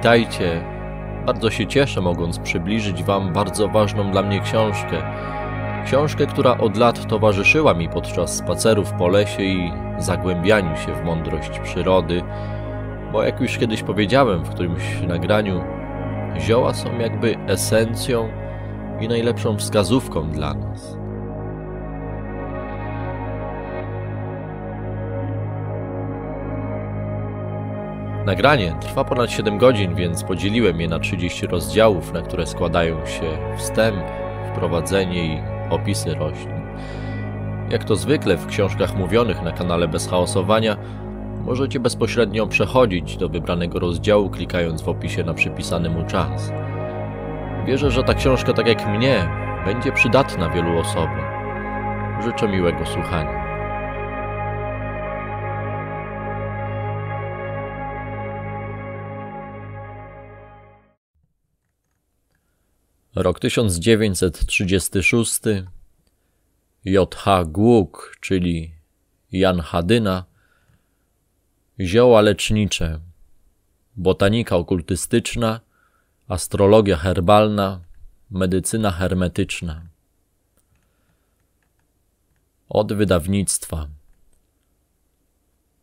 Witajcie. Bardzo się cieszę, mogąc przybliżyć Wam bardzo ważną dla mnie książkę. Książkę, która od lat towarzyszyła mi podczas spacerów po lesie i zagłębianiu się w mądrość przyrody. Bo jak już kiedyś powiedziałem w którymś nagraniu, zioła są jakby esencją i najlepszą wskazówką dla nas. Nagranie trwa ponad 7 godzin, więc podzieliłem je na 30 rozdziałów, na które składają się wstęp, wprowadzenie i opisy roślin. Jak to zwykle w książkach mówionych na kanale bez chaosowania, możecie bezpośrednio przechodzić do wybranego rozdziału, klikając w opisie na przypisany mu czas. Wierzę, że ta książka, tak jak mnie, będzie przydatna wielu osobom. Życzę miłego słuchania. Rok 1936. J.H. Głuk, czyli Jan Hadyna. Zioła lecznicze. Botanika okultystyczna. Astrologia herbalna. Medycyna hermetyczna. Od wydawnictwa.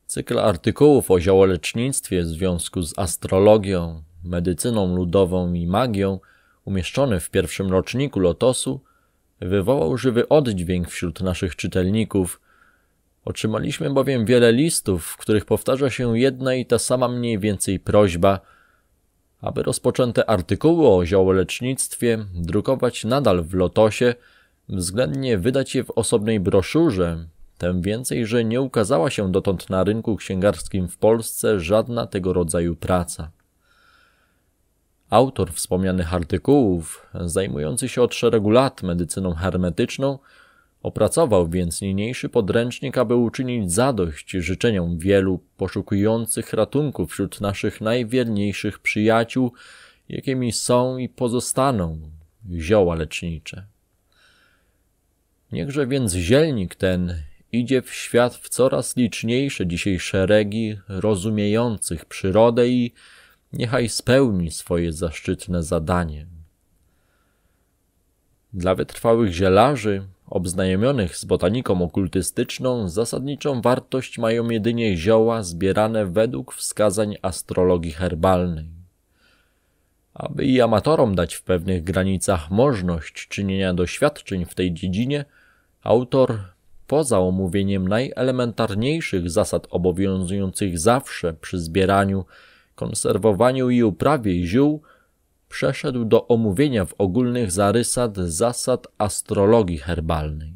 Cykl artykułów o ziołolecznictwie w związku z astrologią, medycyną ludową i magią – umieszczony w pierwszym roczniku Lotosu, wywołał żywy oddźwięk wśród naszych czytelników. Otrzymaliśmy bowiem wiele listów, w których powtarza się jedna i ta sama mniej więcej prośba, aby rozpoczęte artykuły o ziołolecznictwie drukować nadal w Lotosie, względnie wydać je w osobnej broszurze, tym więcej, że nie ukazała się dotąd na rynku księgarskim w Polsce żadna tego rodzaju praca. Autor wspomnianych artykułów, zajmujący się od szeregu lat medycyną hermetyczną, opracował więc niniejszy podręcznik, aby uczynić zadość życzeniom wielu poszukujących ratunku wśród naszych najwierniejszych przyjaciół, jakimi są i pozostaną zioła lecznicze. Niechże więc zielnik ten idzie w świat w coraz liczniejsze dzisiaj szeregi rozumiejących przyrodę i niechaj spełni swoje zaszczytne zadanie. Dla wytrwałych zielarzy, obznajomionych z botaniką okultystyczną, zasadniczą wartość mają jedynie zioła zbierane według wskazań astrologii herbalnej. Aby i amatorom dać w pewnych granicach możliwość czynienia doświadczeń w tej dziedzinie, autor poza omówieniem najelementarniejszych zasad obowiązujących zawsze przy zbieraniu konserwowaniu i uprawie ziół, przeszedł do omówienia w ogólnych zarysach zasad astrologii herbalnej.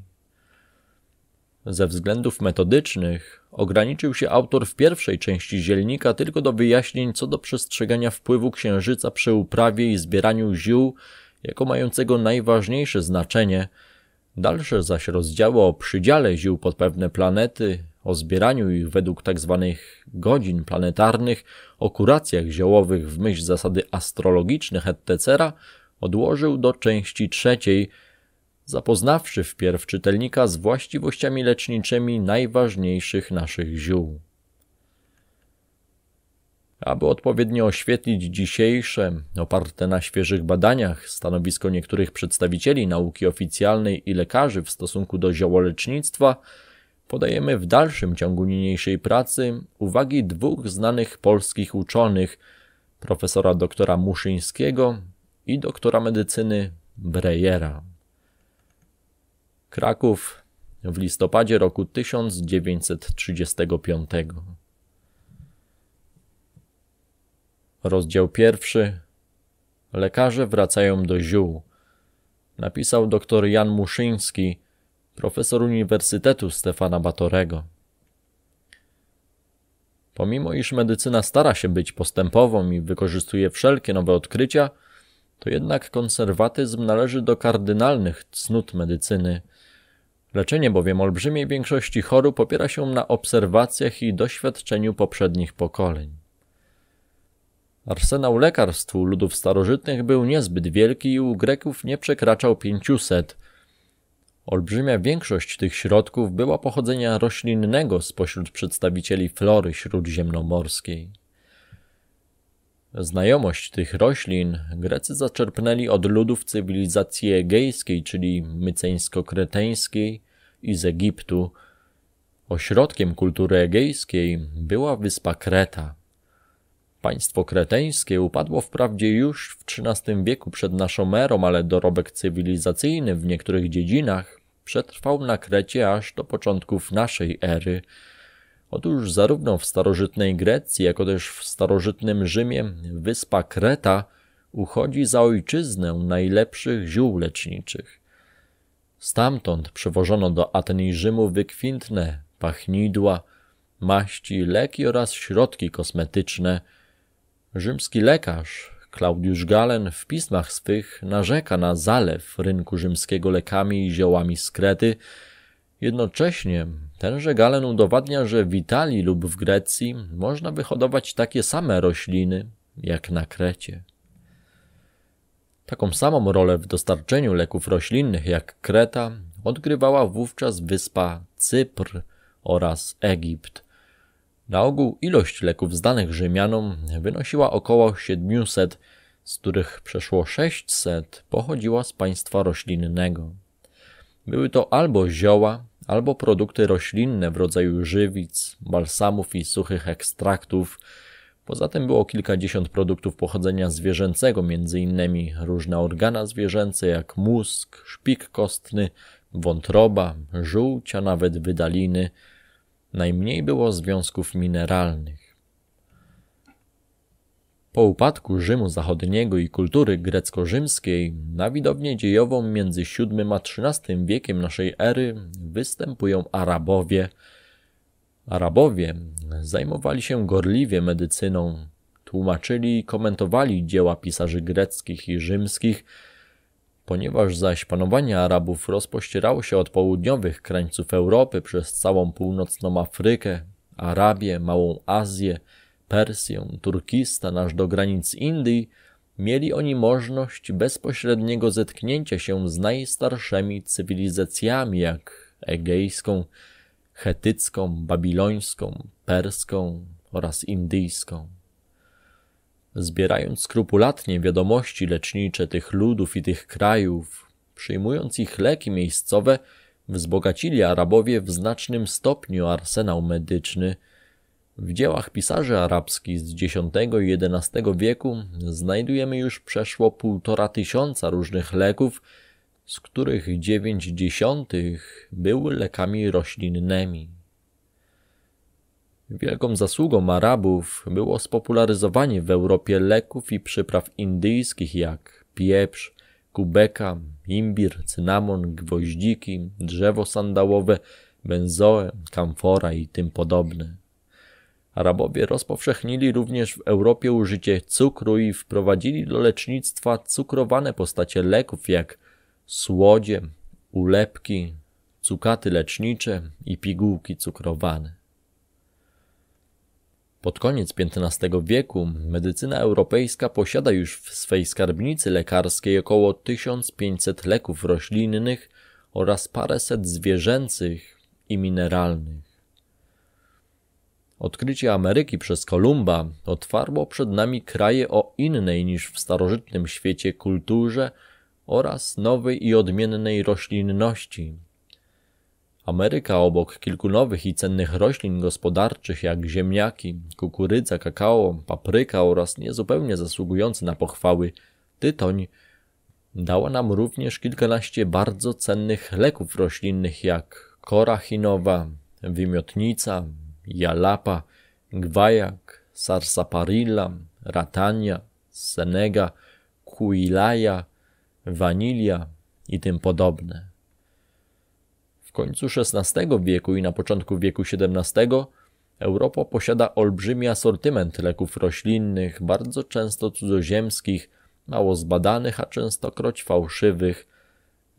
Ze względów metodycznych ograniczył się autor w pierwszej części zielnika tylko do wyjaśnień co do przestrzegania wpływu księżyca przy uprawie i zbieraniu ziół jako mającego najważniejsze znaczenie. Dalsze zaś rozdziały o przydziale ziół pod pewne planety, o zbieraniu ich według tzw. Tak godzin planetarnych, o kuracjach ziołowych w myśl zasady astrologicznych, etc., odłożył do części trzeciej, zapoznawszy wpierw czytelnika z właściwościami leczniczymi najważniejszych naszych ziół. Aby odpowiednio oświetlić dzisiejsze, oparte na świeżych badaniach, stanowisko niektórych przedstawicieli nauki oficjalnej i lekarzy w stosunku do ziołolecznictwa, podajemy w dalszym ciągu niniejszej pracy uwagi dwóch znanych polskich uczonych, profesora doktora Muszyńskiego i doktora medycyny Brejera. Kraków w listopadzie roku 1935. Rozdział pierwszy. Lekarze wracają do ziół. Napisał dr Jan Muszyński – profesor Uniwersytetu Stefana Batorego. Pomimo iż medycyna stara się być postępową i wykorzystuje wszelkie nowe odkrycia, to jednak konserwatyzm należy do kardynalnych cnót medycyny. Leczenie bowiem olbrzymiej większości chorób opiera się na obserwacjach i doświadczeniu poprzednich pokoleń. Arsenał lekarstw u ludów starożytnych był niezbyt wielki i u Greków nie przekraczał 500, Olbrzymia większość tych środków była pochodzenia roślinnego spośród przedstawicieli flory śródziemnomorskiej. Znajomość tych roślin Grecy zaczerpnęli od ludów cywilizacji egejskiej, czyli myceńsko-kreteńskiej i z Egiptu. Ośrodkiem kultury egejskiej była wyspa Kreta. Państwo kreteńskie upadło wprawdzie już w XIII wieku przed naszą erą, ale dorobek cywilizacyjny w niektórych dziedzinach przetrwał na Krecie aż do początków naszej ery. Otóż zarówno w starożytnej Grecji, jak też w starożytnym Rzymie wyspa Kreta uchodzi za ojczyznę najlepszych ziół leczniczych. Stamtąd przewożono do Aten i Rzymu wykwintne pachnidła, maści, leki oraz środki kosmetyczne. Rzymski lekarz Klaudiusz Galen w pismach swych narzeka na zalew rynku rzymskiego lekami i ziołami z Krety. Jednocześnie tenże Galen udowadnia, że w Italii lub w Grecji można wyhodować takie same rośliny jak na Krecie. Taką samą rolę w dostarczeniu leków roślinnych jak Kreta odgrywała wówczas wyspa Cypr oraz Egipt – na ogół ilość leków zdanych Rzymianom wynosiła około 700, z których przeszło 600 pochodziła z państwa roślinnego. Były to albo zioła, albo produkty roślinne w rodzaju żywic, balsamów i suchych ekstraktów. Poza tym było kilkadziesiąt produktów pochodzenia zwierzęcego, m.in. różne organa zwierzęce jak mózg, szpik kostny, wątroba, żółcia, nawet wydaliny – najmniej było związków mineralnych. Po upadku Rzymu Zachodniego i kultury grecko-rzymskiej, na widownię dziejową między VII a XIII wiekiem naszej ery występują Arabowie. Arabowie zajmowali się gorliwie medycyną, tłumaczyli i komentowali dzieła pisarzy greckich i rzymskich, Ponieważ zaś panowanie Arabów rozpościerało się od południowych krańców Europy przez całą północną Afrykę, Arabię, Małą Azję, Persję, Turkistan aż do granic Indii, mieli oni możliwość bezpośredniego zetknięcia się z najstarszymi cywilizacjami jak egejską, chetycką, babilońską, perską oraz indyjską. Zbierając skrupulatnie wiadomości lecznicze tych ludów i tych krajów, przyjmując ich leki miejscowe, wzbogacili Arabowie w znacznym stopniu arsenał medyczny. W dziełach pisarzy arabskich z X i XI wieku znajdujemy już przeszło półtora tysiąca różnych leków, z których dziewięć dziesiątych były lekami roślinnymi. Wielką zasługą Arabów było spopularyzowanie w Europie leków i przypraw indyjskich jak pieprz, kubeka, imbir, cynamon, gwoździki, drzewo sandałowe, benzoe, kamfora i tym podobne. Arabowie rozpowszechnili również w Europie użycie cukru i wprowadzili do lecznictwa cukrowane postacie leków jak słodzie, ulepki, cukaty lecznicze i pigułki cukrowane. Pod koniec XV wieku medycyna europejska posiada już w swej skarbnicy lekarskiej około 1500 leków roślinnych oraz paręset zwierzęcych i mineralnych. Odkrycie Ameryki przez Kolumba otwarło przed nami kraje o innej niż w starożytnym świecie kulturze oraz nowej i odmiennej roślinności, Ameryka obok kilku nowych i cennych roślin gospodarczych jak ziemniaki, kukurydza, kakao, papryka oraz niezupełnie zasługujący na pochwały tytoń dała nam również kilkanaście bardzo cennych leków roślinnych jak kora chinowa, wymiotnica, jalapa, gwajak, sarsaparilla, ratania, senega, kuilaja, wanilia i tym podobne. W końcu XVI wieku i na początku wieku XVII Europa posiada olbrzymi asortyment leków roślinnych, bardzo często cudzoziemskich, mało zbadanych, a częstokroć fałszywych.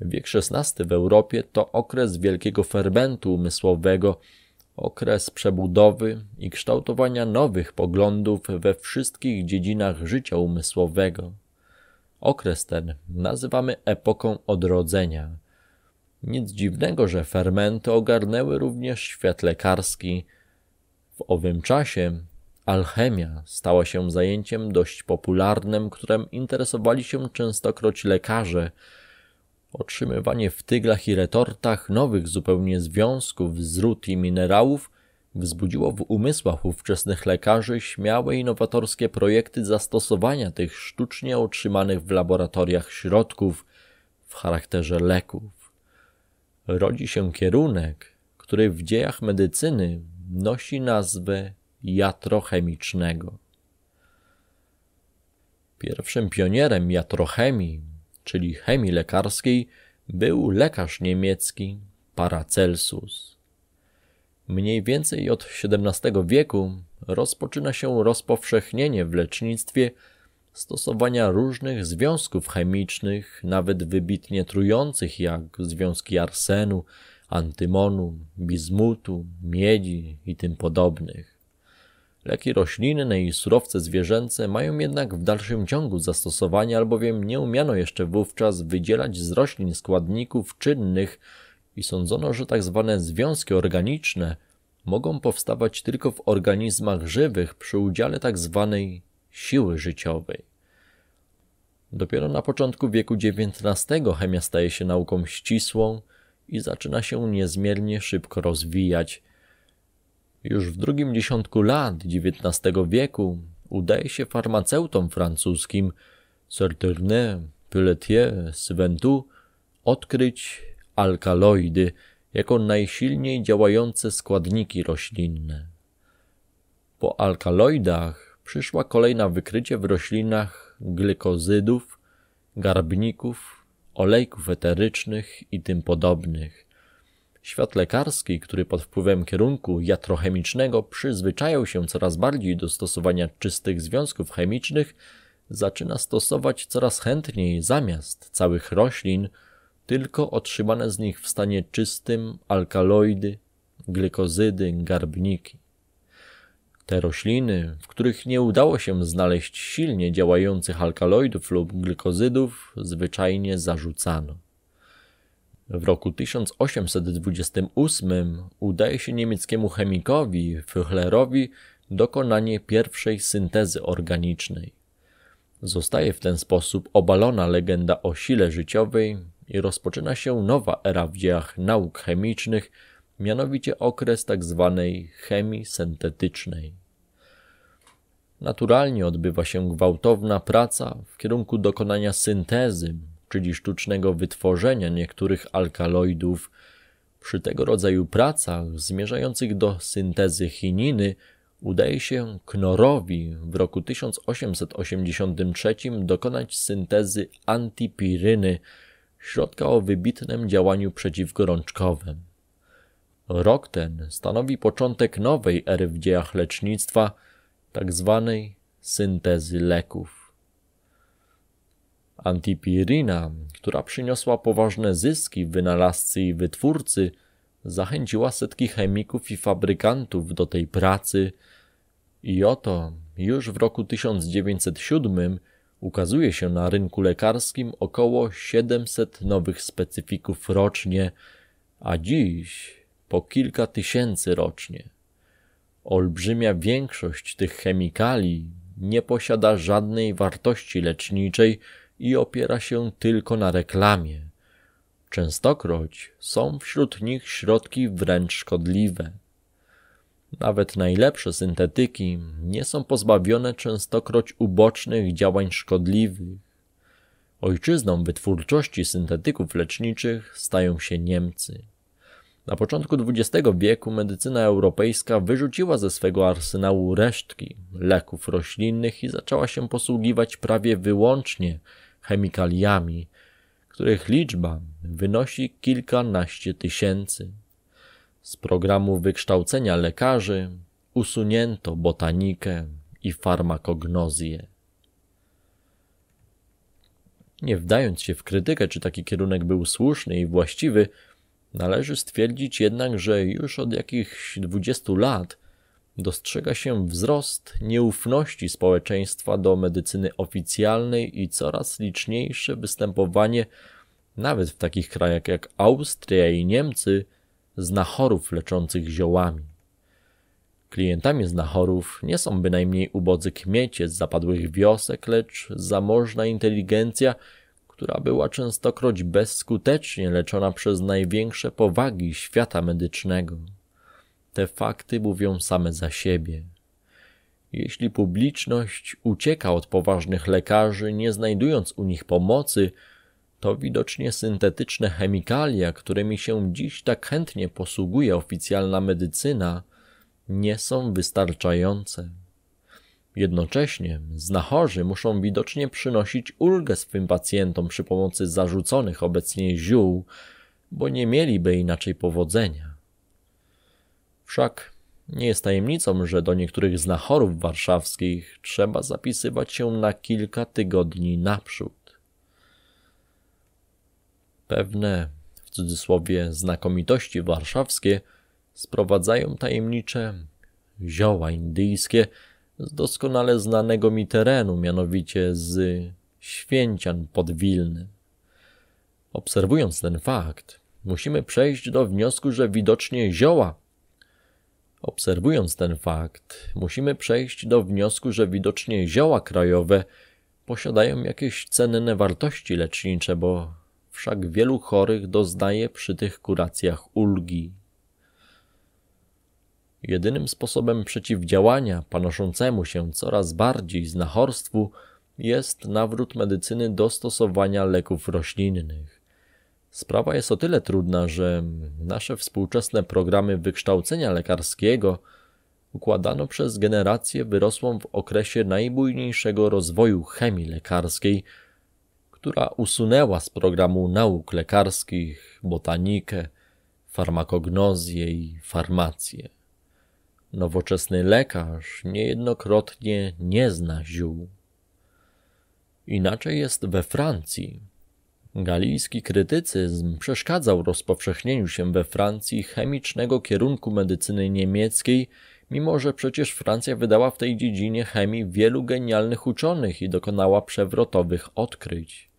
Wiek XVI w Europie to okres wielkiego fermentu umysłowego, okres przebudowy i kształtowania nowych poglądów we wszystkich dziedzinach życia umysłowego. Okres ten nazywamy epoką odrodzenia. Nic dziwnego, że fermenty ogarnęły również świat lekarski. W owym czasie alchemia stała się zajęciem dość popularnym, którym interesowali się częstokroć lekarze. Otrzymywanie w tyglach i retortach nowych zupełnie związków z ród i minerałów wzbudziło w umysłach ówczesnych lekarzy śmiałe i nowatorskie projekty zastosowania tych sztucznie otrzymanych w laboratoriach środków w charakterze leków rodzi się kierunek, który w dziejach medycyny nosi nazwę jatrochemicznego. Pierwszym pionierem jatrochemii, czyli chemii lekarskiej, był lekarz niemiecki Paracelsus. Mniej więcej od XVII wieku rozpoczyna się rozpowszechnienie w lecznictwie stosowania różnych związków chemicznych, nawet wybitnie trujących, jak związki arsenu, antymonu, bizmutu, miedzi i tym podobnych. Leki roślinne i surowce zwierzęce mają jednak w dalszym ciągu zastosowanie, albowiem nie umiano jeszcze wówczas wydzielać z roślin składników czynnych i sądzono, że tzw. Tak związki organiczne mogą powstawać tylko w organizmach żywych przy udziale tzw. Tak siły życiowej. Dopiero na początku wieku XIX chemia staje się nauką ścisłą i zaczyna się niezmiernie szybko rozwijać. Już w drugim dziesiątku lat XIX wieku udaje się farmaceutom francuskim Sarterne, Pelletier, Sventu odkryć alkaloidy jako najsilniej działające składniki roślinne. Po alkaloidach przyszła kolejna wykrycie w roślinach glikozydów, garbników, olejków eterycznych i tym podobnych. Świat lekarski, który pod wpływem kierunku jatrochemicznego przyzwyczajał się coraz bardziej do stosowania czystych związków chemicznych, zaczyna stosować coraz chętniej zamiast całych roślin tylko otrzymane z nich w stanie czystym alkaloidy, glikozydy, garbniki. Te rośliny, w których nie udało się znaleźć silnie działających alkaloidów lub glikozydów, zwyczajnie zarzucano. W roku 1828 udaje się niemieckiemu chemikowi Füchlerowi dokonanie pierwszej syntezy organicznej. Zostaje w ten sposób obalona legenda o sile życiowej i rozpoczyna się nowa era w dziejach nauk chemicznych – mianowicie okres tak zwanej chemii syntetycznej. Naturalnie odbywa się gwałtowna praca w kierunku dokonania syntezy, czyli sztucznego wytworzenia niektórych alkaloidów. Przy tego rodzaju pracach zmierzających do syntezy chininy udaje się Knorowi w roku 1883 dokonać syntezy antipiryny, środka o wybitnym działaniu przeciwgorączkowym. Rok ten stanowi początek nowej ery w dziejach lecznictwa, tak zwanej syntezy leków. Antipirina, która przyniosła poważne zyski wynalazcy i wytwórcy, zachęciła setki chemików i fabrykantów do tej pracy i oto już w roku 1907 ukazuje się na rynku lekarskim około 700 nowych specyfików rocznie, a dziś po kilka tysięcy rocznie. Olbrzymia większość tych chemikali nie posiada żadnej wartości leczniczej i opiera się tylko na reklamie. Częstokroć są wśród nich środki wręcz szkodliwe. Nawet najlepsze syntetyki nie są pozbawione częstokroć ubocznych działań szkodliwych. Ojczyzną wytwórczości syntetyków leczniczych stają się Niemcy. Na początku XX wieku medycyna europejska wyrzuciła ze swego arsenału resztki leków roślinnych i zaczęła się posługiwać prawie wyłącznie chemikaliami, których liczba wynosi kilkanaście tysięcy. Z programu wykształcenia lekarzy usunięto botanikę i farmakognozję. Nie wdając się w krytykę, czy taki kierunek był słuszny i właściwy, Należy stwierdzić jednak, że już od jakichś 20 lat dostrzega się wzrost nieufności społeczeństwa do medycyny oficjalnej i coraz liczniejsze występowanie nawet w takich krajach jak Austria i Niemcy znachorów leczących ziołami. Klientami znachorów nie są bynajmniej ubodzy kmiecie z zapadłych wiosek, lecz zamożna inteligencja – która była częstokroć bezskutecznie leczona przez największe powagi świata medycznego. Te fakty mówią same za siebie. Jeśli publiczność ucieka od poważnych lekarzy, nie znajdując u nich pomocy, to widocznie syntetyczne chemikalia, którymi się dziś tak chętnie posługuje oficjalna medycyna, nie są wystarczające. Jednocześnie znachorzy muszą widocznie przynosić ulgę swym pacjentom przy pomocy zarzuconych obecnie ziół, bo nie mieliby inaczej powodzenia. Wszak nie jest tajemnicą, że do niektórych znachorów warszawskich trzeba zapisywać się na kilka tygodni naprzód. Pewne, w cudzysłowie, znakomitości warszawskie sprowadzają tajemnicze zioła indyjskie, z doskonale znanego mi terenu, mianowicie z Święcian pod Wilnem. Obserwując ten fakt, musimy przejść do wniosku, że widocznie zioła. Obserwując ten fakt, musimy przejść do wniosku, że widocznie zioła krajowe posiadają jakieś cenne wartości lecznicze, bo wszak wielu chorych doznaje przy tych kuracjach ulgi. Jedynym sposobem przeciwdziałania panoszącemu się coraz bardziej znachorstwu jest nawrót medycyny do stosowania leków roślinnych. Sprawa jest o tyle trudna, że nasze współczesne programy wykształcenia lekarskiego układano przez generację wyrosłą w okresie najbujniejszego rozwoju chemii lekarskiej, która usunęła z programu nauk lekarskich botanikę, farmakognozję i farmację. Nowoczesny lekarz niejednokrotnie nie zna ziół. Inaczej jest we Francji. Galijski krytycyzm przeszkadzał rozpowszechnieniu się we Francji chemicznego kierunku medycyny niemieckiej, mimo że przecież Francja wydała w tej dziedzinie chemii wielu genialnych uczonych i dokonała przewrotowych odkryć.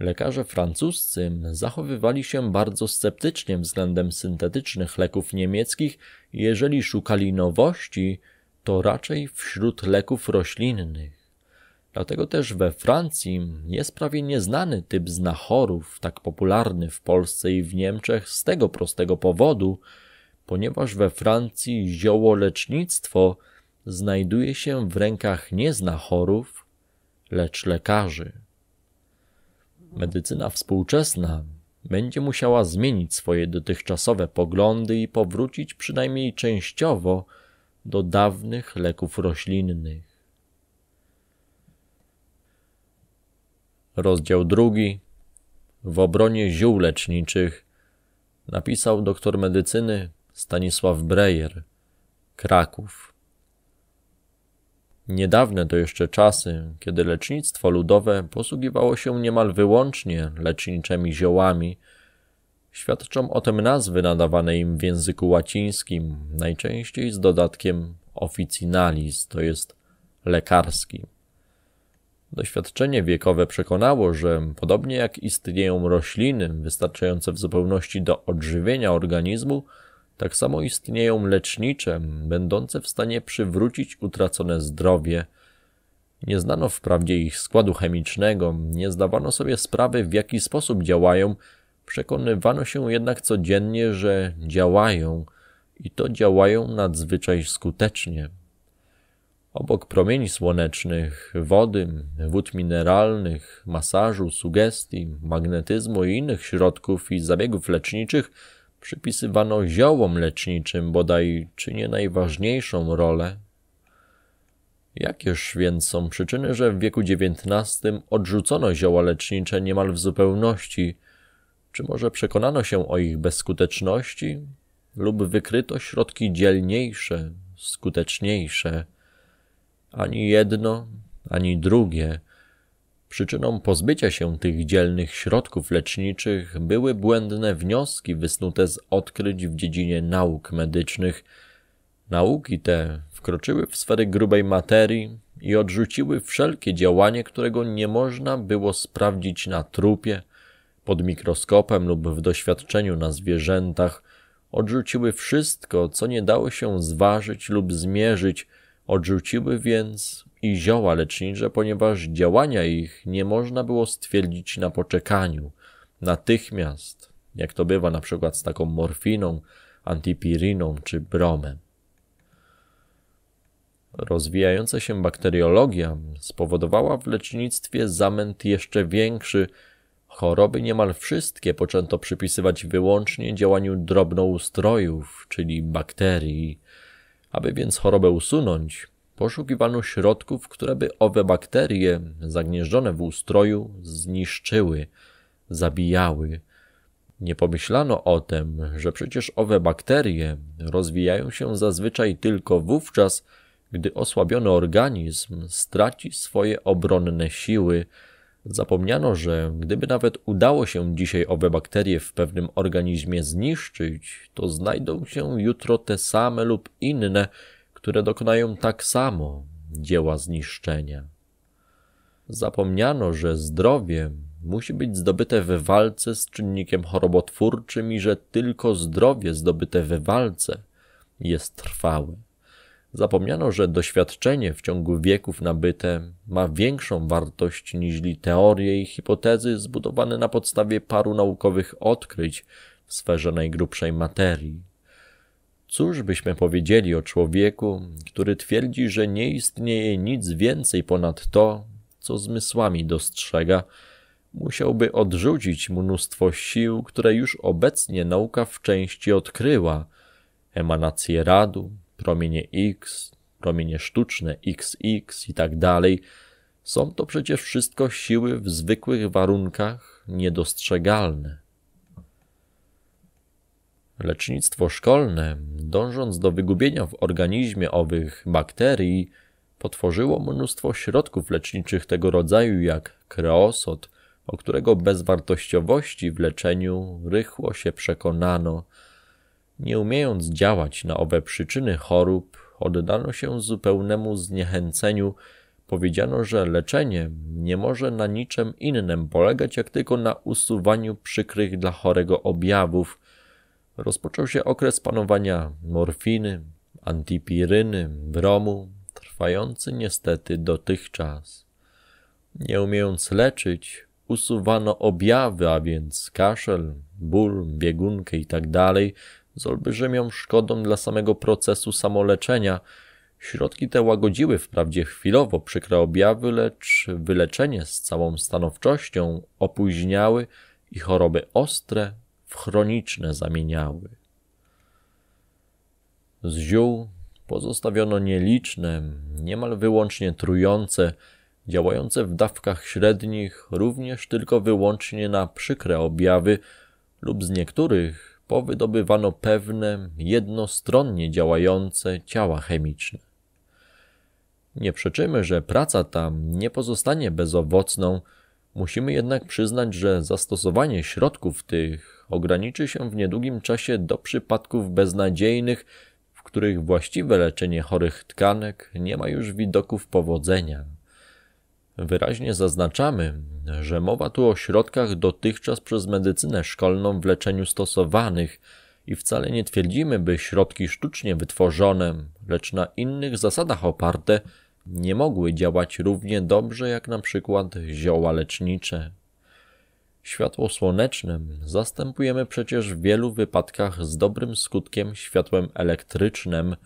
Lekarze francuscy zachowywali się bardzo sceptycznie względem syntetycznych leków niemieckich. Jeżeli szukali nowości, to raczej wśród leków roślinnych. Dlatego też we Francji jest prawie nieznany typ znachorów, tak popularny w Polsce i w Niemczech z tego prostego powodu, ponieważ we Francji ziołolecznictwo znajduje się w rękach nie znachorów, lecz lekarzy. Medycyna współczesna będzie musiała zmienić swoje dotychczasowe poglądy i powrócić przynajmniej częściowo do dawnych leków roślinnych. Rozdział drugi. W obronie ziół leczniczych napisał doktor medycyny Stanisław Brejer, Kraków. Niedawne to jeszcze czasy, kiedy lecznictwo ludowe posługiwało się niemal wyłącznie leczniczymi ziołami, świadczą o tym nazwy nadawane im w języku łacińskim, najczęściej z dodatkiem officinalis, to jest lekarski. Doświadczenie wiekowe przekonało, że podobnie jak istnieją rośliny wystarczające w zupełności do odżywienia organizmu, tak samo istnieją lecznicze, będące w stanie przywrócić utracone zdrowie. Nie znano wprawdzie ich składu chemicznego, nie zdawano sobie sprawy, w jaki sposób działają, przekonywano się jednak codziennie, że działają i to działają nadzwyczaj skutecznie. Obok promieni słonecznych, wody, wód mineralnych, masażu, sugestii, magnetyzmu i innych środków i zabiegów leczniczych, przypisywano ziołom leczniczym bodaj czy nie najważniejszą rolę. Jakież więc są przyczyny, że w wieku XIX odrzucono zioła lecznicze niemal w zupełności? Czy może przekonano się o ich bezskuteczności? Lub wykryto środki dzielniejsze, skuteczniejsze? Ani jedno, ani drugie Przyczyną pozbycia się tych dzielnych środków leczniczych były błędne wnioski wysnute z odkryć w dziedzinie nauk medycznych. Nauki te wkroczyły w sfery grubej materii i odrzuciły wszelkie działanie, którego nie można było sprawdzić na trupie, pod mikroskopem lub w doświadczeniu na zwierzętach. Odrzuciły wszystko, co nie dało się zważyć lub zmierzyć, odrzuciły więc i zioła lecznicze, ponieważ działania ich nie można było stwierdzić na poczekaniu, natychmiast, jak to bywa na przykład z taką morfiną, antipiriną czy bromem. Rozwijająca się bakteriologia spowodowała w lecznictwie zamęt jeszcze większy. Choroby niemal wszystkie poczęto przypisywać wyłącznie działaniu drobnoustrojów, czyli bakterii. Aby więc chorobę usunąć, poszukiwano środków, które by owe bakterie zagnieżdżone w ustroju zniszczyły, zabijały. Nie pomyślano o tym, że przecież owe bakterie rozwijają się zazwyczaj tylko wówczas, gdy osłabiony organizm straci swoje obronne siły. Zapomniano, że gdyby nawet udało się dzisiaj owe bakterie w pewnym organizmie zniszczyć, to znajdą się jutro te same lub inne, które dokonają tak samo dzieła zniszczenia. Zapomniano, że zdrowie musi być zdobyte w walce z czynnikiem chorobotwórczym i że tylko zdrowie zdobyte w walce jest trwałe. Zapomniano, że doświadczenie w ciągu wieków nabyte ma większą wartość niż teorie i hipotezy zbudowane na podstawie paru naukowych odkryć w sferze najgrubszej materii. Cóż byśmy powiedzieli o człowieku, który twierdzi, że nie istnieje nic więcej ponad to, co zmysłami dostrzega? Musiałby odrzucić mnóstwo sił, które już obecnie nauka w części odkryła: emanacje radu, promienie X, promienie sztuczne XX i tak dalej. Są to przecież wszystko siły w zwykłych warunkach niedostrzegalne. Lecznictwo szkolne, dążąc do wygubienia w organizmie owych bakterii, potworzyło mnóstwo środków leczniczych tego rodzaju jak kreosot, o którego bezwartościowości w leczeniu rychło się przekonano. Nie umiejąc działać na owe przyczyny chorób, oddano się zupełnemu zniechęceniu. Powiedziano, że leczenie nie może na niczym innym polegać, jak tylko na usuwaniu przykrych dla chorego objawów – Rozpoczął się okres panowania morfiny, antipiryny, bromu, trwający niestety dotychczas. Nie umiejąc leczyć, usuwano objawy, a więc kaszel, ból, biegunkę itd., tak z olbrzymią szkodą dla samego procesu samoleczenia. Środki te łagodziły wprawdzie chwilowo przykre objawy, lecz wyleczenie z całą stanowczością opóźniały i choroby ostre chroniczne zamieniały. Z ziół pozostawiono nieliczne, niemal wyłącznie trujące, działające w dawkach średnich również tylko wyłącznie na przykre objawy lub z niektórych powydobywano pewne, jednostronnie działające ciała chemiczne. Nie przeczymy, że praca ta nie pozostanie bezowocną, musimy jednak przyznać, że zastosowanie środków tych ograniczy się w niedługim czasie do przypadków beznadziejnych, w których właściwe leczenie chorych tkanek nie ma już widoków powodzenia. Wyraźnie zaznaczamy, że mowa tu o środkach dotychczas przez medycynę szkolną w leczeniu stosowanych i wcale nie twierdzimy, by środki sztucznie wytworzone, lecz na innych zasadach oparte, nie mogły działać równie dobrze jak na przykład zioła lecznicze. Światło słonecznym zastępujemy przecież w wielu wypadkach z dobrym skutkiem światłem elektrycznym.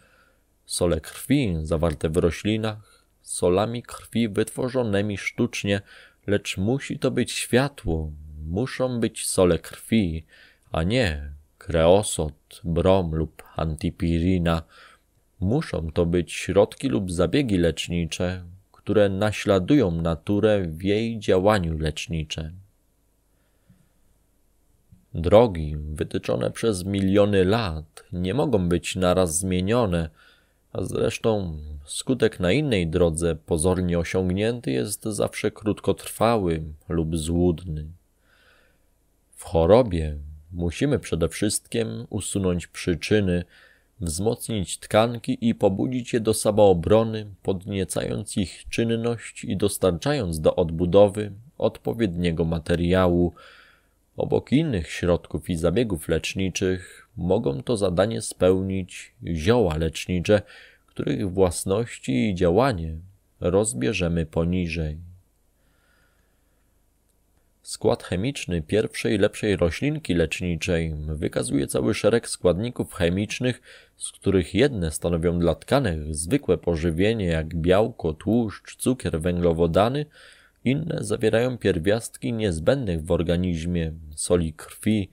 Sole krwi zawarte w roślinach, solami krwi wytworzonymi sztucznie, lecz musi to być światło, muszą być sole krwi, a nie kreosot, brom lub antipirina. Muszą to być środki lub zabiegi lecznicze, które naśladują naturę w jej działaniu leczniczym. Drogi wytyczone przez miliony lat nie mogą być naraz zmienione, a zresztą skutek na innej drodze pozornie osiągnięty jest zawsze krótkotrwały lub złudny. W chorobie musimy przede wszystkim usunąć przyczyny, wzmocnić tkanki i pobudzić je do samoobrony, podniecając ich czynność i dostarczając do odbudowy odpowiedniego materiału, Obok innych środków i zabiegów leczniczych mogą to zadanie spełnić zioła lecznicze, których własności i działanie rozbierzemy poniżej. Skład chemiczny pierwszej lepszej roślinki leczniczej wykazuje cały szereg składników chemicznych, z których jedne stanowią dla tkanek zwykłe pożywienie jak białko, tłuszcz, cukier, węglowodany – inne zawierają pierwiastki niezbędnych w organizmie, soli krwi,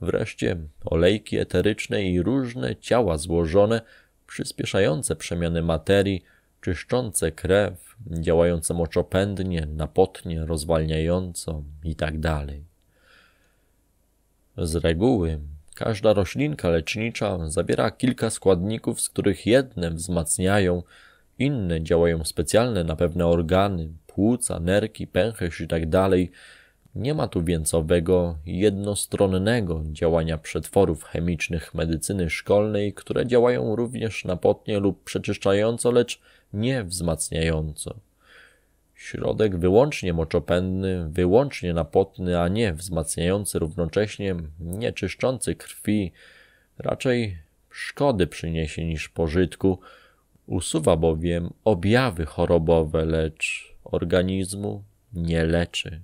wreszcie olejki eteryczne i różne ciała złożone, przyspieszające przemiany materii, czyszczące krew, działające moczopędnie, napotnie, rozwalniająco itd. Tak z reguły każda roślinka lecznicza zawiera kilka składników, z których jedne wzmacniają, inne działają specjalne na pewne organy, płuca, nerki, pęcherz i tak dalej. Nie ma tu więc owego jednostronnego działania przetworów chemicznych medycyny szkolnej, które działają również napotnie lub przeczyszczająco, lecz nie wzmacniająco. Środek wyłącznie moczopędny, wyłącznie napotny, a nie wzmacniający równocześnie, nie czyszczący krwi, raczej szkody przyniesie niż pożytku, usuwa bowiem objawy chorobowe, lecz organizmu nie leczy.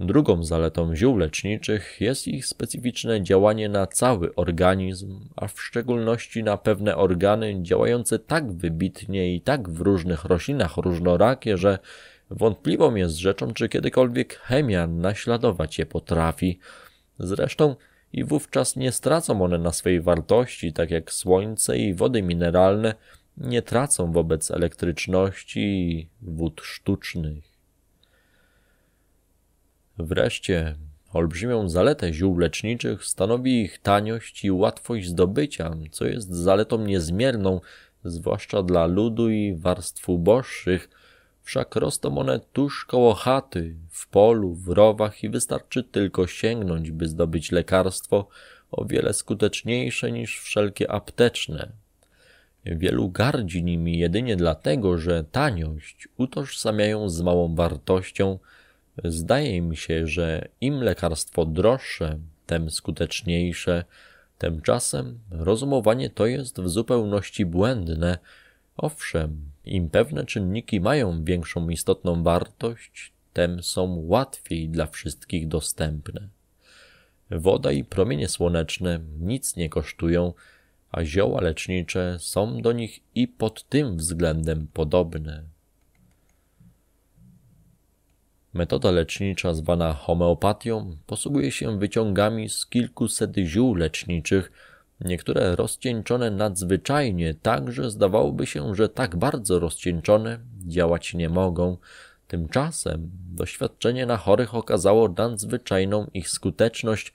Drugą zaletą ziół leczniczych jest ich specyficzne działanie na cały organizm, a w szczególności na pewne organy działające tak wybitnie i tak w różnych roślinach różnorakie, że wątpliwą jest rzeczą, czy kiedykolwiek chemia naśladować je potrafi. Zresztą i wówczas nie stracą one na swej wartości, tak jak słońce i wody mineralne – nie tracą wobec elektryczności wód sztucznych. Wreszcie olbrzymią zaletę ziół leczniczych stanowi ich taniość i łatwość zdobycia, co jest zaletą niezmierną, zwłaszcza dla ludu i warstw uboższych, wszak rosną one tuż koło chaty, w polu, w rowach i wystarczy tylko sięgnąć, by zdobyć lekarstwo o wiele skuteczniejsze niż wszelkie apteczne. Wielu gardzi nimi jedynie dlatego, że taniość utożsamiają z małą wartością. Zdaje mi się, że im lekarstwo droższe, tem skuteczniejsze. Tymczasem rozumowanie to jest w zupełności błędne. Owszem, im pewne czynniki mają większą istotną wartość, tem są łatwiej dla wszystkich dostępne. Woda i promienie słoneczne nic nie kosztują, a zioła lecznicze są do nich i pod tym względem podobne. Metoda lecznicza zwana homeopatią posługuje się wyciągami z kilkuset ziół leczniczych, niektóre rozcieńczone nadzwyczajnie, Także zdawałoby się, że tak bardzo rozcieńczone działać nie mogą. Tymczasem doświadczenie na chorych okazało nadzwyczajną ich skuteczność,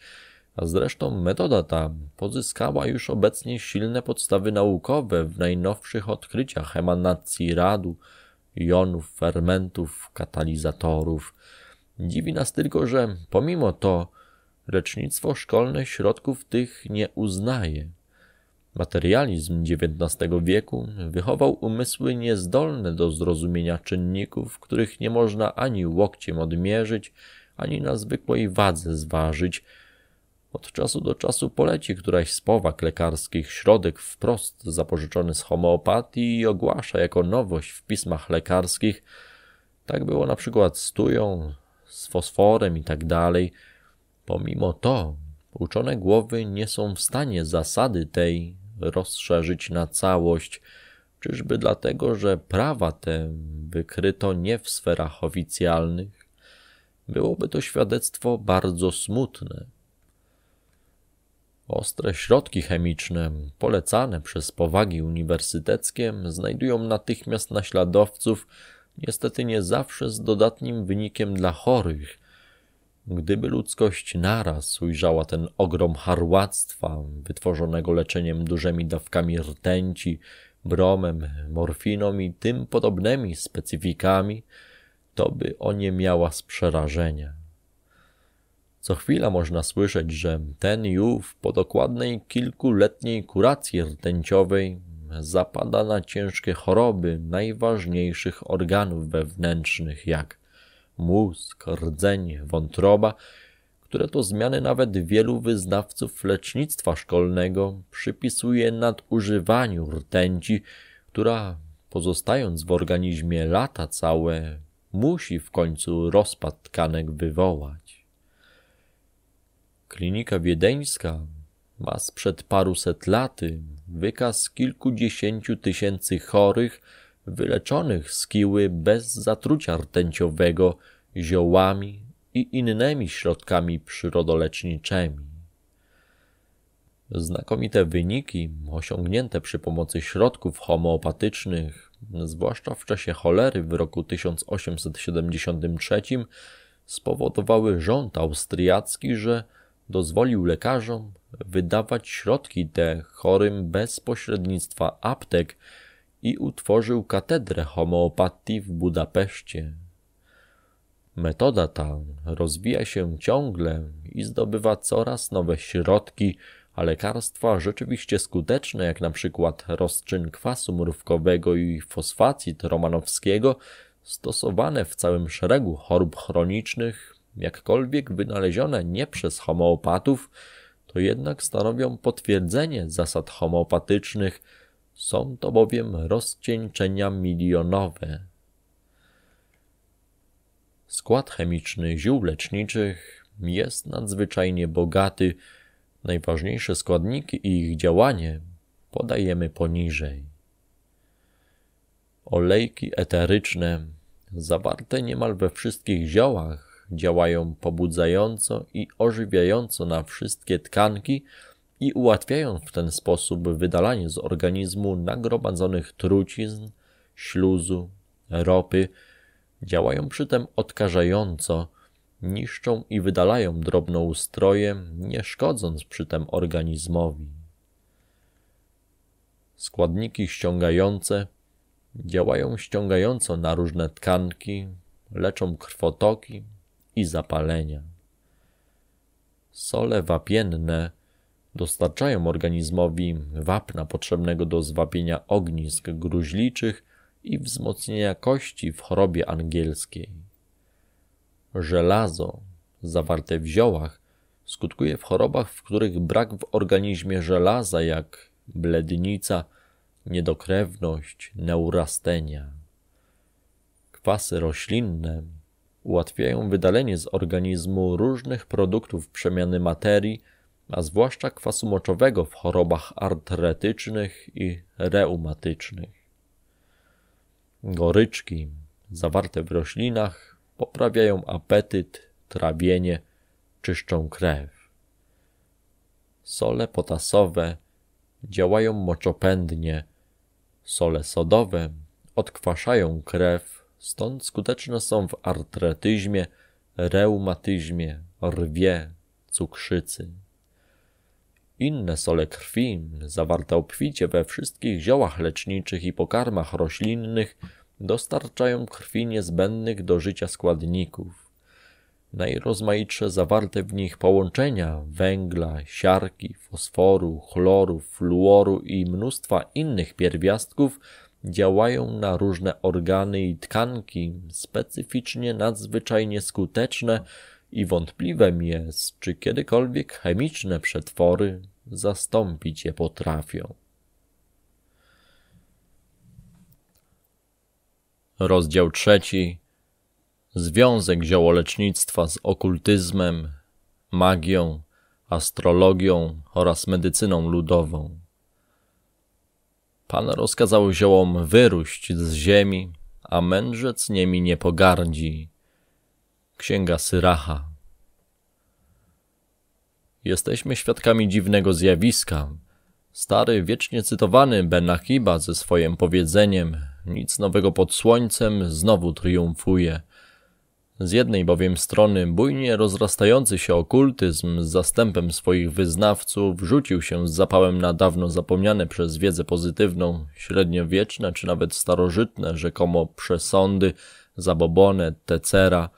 a zresztą metoda ta pozyskała już obecnie silne podstawy naukowe w najnowszych odkryciach emanacji radu, jonów, fermentów, katalizatorów. Dziwi nas tylko, że pomimo to lecznictwo szkolne środków tych nie uznaje. Materializm XIX wieku wychował umysły niezdolne do zrozumienia czynników, których nie można ani łokciem odmierzyć, ani na zwykłej wadze zważyć, od czasu do czasu poleci któraś z powag lekarskich środek wprost zapożyczony z homeopatii i ogłasza jako nowość w pismach lekarskich. Tak było na przykład z tują, z fosforem i tak dalej. Pomimo to uczone głowy nie są w stanie zasady tej rozszerzyć na całość. Czyżby dlatego, że prawa te wykryto nie w sferach oficjalnych? Byłoby to świadectwo bardzo smutne. Ostre środki chemiczne, polecane przez powagi uniwersyteckie, znajdują natychmiast naśladowców, niestety nie zawsze z dodatnim wynikiem dla chorych. Gdyby ludzkość naraz ujrzała ten ogrom harłactwa, wytworzonego leczeniem dużymi dawkami rtęci, bromem, morfiną i tym podobnymi specyfikami, to by o nie miała z przerażenia. Co chwila można słyszeć, że ten jów po dokładnej kilkuletniej kuracji rtęciowej zapada na ciężkie choroby najważniejszych organów wewnętrznych, jak mózg, rdzeń, wątroba, które to zmiany nawet wielu wyznawców lecznictwa szkolnego przypisuje nadużywaniu rtęci, która pozostając w organizmie lata całe, musi w końcu rozpad tkanek wywołać. Klinika wiedeńska ma sprzed paruset laty wykaz kilkudziesięciu tysięcy chorych wyleczonych z kiły bez zatrucia rtęciowego ziołami i innymi środkami przyrodoleczniczymi. Znakomite wyniki osiągnięte przy pomocy środków homeopatycznych, zwłaszcza w czasie cholery w roku 1873, spowodowały rząd austriacki, że dozwolił lekarzom wydawać środki te chorym bez pośrednictwa aptek i utworzył katedrę homeopatii w Budapeszcie. Metoda ta rozwija się ciągle i zdobywa coraz nowe środki, a lekarstwa rzeczywiście skuteczne, jak na przykład rozczyn kwasu mrówkowego i fosfacit romanowskiego, stosowane w całym szeregu chorób chronicznych jakkolwiek wynalezione nie przez homeopatów, to jednak stanowią potwierdzenie zasad homeopatycznych, są to bowiem rozcieńczenia milionowe. Skład chemiczny ziół leczniczych jest nadzwyczajnie bogaty. Najważniejsze składniki i ich działanie podajemy poniżej. Olejki eteryczne, zawarte niemal we wszystkich ziołach, działają pobudzająco i ożywiająco na wszystkie tkanki i ułatwiają w ten sposób wydalanie z organizmu nagromadzonych trucizn, śluzu, ropy. Działają przy tym odkażająco, niszczą i wydalają drobnoustroje, nie szkodząc przy tym organizmowi. Składniki ściągające działają ściągająco na różne tkanki, leczą krwotoki, i zapalenia. Sole wapienne dostarczają organizmowi wapna potrzebnego do zwabienia ognisk gruźliczych i wzmocnienia kości w chorobie angielskiej. Żelazo zawarte w ziołach skutkuje w chorobach, w których brak w organizmie żelaza, jak blednica, niedokrewność, neurastenia. Kwasy roślinne ułatwiają wydalenie z organizmu różnych produktów przemiany materii, a zwłaszcza kwasu moczowego w chorobach artretycznych i reumatycznych. Goryczki zawarte w roślinach poprawiają apetyt, trawienie, czyszczą krew. Sole potasowe działają moczopędnie, sole sodowe odkwaszają krew, Stąd skuteczne są w artretyzmie, reumatyzmie, rwie, cukrzycy. Inne sole krwi, zawarte obficie we wszystkich ziołach leczniczych i pokarmach roślinnych, dostarczają krwi niezbędnych do życia składników. Najrozmaitsze zawarte w nich połączenia węgla, siarki, fosforu, chloru, fluoru i mnóstwa innych pierwiastków – działają na różne organy i tkanki specyficznie nadzwyczajnie skuteczne i wątpliwem jest, czy kiedykolwiek chemiczne przetwory zastąpić je potrafią. Rozdział trzeci. Związek ziołolecznictwa z okultyzmem, magią, astrologią oraz medycyną ludową. Pan rozkazał ziołom wyruść z ziemi, a mędrzec niemi nie pogardzi. Księga Syracha. Jesteśmy świadkami dziwnego zjawiska. Stary, wiecznie cytowany Benachiba ze swoim powiedzeniem nic nowego pod słońcem znowu triumfuje – z jednej bowiem strony bujnie rozrastający się okultyzm z zastępem swoich wyznawców rzucił się z zapałem na dawno zapomniane przez wiedzę pozytywną, średniowieczne czy nawet starożytne rzekomo przesądy, zabobone, tecera.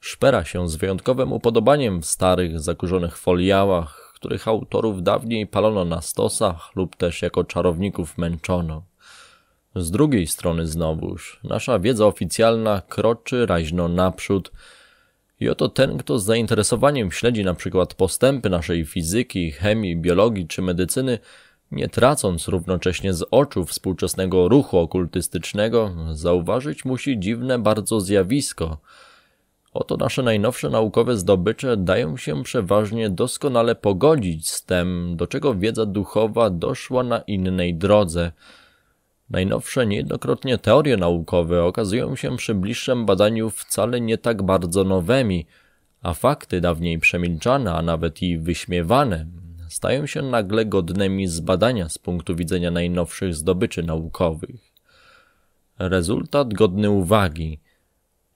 Szpera się z wyjątkowym upodobaniem w starych, zakurzonych foliałach, których autorów dawniej palono na stosach lub też jako czarowników męczono. Z drugiej strony znowuż, nasza wiedza oficjalna kroczy raźno naprzód. I oto ten, kto z zainteresowaniem śledzi na przykład postępy naszej fizyki, chemii, biologii czy medycyny, nie tracąc równocześnie z oczu współczesnego ruchu okultystycznego, zauważyć musi dziwne bardzo zjawisko. Oto nasze najnowsze naukowe zdobycze dają się przeważnie doskonale pogodzić z tym, do czego wiedza duchowa doszła na innej drodze – Najnowsze niejednokrotnie teorie naukowe okazują się przy bliższym badaniu wcale nie tak bardzo nowymi, a fakty dawniej przemilczane, a nawet i wyśmiewane, stają się nagle godnymi zbadania z punktu widzenia najnowszych zdobyczy naukowych. Rezultat godny uwagi.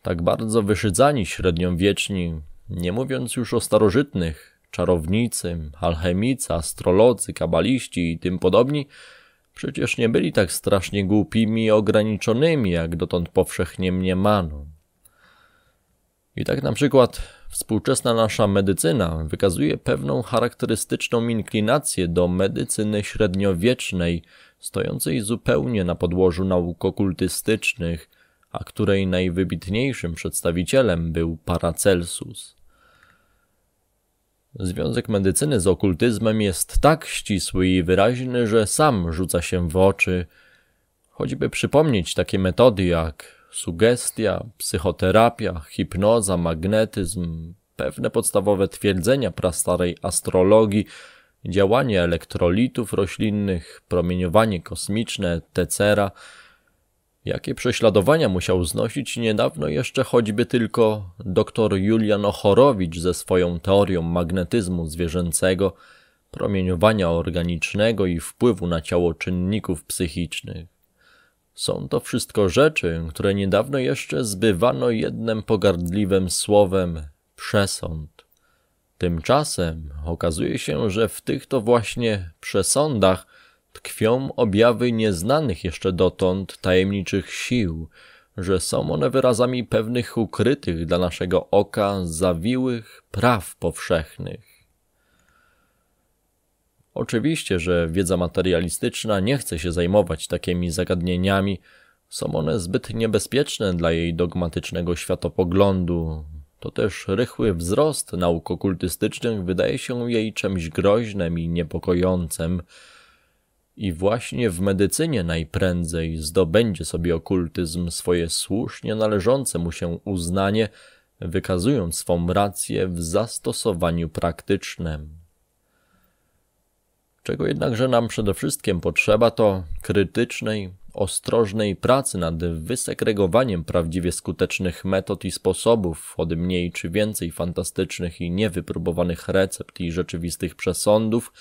Tak bardzo wyszydzani średniowieczni, nie mówiąc już o starożytnych, czarownicy, alchemicy, astrolodzy, kabaliści i tym podobni, Przecież nie byli tak strasznie głupimi i ograniczonymi, jak dotąd powszechnie mniemano. I tak na przykład współczesna nasza medycyna wykazuje pewną charakterystyczną inklinację do medycyny średniowiecznej, stojącej zupełnie na podłożu nauk okultystycznych, a której najwybitniejszym przedstawicielem był Paracelsus. Związek medycyny z okultyzmem jest tak ścisły i wyraźny, że sam rzuca się w oczy. Choćby przypomnieć takie metody jak sugestia, psychoterapia, hipnoza, magnetyzm, pewne podstawowe twierdzenia prastarej astrologii, działanie elektrolitów roślinnych, promieniowanie kosmiczne, tecera – Jakie prześladowania musiał znosić niedawno jeszcze choćby tylko dr Julian Ochorowicz ze swoją teorią magnetyzmu zwierzęcego, promieniowania organicznego i wpływu na ciało czynników psychicznych. Są to wszystko rzeczy, które niedawno jeszcze zbywano jednym pogardliwym słowem przesąd. Tymczasem okazuje się, że w tych to właśnie przesądach tkwią objawy nieznanych jeszcze dotąd tajemniczych sił, że są one wyrazami pewnych ukrytych dla naszego oka zawiłych praw powszechnych. Oczywiście, że wiedza materialistyczna nie chce się zajmować takimi zagadnieniami, są one zbyt niebezpieczne dla jej dogmatycznego światopoglądu. To też rychły wzrost nauk okultystycznych wydaje się jej czymś groźnym i niepokojącym, i właśnie w medycynie najprędzej zdobędzie sobie okultyzm swoje słusznie należące mu się uznanie, wykazując swą rację w zastosowaniu praktycznym. Czego jednakże nam przede wszystkim potrzeba, to krytycznej, ostrożnej pracy nad wysegregowaniem prawdziwie skutecznych metod i sposobów od mniej czy więcej fantastycznych i niewypróbowanych recept i rzeczywistych przesądów,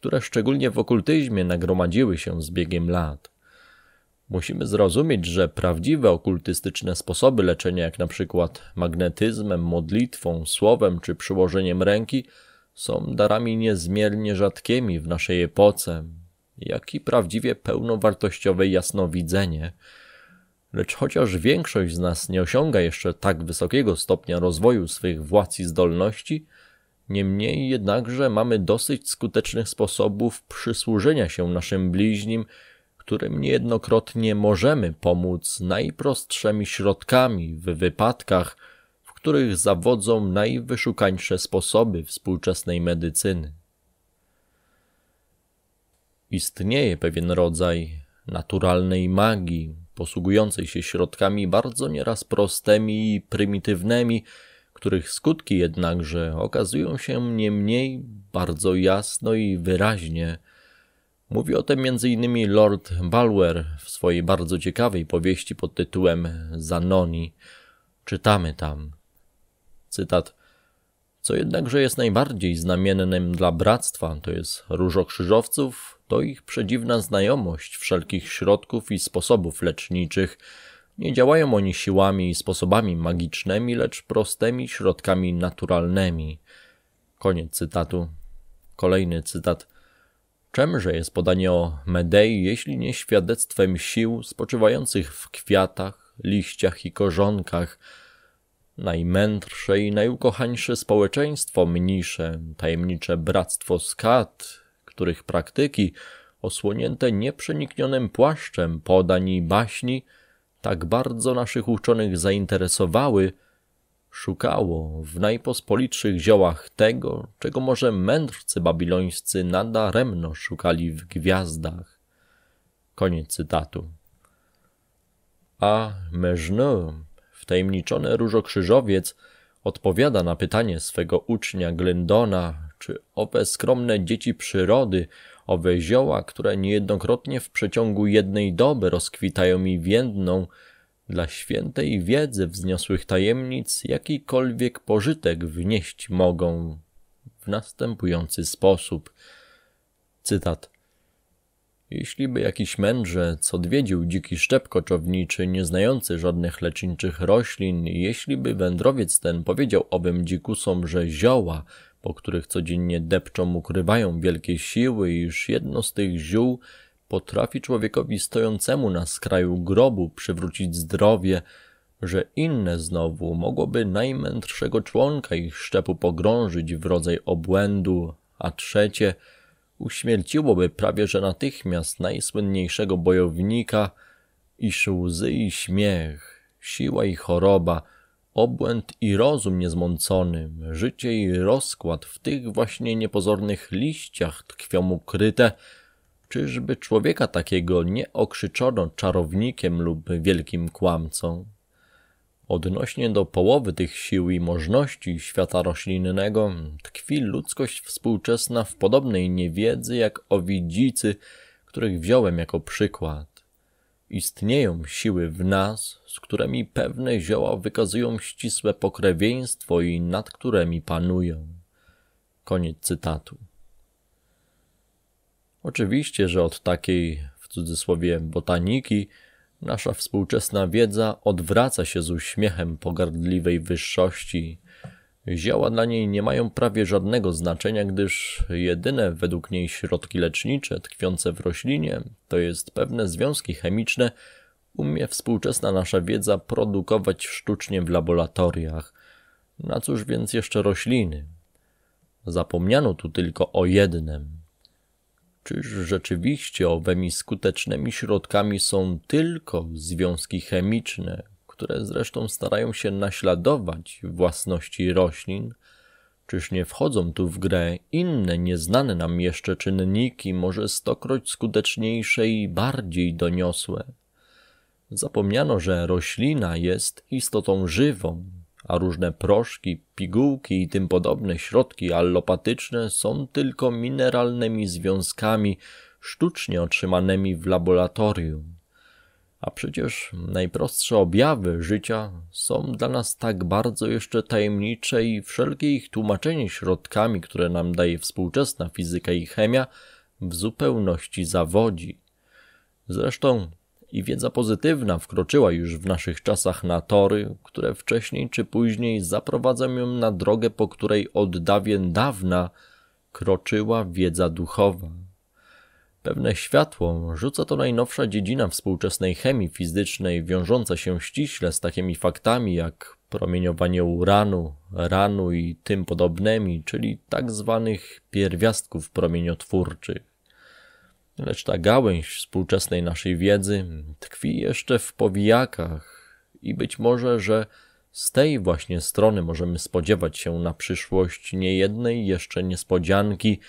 które szczególnie w okultyzmie nagromadziły się z biegiem lat. Musimy zrozumieć, że prawdziwe okultystyczne sposoby leczenia, jak na przykład magnetyzmem, modlitwą, słowem czy przyłożeniem ręki, są darami niezmiernie rzadkimi w naszej epoce, jak i prawdziwie pełnowartościowe jasnowidzenie. Lecz chociaż większość z nas nie osiąga jeszcze tak wysokiego stopnia rozwoju swych władz i zdolności – Niemniej jednakże mamy dosyć skutecznych sposobów przysłużenia się naszym bliźnim, którym niejednokrotnie możemy pomóc najprostszymi środkami w wypadkach, w których zawodzą najwyszukańsze sposoby współczesnej medycyny. Istnieje pewien rodzaj naturalnej magii, posługującej się środkami bardzo nieraz prostymi i prymitywnymi, których skutki jednakże okazują się niemniej bardzo jasno i wyraźnie. Mówi o tym m.in. Lord Balwer w swojej bardzo ciekawej powieści pod tytułem Zanoni. Czytamy tam. Cytat. Co jednakże jest najbardziej znamiennym dla bractwa, to jest różokrzyżowców, to ich przedziwna znajomość wszelkich środków i sposobów leczniczych – nie działają oni siłami i sposobami magicznymi, lecz prostymi środkami naturalnymi. Koniec cytatu. Kolejny cytat. Czemże jest podanie o Medei, jeśli nie świadectwem sił spoczywających w kwiatach, liściach i korzonkach, najmędrsze i najukochańsze społeczeństwo mnisze, tajemnicze bractwo skat, których praktyki, osłonięte nieprzeniknionym płaszczem podań i baśni, tak bardzo naszych uczonych zainteresowały, szukało w najpospolitszych ziołach tego, czego może mędrcy babilońscy nadaremno szukali w gwiazdach. Koniec cytatu. A Meżny, wtajemniczony różokrzyżowiec, odpowiada na pytanie swego ucznia Glendona, czy owe skromne dzieci przyrody Owe zioła, które niejednokrotnie w przeciągu jednej doby rozkwitają mi więdną, dla świętej wiedzy wzniosłych tajemnic jakikolwiek pożytek wnieść mogą w następujący sposób. Cytat. Jeśli by jakiś mędrzec odwiedził dziki szczep koczowniczy, nie znający żadnych leczniczych roślin, jeśli by wędrowiec ten powiedział owym dzikusom, że zioła, po których codziennie depczą, ukrywają wielkie siły, iż jedno z tych ziół potrafi człowiekowi stojącemu na skraju grobu przywrócić zdrowie, że inne znowu mogłoby najmędrszego członka ich szczepu pogrążyć w rodzaj obłędu, a trzecie uśmierciłoby prawie że natychmiast najsłynniejszego bojownika, iż łzy i śmiech, siła i choroba – Obłęd i rozum niezmącony, życie i rozkład w tych właśnie niepozornych liściach tkwią ukryte. Czyżby człowieka takiego nie okrzyczono czarownikiem lub wielkim kłamcą? Odnośnie do połowy tych sił i możności świata roślinnego tkwi ludzkość współczesna w podobnej niewiedzy jak owidzicy, których wziąłem jako przykład. Istnieją siły w nas, z którymi pewne zioła wykazują ścisłe pokrewieństwo i nad którymi panują. Koniec cytatu. Oczywiście, że od takiej, w cudzysłowie, botaniki, nasza współczesna wiedza odwraca się z uśmiechem pogardliwej wyższości – Zioła dla niej nie mają prawie żadnego znaczenia, gdyż jedyne według niej środki lecznicze tkwiące w roślinie to jest pewne związki chemiczne, umie współczesna nasza wiedza produkować sztucznie w laboratoriach. Na cóż więc jeszcze rośliny? Zapomniano tu tylko o jednym. Czyż rzeczywiście owymi skutecznymi środkami są tylko związki chemiczne, które zresztą starają się naśladować własności roślin, czyż nie wchodzą tu w grę inne nieznane nam jeszcze czynniki, może stokroć skuteczniejsze i bardziej doniosłe? Zapomniano, że roślina jest istotą żywą, a różne proszki, pigułki i tym podobne środki allopatyczne są tylko mineralnymi związkami sztucznie otrzymanymi w laboratorium. A przecież najprostsze objawy życia są dla nas tak bardzo jeszcze tajemnicze i wszelkie ich tłumaczenie środkami, które nam daje współczesna fizyka i chemia, w zupełności zawodzi. Zresztą i wiedza pozytywna wkroczyła już w naszych czasach na tory, które wcześniej czy później zaprowadzą ją na drogę, po której od dawien dawna kroczyła wiedza duchowa, Pewne światło rzuca to najnowsza dziedzina współczesnej chemii fizycznej, wiążąca się ściśle z takimi faktami jak promieniowanie uranu, ranu i tym podobnymi, czyli tak zwanych pierwiastków promieniotwórczych. Lecz ta gałęź współczesnej naszej wiedzy tkwi jeszcze w powijakach i być może, że z tej właśnie strony możemy spodziewać się na przyszłość niejednej jeszcze niespodzianki,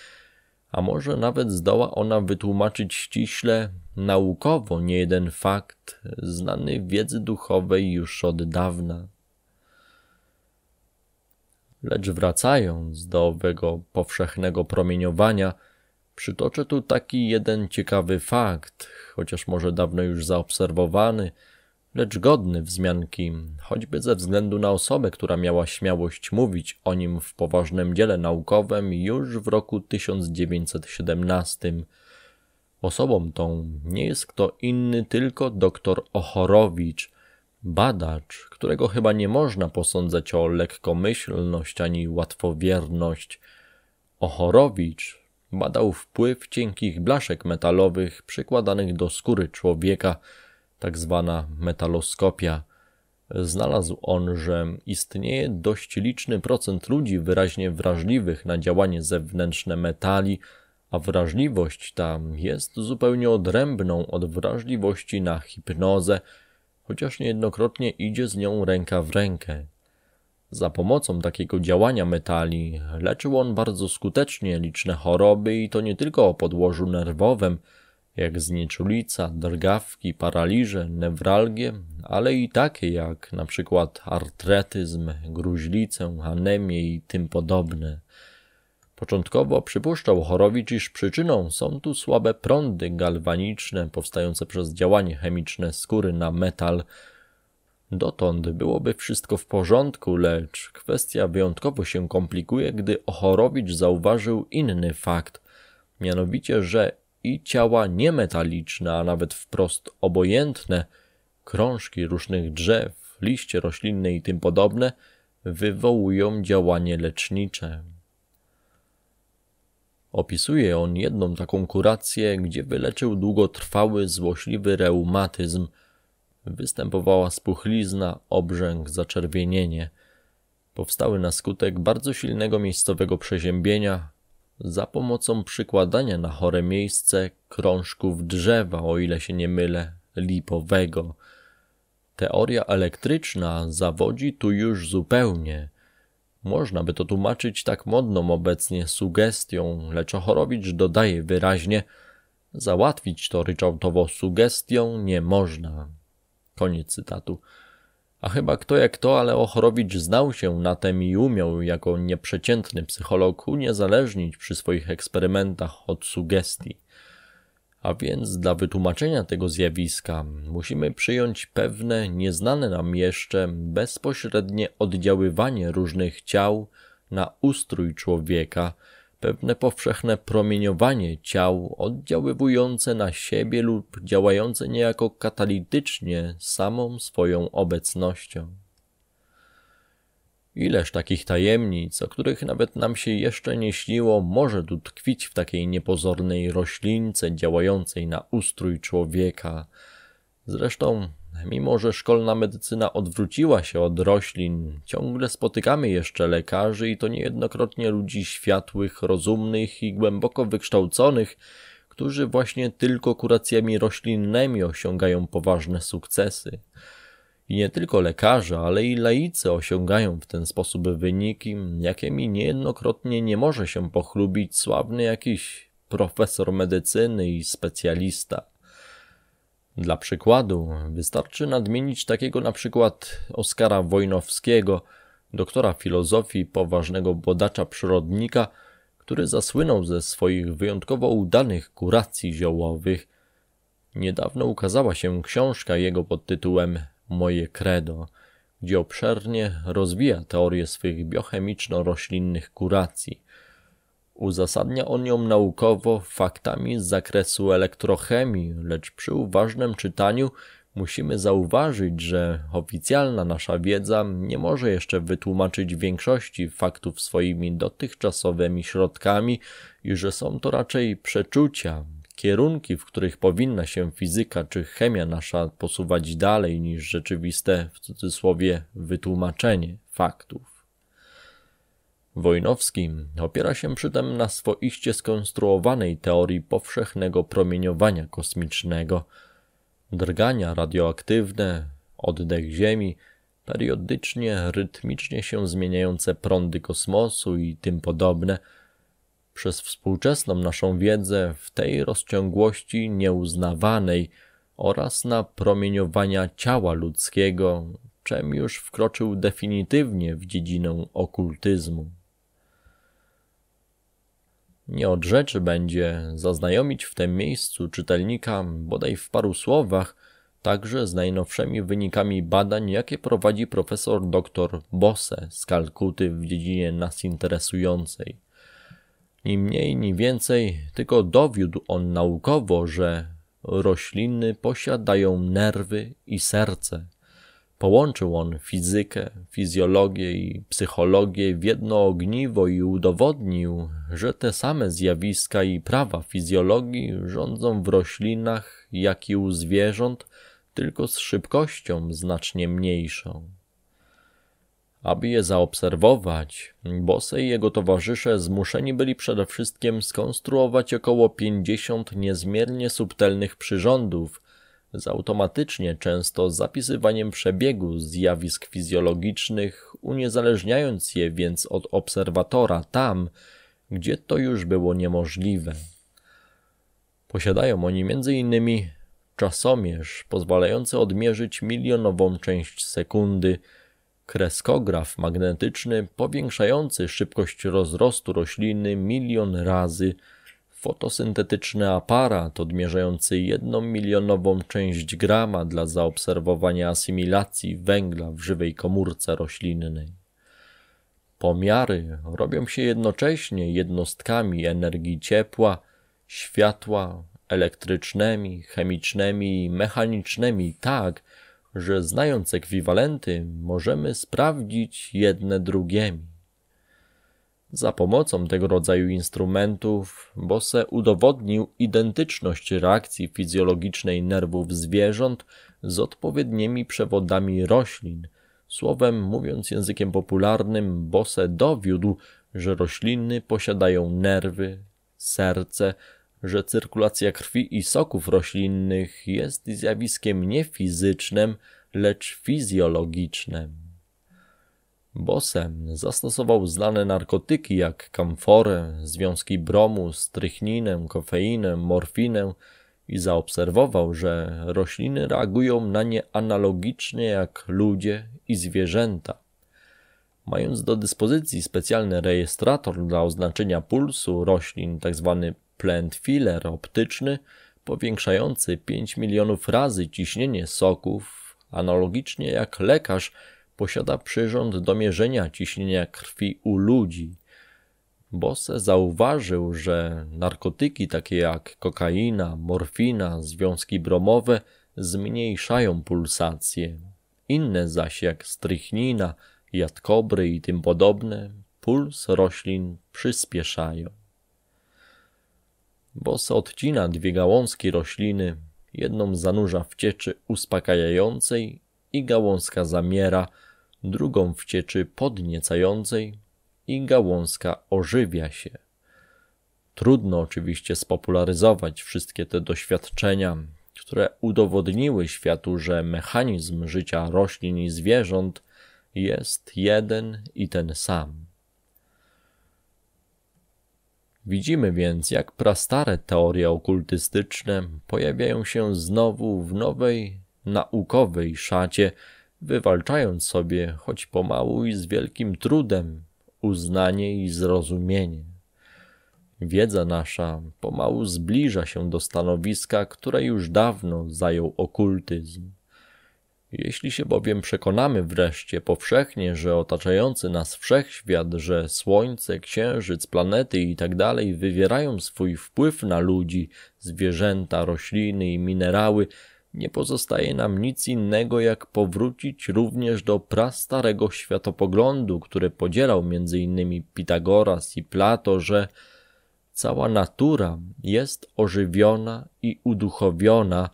a może nawet zdoła ona wytłumaczyć ściśle naukowo niejeden fakt znany wiedzy duchowej już od dawna. Lecz wracając do owego powszechnego promieniowania, przytoczę tu taki jeden ciekawy fakt, chociaż może dawno już zaobserwowany – lecz godny wzmianki, choćby ze względu na osobę, która miała śmiałość mówić o nim w poważnym dziele naukowym już w roku 1917. Osobą tą nie jest kto inny, tylko dr Ochorowicz, badacz, którego chyba nie można posądzać o lekkomyślność ani łatwowierność. Ochorowicz badał wpływ cienkich blaszek metalowych przykładanych do skóry człowieka – tak zwana metaloskopia. Znalazł on, że istnieje dość liczny procent ludzi wyraźnie wrażliwych na działanie zewnętrzne metali, a wrażliwość ta jest zupełnie odrębną od wrażliwości na hipnozę, chociaż niejednokrotnie idzie z nią ręka w rękę. Za pomocą takiego działania metali leczył on bardzo skutecznie liczne choroby i to nie tylko o podłożu nerwowym, jak znieczulica, drgawki, paraliże, newralgie, ale i takie jak np. artretyzm, gruźlicę, anemię i tym podobne. Początkowo przypuszczał Chorowicz, iż przyczyną są tu słabe prądy galwaniczne powstające przez działanie chemiczne skóry na metal. Dotąd byłoby wszystko w porządku, lecz kwestia wyjątkowo się komplikuje, gdy Ochorowicz zauważył inny fakt – mianowicie, że i ciała niemetaliczne, a nawet wprost obojętne, krążki różnych drzew, liście roślinne i tym podobne, wywołują działanie lecznicze. Opisuje on jedną taką kurację, gdzie wyleczył długotrwały, złośliwy reumatyzm. Występowała spuchlizna, obrzęk, zaczerwienienie. Powstały na skutek bardzo silnego miejscowego przeziębienia, za pomocą przykładania na chore miejsce krążków drzewa, o ile się nie mylę, lipowego. Teoria elektryczna zawodzi tu już zupełnie. Można by to tłumaczyć tak modną obecnie sugestią, lecz Ochorowicz dodaje wyraźnie, załatwić to ryczałtowo sugestią nie można. Koniec cytatu. A chyba kto jak to, ale Ochorowicz znał się na tem i umiał jako nieprzeciętny psycholog uniezależnić przy swoich eksperymentach od sugestii. A więc dla wytłumaczenia tego zjawiska musimy przyjąć pewne, nieznane nam jeszcze, bezpośrednie oddziaływanie różnych ciał na ustrój człowieka – pewne powszechne promieniowanie ciał oddziaływujące na siebie lub działające niejako katalitycznie samą swoją obecnością. Ileż takich tajemnic, o których nawet nam się jeszcze nie śniło, może tu tkwić w takiej niepozornej roślince działającej na ustrój człowieka. Zresztą Mimo, że szkolna medycyna odwróciła się od roślin, ciągle spotykamy jeszcze lekarzy i to niejednokrotnie ludzi światłych, rozumnych i głęboko wykształconych, którzy właśnie tylko kuracjami roślinnymi osiągają poważne sukcesy. I nie tylko lekarze, ale i laicy osiągają w ten sposób wyniki, jakimi niejednokrotnie nie może się pochlubić sławny jakiś profesor medycyny i specjalista. Dla przykładu wystarczy nadmienić takiego na przykład Oskara Wojnowskiego, doktora filozofii, poważnego bodacza przyrodnika, który zasłynął ze swoich wyjątkowo udanych kuracji ziołowych. Niedawno ukazała się książka jego pod tytułem Moje Credo, gdzie obszernie rozwija teorię swych biochemiczno-roślinnych kuracji – Uzasadnia on ją naukowo faktami z zakresu elektrochemii, lecz przy uważnym czytaniu musimy zauważyć, że oficjalna nasza wiedza nie może jeszcze wytłumaczyć większości faktów swoimi dotychczasowymi środkami i że są to raczej przeczucia, kierunki, w których powinna się fizyka czy chemia nasza posuwać dalej niż rzeczywiste w cudzysłowie wytłumaczenie faktów. Wojnowski opiera się przy tym na swoiście skonstruowanej teorii powszechnego promieniowania kosmicznego. Drgania radioaktywne, oddech Ziemi, periodycznie, rytmicznie się zmieniające prądy kosmosu i tym podobne. Przez współczesną naszą wiedzę w tej rozciągłości nieuznawanej oraz na promieniowania ciała ludzkiego, czym już wkroczył definitywnie w dziedzinę okultyzmu. Nie od rzeczy będzie zaznajomić w tym miejscu czytelnika, bodaj w paru słowach, także z najnowszymi wynikami badań, jakie prowadzi profesor dr Bose z Kalkuty w dziedzinie nas interesującej. Ni mniej, ni więcej, tylko dowiódł on naukowo, że rośliny posiadają nerwy i serce. Połączył on fizykę, fizjologię i psychologię w jedno ogniwo i udowodnił, że te same zjawiska i prawa fizjologii rządzą w roślinach, jak i u zwierząt, tylko z szybkością znacznie mniejszą. Aby je zaobserwować, Bose i jego towarzysze zmuszeni byli przede wszystkim skonstruować około 50 niezmiernie subtelnych przyrządów, z automatycznie często zapisywaniem przebiegu zjawisk fizjologicznych, uniezależniając je więc od obserwatora tam, gdzie to już było niemożliwe. Posiadają oni m.in. czasomierz pozwalający odmierzyć milionową część sekundy, kreskograf magnetyczny powiększający szybkość rozrostu rośliny milion razy, Fotosyntetyczny aparat odmierzający jedną milionową część grama dla zaobserwowania asymilacji węgla w żywej komórce roślinnej. Pomiary robią się jednocześnie jednostkami energii ciepła, światła, elektrycznymi, chemicznymi i mechanicznymi tak, że znając ekwiwalenty możemy sprawdzić jedne drugiemi. Za pomocą tego rodzaju instrumentów Bose udowodnił identyczność reakcji fizjologicznej nerwów zwierząt z odpowiednimi przewodami roślin. Słowem, mówiąc językiem popularnym, Bose dowiódł, że rośliny posiadają nerwy, serce, że cyrkulacja krwi i soków roślinnych jest zjawiskiem niefizycznym, lecz fizjologicznym. Bosem zastosował znane narkotyki jak kamforę, związki bromu, strychninę, kofeinę, morfinę i zaobserwował, że rośliny reagują na nie analogicznie jak ludzie i zwierzęta. Mając do dyspozycji specjalny rejestrator dla oznaczenia pulsu roślin, tzw. Tak plant filler optyczny, powiększający 5 milionów razy ciśnienie soków, analogicznie jak lekarz posiada przyrząd do mierzenia ciśnienia krwi u ludzi. Bose zauważył, że narkotyki takie jak kokaina, morfina, związki bromowe zmniejszają pulsację. Inne zaś jak strychnina, jadkobry i tym podobne puls roślin przyspieszają. Bos odcina dwie gałązki rośliny, jedną zanurza w cieczy uspokajającej i gałązka zamiera, drugą w cieczy podniecającej i gałązka ożywia się. Trudno oczywiście spopularyzować wszystkie te doświadczenia, które udowodniły światu, że mechanizm życia roślin i zwierząt jest jeden i ten sam. Widzimy więc, jak prastare teorie okultystyczne pojawiają się znowu w nowej, naukowej szacie, wywalczając sobie, choć pomału i z wielkim trudem, uznanie i zrozumienie. Wiedza nasza pomału zbliża się do stanowiska, które już dawno zajął okultyzm. Jeśli się bowiem przekonamy wreszcie powszechnie, że otaczający nas wszechświat, że słońce, księżyc, planety itd. Tak wywierają swój wpływ na ludzi, zwierzęta, rośliny i minerały, nie pozostaje nam nic innego jak powrócić również do prastarego światopoglądu, który podzielał m.in. Pitagoras i Plato, że cała natura jest ożywiona i uduchowiona,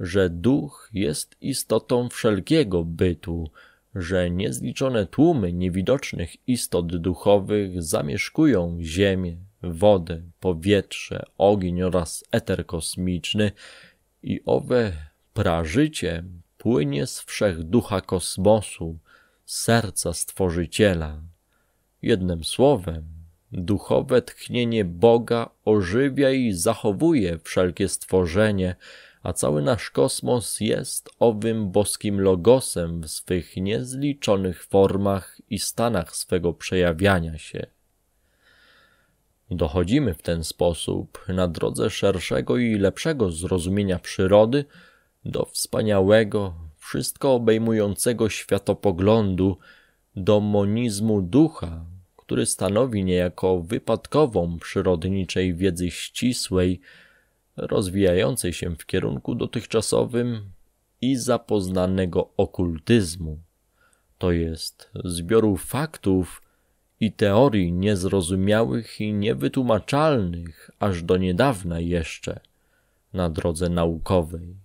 że duch jest istotą wszelkiego bytu, że niezliczone tłumy niewidocznych istot duchowych zamieszkują ziemię, wodę, powietrze, ogień oraz eter kosmiczny i owe prażycie płynie z wszech ducha kosmosu, serca stworzyciela. Jednym słowem, duchowe tchnienie Boga ożywia i zachowuje wszelkie stworzenie, a cały nasz kosmos jest owym boskim logosem w swych niezliczonych formach i stanach swego przejawiania się. Dochodzimy w ten sposób na drodze szerszego i lepszego zrozumienia przyrody, do wspaniałego, wszystko obejmującego światopoglądu, do monizmu ducha, który stanowi niejako wypadkową przyrodniczej wiedzy ścisłej, rozwijającej się w kierunku dotychczasowym i zapoznanego okultyzmu, to jest zbioru faktów i teorii niezrozumiałych i niewytłumaczalnych aż do niedawna jeszcze na drodze naukowej.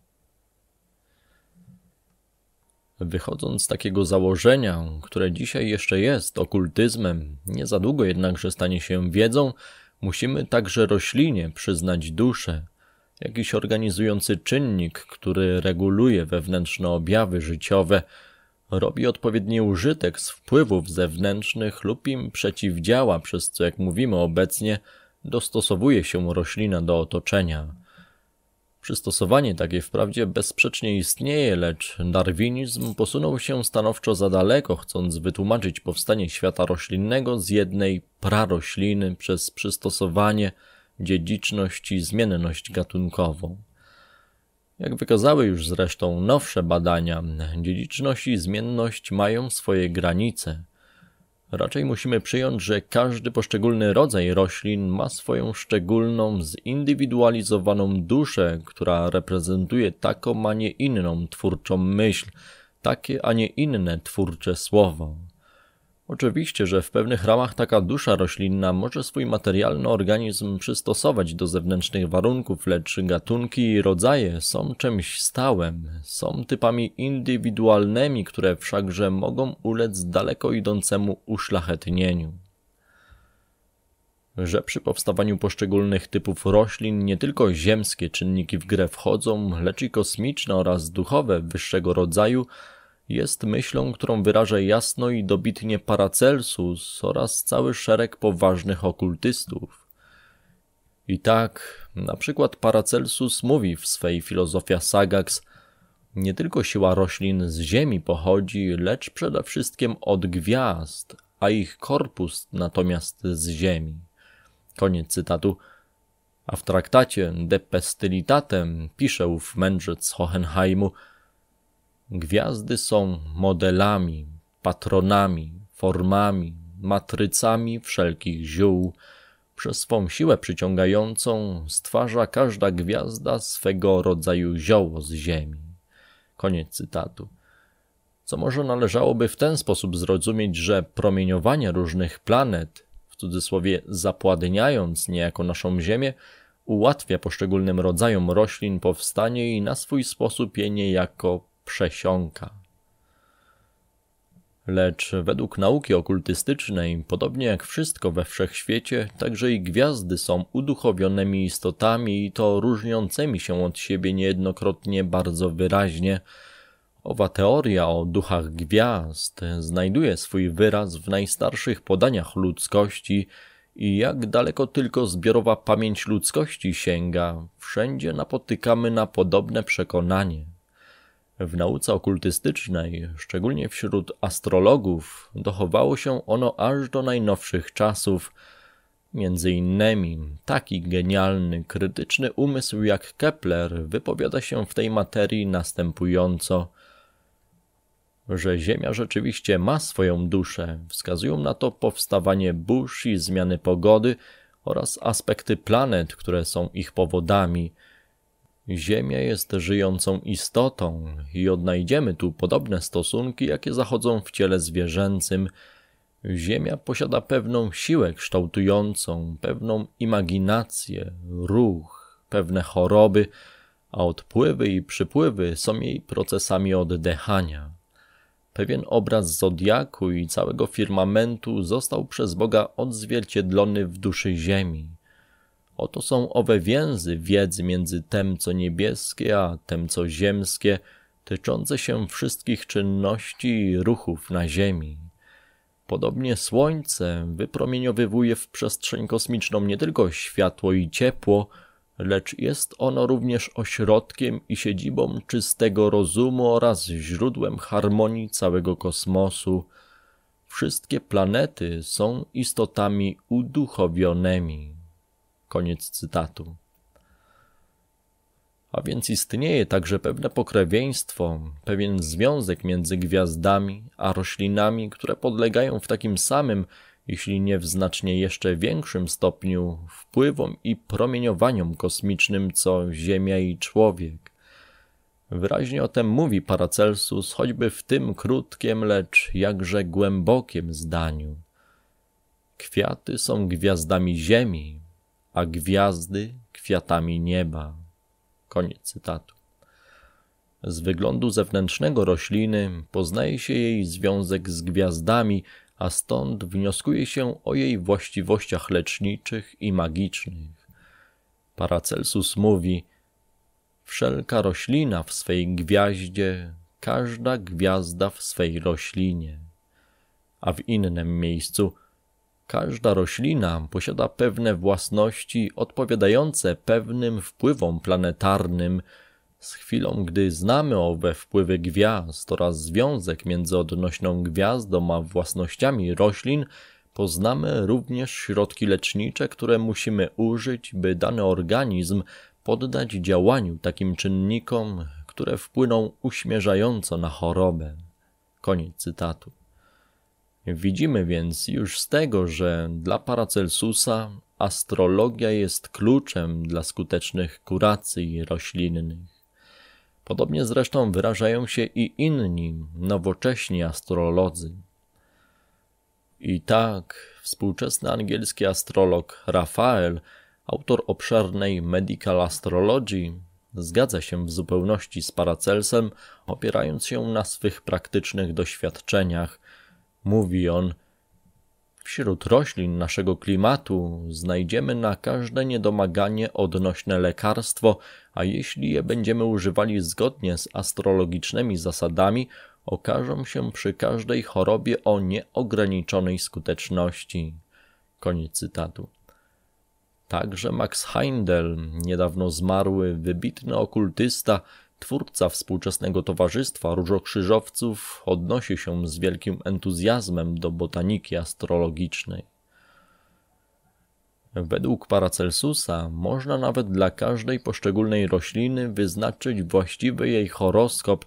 Wychodząc z takiego założenia, które dzisiaj jeszcze jest okultyzmem, nie za długo jednakże stanie się wiedzą, musimy także roślinie przyznać duszę, jakiś organizujący czynnik, który reguluje wewnętrzne objawy życiowe, robi odpowiedni użytek z wpływów zewnętrznych lub im przeciwdziała, przez co, jak mówimy obecnie, dostosowuje się roślina do otoczenia. Przystosowanie takie wprawdzie bezsprzecznie istnieje, lecz darwinizm posunął się stanowczo za daleko, chcąc wytłumaczyć powstanie świata roślinnego z jednej prarośliny przez przystosowanie, dziedziczność i zmienność gatunkową. Jak wykazały już zresztą nowsze badania, dziedziczność i zmienność mają swoje granice – Raczej musimy przyjąć, że każdy poszczególny rodzaj roślin ma swoją szczególną, zindywidualizowaną duszę, która reprezentuje taką, a nie inną twórczą myśl, takie, a nie inne twórcze słowo. Oczywiście, że w pewnych ramach taka dusza roślinna może swój materialny organizm przystosować do zewnętrznych warunków, lecz gatunki i rodzaje są czymś stałym, są typami indywidualnymi, które wszakże mogą ulec daleko idącemu uszlachetnieniu. Że przy powstawaniu poszczególnych typów roślin nie tylko ziemskie czynniki w grę wchodzą, lecz i kosmiczne oraz duchowe wyższego rodzaju – jest myślą, którą wyraża jasno i dobitnie Paracelsus oraz cały szereg poważnych okultystów. I tak, na przykład Paracelsus mówi w swej filozofia Sagax, nie tylko siła roślin z Ziemi pochodzi, lecz przede wszystkim od gwiazd, a ich korpus natomiast z Ziemi. Koniec cytatu. A w traktacie De Pestilitatem pisze ów mędrzec Hohenheimu, Gwiazdy są modelami, patronami, formami, matrycami wszelkich ziół. Przez swą siłę przyciągającą stwarza każda gwiazda swego rodzaju zioło z ziemi. Koniec cytatu. Co może należałoby w ten sposób zrozumieć, że promieniowanie różnych planet, w cudzysłowie zapładniając niejako naszą Ziemię, ułatwia poszczególnym rodzajom roślin powstanie i na swój sposób je niejako przesiąka. Lecz według nauki okultystycznej, podobnie jak wszystko we wszechświecie, także i gwiazdy są uduchowionymi istotami i to różniącymi się od siebie niejednokrotnie bardzo wyraźnie. Owa teoria o duchach gwiazd znajduje swój wyraz w najstarszych podaniach ludzkości i jak daleko tylko zbiorowa pamięć ludzkości sięga, wszędzie napotykamy na podobne przekonanie. W nauce okultystycznej, szczególnie wśród astrologów, dochowało się ono aż do najnowszych czasów. Między innymi taki genialny, krytyczny umysł jak Kepler wypowiada się w tej materii następująco że Ziemia rzeczywiście ma swoją duszę, wskazują na to powstawanie burz i zmiany pogody oraz aspekty planet, które są ich powodami – Ziemia jest żyjącą istotą i odnajdziemy tu podobne stosunki, jakie zachodzą w ciele zwierzęcym. Ziemia posiada pewną siłę kształtującą, pewną imaginację, ruch, pewne choroby, a odpływy i przypływy są jej procesami oddechania. Pewien obraz zodiaku i całego firmamentu został przez Boga odzwierciedlony w duszy Ziemi. Oto są owe więzy wiedzy między tem, co niebieskie, a tem, co ziemskie, tyczące się wszystkich czynności i ruchów na Ziemi. Podobnie Słońce wypromieniowywuje w przestrzeń kosmiczną nie tylko światło i ciepło, lecz jest ono również ośrodkiem i siedzibą czystego rozumu oraz źródłem harmonii całego kosmosu. Wszystkie planety są istotami uduchowionymi. Koniec cytatu. A więc istnieje także pewne pokrewieństwo, pewien związek między gwiazdami a roślinami, które podlegają w takim samym, jeśli nie w znacznie jeszcze większym stopniu, wpływom i promieniowaniom kosmicznym co Ziemia i człowiek. Wyraźnie o tym mówi Paracelsus, choćby w tym krótkim, lecz jakże głębokim zdaniu. Kwiaty są gwiazdami Ziemi, a gwiazdy kwiatami nieba. Koniec cytatu. Z wyglądu zewnętrznego rośliny poznaje się jej związek z gwiazdami, a stąd wnioskuje się o jej właściwościach leczniczych i magicznych. Paracelsus mówi: Wszelka roślina w swej gwiaździe, każda gwiazda w swej roślinie. A w innym miejscu Każda roślina posiada pewne własności odpowiadające pewnym wpływom planetarnym. Z chwilą, gdy znamy owe wpływy gwiazd oraz związek między odnośną gwiazdą a własnościami roślin, poznamy również środki lecznicze, które musimy użyć, by dany organizm poddać działaniu takim czynnikom, które wpłyną uśmierzająco na chorobę. Koniec cytatu. Widzimy więc już z tego, że dla Paracelsusa astrologia jest kluczem dla skutecznych kuracji roślinnych. Podobnie zresztą wyrażają się i inni nowocześni astrolodzy. I tak współczesny angielski astrolog Raphael, autor obszernej Medical Astrology, zgadza się w zupełności z Paracelsem, opierając się na swych praktycznych doświadczeniach mówi on, wśród roślin naszego klimatu znajdziemy na każde niedomaganie odnośne lekarstwo, a jeśli je będziemy używali zgodnie z astrologicznymi zasadami, okażą się przy każdej chorobie o nieograniczonej skuteczności. Koniec cytatu. Także Max Heindel, niedawno zmarły, wybitny okultysta, Twórca współczesnego towarzystwa różokrzyżowców odnosi się z wielkim entuzjazmem do botaniki astrologicznej. Według Paracelsusa można nawet dla każdej poszczególnej rośliny wyznaczyć właściwy jej horoskop.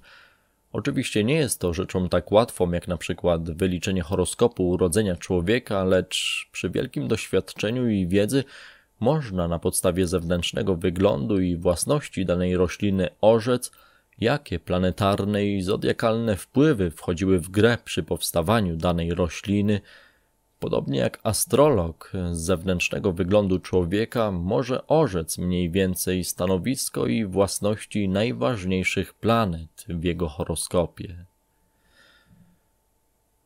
Oczywiście nie jest to rzeczą tak łatwą jak na przykład wyliczenie horoskopu urodzenia człowieka, lecz przy wielkim doświadczeniu i wiedzy można na podstawie zewnętrznego wyglądu i własności danej rośliny orzec, jakie planetarne i zodiakalne wpływy wchodziły w grę przy powstawaniu danej rośliny. Podobnie jak astrolog z zewnętrznego wyglądu człowieka może orzec mniej więcej stanowisko i własności najważniejszych planet w jego horoskopie.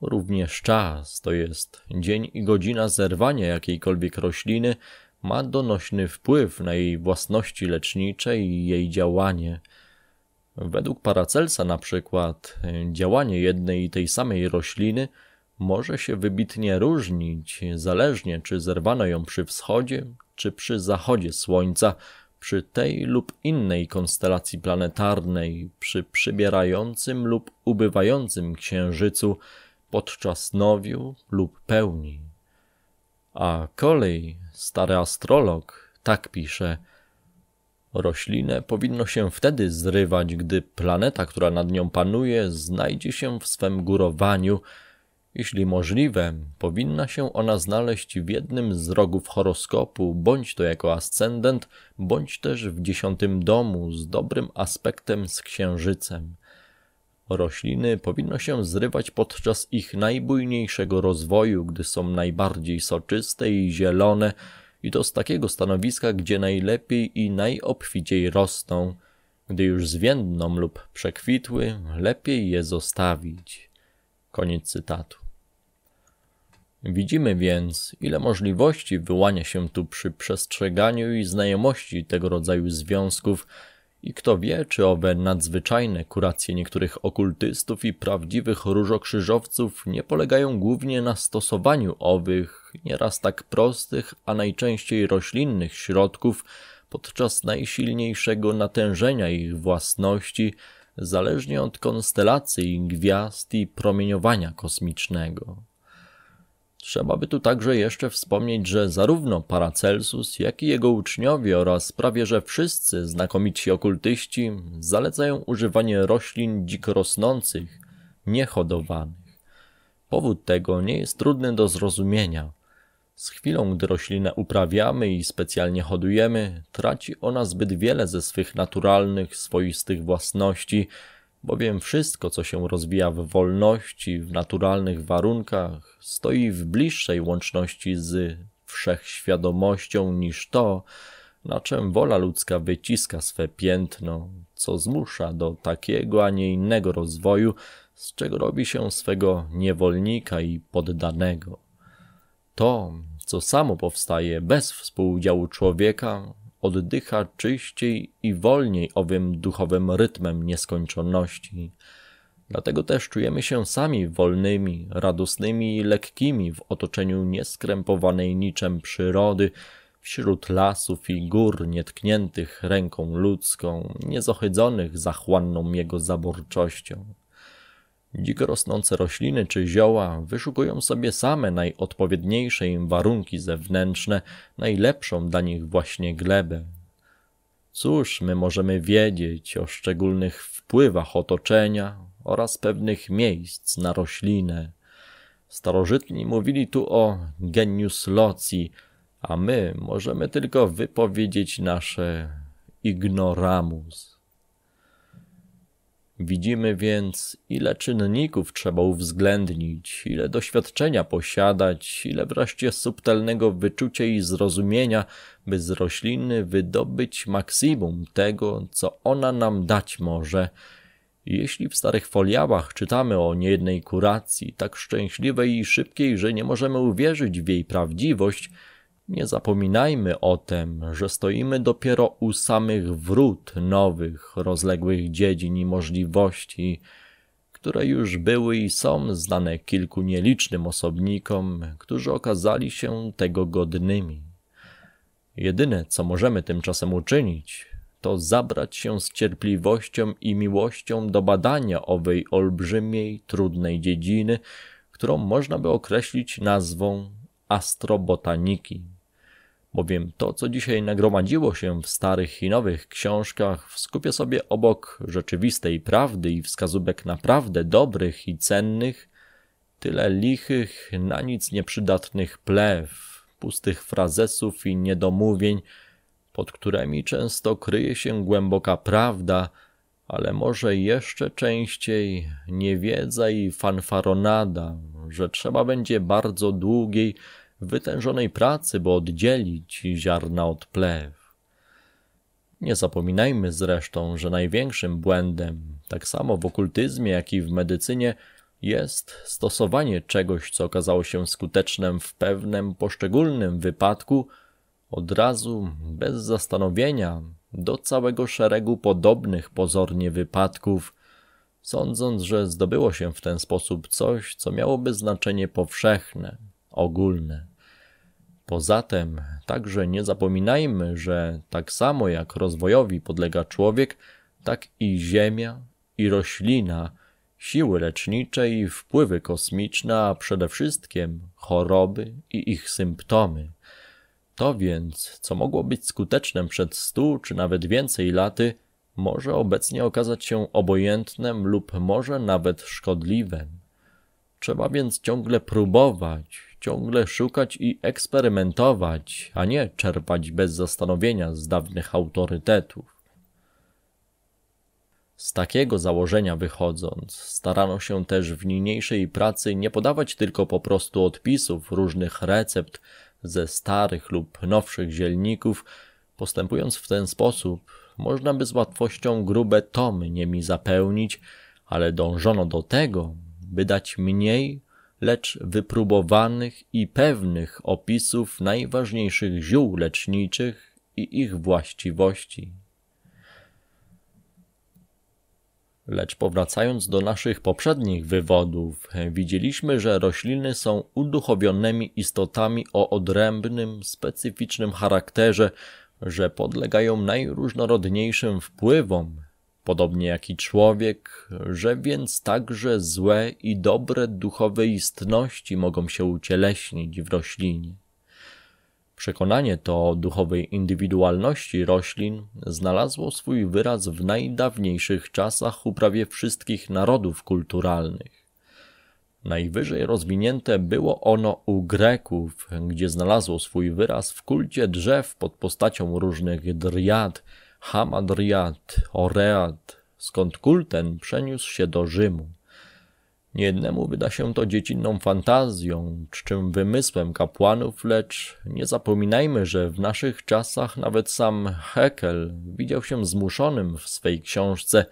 Również czas to jest dzień i godzina zerwania jakiejkolwiek rośliny, ma donośny wpływ na jej własności lecznicze i jej działanie. Według Paracelsa na przykład działanie jednej i tej samej rośliny może się wybitnie różnić, zależnie czy zerwano ją przy wschodzie, czy przy zachodzie słońca, przy tej lub innej konstelacji planetarnej, przy przybierającym lub ubywającym księżycu, podczas nowiu lub pełni. A kolej stary astrolog, tak pisze. Roślinę powinno się wtedy zrywać, gdy planeta, która nad nią panuje, znajdzie się w swem górowaniu. Jeśli możliwe, powinna się ona znaleźć w jednym z rogów horoskopu, bądź to jako ascendent, bądź też w dziesiątym domu z dobrym aspektem z księżycem. Rośliny powinno się zrywać podczas ich najbujniejszego rozwoju, gdy są najbardziej soczyste i zielone i to z takiego stanowiska, gdzie najlepiej i najobficiej rosną. Gdy już zwiędną lub przekwitły, lepiej je zostawić. Koniec cytatu. Widzimy więc, ile możliwości wyłania się tu przy przestrzeganiu i znajomości tego rodzaju związków, i kto wie, czy owe nadzwyczajne kuracje niektórych okultystów i prawdziwych różokrzyżowców nie polegają głównie na stosowaniu owych, nieraz tak prostych, a najczęściej roślinnych środków podczas najsilniejszego natężenia ich własności, zależnie od konstelacji gwiazd i promieniowania kosmicznego. Trzeba by tu także jeszcze wspomnieć, że zarówno Paracelsus, jak i jego uczniowie oraz prawie że wszyscy znakomici okultyści zalecają używanie roślin dziko rosnących, niehodowanych. Powód tego nie jest trudny do zrozumienia. Z chwilą, gdy roślinę uprawiamy i specjalnie hodujemy, traci ona zbyt wiele ze swych naturalnych, swoistych własności, bowiem wszystko, co się rozwija w wolności, w naturalnych warunkach, stoi w bliższej łączności z wszechświadomością niż to, na czym wola ludzka wyciska swe piętno, co zmusza do takiego, a nie innego rozwoju, z czego robi się swego niewolnika i poddanego. To, co samo powstaje bez współudziału człowieka, oddycha czyściej i wolniej owym duchowym rytmem nieskończoności. Dlatego też czujemy się sami wolnymi, radosnymi i lekkimi w otoczeniu nieskrępowanej niczem przyrody, wśród lasów i gór nietkniętych ręką ludzką, niezohydzonych zachłanną jego zaborczością. Dziko rosnące rośliny czy zioła wyszukują sobie same najodpowiedniejsze im warunki zewnętrzne, najlepszą dla nich właśnie glebę. Cóż my możemy wiedzieć o szczególnych wpływach otoczenia oraz pewnych miejsc na roślinę? Starożytni mówili tu o genius loci, a my możemy tylko wypowiedzieć nasze ignoramus. Widzimy więc, ile czynników trzeba uwzględnić, ile doświadczenia posiadać, ile wreszcie subtelnego wyczucia i zrozumienia, by z rośliny wydobyć maksimum tego, co ona nam dać może. Jeśli w starych foliałach czytamy o niejednej kuracji, tak szczęśliwej i szybkiej, że nie możemy uwierzyć w jej prawdziwość, nie zapominajmy o tym, że stoimy dopiero u samych wrót nowych, rozległych dziedzin i możliwości, które już były i są znane kilku nielicznym osobnikom, którzy okazali się tego godnymi. Jedyne, co możemy tymczasem uczynić, to zabrać się z cierpliwością i miłością do badania owej olbrzymiej, trudnej dziedziny, którą można by określić nazwą astrobotaniki bowiem to, co dzisiaj nagromadziło się w starych i nowych książkach, wskupia sobie obok rzeczywistej prawdy i wskazówek naprawdę dobrych i cennych, tyle lichych, na nic nieprzydatnych plew, pustych frazesów i niedomówień, pod którymi często kryje się głęboka prawda, ale może jeszcze częściej niewiedza i fanfaronada, że trzeba będzie bardzo długiej, wytężonej pracy, by oddzielić ziarna od plew. Nie zapominajmy zresztą, że największym błędem, tak samo w okultyzmie, jak i w medycynie, jest stosowanie czegoś, co okazało się skutecznym w pewnym poszczególnym wypadku, od razu, bez zastanowienia, do całego szeregu podobnych pozornie wypadków, sądząc, że zdobyło się w ten sposób coś, co miałoby znaczenie powszechne, ogólne. Poza tym, także nie zapominajmy, że tak samo jak rozwojowi podlega człowiek, tak i Ziemia i roślina, siły lecznicze i wpływy kosmiczne, a przede wszystkim choroby i ich symptomy. To więc, co mogło być skutecznym przed stu czy nawet więcej laty, może obecnie okazać się obojętnym lub może nawet szkodliwym. Trzeba więc ciągle próbować, ciągle szukać i eksperymentować, a nie czerpać bez zastanowienia z dawnych autorytetów. Z takiego założenia wychodząc, starano się też w niniejszej pracy nie podawać tylko po prostu odpisów różnych recept ze starych lub nowszych zielników. Postępując w ten sposób, można by z łatwością grube tomy nimi zapełnić, ale dążono do tego, by dać mniej lecz wypróbowanych i pewnych opisów najważniejszych ziół leczniczych i ich właściwości. Lecz powracając do naszych poprzednich wywodów, widzieliśmy, że rośliny są uduchowionymi istotami o odrębnym, specyficznym charakterze, że podlegają najróżnorodniejszym wpływom, podobnie jak i człowiek, że więc także złe i dobre duchowe istności mogą się ucieleśnić w roślinie. Przekonanie to o duchowej indywidualności roślin znalazło swój wyraz w najdawniejszych czasach u prawie wszystkich narodów kulturalnych. Najwyżej rozwinięte było ono u Greków, gdzie znalazło swój wyraz w kulcie drzew pod postacią różnych driad – Hamadriat, Oreat, skąd kult ten przeniósł się do Rzymu. Niejednemu wyda się to dziecinną fantazją, czczym wymysłem kapłanów, lecz nie zapominajmy, że w naszych czasach nawet sam Hekel widział się zmuszonym w swej książce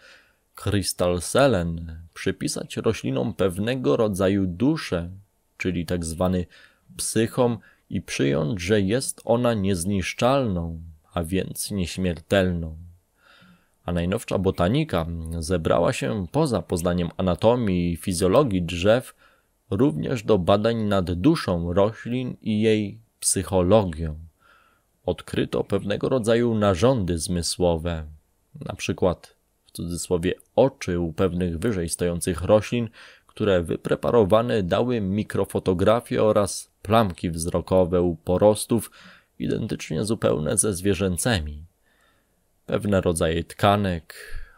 Krystalselen przypisać roślinom pewnego rodzaju duszę, czyli tak zwany psychom, i przyjąć, że jest ona niezniszczalną, a więc nieśmiertelną. A najnowsza botanika zebrała się poza poznaniem anatomii i fizjologii drzew również do badań nad duszą roślin i jej psychologią. Odkryto pewnego rodzaju narządy zmysłowe, na przykład w cudzysłowie oczy u pewnych wyżej stojących roślin, które wypreparowane dały mikrofotografie oraz plamki wzrokowe u porostów, identycznie zupełne ze zwierzęcymi. Pewne rodzaje tkanek,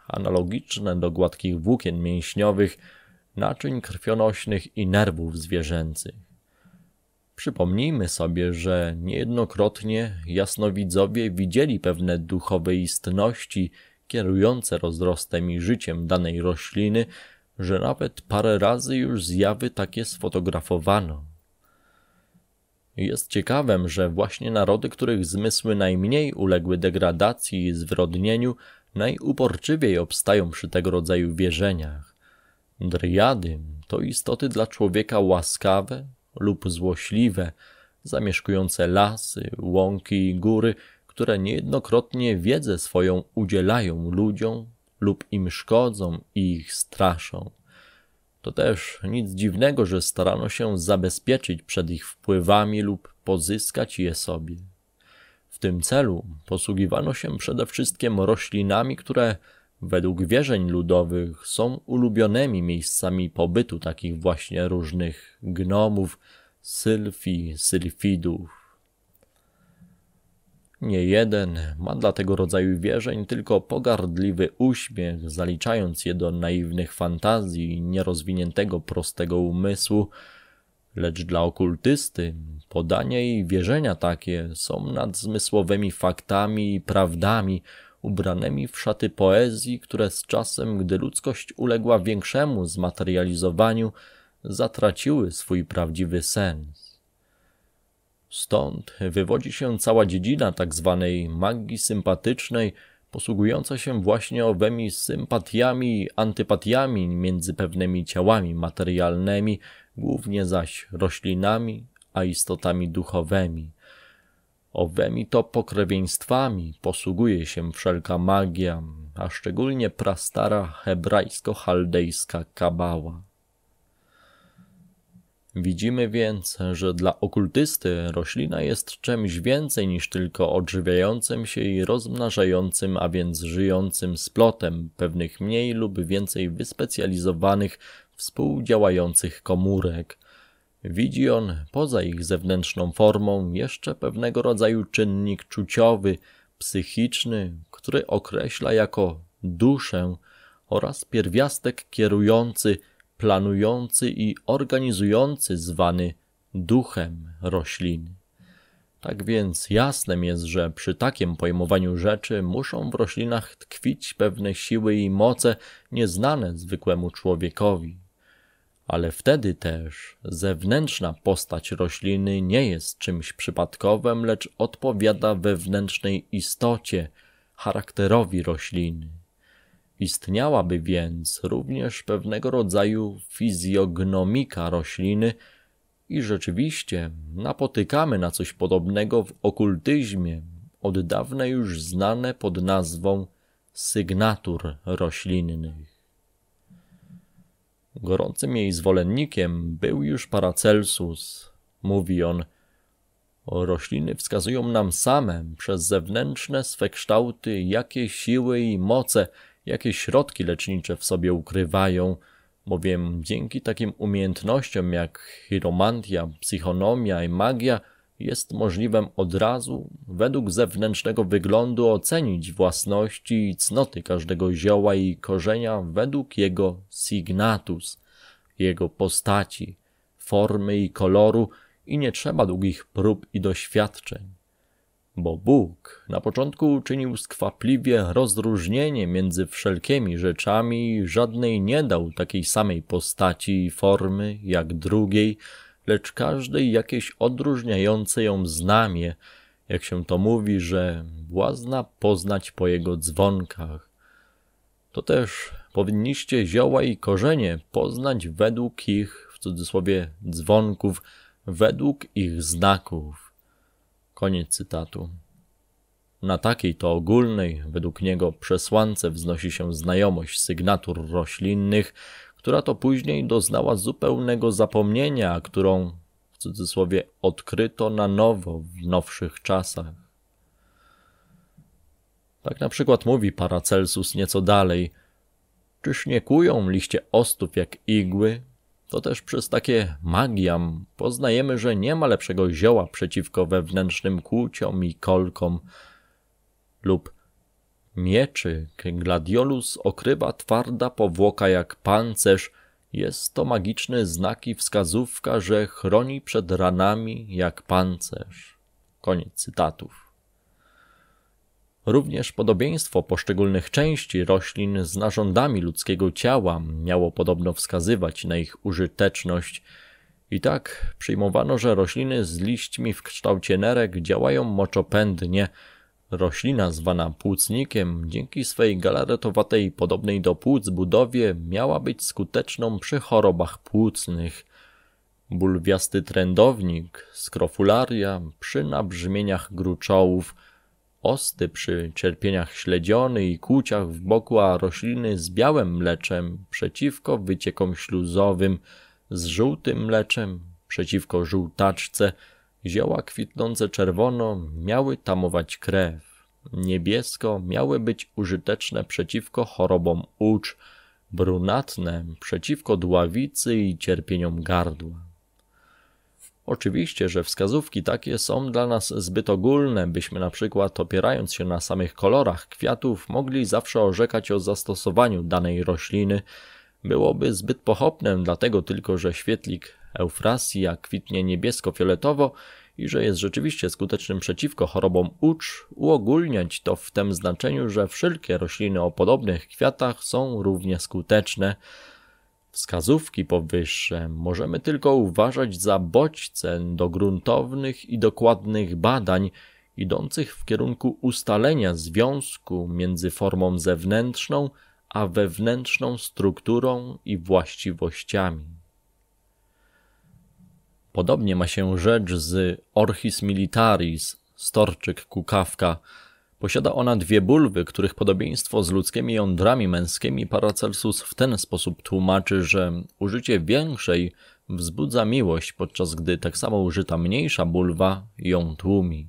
analogiczne do gładkich włókien mięśniowych, naczyń krwionośnych i nerwów zwierzęcych. Przypomnijmy sobie, że niejednokrotnie jasnowidzowie widzieli pewne duchowe istności kierujące rozrostem i życiem danej rośliny, że nawet parę razy już zjawy takie sfotografowano. Jest ciekawem, że właśnie narody, których zmysły najmniej uległy degradacji i zwrodnieniu, najuporczywiej obstają przy tego rodzaju wierzeniach. Dryady to istoty dla człowieka łaskawe lub złośliwe, zamieszkujące lasy, łąki i góry, które niejednokrotnie wiedzę swoją udzielają ludziom lub im szkodzą i ich straszą. To też nic dziwnego, że starano się zabezpieczyć przed ich wpływami lub pozyskać je sobie. W tym celu posługiwano się przede wszystkim roślinami, które według wierzeń ludowych są ulubionymi miejscami pobytu takich właśnie różnych gnomów, sylfi, sylfidów. Nie jeden ma dla tego rodzaju wierzeń tylko pogardliwy uśmiech, zaliczając je do naiwnych fantazji nierozwiniętego prostego umysłu, lecz dla okultysty podanie i wierzenia takie są nadzmysłowymi faktami i prawdami, ubranymi w szaty poezji, które z czasem, gdy ludzkość uległa większemu zmaterializowaniu, zatraciły swój prawdziwy sens. Stąd wywodzi się cała dziedzina tzw. Tak magii sympatycznej, posługująca się właśnie owymi sympatiami i antypatiami między pewnymi ciałami materialnymi, głównie zaś roślinami, a istotami duchowymi. Owymi to pokrewieństwami posługuje się wszelka magia, a szczególnie prastara hebrajsko-chaldejska kabała. Widzimy więc, że dla okultysty roślina jest czymś więcej niż tylko odżywiającym się i rozmnażającym, a więc żyjącym splotem pewnych mniej lub więcej wyspecjalizowanych, współdziałających komórek. Widzi on, poza ich zewnętrzną formą, jeszcze pewnego rodzaju czynnik czuciowy, psychiczny, który określa jako duszę oraz pierwiastek kierujący – planujący i organizujący zwany duchem rośliny. Tak więc jasnym jest, że przy takim pojmowaniu rzeczy muszą w roślinach tkwić pewne siły i moce nieznane zwykłemu człowiekowi. Ale wtedy też zewnętrzna postać rośliny nie jest czymś przypadkowym, lecz odpowiada wewnętrznej istocie, charakterowi rośliny. Istniałaby więc również pewnego rodzaju fizjognomika rośliny i rzeczywiście napotykamy na coś podobnego w okultyzmie, od dawna już znane pod nazwą sygnatur roślinnych. Gorącym jej zwolennikiem był już Paracelsus. Mówi on, rośliny wskazują nam same przez zewnętrzne swe kształty, jakie siły i moce – jakie środki lecznicze w sobie ukrywają, bowiem dzięki takim umiejętnościom jak chiromantia, psychonomia i magia jest możliwym od razu według zewnętrznego wyglądu ocenić własności i cnoty każdego zioła i korzenia według jego signatus, jego postaci, formy i koloru i nie trzeba długich prób i doświadczeń. Bo Bóg na początku uczynił skwapliwie rozróżnienie między wszelkimi rzeczami, żadnej nie dał takiej samej postaci i formy jak drugiej, lecz każdej jakieś odróżniające ją znamie, jak się to mówi, że błazna poznać po jego dzwonkach. To też powinniście zioła i korzenie poznać według ich, w cudzysłowie, dzwonków, według ich znaków. Koniec cytatu. Na takiej to ogólnej, według niego, przesłance wznosi się znajomość sygnatur roślinnych, która to później doznała zupełnego zapomnienia, którą, w cudzysłowie, odkryto na nowo w nowszych czasach. Tak na przykład mówi Paracelsus nieco dalej. Czyż nie kują liście ostów jak igły, to też przez takie magiam poznajemy, że nie ma lepszego zioła przeciwko wewnętrznym kłóciom i kolkom lub mieczy. Gladiolus okrywa twarda powłoka jak pancerz. Jest to magiczny znak i wskazówka, że chroni przed ranami jak pancerz. Koniec cytatów. Również podobieństwo poszczególnych części roślin z narządami ludzkiego ciała miało podobno wskazywać na ich użyteczność. I tak przyjmowano, że rośliny z liśćmi w kształcie nerek działają moczopędnie. Roślina zwana płucnikiem, dzięki swej galaretowatej podobnej do płuc budowie, miała być skuteczną przy chorobach płucnych. Bulwiasty trędownik, skrofularia przy nabrzmieniach gruczołów – osty przy cierpieniach śledziony i kłuciach w boku, a rośliny z białym mleczem przeciwko wyciekom śluzowym, z żółtym mleczem przeciwko żółtaczce, zioła kwitnące czerwono miały tamować krew. Niebiesko miały być użyteczne przeciwko chorobom ucz, brunatne przeciwko dławicy i cierpieniom gardła. Oczywiście, że wskazówki takie są dla nas zbyt ogólne, byśmy na przykład opierając się na samych kolorach kwiatów mogli zawsze orzekać o zastosowaniu danej rośliny. Byłoby zbyt pochopne, dlatego tylko, że świetlik Eufrasja kwitnie niebiesko-fioletowo i że jest rzeczywiście skutecznym przeciwko chorobom ucz, uogólniać to w tym znaczeniu, że wszelkie rośliny o podobnych kwiatach są równie skuteczne. Wskazówki powyższe możemy tylko uważać za bodźce do gruntownych i dokładnych badań idących w kierunku ustalenia związku między formą zewnętrzną a wewnętrzną strukturą i właściwościami. Podobnie ma się rzecz z Orchis Militaris, Storczyk Kukawka, Posiada ona dwie bulwy, których podobieństwo z ludzkimi jądrami męskimi Paracelsus w ten sposób tłumaczy, że użycie większej wzbudza miłość, podczas gdy tak samo użyta mniejsza bulwa ją tłumi.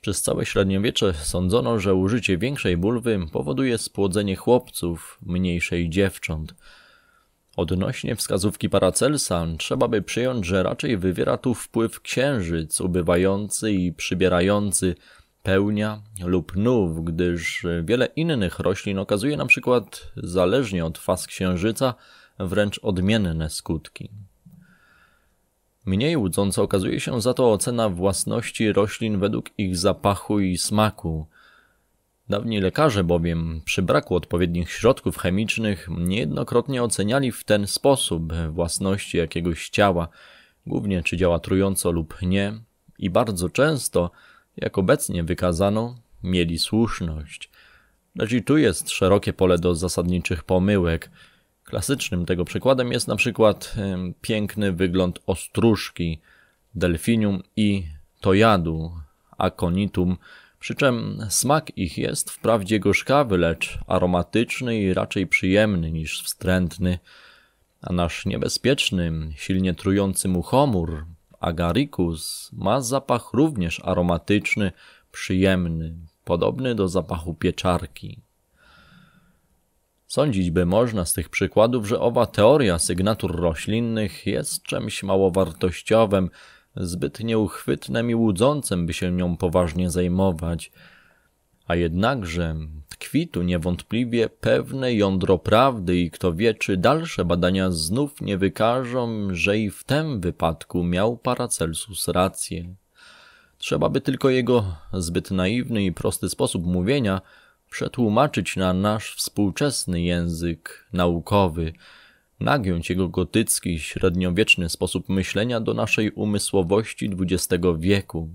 Przez całe średniowiecze sądzono, że użycie większej bulwy powoduje spłodzenie chłopców, mniejszej dziewcząt. Odnośnie wskazówki Paracelsa trzeba by przyjąć, że raczej wywiera tu wpływ księżyc ubywający i przybierający – pełnia lub nów, gdyż wiele innych roślin okazuje na przykład, zależnie od faz księżyca, wręcz odmienne skutki. Mniej łudząco okazuje się za to ocena własności roślin według ich zapachu i smaku. Dawni lekarze bowiem, przy braku odpowiednich środków chemicznych, niejednokrotnie oceniali w ten sposób własności jakiegoś ciała, głównie czy działa trująco lub nie, i bardzo często – jak obecnie wykazano, mieli słuszność. Lecz i tu jest szerokie pole do zasadniczych pomyłek. Klasycznym tego przykładem jest na przykład piękny wygląd ostróżki, delfinium i tojadu, aconitum, przy czym smak ich jest wprawdzie gorzkawy, lecz aromatyczny i raczej przyjemny niż wstrętny, a nasz niebezpieczny, silnie trujący muchomór agaricus ma zapach również aromatyczny, przyjemny, podobny do zapachu pieczarki. Sądzić by można z tych przykładów, że owa teoria sygnatur roślinnych jest czymś mało wartościowym, zbyt nieuchwytnym i łudzącym, by się nią poważnie zajmować – a jednakże tkwi tu niewątpliwie pewne jądro prawdy i kto wie, czy dalsze badania znów nie wykażą, że i w tym wypadku miał Paracelsus rację. Trzeba by tylko jego zbyt naiwny i prosty sposób mówienia przetłumaczyć na nasz współczesny język naukowy, nagiąć jego gotycki, średniowieczny sposób myślenia do naszej umysłowości XX wieku.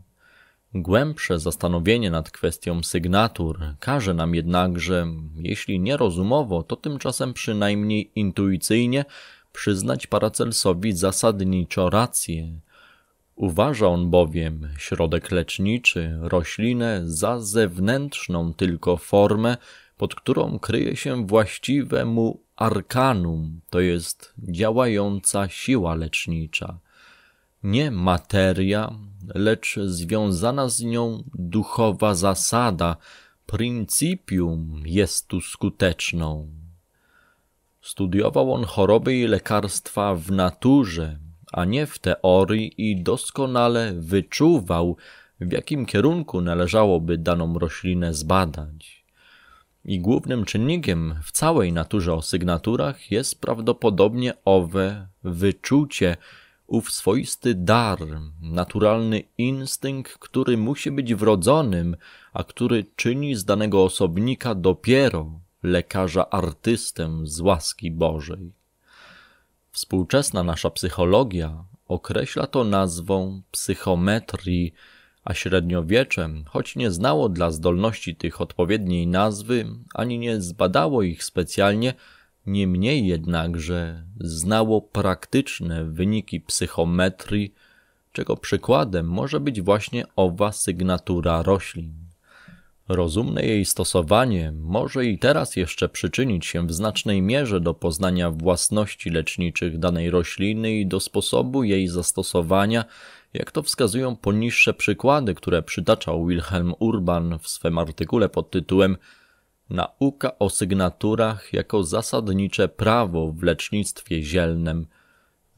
Głębsze zastanowienie nad kwestią sygnatur każe nam jednakże, jeśli nie rozumowo, to tymczasem przynajmniej intuicyjnie przyznać Paracelsowi zasadniczo rację. Uważa on bowiem środek leczniczy, roślinę za zewnętrzną tylko formę, pod którą kryje się właściwe mu arkanum, to jest działająca siła lecznicza nie materia, lecz związana z nią duchowa zasada, principium jest tu skuteczną. Studiował on choroby i lekarstwa w naturze, a nie w teorii i doskonale wyczuwał, w jakim kierunku należałoby daną roślinę zbadać. I głównym czynnikiem w całej naturze o sygnaturach jest prawdopodobnie owe wyczucie, ów swoisty dar, naturalny instynkt, który musi być wrodzonym, a który czyni z danego osobnika dopiero lekarza artystem, z łaski Bożej. Współczesna nasza psychologia określa to nazwą psychometrii, a średniowieczem, choć nie znało dla zdolności tych odpowiedniej nazwy, ani nie zbadało ich specjalnie, Niemniej jednakże znało praktyczne wyniki psychometrii, czego przykładem może być właśnie owa sygnatura roślin. Rozumne jej stosowanie może i teraz jeszcze przyczynić się w znacznej mierze do poznania własności leczniczych danej rośliny i do sposobu jej zastosowania, jak to wskazują poniższe przykłady, które przytaczał Wilhelm Urban w swym artykule pod tytułem nauka o sygnaturach jako zasadnicze prawo w lecznictwie zielnym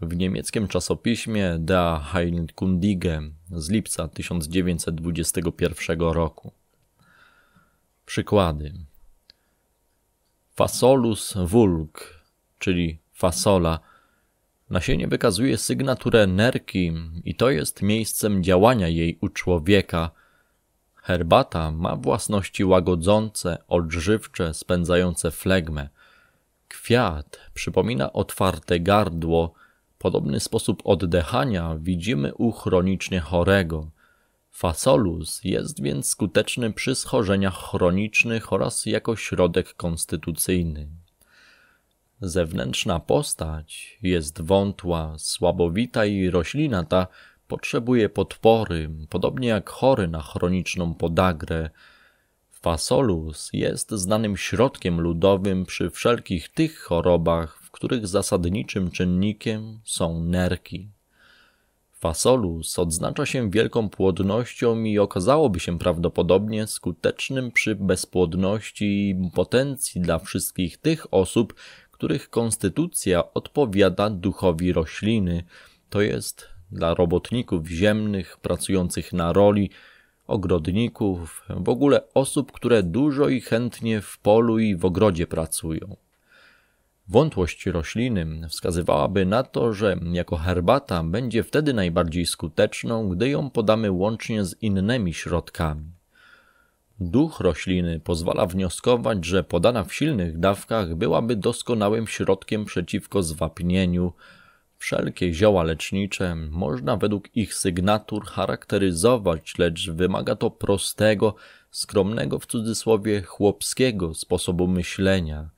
w niemieckim czasopiśmie Der Heilkundige z lipca 1921 roku. Przykłady. Fasolus vulg, czyli fasola. Nasienie wykazuje sygnaturę nerki i to jest miejscem działania jej u człowieka – Herbata ma własności łagodzące, odżywcze, spędzające flegmę. Kwiat przypomina otwarte gardło. Podobny sposób oddechania widzimy u chronicznie chorego. Fasolus jest więc skuteczny przy schorzeniach chronicznych oraz jako środek konstytucyjny. Zewnętrzna postać jest wątła, słabowita i roślina ta Potrzebuje podpory, podobnie jak chory na chroniczną podagrę. Fasolus jest znanym środkiem ludowym przy wszelkich tych chorobach, w których zasadniczym czynnikiem są nerki. Fasolus odznacza się wielką płodnością i okazałoby się prawdopodobnie skutecznym przy bezpłodności i potencji dla wszystkich tych osób, których konstytucja odpowiada duchowi rośliny, to jest dla robotników ziemnych pracujących na roli, ogrodników, w ogóle osób, które dużo i chętnie w polu i w ogrodzie pracują. Wątłość rośliny wskazywałaby na to, że jako herbata będzie wtedy najbardziej skuteczną, gdy ją podamy łącznie z innymi środkami. Duch rośliny pozwala wnioskować, że podana w silnych dawkach byłaby doskonałym środkiem przeciwko zwapnieniu, Wszelkie zioła lecznicze można według ich sygnatur charakteryzować, lecz wymaga to prostego, skromnego w cudzysłowie chłopskiego sposobu myślenia.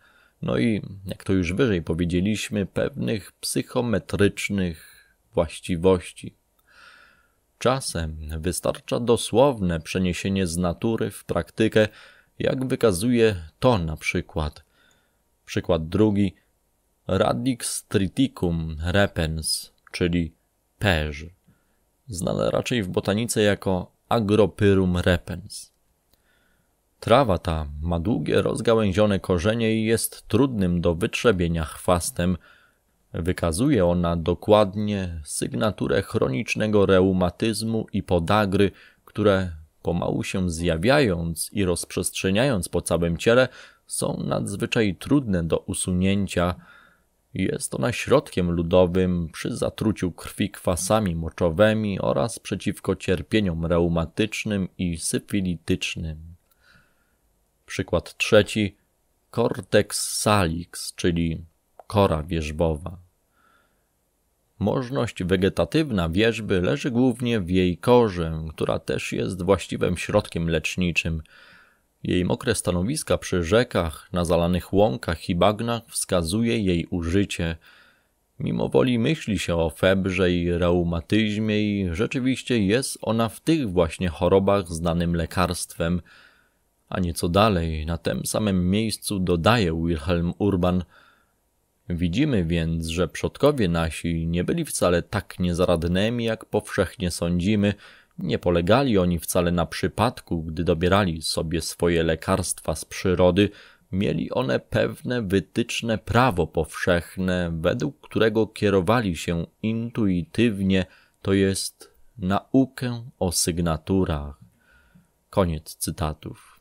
No i, jak to już wyżej powiedzieliśmy, pewnych psychometrycznych właściwości. Czasem wystarcza dosłowne przeniesienie z natury w praktykę, jak wykazuje to na przykład. Przykład drugi – Radix triticum repens, czyli perz, znane raczej w botanice jako Agropyrum repens. Trawa ta ma długie, rozgałęzione korzenie i jest trudnym do wytrzebienia chwastem. Wykazuje ona dokładnie sygnaturę chronicznego reumatyzmu i podagry, które pomału się zjawiając i rozprzestrzeniając po całym ciele, są nadzwyczaj trudne do usunięcia, jest ona środkiem ludowym przy zatruciu krwi kwasami moczowymi oraz przeciwko cierpieniom reumatycznym i syfilitycznym. Przykład trzeci. Cortex salix, czyli kora wierzbowa. Możność wegetatywna wierzby leży głównie w jej korze, która też jest właściwym środkiem leczniczym – jej mokre stanowiska przy rzekach, na zalanych łąkach i bagnach wskazuje jej użycie. Mimo woli myśli się o febrze i reumatyzmie i rzeczywiście jest ona w tych właśnie chorobach znanym lekarstwem. A nieco dalej, na tym samym miejscu dodaje Wilhelm Urban. Widzimy więc, że przodkowie nasi nie byli wcale tak niezaradnymi, jak powszechnie sądzimy – nie polegali oni wcale na przypadku, gdy dobierali sobie swoje lekarstwa z przyrody, mieli one pewne wytyczne prawo powszechne, według którego kierowali się intuitywnie, to jest naukę o sygnaturach. Koniec cytatów.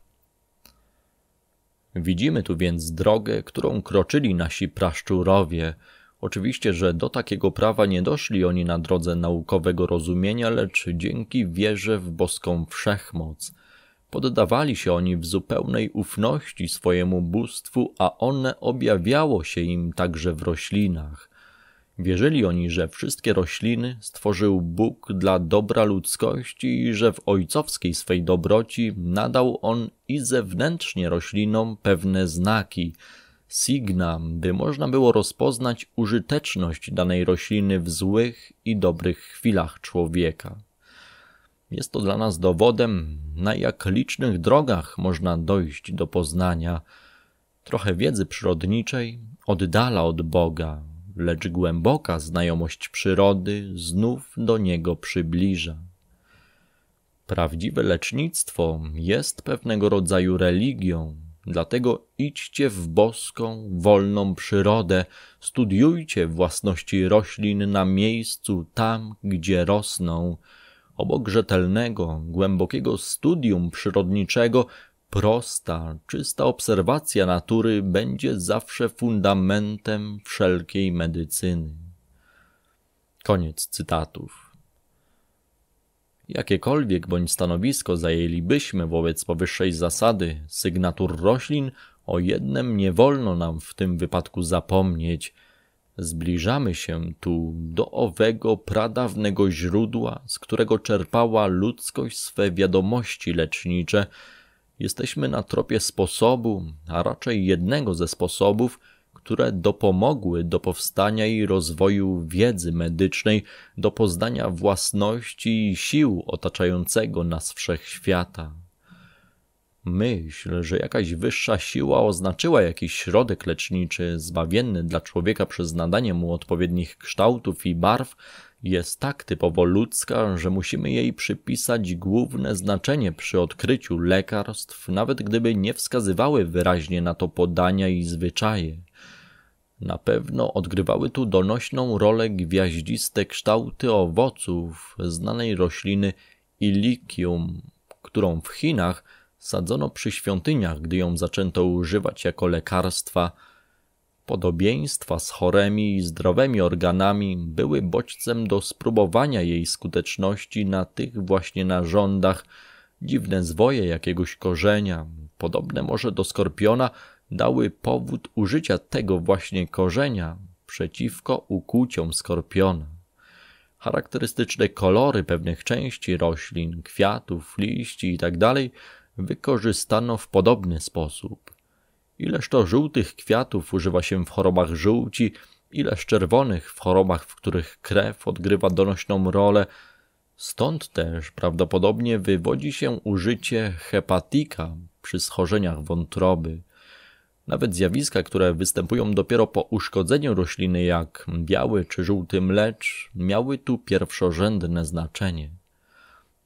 Widzimy tu więc drogę, którą kroczyli nasi praszczurowie – Oczywiście, że do takiego prawa nie doszli oni na drodze naukowego rozumienia, lecz dzięki wierze w boską wszechmoc. Poddawali się oni w zupełnej ufności swojemu bóstwu, a one objawiało się im także w roślinach. Wierzyli oni, że wszystkie rośliny stworzył Bóg dla dobra ludzkości i że w ojcowskiej swej dobroci nadał on i zewnętrznie roślinom pewne znaki – Signa, by można było rozpoznać użyteczność danej rośliny w złych i dobrych chwilach człowieka. Jest to dla nas dowodem, na jak licznych drogach można dojść do poznania. Trochę wiedzy przyrodniczej oddala od Boga, lecz głęboka znajomość przyrody znów do Niego przybliża. Prawdziwe lecznictwo jest pewnego rodzaju religią, Dlatego idźcie w boską, wolną przyrodę, studiujcie własności roślin na miejscu tam, gdzie rosną. Obok rzetelnego, głębokiego studium przyrodniczego, prosta, czysta obserwacja natury będzie zawsze fundamentem wszelkiej medycyny. Koniec cytatów. Jakiekolwiek bądź stanowisko zajęlibyśmy wobec powyższej zasady sygnatur roślin, o jednym nie wolno nam w tym wypadku zapomnieć. Zbliżamy się tu do owego pradawnego źródła, z którego czerpała ludzkość swe wiadomości lecznicze. Jesteśmy na tropie sposobu, a raczej jednego ze sposobów, które dopomogły do powstania i rozwoju wiedzy medycznej, do poznania własności i sił otaczającego nas wszechświata. Myśl, że jakaś wyższa siła oznaczyła jakiś środek leczniczy, zbawienny dla człowieka przez nadanie mu odpowiednich kształtów i barw, jest tak typowo ludzka, że musimy jej przypisać główne znaczenie przy odkryciu lekarstw, nawet gdyby nie wskazywały wyraźnie na to podania i zwyczaje. Na pewno odgrywały tu donośną rolę gwiaździste kształty owoców znanej rośliny ilikium, którą w Chinach sadzono przy świątyniach, gdy ją zaczęto używać jako lekarstwa. Podobieństwa z chorymi i zdrowymi organami były bodźcem do spróbowania jej skuteczności na tych właśnie narządach, dziwne zwoje jakiegoś korzenia, podobne może do skorpiona, dały powód użycia tego właśnie korzenia przeciwko ukłuciom skorpiona. Charakterystyczne kolory pewnych części roślin, kwiatów, liści itd. Tak wykorzystano w podobny sposób. Ileż to żółtych kwiatów używa się w chorobach żółci, ileż czerwonych w chorobach, w których krew odgrywa donośną rolę. Stąd też prawdopodobnie wywodzi się użycie hepatika przy schorzeniach wątroby. Nawet zjawiska, które występują dopiero po uszkodzeniu rośliny, jak biały czy żółty mlecz, miały tu pierwszorzędne znaczenie.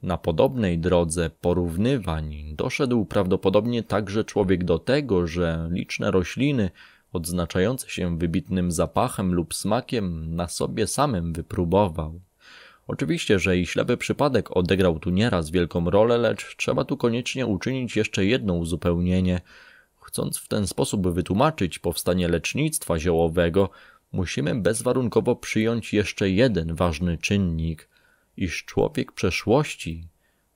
Na podobnej drodze porównywań doszedł prawdopodobnie także człowiek do tego, że liczne rośliny odznaczające się wybitnym zapachem lub smakiem na sobie samym wypróbował. Oczywiście, że i ślepy przypadek odegrał tu nieraz wielką rolę, lecz trzeba tu koniecznie uczynić jeszcze jedno uzupełnienie – Chcąc w ten sposób wytłumaczyć powstanie lecznictwa ziołowego, musimy bezwarunkowo przyjąć jeszcze jeden ważny czynnik, iż człowiek przeszłości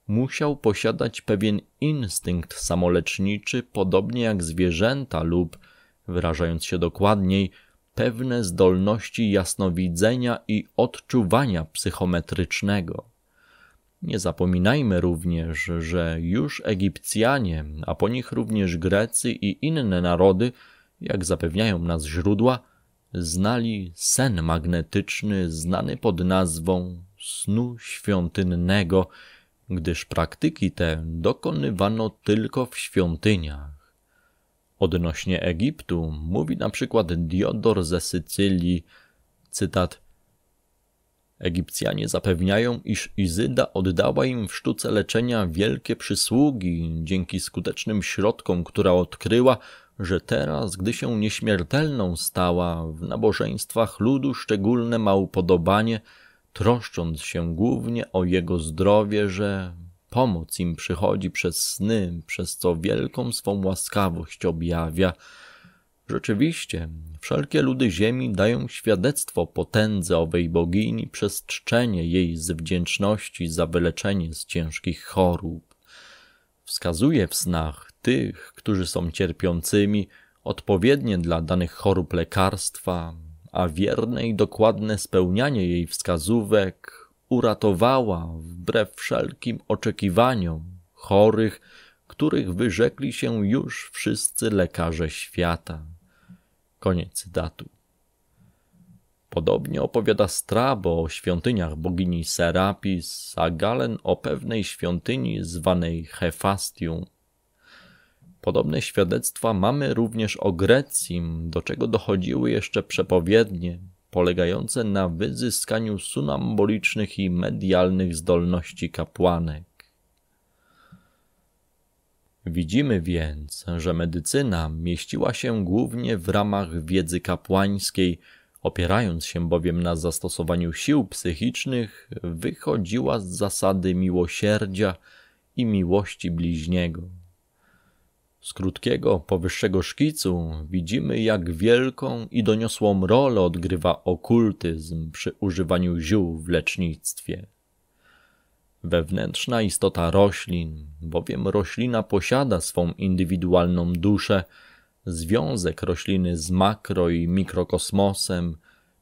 musiał posiadać pewien instynkt samoleczniczy, podobnie jak zwierzęta lub, wyrażając się dokładniej, pewne zdolności jasnowidzenia i odczuwania psychometrycznego. Nie zapominajmy również, że już Egipcjanie, a po nich również Grecy i inne narody, jak zapewniają nas źródła, znali sen magnetyczny znany pod nazwą snu świątynnego, gdyż praktyki te dokonywano tylko w świątyniach. Odnośnie Egiptu mówi na przykład Diodor ze Sycylii, cytat – Egipcjanie zapewniają, iż Izyda oddała im w sztuce leczenia wielkie przysługi dzięki skutecznym środkom, która odkryła, że teraz, gdy się nieśmiertelną stała, w nabożeństwach ludu szczególne ma upodobanie, troszcząc się głównie o jego zdrowie, że pomoc im przychodzi przez sny, przez co wielką swą łaskawość objawia – Rzeczywiście, wszelkie ludy ziemi dają świadectwo potędze owej bogini przez czczenie jej z wdzięczności za wyleczenie z ciężkich chorób. Wskazuje w snach tych, którzy są cierpiącymi, odpowiednie dla danych chorób lekarstwa, a wierne i dokładne spełnianie jej wskazówek uratowała, wbrew wszelkim oczekiwaniom, chorych, których wyrzekli się już wszyscy lekarze świata. Koniec cytatu. Podobnie opowiada Strabo o świątyniach bogini Serapis, a Galen o pewnej świątyni zwanej Hefastium. Podobne świadectwa mamy również o Grecji, do czego dochodziły jeszcze przepowiednie, polegające na wyzyskaniu sunambolicznych i medialnych zdolności kapłanek. Widzimy więc, że medycyna mieściła się głównie w ramach wiedzy kapłańskiej, opierając się bowiem na zastosowaniu sił psychicznych, wychodziła z zasady miłosierdzia i miłości bliźniego. Z krótkiego, powyższego szkicu widzimy, jak wielką i doniosłą rolę odgrywa okultyzm przy używaniu ziół w lecznictwie wewnętrzna istota roślin, bowiem roślina posiada swą indywidualną duszę, związek rośliny z makro i mikrokosmosem,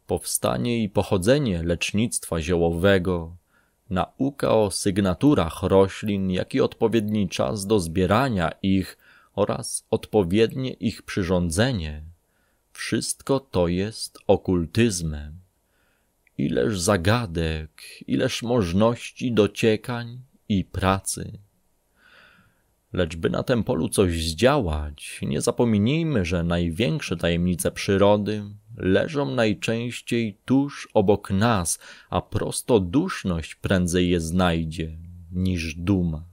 powstanie i pochodzenie lecznictwa ziołowego, nauka o sygnaturach roślin, jak i odpowiedni czas do zbierania ich oraz odpowiednie ich przyrządzenie. Wszystko to jest okultyzmem. Ileż zagadek, ileż możności dociekań i pracy. Lecz by na tym polu coś zdziałać, nie zapominijmy, że największe tajemnice przyrody leżą najczęściej tuż obok nas, a prosto duszność prędzej je znajdzie niż duma.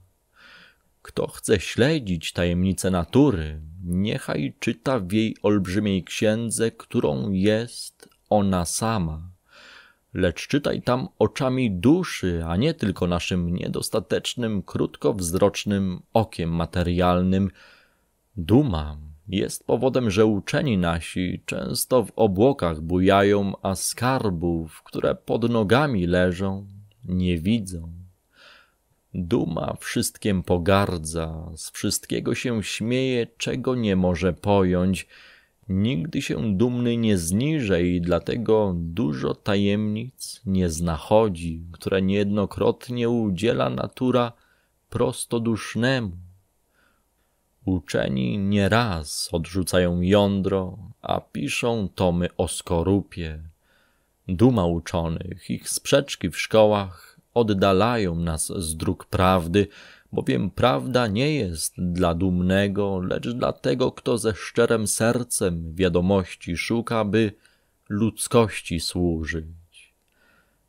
Kto chce śledzić tajemnice natury, niechaj czyta w jej olbrzymiej księdze, którą jest ona sama lecz czytaj tam oczami duszy, a nie tylko naszym niedostatecznym, krótkowzrocznym okiem materialnym. Duma jest powodem, że uczeni nasi często w obłokach bujają, a skarbów, które pod nogami leżą, nie widzą. Duma wszystkim pogardza, z wszystkiego się śmieje, czego nie może pojąć. Nigdy się dumny nie zniża i dlatego dużo tajemnic nie znachodzi, które niejednokrotnie udziela natura prostodusznemu. Uczeni nieraz odrzucają jądro, a piszą tomy o skorupie. Duma uczonych, ich sprzeczki w szkołach oddalają nas z dróg prawdy, bowiem prawda nie jest dla dumnego, lecz dla tego, kto ze szczerem sercem wiadomości szuka, by ludzkości służyć.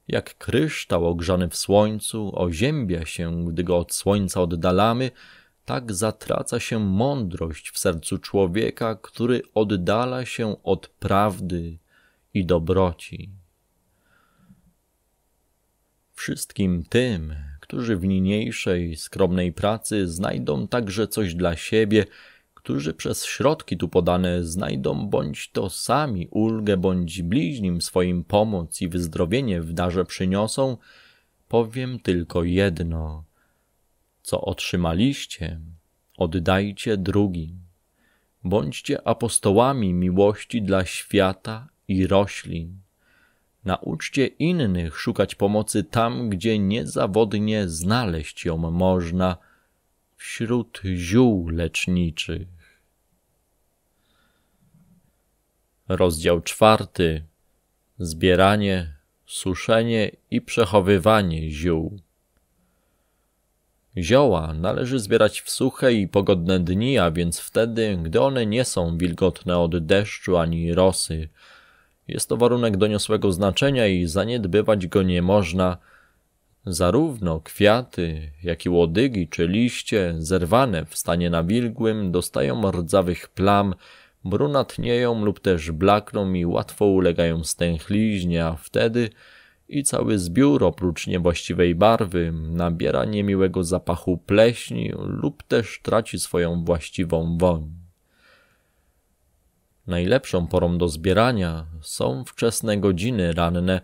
Jak kryształ ogrzany w słońcu oziębia się, gdy go od słońca oddalamy, tak zatraca się mądrość w sercu człowieka, który oddala się od prawdy i dobroci. Wszystkim tym, którzy w niniejszej, skromnej pracy znajdą także coś dla siebie, którzy przez środki tu podane znajdą bądź to sami ulgę, bądź bliźnim swoim pomoc i wyzdrowienie w darze przyniosą, powiem tylko jedno. Co otrzymaliście, oddajcie drugim. Bądźcie apostołami miłości dla świata i roślin. Nauczcie innych szukać pomocy tam, gdzie niezawodnie znaleźć ją można, wśród ziół leczniczych. Rozdział czwarty. Zbieranie, suszenie i przechowywanie ziół. Zioła należy zbierać w suche i pogodne dni, a więc wtedy, gdy one nie są wilgotne od deszczu ani rosy, jest to warunek doniosłego znaczenia i zaniedbywać go nie można. Zarówno kwiaty, jak i łodygi czy liście, zerwane w stanie nawilgłym, dostają rdzawych plam, brunatnieją lub też blakną i łatwo ulegają stęchliźnie, a wtedy i cały zbiór oprócz niewłaściwej barwy nabiera niemiłego zapachu pleśni lub też traci swoją właściwą woń. Najlepszą porą do zbierania są wczesne godziny ranne,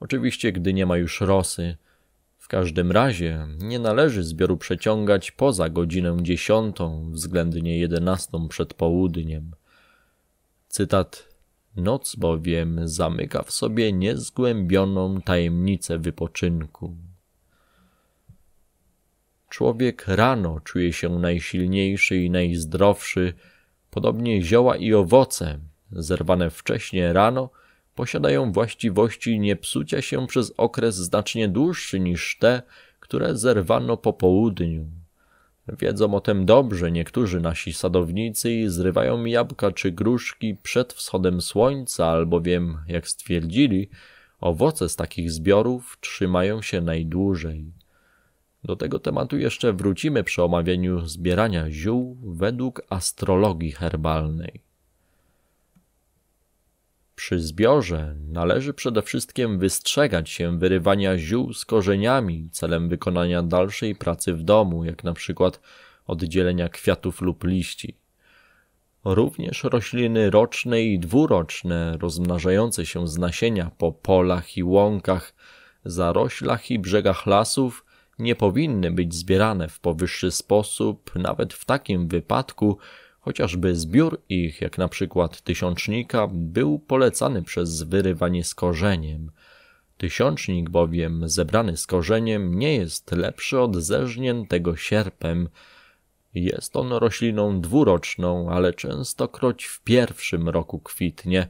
oczywiście gdy nie ma już rosy. W każdym razie nie należy zbioru przeciągać poza godzinę dziesiątą, względnie jedenastą przed południem. Cytat Noc bowiem zamyka w sobie niezgłębioną tajemnicę wypoczynku. Człowiek rano czuje się najsilniejszy i najzdrowszy, Podobnie zioła i owoce, zerwane wcześniej rano, posiadają właściwości niepsucia się przez okres znacznie dłuższy niż te, które zerwano po południu. Wiedzą o tym dobrze niektórzy nasi sadownicy i zrywają jabłka czy gruszki przed wschodem słońca, albowiem, jak stwierdzili, owoce z takich zbiorów trzymają się najdłużej. Do tego tematu jeszcze wrócimy przy omawianiu zbierania ziół według astrologii herbalnej. Przy zbiorze należy przede wszystkim wystrzegać się wyrywania ziół z korzeniami celem wykonania dalszej pracy w domu, jak na przykład oddzielenia kwiatów lub liści. Również rośliny roczne i dwuroczne, rozmnażające się z nasienia po polach i łąkach, zaroślach i brzegach lasów, nie powinny być zbierane w powyższy sposób, nawet w takim wypadku, chociażby zbiór ich, jak na przykład tysiącznika, był polecany przez wyrywanie z korzeniem. Tysiącznik bowiem zebrany z korzeniem nie jest lepszy od zeżniętego sierpem. Jest on rośliną dwuroczną, ale częstokroć w pierwszym roku kwitnie.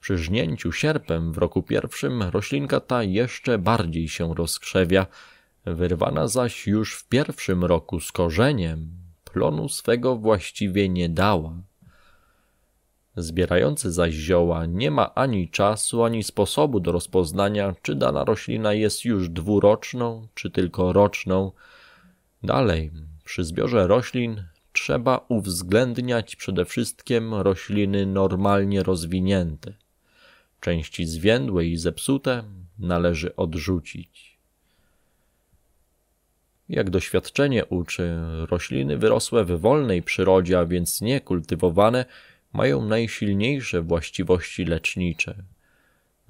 Przy żnięciu sierpem w roku pierwszym roślinka ta jeszcze bardziej się rozkrzewia wyrwana zaś już w pierwszym roku z korzeniem, plonu swego właściwie nie dała. Zbierający zaś zioła nie ma ani czasu, ani sposobu do rozpoznania, czy dana roślina jest już dwuroczną, czy tylko roczną. Dalej, przy zbiorze roślin trzeba uwzględniać przede wszystkim rośliny normalnie rozwinięte. Części zwiędłe i zepsute należy odrzucić. Jak doświadczenie uczy, rośliny wyrosłe w wolnej przyrodzie, a więc nie kultywowane, mają najsilniejsze właściwości lecznicze.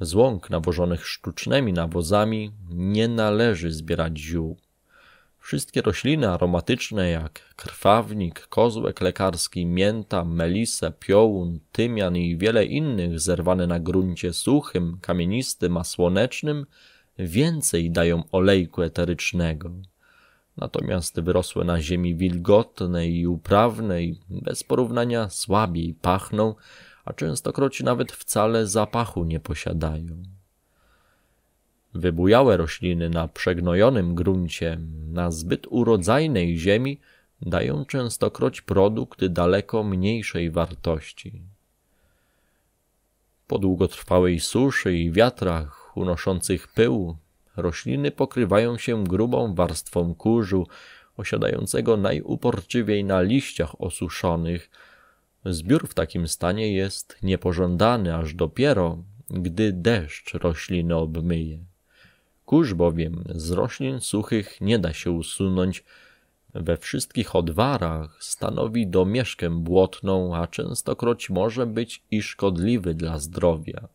Z łąk nawożonych sztucznymi nawozami nie należy zbierać ziół. Wszystkie rośliny aromatyczne jak krwawnik, kozłek lekarski, mięta, melisa, piołun, tymian i wiele innych zerwane na gruncie suchym, kamienistym, a słonecznym więcej dają olejku eterycznego natomiast wyrosłe na ziemi wilgotnej i uprawnej bez porównania słabiej pachną, a częstokroć nawet wcale zapachu nie posiadają. Wybujałe rośliny na przegnojonym gruncie, na zbyt urodzajnej ziemi dają częstokroć produkty daleko mniejszej wartości. Po długotrwałej suszy i wiatrach unoszących pył rośliny pokrywają się grubą warstwą kurzu, osiadającego najuporczywiej na liściach osuszonych. Zbiór w takim stanie jest niepożądany aż dopiero, gdy deszcz rośliny obmyje. Kurz bowiem z roślin suchych nie da się usunąć. We wszystkich odwarach stanowi domieszkę błotną, a częstokroć może być i szkodliwy dla zdrowia.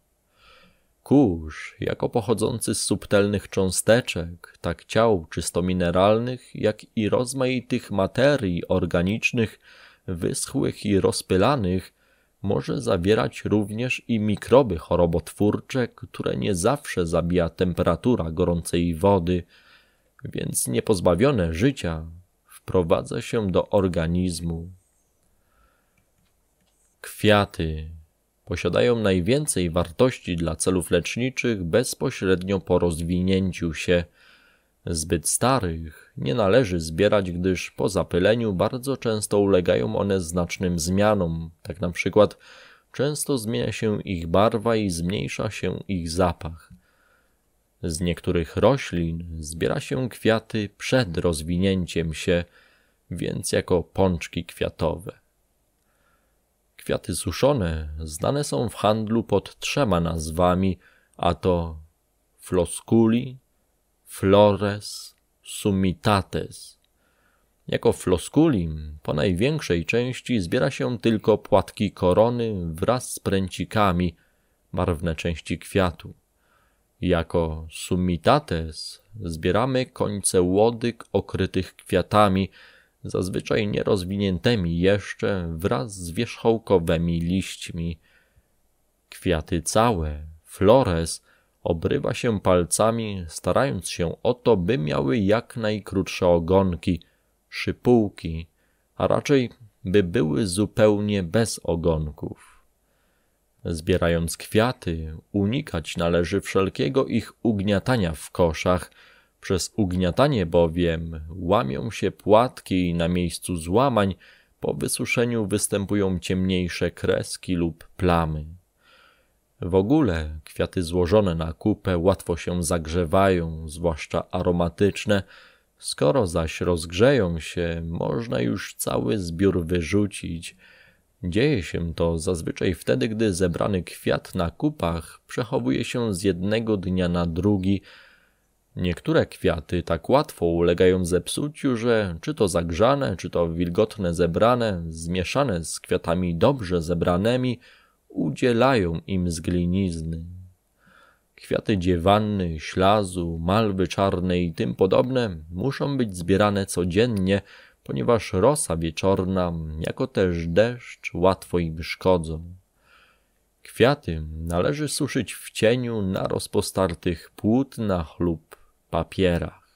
Kurz, jako pochodzący z subtelnych cząsteczek, tak ciał czysto mineralnych, jak i rozmaitych materii organicznych, wyschłych i rozpylanych, może zawierać również i mikroby chorobotwórcze, które nie zawsze zabija temperatura gorącej wody, więc niepozbawione życia wprowadza się do organizmu. Kwiaty posiadają najwięcej wartości dla celów leczniczych bezpośrednio po rozwinięciu się. Zbyt starych nie należy zbierać, gdyż po zapyleniu bardzo często ulegają one znacznym zmianom, tak na przykład często zmienia się ich barwa i zmniejsza się ich zapach. Z niektórych roślin zbiera się kwiaty przed rozwinięciem się, więc jako pączki kwiatowe. Kwiaty suszone znane są w handlu pod trzema nazwami, a to flosculi, flores, sumitates. Jako flosculi po największej części zbiera się tylko płatki korony wraz z pręcikami, barwne części kwiatu. Jako sumitates, zbieramy końce łodyg okrytych kwiatami – zazwyczaj nierozwiniętymi jeszcze wraz z wierzchołkowymi liśćmi. Kwiaty całe, flores, obrywa się palcami, starając się o to, by miały jak najkrótsze ogonki, szypułki, a raczej by były zupełnie bez ogonków. Zbierając kwiaty, unikać należy wszelkiego ich ugniatania w koszach – przez ugniatanie bowiem łamią się płatki i na miejscu złamań po wysuszeniu występują ciemniejsze kreski lub plamy. W ogóle kwiaty złożone na kupę łatwo się zagrzewają, zwłaszcza aromatyczne. Skoro zaś rozgrzeją się, można już cały zbiór wyrzucić. Dzieje się to zazwyczaj wtedy, gdy zebrany kwiat na kupach przechowuje się z jednego dnia na drugi – Niektóre kwiaty tak łatwo ulegają zepsuciu, że czy to zagrzane, czy to wilgotne zebrane, zmieszane z kwiatami dobrze zebranymi, udzielają im zglinizny. Kwiaty dziewanny, ślazu, malwy czarnej i tym podobne muszą być zbierane codziennie, ponieważ rosa wieczorna, jako też deszcz, łatwo im szkodzą. Kwiaty należy suszyć w cieniu na rozpostartych płótnach lub papierach.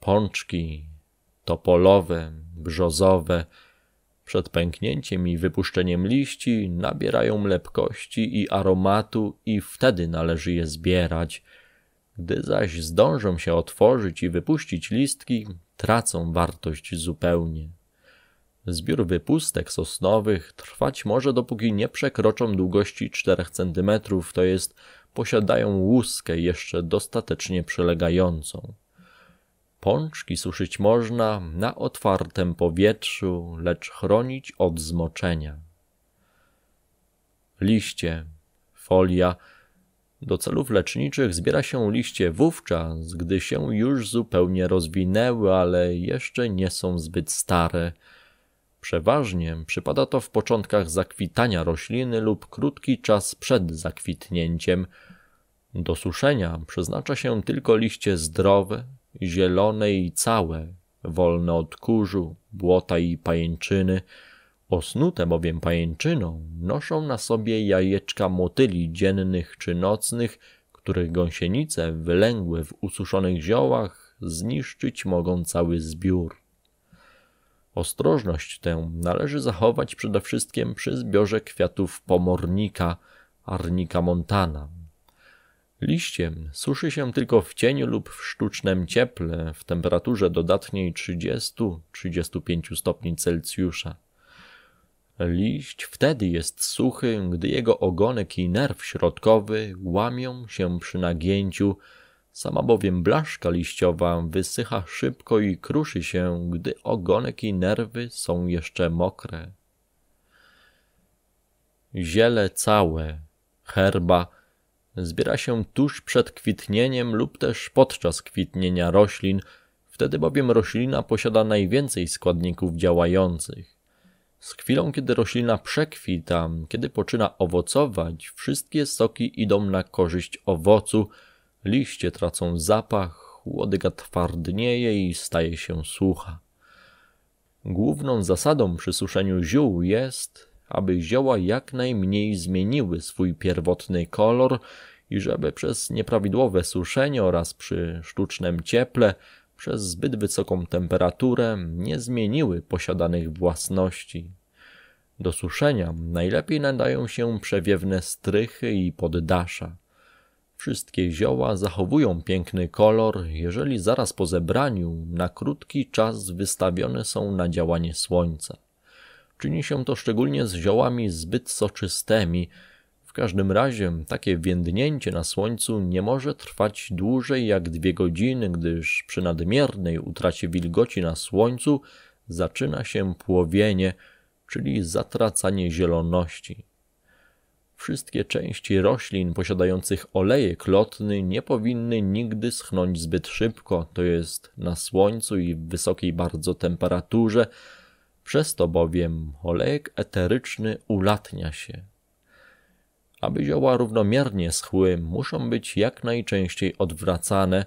Pączki topolowe, brzozowe, przed pęknięciem i wypuszczeniem liści nabierają lepkości i aromatu i wtedy należy je zbierać. Gdy zaś zdążą się otworzyć i wypuścić listki, tracą wartość zupełnie. Zbiór wypustek sosnowych trwać może dopóki nie przekroczą długości 4 cm, to jest posiadają łuskę jeszcze dostatecznie przelegającą. Pączki suszyć można na otwartym powietrzu, lecz chronić od zmoczenia. Liście, folia. Do celów leczniczych zbiera się liście wówczas, gdy się już zupełnie rozwinęły, ale jeszcze nie są zbyt stare. Przeważnie przypada to w początkach zakwitania rośliny lub krótki czas przed zakwitnięciem. Do suszenia przeznacza się tylko liście zdrowe, zielone i całe, wolne od kurzu, błota i pajęczyny. Osnute bowiem pajęczyną noszą na sobie jajeczka motyli dziennych czy nocnych, których gąsienice wylęgłe w ususzonych ziołach zniszczyć mogą cały zbiór. Ostrożność tę należy zachować przede wszystkim przy zbiorze kwiatów pomornika Arnica montana. Liście suszy się tylko w cieniu lub w sztucznym cieple w temperaturze dodatniej 30-35 stopni Celsjusza. Liść wtedy jest suchy, gdy jego ogonek i nerw środkowy łamią się przy nagięciu Sama bowiem blaszka liściowa wysycha szybko i kruszy się, gdy ogonek i nerwy są jeszcze mokre. Ziele całe, herba, zbiera się tuż przed kwitnieniem lub też podczas kwitnienia roślin, wtedy bowiem roślina posiada najwięcej składników działających. Z chwilą, kiedy roślina przekwita, kiedy poczyna owocować, wszystkie soki idą na korzyść owocu, Liście tracą zapach, łodyga twardnieje i staje się sucha. Główną zasadą przy suszeniu ziół jest, aby zioła jak najmniej zmieniły swój pierwotny kolor i żeby przez nieprawidłowe suszenie oraz przy sztucznym cieple, przez zbyt wysoką temperaturę nie zmieniły posiadanych własności. Do suszenia najlepiej nadają się przewiewne strychy i poddasza. Wszystkie zioła zachowują piękny kolor, jeżeli zaraz po zebraniu na krótki czas wystawione są na działanie słońca. Czyni się to szczególnie z ziołami zbyt soczystymi. W każdym razie takie więdnięcie na słońcu nie może trwać dłużej jak dwie godziny, gdyż przy nadmiernej utracie wilgoci na słońcu zaczyna się płowienie, czyli zatracanie zieloności. Wszystkie części roślin posiadających olejek lotny nie powinny nigdy schnąć zbyt szybko, to jest na słońcu i w wysokiej bardzo temperaturze, przez to bowiem olejek eteryczny ulatnia się. Aby zioła równomiernie schły, muszą być jak najczęściej odwracane.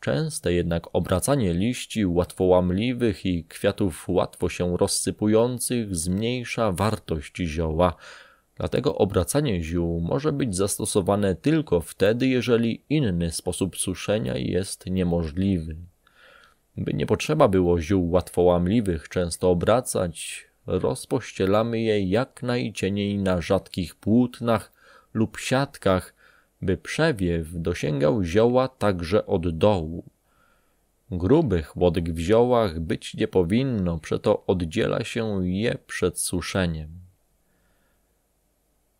Częste jednak obracanie liści łatwołamliwych i kwiatów łatwo się rozsypujących zmniejsza wartość zioła. Dlatego obracanie ziół może być zastosowane tylko wtedy, jeżeli inny sposób suszenia jest niemożliwy. By nie potrzeba było ziół łatwołamliwych często obracać, rozpościelamy je jak najcieniej na rzadkich płótnach lub siatkach, by przewiew dosięgał zioła także od dołu. Grubych łodyg w ziołach być nie powinno, przeto oddziela się je przed suszeniem.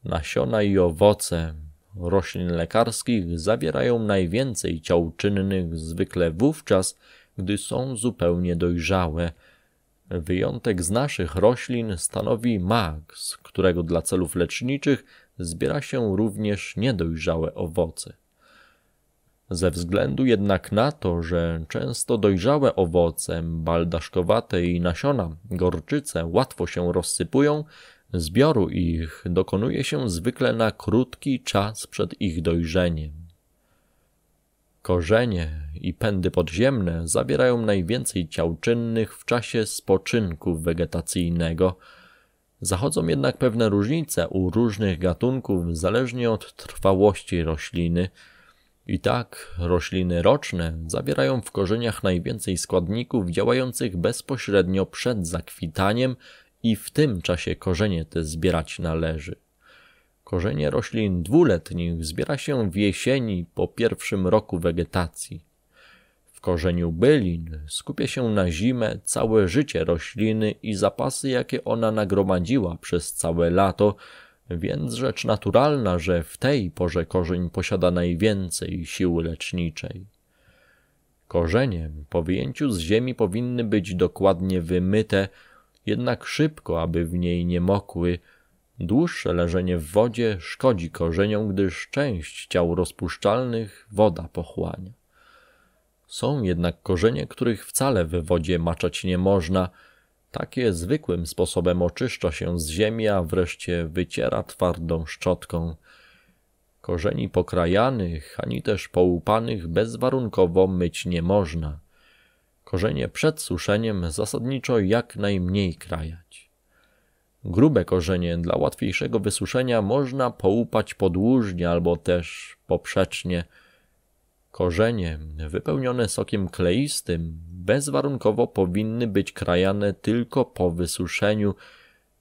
Nasiona i owoce roślin lekarskich zawierają najwięcej ciał czynnych zwykle wówczas, gdy są zupełnie dojrzałe. Wyjątek z naszych roślin stanowi mak, z którego dla celów leczniczych zbiera się również niedojrzałe owoce. Ze względu jednak na to, że często dojrzałe owoce, baldaszkowate i nasiona, gorczyce łatwo się rozsypują, Zbioru ich dokonuje się zwykle na krótki czas przed ich dojrzeniem. Korzenie i pędy podziemne zawierają najwięcej ciał czynnych w czasie spoczynku wegetacyjnego. Zachodzą jednak pewne różnice u różnych gatunków zależnie od trwałości rośliny. I tak rośliny roczne zawierają w korzeniach najwięcej składników działających bezpośrednio przed zakwitaniem i w tym czasie korzenie te zbierać należy. Korzenie roślin dwuletnich zbiera się w jesieni po pierwszym roku wegetacji. W korzeniu bylin skupia się na zimę całe życie rośliny i zapasy, jakie ona nagromadziła przez całe lato, więc rzecz naturalna, że w tej porze korzeń posiada najwięcej siły leczniczej. Korzenie, po wyjęciu z ziemi powinny być dokładnie wymyte, jednak szybko, aby w niej nie mokły, dłuższe leżenie w wodzie szkodzi korzeniom, gdyż część ciał rozpuszczalnych woda pochłania. Są jednak korzenie, których wcale we wodzie maczać nie można. Takie zwykłym sposobem oczyszcza się z ziemi, a wreszcie wyciera twardą szczotką. Korzeni pokrajanych ani też połupanych bezwarunkowo myć nie można. Korzenie przed suszeniem zasadniczo jak najmniej krajać. Grube korzenie dla łatwiejszego wysuszenia można połupać podłużnie albo też poprzecznie. Korzenie wypełnione sokiem kleistym bezwarunkowo powinny być krajane tylko po wysuszeniu,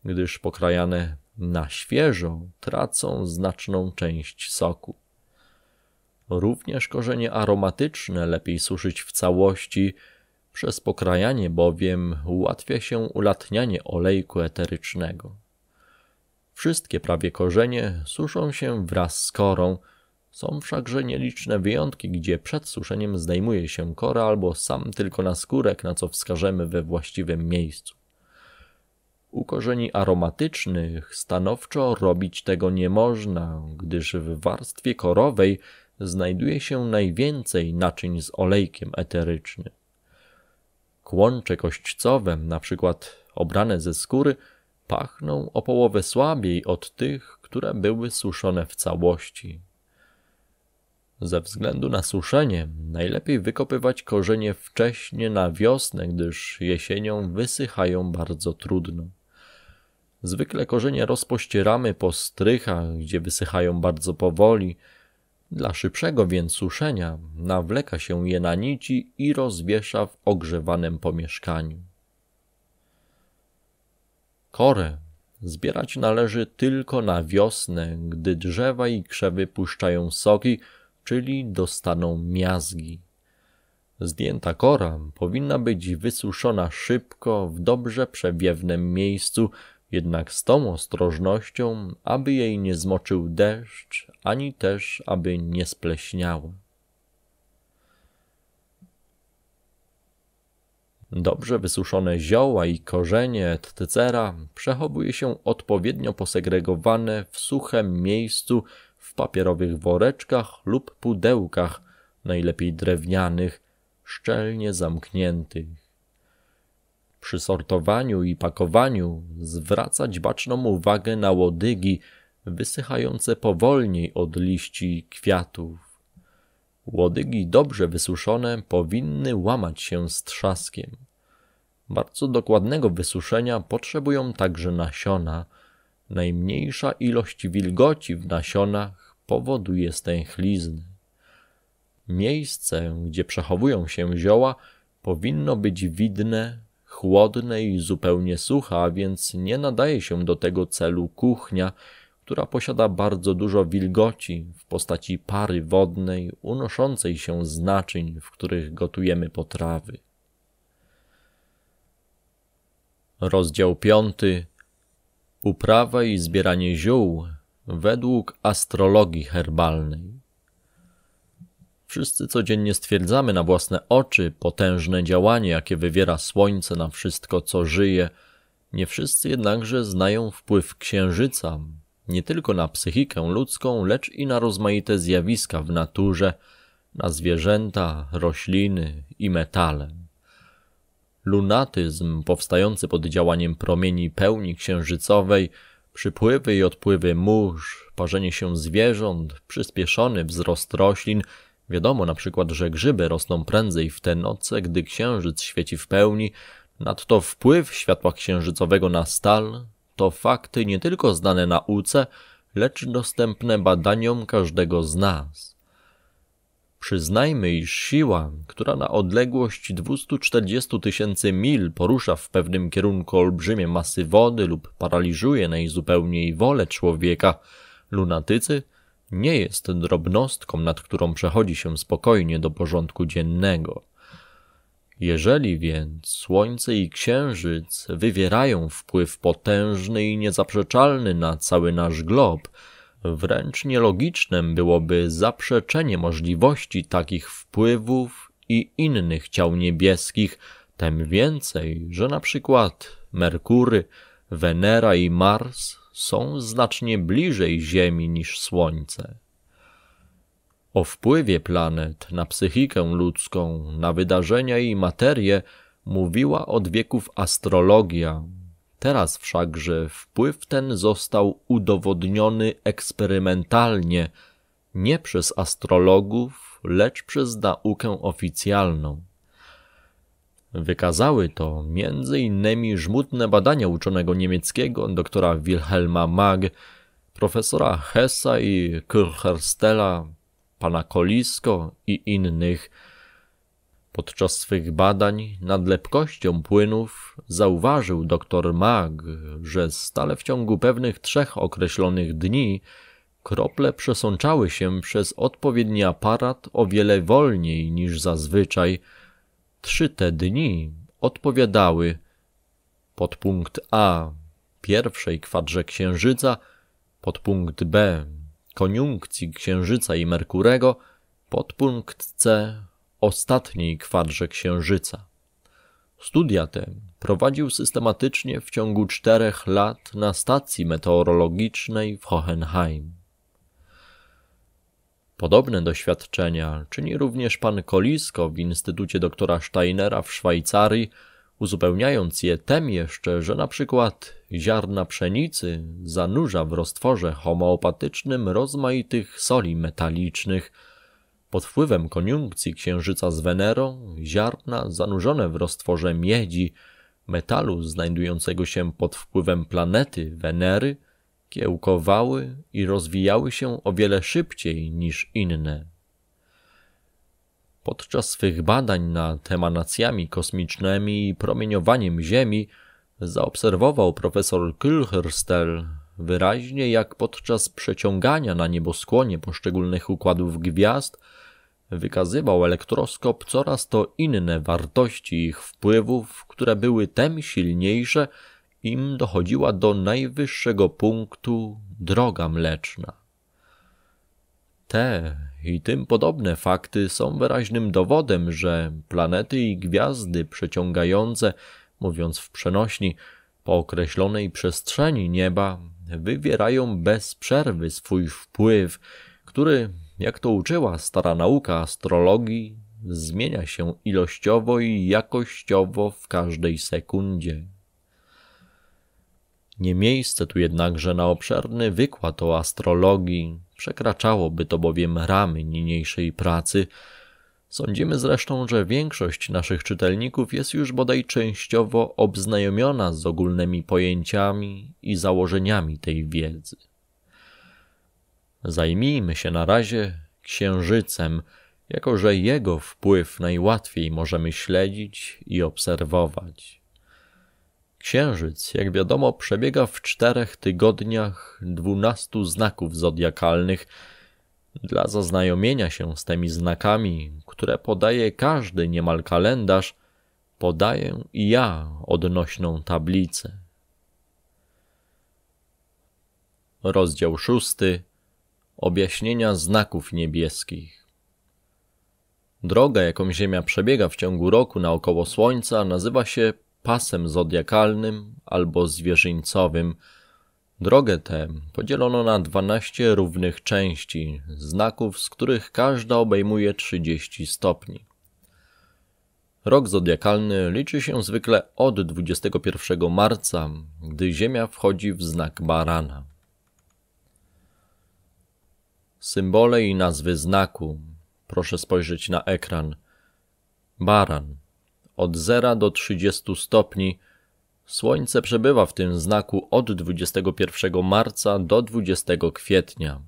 gdyż pokrajane na świeżo tracą znaczną część soku. Również korzenie aromatyczne lepiej suszyć w całości – przez pokrajanie bowiem ułatwia się ulatnianie olejku eterycznego. Wszystkie prawie korzenie suszą się wraz z korą, są wszakże nieliczne wyjątki, gdzie przed suszeniem zdejmuje się kora albo sam tylko na skórek, na co wskażemy we właściwym miejscu. U korzeni aromatycznych stanowczo robić tego nie można, gdyż w warstwie korowej znajduje się najwięcej naczyń z olejkiem eterycznym. Kłącze kośćcowe, np. obrane ze skóry, pachną o połowę słabiej od tych, które były suszone w całości. Ze względu na suszenie najlepiej wykopywać korzenie wcześnie na wiosnę, gdyż jesienią wysychają bardzo trudno. Zwykle korzenie rozpościeramy po strychach, gdzie wysychają bardzo powoli, dla szybszego więc suszenia nawleka się je na nici i rozwiesza w ogrzewanym pomieszkaniu. Korę zbierać należy tylko na wiosnę, gdy drzewa i krzewy puszczają soki, czyli dostaną miazgi. Zdjęta kora powinna być wysuszona szybko w dobrze przewiewnym miejscu, jednak z tą ostrożnością, aby jej nie zmoczył deszcz ani też, aby nie spleśniało. Dobrze wysuszone zioła i korzenie tcera przechowuje się odpowiednio posegregowane w suchem miejscu w papierowych woreczkach lub pudełkach, najlepiej drewnianych, szczelnie zamkniętych. Przy sortowaniu i pakowaniu zwracać baczną uwagę na łodygi – wysychające powolniej od liści kwiatów. Łodygi dobrze wysuszone powinny łamać się z trzaskiem. Bardzo dokładnego wysuszenia potrzebują także nasiona. Najmniejsza ilość wilgoci w nasionach powoduje stęchlizny. Miejsce, gdzie przechowują się zioła, powinno być widne, chłodne i zupełnie sucha, więc nie nadaje się do tego celu kuchnia, która posiada bardzo dużo wilgoci w postaci pary wodnej unoszącej się z naczyń, w których gotujemy potrawy. Rozdział 5. Uprawa i zbieranie ziół według astrologii herbalnej. Wszyscy codziennie stwierdzamy na własne oczy potężne działanie, jakie wywiera słońce na wszystko, co żyje. Nie wszyscy jednakże znają wpływ księżyca, nie tylko na psychikę ludzką, lecz i na rozmaite zjawiska w naturze, na zwierzęta, rośliny i metale. Lunatyzm powstający pod działaniem promieni pełni księżycowej, przypływy i odpływy mórz, parzenie się zwierząt, przyspieszony wzrost roślin, wiadomo na przykład, że grzyby rosną prędzej w te noce, gdy księżyc świeci w pełni, nadto wpływ światła księżycowego na stal, to fakty nie tylko znane nauce, lecz dostępne badaniom każdego z nas. Przyznajmy, iż siła, która na odległość 240 tysięcy mil porusza w pewnym kierunku olbrzymie masy wody lub paraliżuje najzupełniej wolę człowieka, lunatycy, nie jest drobnostką, nad którą przechodzi się spokojnie do porządku dziennego. Jeżeli więc Słońce i Księżyc wywierają wpływ potężny i niezaprzeczalny na cały nasz glob, wręcz nielogicznym byłoby zaprzeczenie możliwości takich wpływów i innych ciał niebieskich, tym więcej, że na przykład Merkury, Wenera i Mars są znacznie bliżej Ziemi niż Słońce o wpływie planet na psychikę ludzką, na wydarzenia i materię mówiła od wieków astrologia. Teraz wszakże wpływ ten został udowodniony eksperymentalnie, nie przez astrologów, lecz przez naukę oficjalną. Wykazały to między innymi żmudne badania uczonego niemieckiego doktora Wilhelma Mag, profesora Hessa i Kurherstela, pana Kolisko i innych. Podczas swych badań nad lepkością płynów zauważył dr Mag, że stale w ciągu pewnych trzech określonych dni krople przesączały się przez odpowiedni aparat o wiele wolniej niż zazwyczaj. Trzy te dni odpowiadały pod punkt A pierwszej kwadrze księżyca, punkt B koniunkcji Księżyca i Merkurego, podpunkt C ostatniej kwadrze Księżyca. Studia te prowadził systematycznie w ciągu czterech lat na stacji meteorologicznej w Hohenheim. Podobne doświadczenia czyni również pan Kolisko w Instytucie doktora Steinera w Szwajcarii, uzupełniając je tem jeszcze, że na przykład ziarna pszenicy zanurza w roztworze homeopatycznym rozmaitych soli metalicznych. Pod wpływem koniunkcji księżyca z Wenerą ziarna zanurzone w roztworze miedzi, metalu znajdującego się pod wpływem planety Wenery, kiełkowały i rozwijały się o wiele szybciej niż inne Podczas swych badań nad emanacjami kosmicznymi i promieniowaniem Ziemi zaobserwował profesor Kühlhörstel wyraźnie, jak podczas przeciągania na nieboskłonie poszczególnych układów gwiazd wykazywał elektroskop coraz to inne wartości ich wpływów, które były tym silniejsze, im dochodziła do najwyższego punktu droga mleczna. Te i tym podobne fakty są wyraźnym dowodem, że planety i gwiazdy przeciągające, mówiąc w przenośni, po określonej przestrzeni nieba wywierają bez przerwy swój wpływ, który, jak to uczyła stara nauka astrologii, zmienia się ilościowo i jakościowo w każdej sekundzie. Nie miejsce tu jednakże na obszerny wykład o astrologii, Przekraczałoby to bowiem ramy niniejszej pracy. Sądzimy zresztą, że większość naszych czytelników jest już bodaj częściowo obznajomiona z ogólnymi pojęciami i założeniami tej wiedzy. Zajmijmy się na razie księżycem, jako że jego wpływ najłatwiej możemy śledzić i obserwować. Księżyc, jak wiadomo, przebiega w czterech tygodniach dwunastu znaków zodiakalnych. Dla zaznajomienia się z tymi znakami, które podaje każdy niemal kalendarz, podaję i ja odnośną tablicę. Rozdział szósty Objaśnienia znaków niebieskich. Droga, jaką Ziemia przebiega w ciągu roku naokoło Słońca, nazywa się pasem zodiakalnym albo zwierzyńcowym. Drogę tę podzielono na 12 równych części, znaków, z których każda obejmuje 30 stopni. Rok zodiakalny liczy się zwykle od 21 marca, gdy Ziemia wchodzi w znak barana. Symbole i nazwy znaku. Proszę spojrzeć na ekran. Baran od 0 do 30 stopni. Słońce przebywa w tym znaku od 21 marca do 20 kwietnia.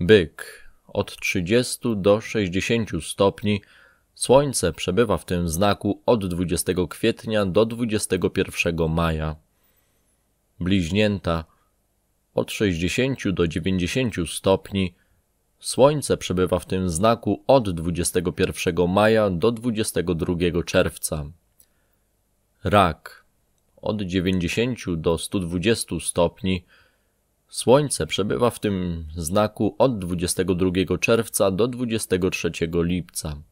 Byk od 30 do 60 stopni. Słońce przebywa w tym znaku od 20 kwietnia do 21 maja. Bliźnięta od 60 do 90 stopni. Słońce przebywa w tym znaku od 21 maja do 22 czerwca. Rak od 90 do 120 stopni. Słońce przebywa w tym znaku od 22 czerwca do 23 lipca.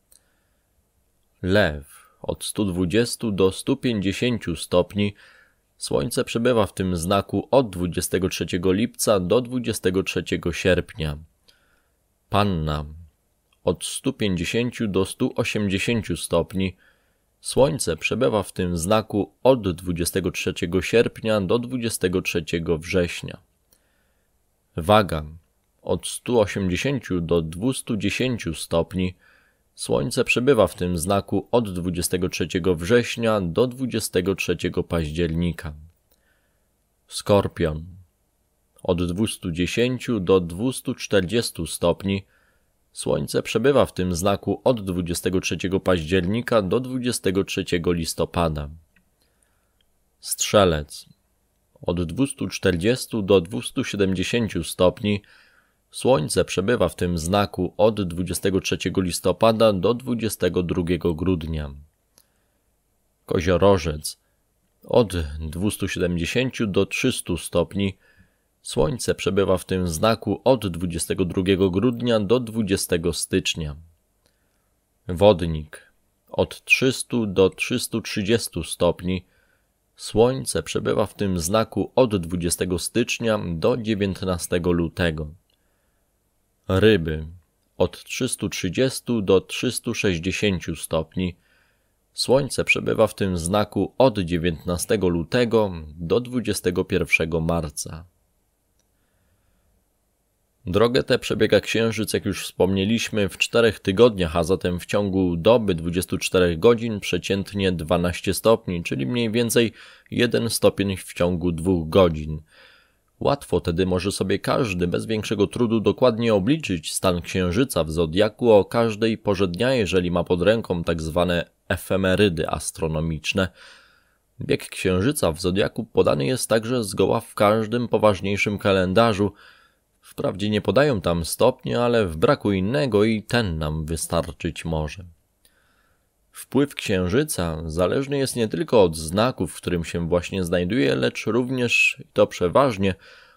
Lew od 120 do 150 stopni. Słońce przebywa w tym znaku od 23 lipca do 23 sierpnia. Panna od 150 do 180 stopni. Słońce przebywa w tym znaku od 23 sierpnia do 23 września. Waga od 180 do 210 stopni. Słońce przebywa w tym znaku od 23 września do 23 października. Skorpion od 210 do 240 stopni. Słońce przebywa w tym znaku od 23 października do 23 listopada. Strzelec od 240 do 270 stopni. Słońce przebywa w tym znaku od 23 listopada do 22 grudnia. Koziorożec od 270 do 300 stopni. Słońce przebywa w tym znaku od 22 grudnia do 20 stycznia. Wodnik od 300 do 330 stopni. Słońce przebywa w tym znaku od 20 stycznia do 19 lutego. Ryby od 330 do 360 stopni. Słońce przebywa w tym znaku od 19 lutego do 21 marca. Drogę tę przebiega Księżyc, jak już wspomnieliśmy, w czterech tygodniach, a zatem w ciągu doby 24 godzin przeciętnie 12 stopni, czyli mniej więcej 1 stopień w ciągu 2 godzin. Łatwo tedy może sobie każdy bez większego trudu dokładnie obliczyć stan księżyca w zodiaku o każdej porze dnia, jeżeli ma pod ręką tak zwane efemerydy astronomiczne. Bieg księżyca w zodiaku podany jest także zgoła w każdym poważniejszym kalendarzu, Wprawdzie nie podają tam stopnia, ale w braku innego i ten nam wystarczyć może. Wpływ księżyca zależny jest nie tylko od znaku, w którym się właśnie znajduje, lecz również, i to przeważnie,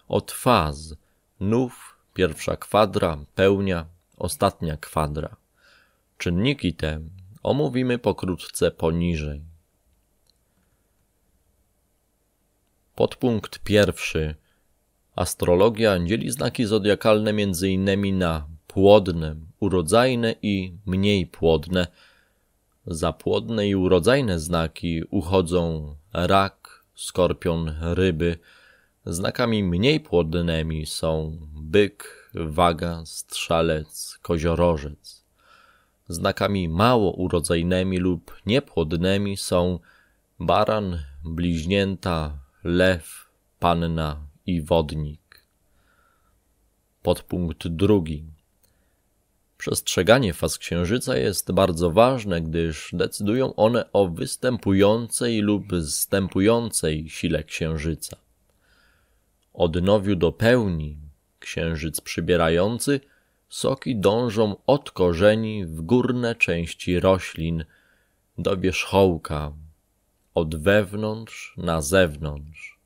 od faz. Nów, pierwsza kwadra, pełnia, ostatnia kwadra. Czynniki te omówimy pokrótce poniżej. Podpunkt pierwszy – Astrologia dzieli znaki zodiakalne m.in. na płodne, urodzajne i mniej płodne. Za płodne i urodzajne znaki uchodzą rak, skorpion, ryby. Znakami mniej płodnymi są byk, waga, strzelec, koziorożec. Znakami mało urodzajnymi lub niepłodnymi są baran, bliźnięta, lew, panna, i wodnik. Podpunkt drugi. Przestrzeganie faz księżyca jest bardzo ważne, gdyż decydują one o występującej lub zstępującej sile księżyca. Od nowiu do pełni księżyc przybierający soki dążą od korzeni w górne części roślin do wierzchołka, od wewnątrz na zewnątrz.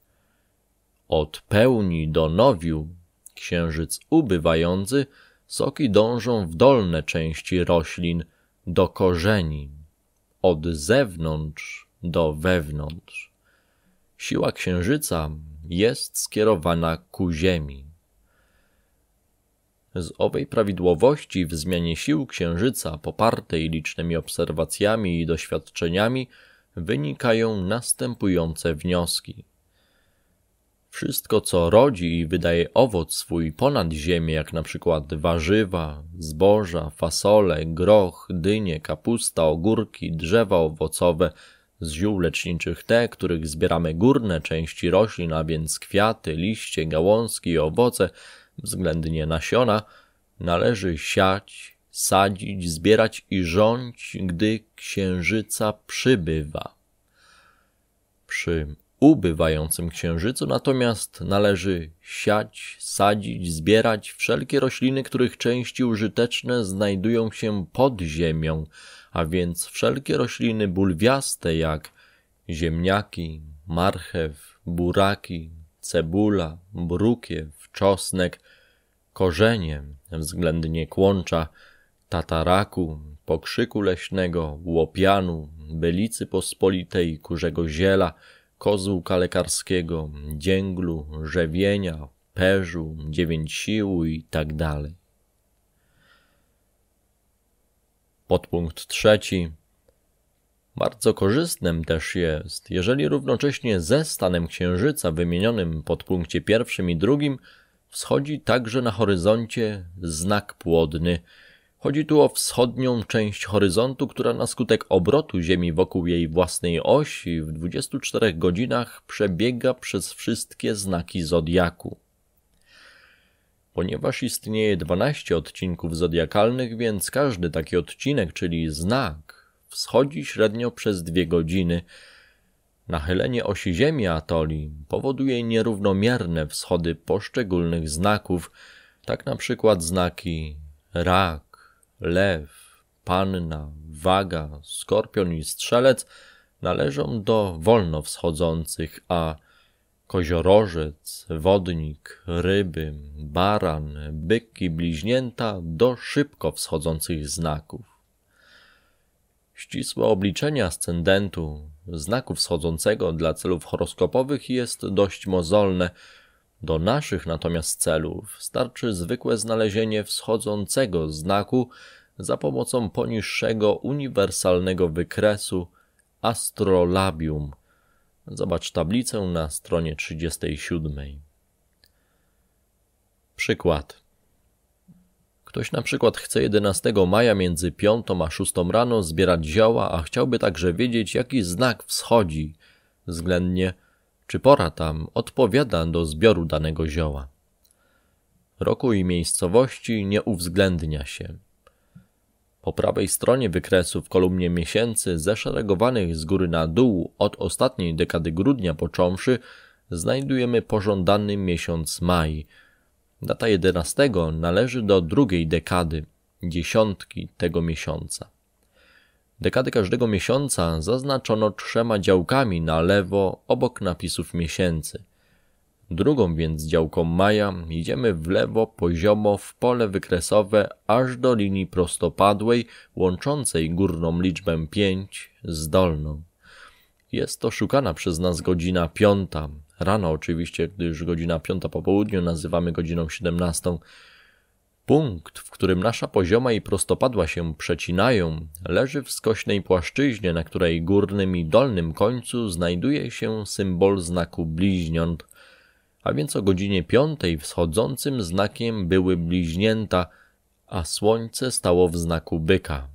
Od pełni do nowiu, księżyc ubywający, soki dążą w dolne części roślin, do korzeni, od zewnątrz do wewnątrz. Siła księżyca jest skierowana ku ziemi. Z owej prawidłowości w zmianie sił księżyca, popartej licznymi obserwacjami i doświadczeniami, wynikają następujące wnioski. Wszystko, co rodzi i wydaje owoc swój ponad ziemię, jak na przykład warzywa, zboża, fasole, groch, dynie, kapusta, ogórki, drzewa owocowe, z ziół leczniczych te, których zbieramy górne części roślin, a więc kwiaty, liście, gałązki i owoce, względnie nasiona, należy siać, sadzić, zbierać i rządź, gdy księżyca przybywa. Przy ubywającym księżycu, natomiast należy siać, sadzić, zbierać wszelkie rośliny, których części użyteczne znajdują się pod ziemią, a więc wszelkie rośliny bulwiaste jak ziemniaki, marchew, buraki, cebula, brukiew, czosnek, korzenie względnie kłącza, tataraku, pokrzyku leśnego, łopianu, bylicy pospolitej, kurzego ziela – kozłka lekarskiego, dzięglu, rzewienia, perzu, dziewięć sił i tak dalej. Podpunkt trzeci. Bardzo korzystnym też jest, jeżeli równocześnie ze stanem Księżyca wymienionym pod punkcie pierwszym i drugim wschodzi także na horyzoncie znak płodny – Chodzi tu o wschodnią część horyzontu, która na skutek obrotu Ziemi wokół jej własnej osi w 24 godzinach przebiega przez wszystkie znaki zodiaku. Ponieważ istnieje 12 odcinków zodiakalnych, więc każdy taki odcinek, czyli znak, wschodzi średnio przez dwie godziny. Nachylenie osi Ziemi Atoli powoduje nierównomierne wschody poszczególnych znaków, tak na przykład znaki rak, lew, panna, waga, skorpion i strzelec należą do wolno wschodzących, a koziorożec, wodnik, ryby, baran, byk i bliźnięta do szybko wschodzących znaków. Ścisłe obliczenie ascendentu znaku wschodzącego dla celów horoskopowych jest dość mozolne, do naszych natomiast celów starczy zwykłe znalezienie wschodzącego znaku za pomocą poniższego uniwersalnego wykresu astrolabium. Zobacz tablicę na stronie 37. Przykład. Ktoś na przykład chce 11 maja między 5 a 6 rano zbierać zioła, a chciałby także wiedzieć, jaki znak wschodzi, względnie czy pora tam odpowiada do zbioru danego zioła. Roku i miejscowości nie uwzględnia się. Po prawej stronie wykresu w kolumnie miesięcy zeszeregowanych z góry na dół od ostatniej dekady grudnia począwszy znajdujemy pożądany miesiąc maj. Data 11 należy do drugiej dekady, dziesiątki tego miesiąca. Dekady każdego miesiąca zaznaczono trzema działkami na lewo obok napisów miesięcy. Drugą więc działką maja idziemy w lewo poziomo w pole wykresowe aż do linii prostopadłej łączącej górną liczbę 5 z dolną. Jest to szukana przez nas godzina piąta. Rano oczywiście, gdyż godzina piąta po południu nazywamy godziną 17. Punkt, w którym nasza pozioma i prostopadła się przecinają, leży w skośnej płaszczyźnie, na której górnym i dolnym końcu znajduje się symbol znaku bliźniąt, a więc o godzinie piątej wschodzącym znakiem były bliźnięta, a słońce stało w znaku byka.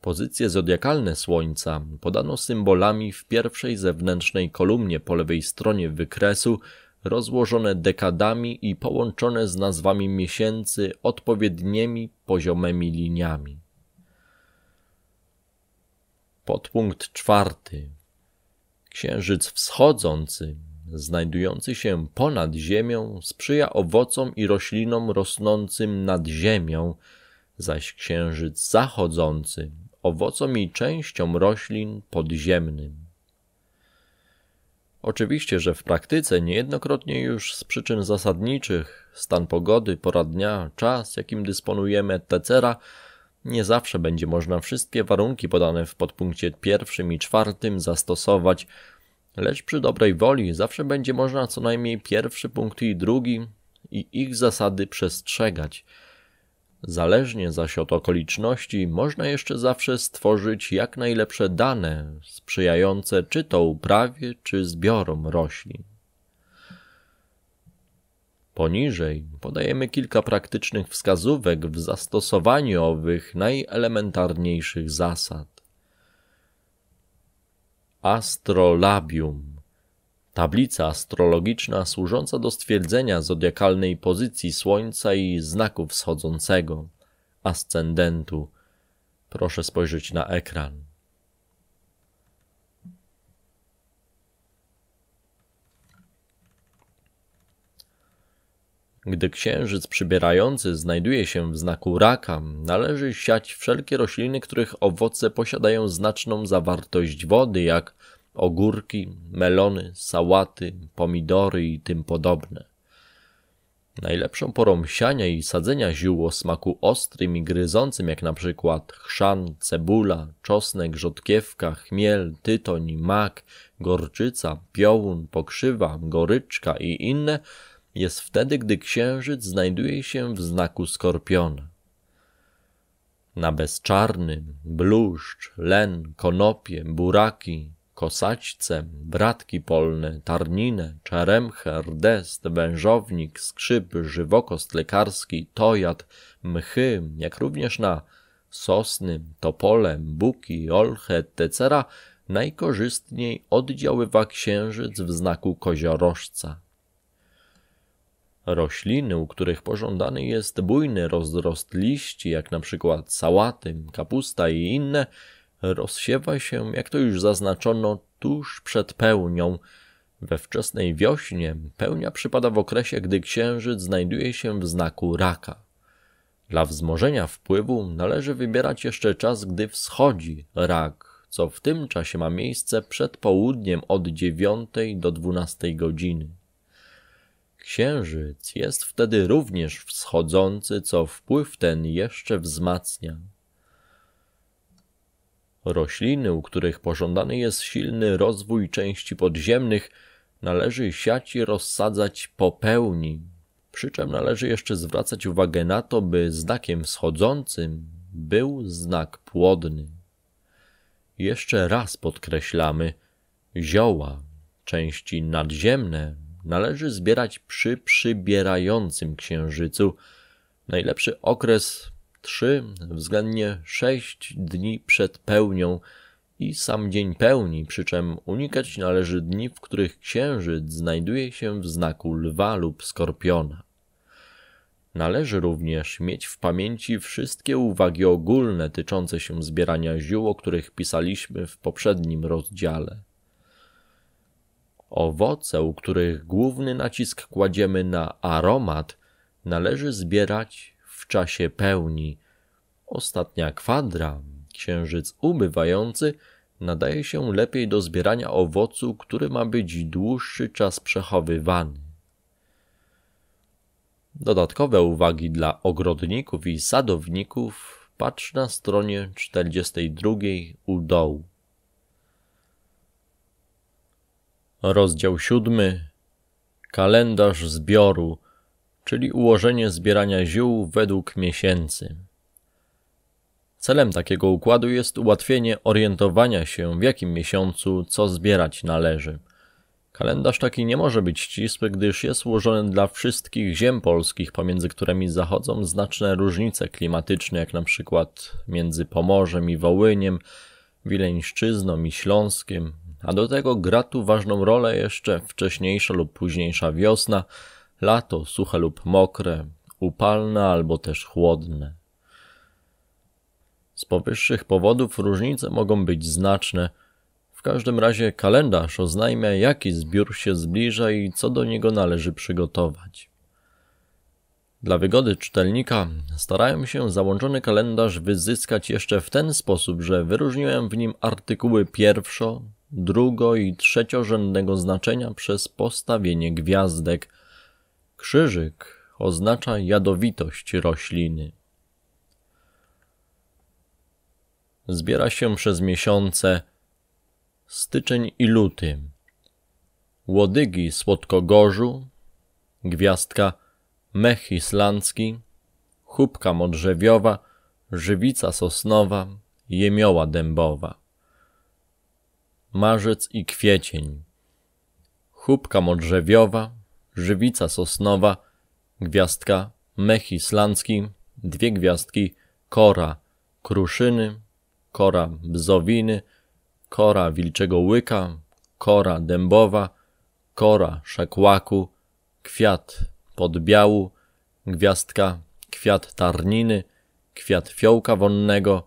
Pozycje zodiakalne słońca podano symbolami w pierwszej zewnętrznej kolumnie po lewej stronie wykresu, rozłożone dekadami i połączone z nazwami miesięcy odpowiednimi poziomymi liniami. Podpunkt czwarty. Księżyc wschodzący, znajdujący się ponad ziemią, sprzyja owocom i roślinom rosnącym nad ziemią, zaś księżyc zachodzący owocom i częściom roślin podziemnym. Oczywiście, że w praktyce niejednokrotnie już z przyczyn zasadniczych, stan pogody, pora dnia, czas, jakim dysponujemy, etc., nie zawsze będzie można wszystkie warunki podane w podpunkcie pierwszym i czwartym zastosować, lecz przy dobrej woli zawsze będzie można co najmniej pierwszy punkt i drugi i ich zasady przestrzegać. Zależnie zaś od okoliczności, można jeszcze zawsze stworzyć jak najlepsze dane sprzyjające czy to uprawie, czy zbiorom roślin. Poniżej podajemy kilka praktycznych wskazówek w zastosowaniu owych najelementarniejszych zasad. Astrolabium Tablica astrologiczna służąca do stwierdzenia zodiakalnej pozycji Słońca i znaku wschodzącego, ascendentu. Proszę spojrzeć na ekran. Gdy księżyc przybierający znajduje się w znaku raka, należy siać wszelkie rośliny, których owoce posiadają znaczną zawartość wody, jak ogórki, melony, sałaty, pomidory i tym podobne. Najlepszą porą siania i sadzenia ziół o smaku ostrym i gryzącym, jak na przykład chrzan, cebula, czosnek, rzodkiewka, chmiel, tytoń, mak, gorczyca, piołun, pokrzywa, goryczka i inne, jest wtedy, gdy księżyc znajduje się w znaku skorpiona. Na bezczarny, bluszcz, len, konopie, buraki, kosaćce, bratki polne, tarninę, czaremchę, rdest, wężownik, skrzyp, żywokost lekarski, tojad, mchy, jak również na sosny, topole, buki, olche, etc., najkorzystniej oddziaływa księżyc w znaku koziorożca. Rośliny, u których pożądany jest bujny rozrost liści, jak na przykład sałaty, kapusta i inne, rozsiewa się, jak to już zaznaczono, tuż przed pełnią. We wczesnej wiośnie pełnia przypada w okresie, gdy księżyc znajduje się w znaku raka. Dla wzmożenia wpływu należy wybierać jeszcze czas, gdy wschodzi rak, co w tym czasie ma miejsce przed południem od 9 do 12 godziny. Księżyc jest wtedy również wschodzący, co wpływ ten jeszcze wzmacnia. Rośliny, u których pożądany jest silny rozwój części podziemnych, należy siać i rozsadzać po pełni. Przy czym należy jeszcze zwracać uwagę na to, by znakiem wschodzącym był znak płodny. Jeszcze raz podkreślamy, zioła, części nadziemne, należy zbierać przy przybierającym księżycu. Najlepszy okres trzy względnie sześć dni przed pełnią i sam dzień pełni, przy czym unikać należy dni, w których księżyc znajduje się w znaku lwa lub skorpiona. Należy również mieć w pamięci wszystkie uwagi ogólne tyczące się zbierania ziół, o których pisaliśmy w poprzednim rozdziale. Owoce, u których główny nacisk kładziemy na aromat, należy zbierać czasie pełni. Ostatnia kwadra, księżyc ubywający, nadaje się lepiej do zbierania owocu, który ma być dłuższy czas przechowywany. Dodatkowe uwagi dla ogrodników i sadowników patrz na stronie 42 u dołu. Rozdział 7. Kalendarz zbioru czyli ułożenie zbierania ziół według miesięcy. Celem takiego układu jest ułatwienie orientowania się, w jakim miesiącu co zbierać należy. Kalendarz taki nie może być ścisły, gdyż jest ułożony dla wszystkich ziem polskich, pomiędzy którymi zachodzą znaczne różnice klimatyczne, jak na przykład między Pomorzem i Wołyniem, Wileńszczyzną i Śląskiem, a do tego gra tu ważną rolę jeszcze wcześniejsza lub późniejsza wiosna, Lato suche lub mokre, upalne albo też chłodne. Z powyższych powodów różnice mogą być znaczne. W każdym razie kalendarz oznajmia, jaki zbiór się zbliża i co do niego należy przygotować. Dla wygody czytelnika starałem się załączony kalendarz wyzyskać jeszcze w ten sposób, że wyróżniłem w nim artykuły pierwszo, drugo i trzeciorzędnego znaczenia przez postawienie gwiazdek – Krzyżyk oznacza jadowitość rośliny. Zbiera się przez miesiące styczeń i luty. Łodygi słodkogorzu, gwiazdka mech islandzki, chubka modrzewiowa, żywica sosnowa, jemioła dębowa. Marzec i kwiecień. Chubka modrzewiowa, Żywica Sosnowa, gwiazdka Mech Islandzki, dwie gwiazdki Kora Kruszyny, Kora Bzowiny, Kora Wilczego Łyka, Kora Dębowa, Kora Szekłaku, Kwiat Podbiału, Gwiazdka Kwiat Tarniny, Kwiat Fiołka Wonnego,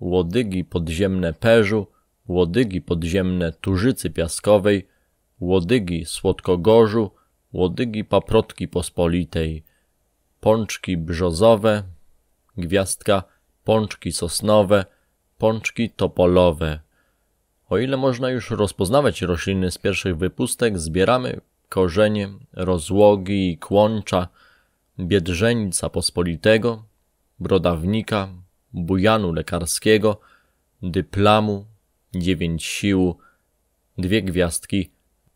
Łodygi Podziemne Perzu, Łodygi Podziemne tużycy Piaskowej, Łodygi Słodkogorzu, łodygi paprotki pospolitej, pączki brzozowe, gwiazdka pączki sosnowe, pączki topolowe. O ile można już rozpoznawać rośliny z pierwszych wypustek, zbieramy korzenie rozłogi i kłącza, biedrzeńca pospolitego, brodawnika, bujanu lekarskiego, dyplamu, dziewięć sił, dwie gwiazdki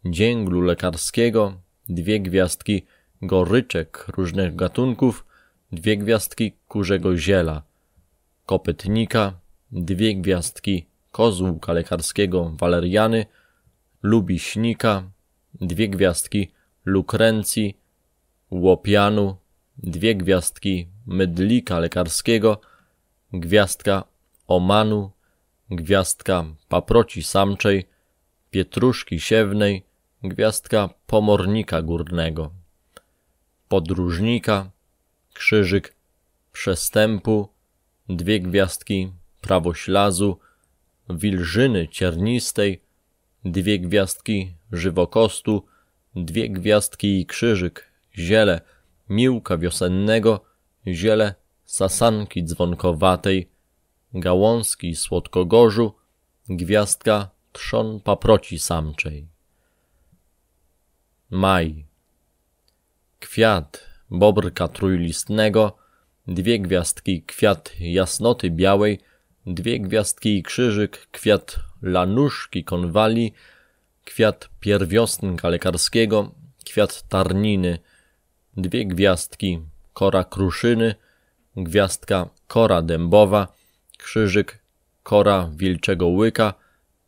dzięglu lekarskiego, dwie gwiazdki goryczek różnych gatunków, dwie gwiazdki kurzego ziela, kopytnika, dwie gwiazdki kozłka lekarskiego waleriany, lubiśnika, dwie gwiazdki lukrencji, łopianu, dwie gwiazdki mydlika lekarskiego, gwiazdka omanu, gwiazdka paproci samczej, pietruszki siewnej, gwiazdka pomornika górnego, podróżnika, krzyżyk przestępu, dwie gwiazdki prawoślazu, wilżyny ciernistej, dwie gwiazdki żywokostu, dwie gwiazdki i krzyżyk, ziele miłka wiosennego, ziele sasanki dzwonkowatej, gałązki słodkogorzu, gwiazdka trzon paproci samczej. Maj. Kwiat bobrka trójlistnego, dwie gwiazdki kwiat jasnoty białej, dwie gwiazdki i krzyżyk, kwiat lanuszki konwali, kwiat pierwiosnka lekarskiego, kwiat tarniny, dwie gwiazdki kora kruszyny, gwiazdka kora dębowa, krzyżyk kora wilczego łyka,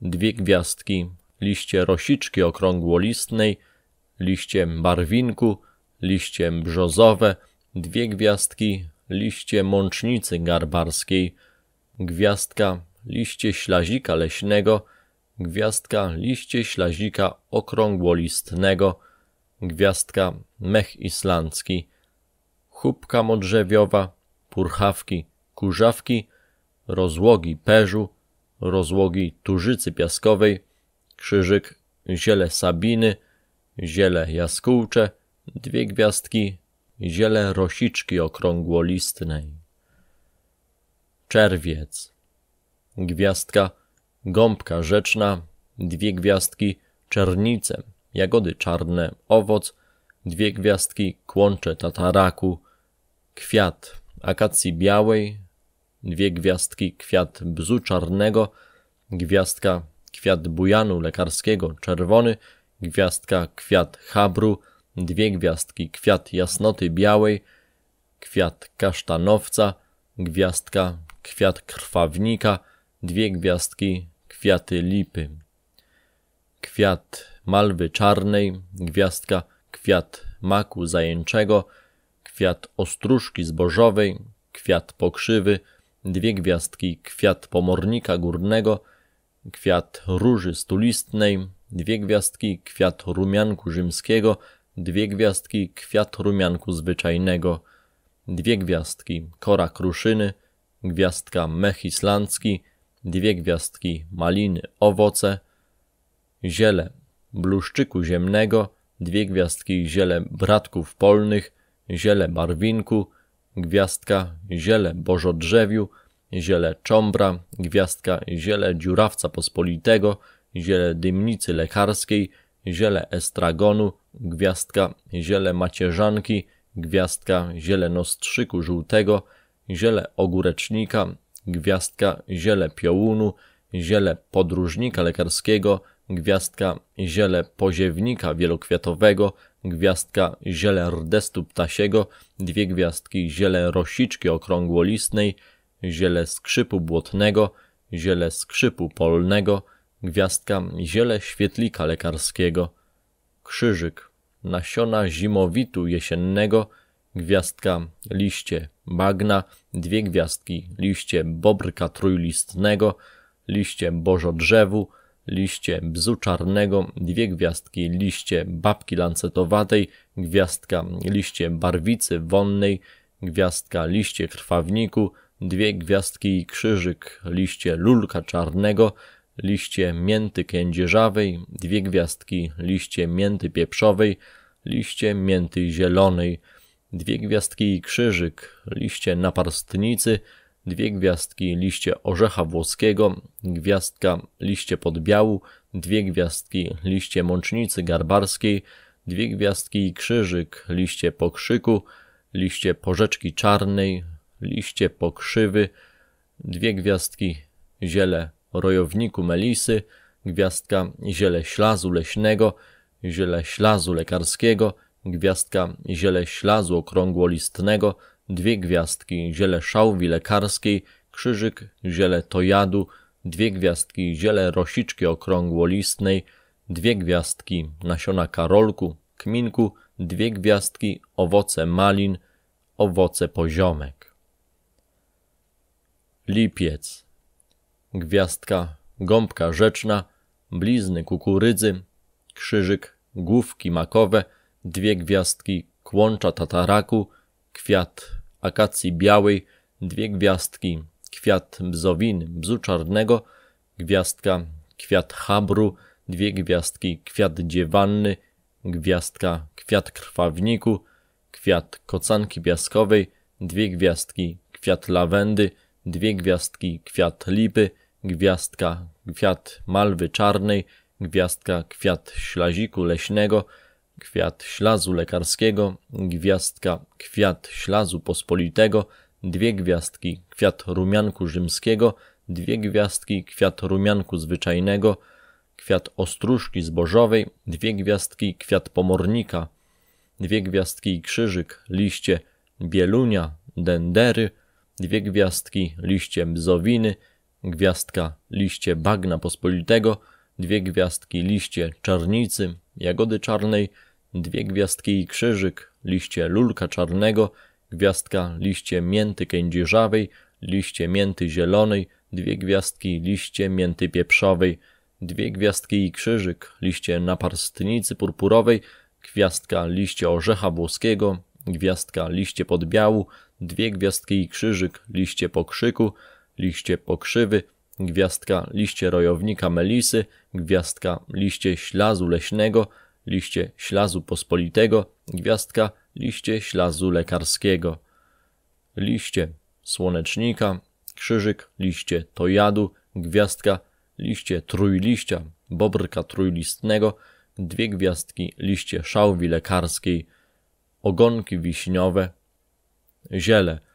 dwie gwiazdki liście rosiczki okrągłolistnej, liściem barwinku, liściem brzozowe, dwie gwiazdki, liście mącznicy garbarskiej, gwiazdka liście ślazika leśnego, gwiazdka liście ślazika okrągłolistnego, gwiazdka mech islandzki, chubka modrzewiowa, purchawki, kurzawki, rozłogi perzu, rozłogi tużycy piaskowej, krzyżyk ziele sabiny, ziele jaskółcze, dwie gwiazdki, ziele rosiczki okrągłolistnej. Czerwiec, gwiazdka, gąbka rzeczna, dwie gwiazdki, czernice, jagody czarne, owoc, dwie gwiazdki, kłącze tataraku, kwiat akacji białej, dwie gwiazdki, kwiat bzu czarnego, gwiazdka, kwiat bujanu lekarskiego, czerwony, gwiazdka kwiat habru, dwie gwiazdki kwiat jasnoty białej, kwiat kasztanowca, gwiazdka kwiat krwawnika, dwie gwiazdki kwiaty lipy, kwiat malwy czarnej, gwiazdka kwiat maku zajęczego, kwiat ostróżki zbożowej, kwiat pokrzywy, dwie gwiazdki kwiat pomornika górnego, kwiat róży stulistnej, dwie gwiazdki kwiat rumianku rzymskiego, dwie gwiazdki kwiat rumianku zwyczajnego, dwie gwiazdki kora kruszyny, gwiazdka mech islandzki, dwie gwiazdki maliny owoce, ziele bluszczyku ziemnego, dwie gwiazdki ziele bratków polnych, ziele barwinku, gwiazdka ziele bożodrzewiu, ziele czombra, gwiazdka ziele dziurawca pospolitego, ziele dymnicy lekarskiej, ziele estragonu, gwiazdka ziele macierzanki, gwiazdka ziele nostrzyku żółtego, ziele ogórecznika, gwiazdka ziele piołunu, ziele podróżnika lekarskiego, gwiazdka ziele poziewnika wielokwiatowego, gwiazdka ziele rdestu ptasiego, dwie gwiazdki ziele rosiczki okrągłolistnej, ziele skrzypu błotnego, ziele skrzypu polnego, gwiazdka ziele świetlika lekarskiego, krzyżyk, nasiona zimowitu jesiennego, gwiazdka liście bagna, dwie gwiazdki liście bobrka trójlistnego, liście bożodrzewu, liście bzu czarnego, dwie gwiazdki liście babki lancetowatej, gwiazdka liście barwicy wonnej, gwiazdka liście krwawniku, dwie gwiazdki krzyżyk liście lulka czarnego, liście mięty kędzierzawej, dwie gwiazdki liście mięty pieprzowej, liście mięty zielonej, dwie gwiazdki i krzyżyk, liście naparstnicy, dwie gwiazdki liście orzecha włoskiego, gwiazdka liście podbiału, dwie gwiazdki liście mącznicy garbarskiej, dwie gwiazdki i krzyżyk, liście pokrzyku, liście porzeczki czarnej, liście pokrzywy, dwie gwiazdki ziele rojowniku melisy, gwiazdka ziele ślazu leśnego, ziele ślazu lekarskiego, gwiazdka ziele ślazu okrągłolistnego, dwie gwiazdki ziele szałwi lekarskiej, krzyżyk ziele tojadu, dwie gwiazdki ziele rosiczki okrągłolistnej, dwie gwiazdki nasiona karolku, kminku, dwie gwiazdki owoce malin, owoce poziomek. Lipiec gwiazdka, gąbka rzeczna, blizny kukurydzy, krzyżyk, główki makowe, dwie gwiazdki kłącza tataraku, kwiat akacji białej, dwie gwiazdki kwiat bzowiny, bzu czarnego, gwiazdka kwiat habru, dwie gwiazdki kwiat dziewanny, gwiazdka kwiat krwawniku, kwiat kocanki piaskowej, dwie gwiazdki kwiat lawendy, dwie gwiazdki kwiat lipy, gwiazdka kwiat malwy czarnej, gwiazdka kwiat ślaziku leśnego, kwiat ślazu lekarskiego, gwiazdka kwiat ślazu pospolitego, dwie gwiazdki kwiat rumianku rzymskiego, dwie gwiazdki kwiat rumianku zwyczajnego, kwiat ostróżki zbożowej, dwie gwiazdki kwiat pomornika, dwie gwiazdki krzyżyk, liście bielunia, dendery, dwie gwiazdki liście bzowiny, gwiazdka liście bagna pospolitego, dwie gwiazdki liście czarnicy, jagody czarnej, dwie gwiazdki i krzyżyk, liście lulka czarnego, gwiazdka liście mięty kędzierzawej, liście mięty zielonej, dwie gwiazdki liście mięty pieprzowej, dwie gwiazdki i krzyżyk, liście naparstnicy purpurowej, gwiazdka liście orzecha włoskiego, gwiazdka liście podbiału, dwie gwiazdki i krzyżyk, liście pokrzyku, liście pokrzywy, gwiazdka liście rojownika melisy, gwiazdka liście ślazu leśnego, liście ślazu pospolitego, gwiazdka liście ślazu lekarskiego, liście słonecznika, krzyżyk liście tojadu, gwiazdka liście trójliścia, bobrka trójlistnego, dwie gwiazdki liście szałwi lekarskiej, ogonki wiśniowe, ziele –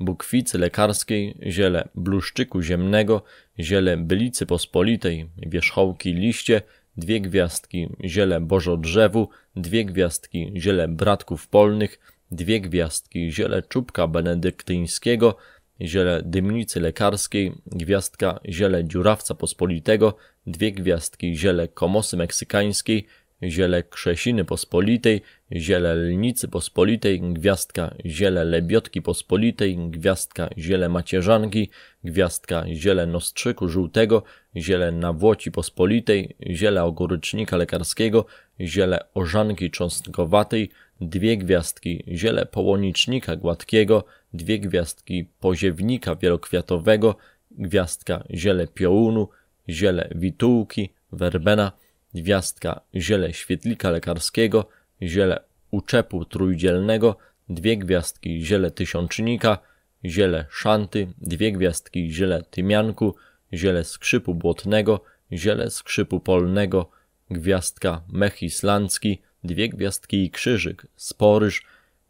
bukwicy lekarskiej, ziele bluszczyku ziemnego, ziele bylicy pospolitej, wierzchołki liście, dwie gwiazdki ziele bożodrzewu, dwie gwiazdki ziele bratków polnych, dwie gwiazdki ziele czubka benedyktyńskiego, ziele dymnicy lekarskiej, gwiazdka ziele dziurawca pospolitego, dwie gwiazdki ziele komosy meksykańskiej, ziele Krzesiny Pospolitej, ziele Lnicy Pospolitej, gwiazdka ziele Lebiotki Pospolitej, gwiazdka ziele Macierzanki, gwiazdka ziele Nostrzyku Żółtego, ziele Nawłoci Pospolitej, ziele Ogórycznika Lekarskiego, ziele Orzanki Cząstkowatej, dwie gwiazdki ziele Połonicznika Gładkiego, dwie gwiazdki Poziewnika Wielokwiatowego, gwiazdka ziele Piołunu, ziele Witułki, Werbena, gwiazdka ziele świetlika lekarskiego, ziele uczepu trójdzielnego, dwie gwiazdki ziele tysiącznika, ziele szanty, dwie gwiazdki ziele tymianku, ziele skrzypu błotnego, ziele skrzypu polnego, gwiazdka mech islandzki, dwie gwiazdki i krzyżyk, sporyż,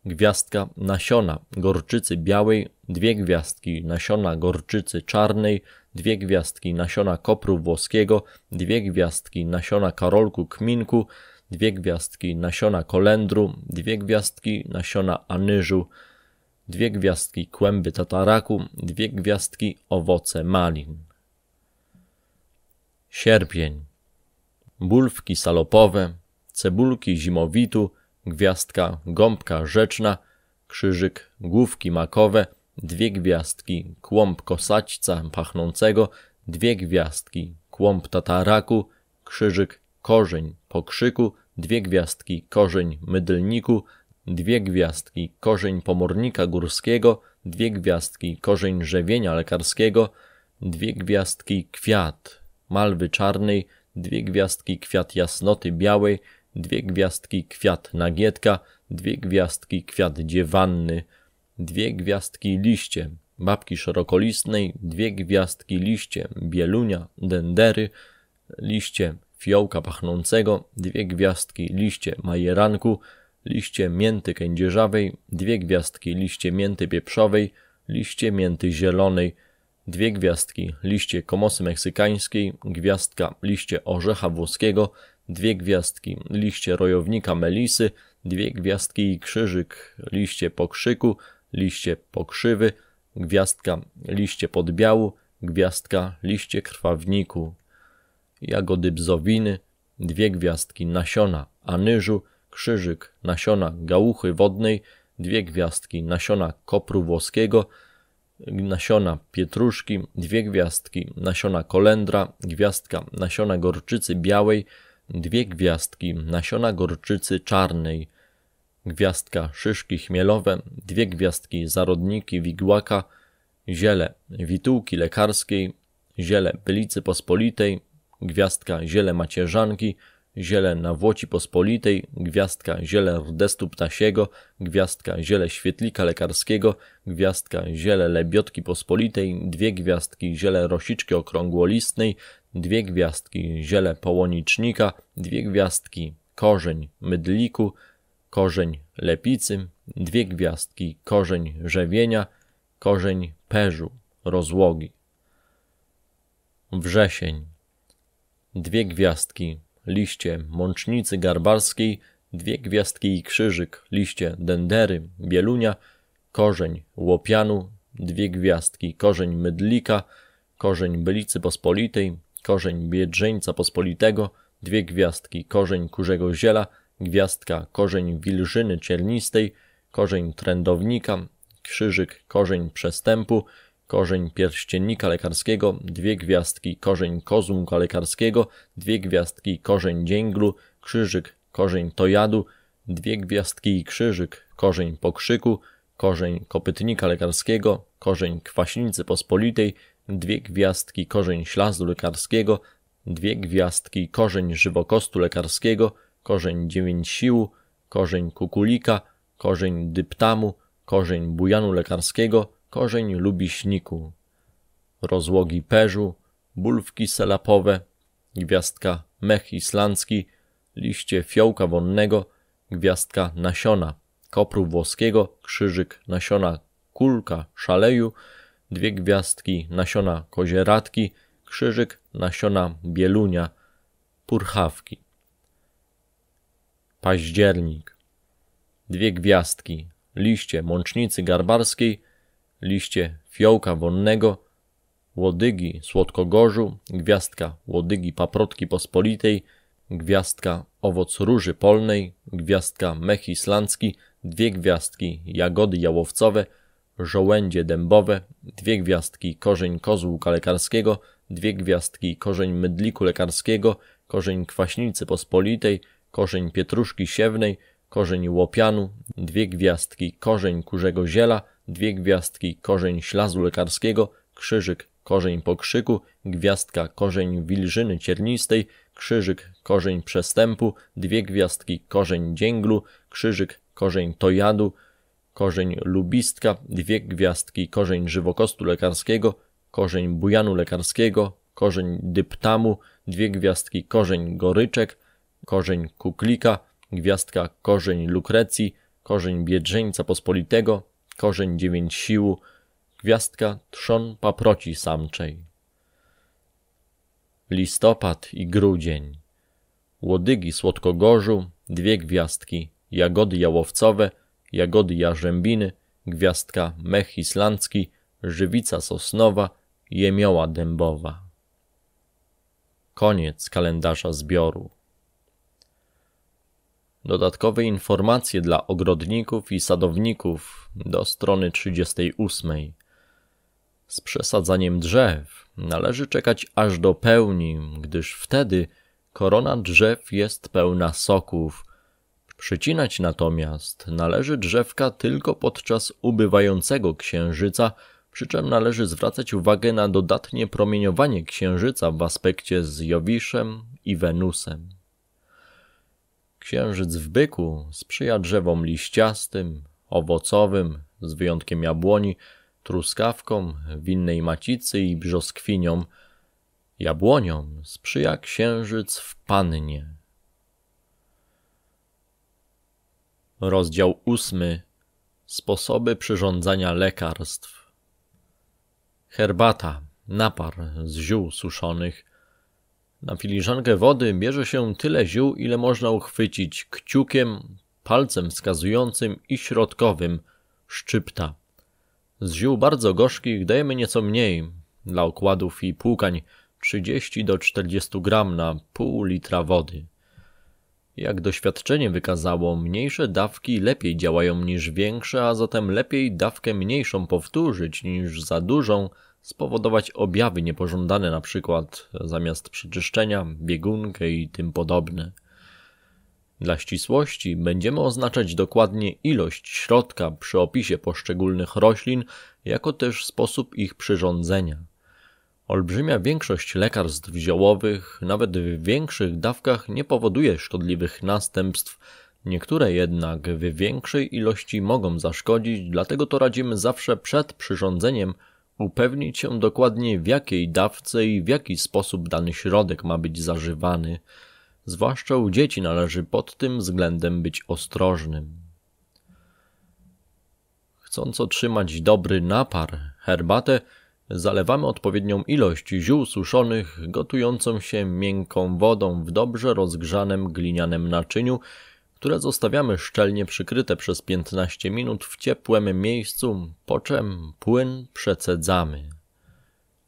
gwiazdka nasiona gorczycy białej, dwie gwiazdki nasiona gorczycy czarnej, dwie gwiazdki nasiona kopru włoskiego, dwie gwiazdki nasiona karolku kminku, dwie gwiazdki nasiona kolendru, dwie gwiazdki nasiona anyżu, dwie gwiazdki kłęby tataraku, dwie gwiazdki owoce malin. Sierpień. Bulwki salopowe, cebulki zimowitu, gwiazdka gąbka rzeczna, krzyżyk główki makowe – dwie gwiazdki, kłąb kosaćca pachnącego, dwie gwiazdki, kłąb tataraku, krzyżyk korzeń pokrzyku, dwie gwiazdki korzeń mydlniku, dwie gwiazdki korzeń pomornika górskiego, dwie gwiazdki korzeń rzewienia lekarskiego, dwie gwiazdki kwiat malwy czarnej, dwie gwiazdki kwiat jasnoty białej, dwie gwiazdki kwiat nagietka, dwie gwiazdki kwiat dziewanny, dwie gwiazdki liście babki szerokolistnej, dwie gwiazdki liście bielunia, dendery, liście fiołka pachnącego, dwie gwiazdki liście majeranku, liście mięty kędzierzawej, dwie gwiazdki liście mięty pieprzowej, liście mięty zielonej, dwie gwiazdki liście komosy meksykańskiej, gwiazdka liście orzecha włoskiego, dwie gwiazdki liście rojownika melisy, dwie gwiazdki i krzyżyk liście pokrzyku, liście pokrzywy, gwiazdka liście podbiału, gwiazdka liście krwawniku, jagody bzowiny, dwie gwiazdki nasiona anyżu, krzyżyk nasiona gałuchy wodnej, dwie gwiazdki nasiona kopru włoskiego, nasiona pietruszki, dwie gwiazdki nasiona kolendra, gwiazdka nasiona gorczycy białej, dwie gwiazdki nasiona gorczycy czarnej, gwiazdka szyszki chmielowe, dwie gwiazdki zarodniki wigłaka, ziele witułki lekarskiej, ziele bylicy pospolitej, gwiazdka ziele macierzanki, ziele nawłoci pospolitej, gwiazdka ziele rdestu ptasiego, gwiazdka ziele świetlika lekarskiego, gwiazdka ziele lebiotki pospolitej, dwie gwiazdki ziele rosiczki okrągłolistnej, dwie gwiazdki ziele połonicznika, dwie gwiazdki korzeń mydliku, korzeń lepicy, dwie gwiazdki, korzeń rzewienia, korzeń perzu, rozłogi. Wrzesień. Dwie gwiazdki, liście mącznicy garbarskiej, dwie gwiazdki i krzyżyk, liście dendery, bielunia, korzeń łopianu, dwie gwiazdki, korzeń mydlika, korzeń bylicy pospolitej, korzeń biedrzeńca pospolitego, dwie gwiazdki, korzeń kurzego ziela, gwiazdka korzeń wilżyny ciernistej, korzeń trędownika, krzyżyk korzeń przestępu, korzeń pierściennika lekarskiego, dwie gwiazdki korzeń kozłka lekarskiego, dwie gwiazdki korzeń dzięglu, krzyżyk korzeń tojadu, dwie gwiazdki i krzyżyk, korzeń pokrzyku, korzeń kopytnika lekarskiego, korzeń kwaśnicy pospolitej, dwie gwiazdki korzeń ślazu lekarskiego, dwie gwiazdki korzeń żywokostu lekarskiego, korzeń dziewięć sił, korzeń kukulika, korzeń dyptamu, korzeń bujanu lekarskiego, korzeń lubiśniku, rozłogi perzu, bulwki selapowe, gwiazdka mech islandzki, liście fiołka wonnego, gwiazdka nasiona, kopru włoskiego, krzyżyk nasiona kulka szaleju, dwie gwiazdki nasiona kozieradki, krzyżyk nasiona bielunia, purchawki. Październik. Dwie gwiazdki, liście mącznicy garbarskiej, liście fiołka wonnego, łodygi słodkogorzu, gwiazdka łodygi paprotki pospolitej, gwiazdka owoc róży polnej, gwiazdka mech islandzki, dwie gwiazdki jagody jałowcowe, żołędzie dębowe, dwie gwiazdki korzeń kozłka lekarskiego, dwie gwiazdki korzeń mydliku lekarskiego, korzeń kwaśnicy pospolitej, korzeń pietruszki siewnej, korzeń łopianu, dwie gwiazdki korzeń kurzego ziela, dwie gwiazdki korzeń ślazu lekarskiego, krzyżyk korzeń pokrzyku, gwiazdka korzeń wilżyny ciernistej, krzyżyk korzeń przestępu, dwie gwiazdki korzeń dzięglu, krzyżyk korzeń tojadu, korzeń lubistka, dwie gwiazdki korzeń żywokostu lekarskiego, korzeń bujanu lekarskiego, korzeń dyptamu, dwie gwiazdki korzeń goryczek, korzeń Kuklika, gwiazdka korzeń Lukrecji, korzeń Biedrzeńca Pospolitego, korzeń Dziewięć Sił, gwiazdka trzon paproci samczej. Listopad i grudzień. Łodygi słodkogorzu, dwie gwiazdki, jagody jałowcowe, jagody jarzębiny, gwiazdka mech islandzki, żywica sosnowa, jemioła dębowa. Koniec kalendarza zbioru. Dodatkowe informacje dla ogrodników i sadowników do strony 38. Z przesadzaniem drzew należy czekać aż do pełni, gdyż wtedy korona drzew jest pełna soków. Przycinać natomiast należy drzewka tylko podczas ubywającego księżyca, przy czym należy zwracać uwagę na dodatnie promieniowanie księżyca w aspekcie z Jowiszem i Wenusem. Księżyc w byku sprzyja drzewom liściastym, owocowym, z wyjątkiem jabłoni, truskawkom, winnej macicy i brzoskwiniom. Jabłoniom sprzyja księżyc w pannie. Rozdział ósmy. Sposoby przyrządzania lekarstw. Herbata, napar z ziół suszonych – na filiżankę wody bierze się tyle ziół, ile można uchwycić kciukiem, palcem wskazującym i środkowym szczypta. Z ziół bardzo gorzkich dajemy nieco mniej, dla okładów i płukań 30 do 40 gram na pół litra wody. Jak doświadczenie wykazało, mniejsze dawki lepiej działają niż większe, a zatem lepiej dawkę mniejszą powtórzyć niż za dużą, spowodować objawy niepożądane, na przykład zamiast przeczyszczenia, biegunkę i tym podobne. Dla ścisłości będziemy oznaczać dokładnie ilość środka przy opisie poszczególnych roślin, jako też sposób ich przyrządzenia. Olbrzymia większość lekarstw ziołowych, nawet w większych dawkach, nie powoduje szkodliwych następstw. Niektóre jednak w większej ilości mogą zaszkodzić, dlatego to radzimy zawsze przed przyrządzeniem Upewnić się dokładnie w jakiej dawce i w jaki sposób dany środek ma być zażywany. Zwłaszcza u dzieci należy pod tym względem być ostrożnym. Chcąc otrzymać dobry napar, herbatę, zalewamy odpowiednią ilość ziół suszonych, gotującą się miękką wodą w dobrze rozgrzanym glinianym naczyniu, które zostawiamy szczelnie przykryte przez 15 minut w ciepłym miejscu, po czym płyn przecedzamy.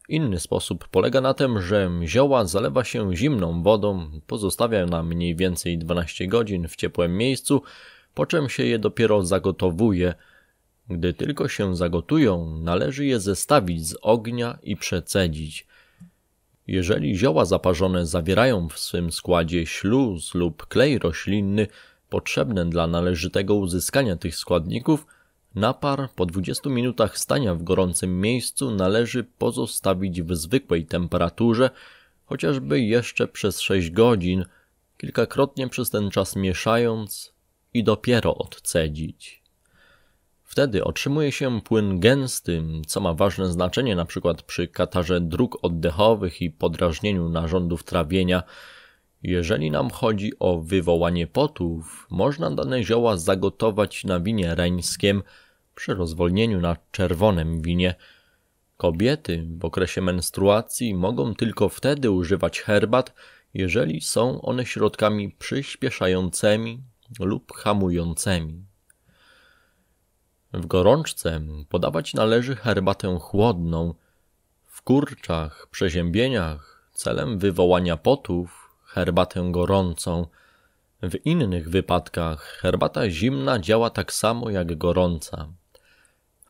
Inny sposób polega na tym, że zioła zalewa się zimną wodą, pozostawia na mniej więcej 12 godzin w ciepłym miejscu, po czym się je dopiero zagotowuje. Gdy tylko się zagotują, należy je zestawić z ognia i przecedzić. Jeżeli zioła zaparzone zawierają w swym składzie śluz lub klej roślinny, potrzebne dla należytego uzyskania tych składników, napar po 20 minutach stania w gorącym miejscu należy pozostawić w zwykłej temperaturze, chociażby jeszcze przez 6 godzin, kilkakrotnie przez ten czas mieszając i dopiero odcedzić. Wtedy otrzymuje się płyn gęsty, co ma ważne znaczenie np. przy katarze dróg oddechowych i podrażnieniu narządów trawienia, jeżeli nam chodzi o wywołanie potów, można dane zioła zagotować na winie reńskiem przy rozwolnieniu na czerwonym winie. Kobiety w okresie menstruacji mogą tylko wtedy używać herbat, jeżeli są one środkami przyspieszającymi lub hamującymi. W gorączce podawać należy herbatę chłodną. W kurczach, przeziębieniach, celem wywołania potów herbatę gorącą. W innych wypadkach herbata zimna działa tak samo jak gorąca.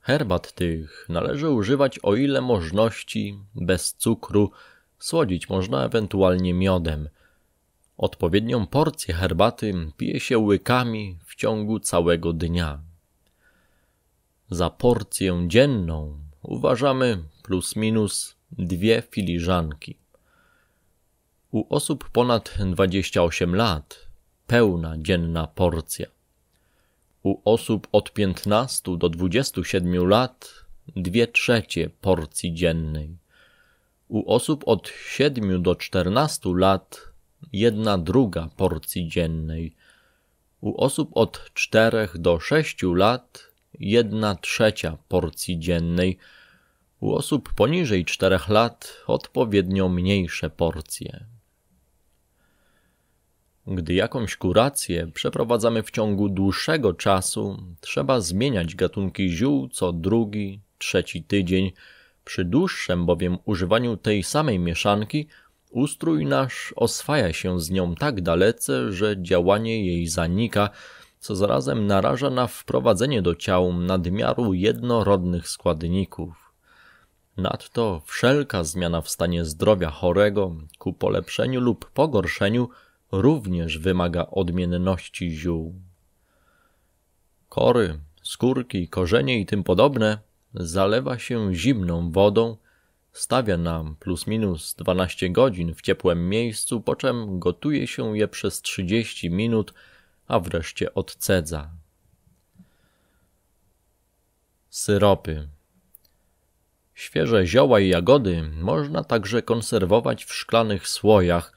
Herbat tych należy używać o ile możności, bez cukru, słodzić można ewentualnie miodem. Odpowiednią porcję herbaty pije się łykami w ciągu całego dnia. Za porcję dzienną uważamy plus minus dwie filiżanki. U osób ponad 28 lat pełna dzienna porcja. U osób od 15 do 27 lat dwie trzecie porcji dziennej. U osób od 7 do 14 lat jedna druga porcji dziennej. U osób od 4 do 6 lat jedna trzecia porcji dziennej. U osób poniżej 4 lat odpowiednio mniejsze porcje. Gdy jakąś kurację przeprowadzamy w ciągu dłuższego czasu, trzeba zmieniać gatunki ziół co drugi, trzeci tydzień. Przy dłuższym bowiem używaniu tej samej mieszanki, ustrój nasz oswaja się z nią tak dalece, że działanie jej zanika, co zarazem naraża na wprowadzenie do ciał nadmiaru jednorodnych składników. Nadto wszelka zmiana w stanie zdrowia chorego ku polepszeniu lub pogorszeniu – również wymaga odmienności ziół. Kory, skórki, korzenie i tym podobne zalewa się zimną wodą, stawia nam plus minus 12 godzin w ciepłym miejscu, po czym gotuje się je przez 30 minut, a wreszcie odcedza. Syropy. Świeże zioła i jagody można także konserwować w szklanych słojach,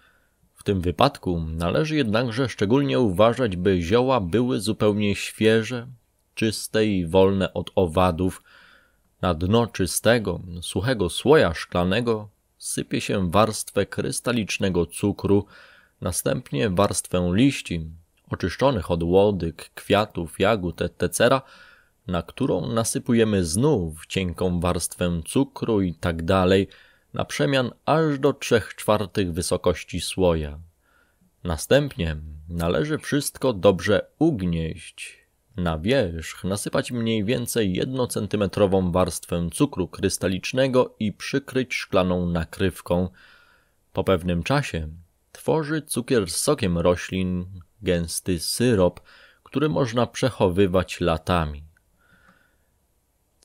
w tym wypadku należy jednakże szczególnie uważać, by zioła były zupełnie świeże, czyste i wolne od owadów. Na dno czystego, suchego słoja szklanego sypie się warstwę krystalicznego cukru, następnie warstwę liści, oczyszczonych od łodyg, kwiatów, jagód, etc., na którą nasypujemy znów cienką warstwę cukru i tak dalej – na przemian aż do trzech czwartych wysokości słoja. Następnie należy wszystko dobrze ugnieść. Na wierzch nasypać mniej więcej 1 cm warstwę cukru krystalicznego i przykryć szklaną nakrywką. Po pewnym czasie tworzy cukier z sokiem roślin gęsty syrop, który można przechowywać latami.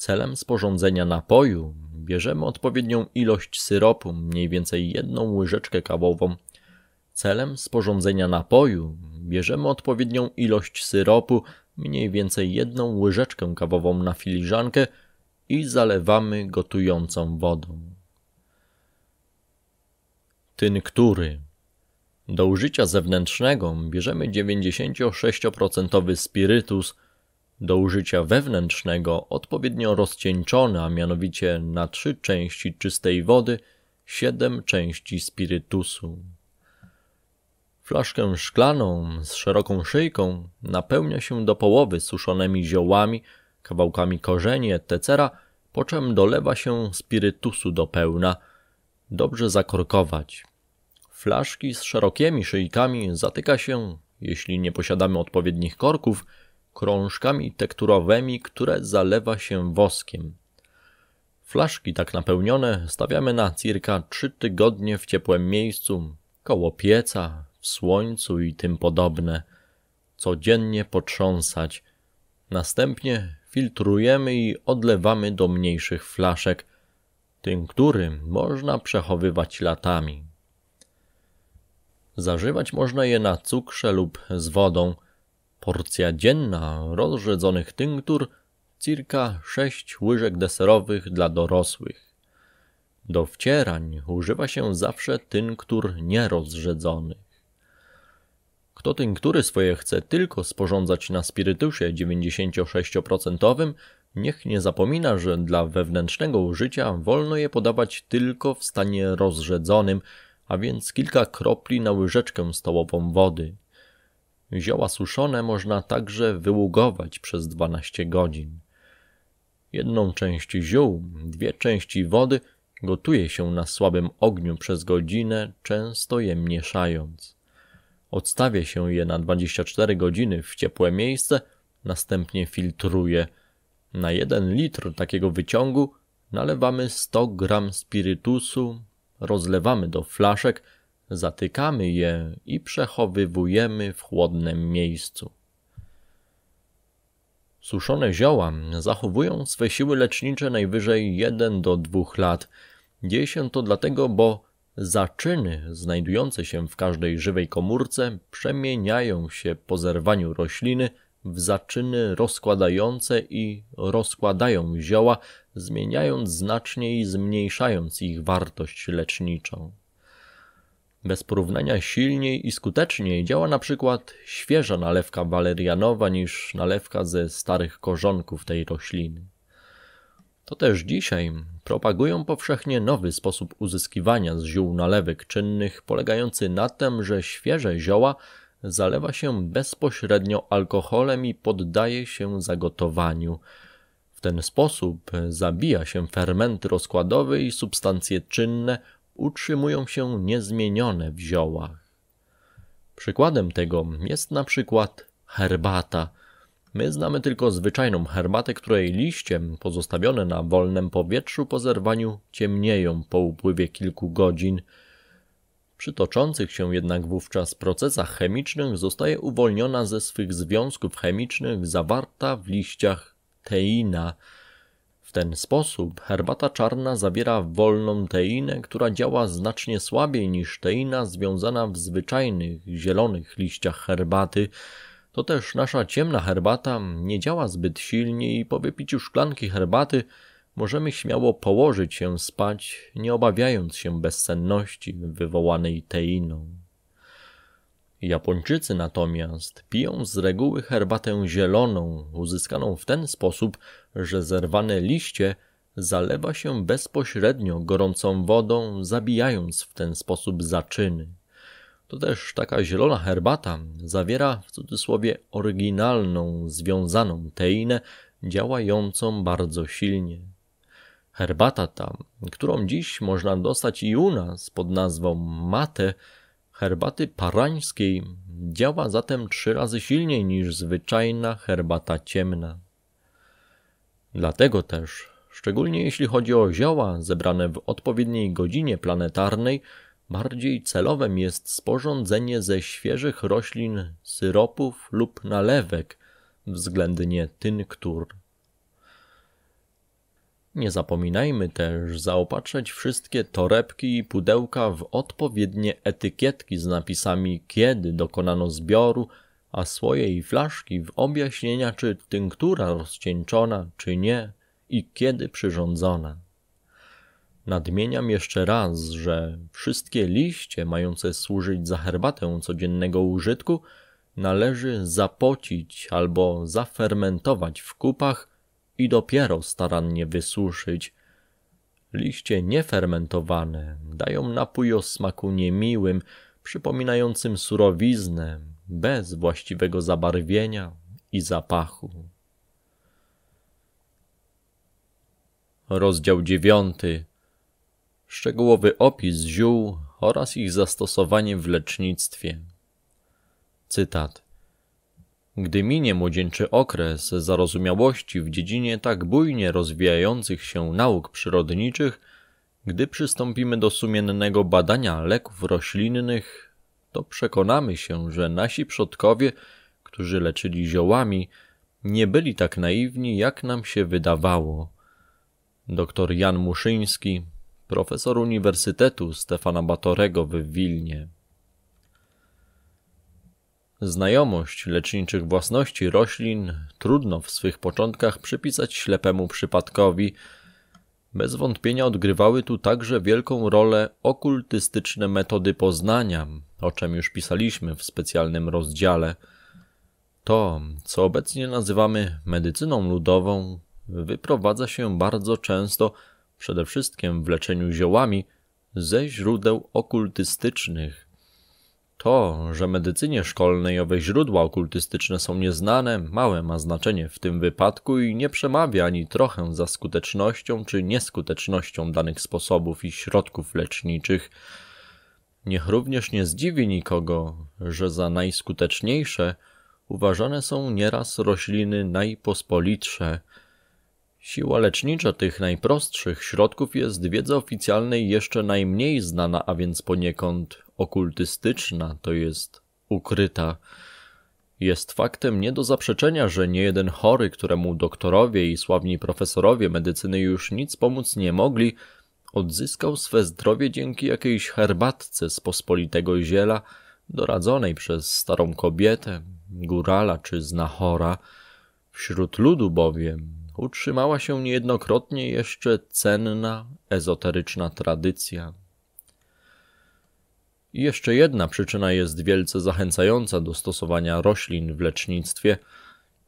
Celem sporządzenia napoju bierzemy odpowiednią ilość syropu, mniej więcej jedną łyżeczkę kawową. Celem sporządzenia napoju bierzemy odpowiednią ilość syropu, mniej więcej jedną łyżeczkę kawową na filiżankę i zalewamy gotującą wodą. Tynktury do użycia zewnętrznego bierzemy 96% spirytus do użycia wewnętrznego odpowiednio rozcieńczone, a mianowicie na trzy części czystej wody, siedem części spirytusu. Flaszkę szklaną z szeroką szyjką napełnia się do połowy suszonymi ziołami, kawałkami korzeni etc., po czym dolewa się spirytusu do pełna. Dobrze zakorkować. Flaszki z szerokimi szyjkami zatyka się, jeśli nie posiadamy odpowiednich korków – krążkami tekturowymi, które zalewa się woskiem. Flaszki tak napełnione stawiamy na cirka 3 tygodnie w ciepłym miejscu, koło pieca, w słońcu i tym podobne. Codziennie potrząsać. Następnie filtrujemy i odlewamy do mniejszych flaszek. Tinktury można przechowywać latami. Zażywać można je na cukrze lub z wodą. Porcja dzienna rozrzedzonych tynktur, circa sześć łyżek deserowych dla dorosłych. Do wcierań używa się zawsze tynktur nierozrzedzonych. Kto tynktury swoje chce tylko sporządzać na spirytusie 96%, niech nie zapomina, że dla wewnętrznego użycia wolno je podawać tylko w stanie rozrzedzonym, a więc kilka kropli na łyżeczkę stołową wody. Zioła suszone można także wyługować przez 12 godzin. Jedną część ziół, dwie części wody gotuje się na słabym ogniu przez godzinę, często je mieszając. Odstawia się je na 24 godziny w ciepłe miejsce, następnie filtruje. Na jeden litr takiego wyciągu nalewamy 100 gram spirytusu, rozlewamy do flaszek, zatykamy je i przechowywujemy w chłodnym miejscu. Suszone zioła zachowują swe siły lecznicze najwyżej 1 do 2 lat. Dzieje się to dlatego, bo zaczyny znajdujące się w każdej żywej komórce przemieniają się po zerwaniu rośliny w zaczyny rozkładające i rozkładają zioła, zmieniając znacznie i zmniejszając ich wartość leczniczą. Bez porównania silniej i skuteczniej działa na przykład świeża nalewka walerianowa niż nalewka ze starych korzonków tej rośliny. To też dzisiaj propagują powszechnie nowy sposób uzyskiwania z ziół nalewek czynnych, polegający na tym, że świeże zioła zalewa się bezpośrednio alkoholem i poddaje się zagotowaniu. W ten sposób zabija się fermenty rozkładowe i substancje czynne, utrzymują się niezmienione w ziołach. Przykładem tego jest na przykład herbata. My znamy tylko zwyczajną herbatę, której liście pozostawione na wolnym powietrzu po zerwaniu ciemnieją po upływie kilku godzin. Przy toczących się jednak wówczas procesach chemicznych zostaje uwolniona ze swych związków chemicznych zawarta w liściach teina – ten sposób herbata czarna zawiera wolną teinę, która działa znacznie słabiej niż teina związana w zwyczajnych zielonych liściach herbaty. To też nasza ciemna herbata nie działa zbyt silnie i po wypiciu szklanki herbaty możemy śmiało położyć się spać, nie obawiając się bezsenności wywołanej teiną. Japończycy natomiast piją z reguły herbatę zieloną, uzyskaną w ten sposób, że zerwane liście zalewa się bezpośrednio gorącą wodą, zabijając w ten sposób zaczyny. To też taka zielona herbata zawiera w cudzysłowie oryginalną, związaną teinę, działającą bardzo silnie. Herbata ta, którą dziś można dostać i u nas pod nazwą mate, herbaty parańskiej działa zatem trzy razy silniej niż zwyczajna herbata ciemna. Dlatego też, szczególnie jeśli chodzi o zioła zebrane w odpowiedniej godzinie planetarnej, bardziej celowym jest sporządzenie ze świeżych roślin syropów lub nalewek względnie tynktur. Nie zapominajmy też zaopatrzeć wszystkie torebki i pudełka w odpowiednie etykietki z napisami kiedy dokonano zbioru, a swoje i flaszki w objaśnienia czy tynktura rozcieńczona czy nie i kiedy przyrządzona. Nadmieniam jeszcze raz, że wszystkie liście mające służyć za herbatę codziennego użytku należy zapocić albo zafermentować w kupach i dopiero starannie wysuszyć. Liście niefermentowane dają napój o smaku niemiłym, przypominającym surowiznę, bez właściwego zabarwienia i zapachu. Rozdział dziewiąty. Szczegółowy opis ziół oraz ich zastosowanie w lecznictwie. Cytat. Gdy minie młodzieńczy okres zarozumiałości w dziedzinie tak bujnie rozwijających się nauk przyrodniczych, gdy przystąpimy do sumiennego badania leków roślinnych, to przekonamy się, że nasi przodkowie, którzy leczyli ziołami, nie byli tak naiwni, jak nam się wydawało. Doktor Jan Muszyński, profesor Uniwersytetu Stefana Batorego w Wilnie. Znajomość leczniczych własności roślin trudno w swych początkach przypisać ślepemu przypadkowi. Bez wątpienia odgrywały tu także wielką rolę okultystyczne metody poznania, o czym już pisaliśmy w specjalnym rozdziale. To, co obecnie nazywamy medycyną ludową, wyprowadza się bardzo często, przede wszystkim w leczeniu ziołami, ze źródeł okultystycznych to, że medycynie szkolnej owe źródła okultystyczne są nieznane, małe ma znaczenie w tym wypadku i nie przemawia ani trochę za skutecznością czy nieskutecznością danych sposobów i środków leczniczych. Niech również nie zdziwi nikogo, że za najskuteczniejsze uważane są nieraz rośliny najpospolitsze. Siła lecznicza tych najprostszych środków jest wiedzy oficjalnej jeszcze najmniej znana, a więc poniekąd okultystyczna, to jest ukryta, jest faktem nie do zaprzeczenia, że niejeden chory, któremu doktorowie i sławni profesorowie medycyny już nic pomóc nie mogli, odzyskał swe zdrowie dzięki jakiejś herbatce z pospolitego ziela, doradzonej przez starą kobietę, górala czy znachora. Wśród ludu bowiem utrzymała się niejednokrotnie jeszcze cenna, ezoteryczna tradycja, i jeszcze jedna przyczyna jest wielce zachęcająca do stosowania roślin w lecznictwie.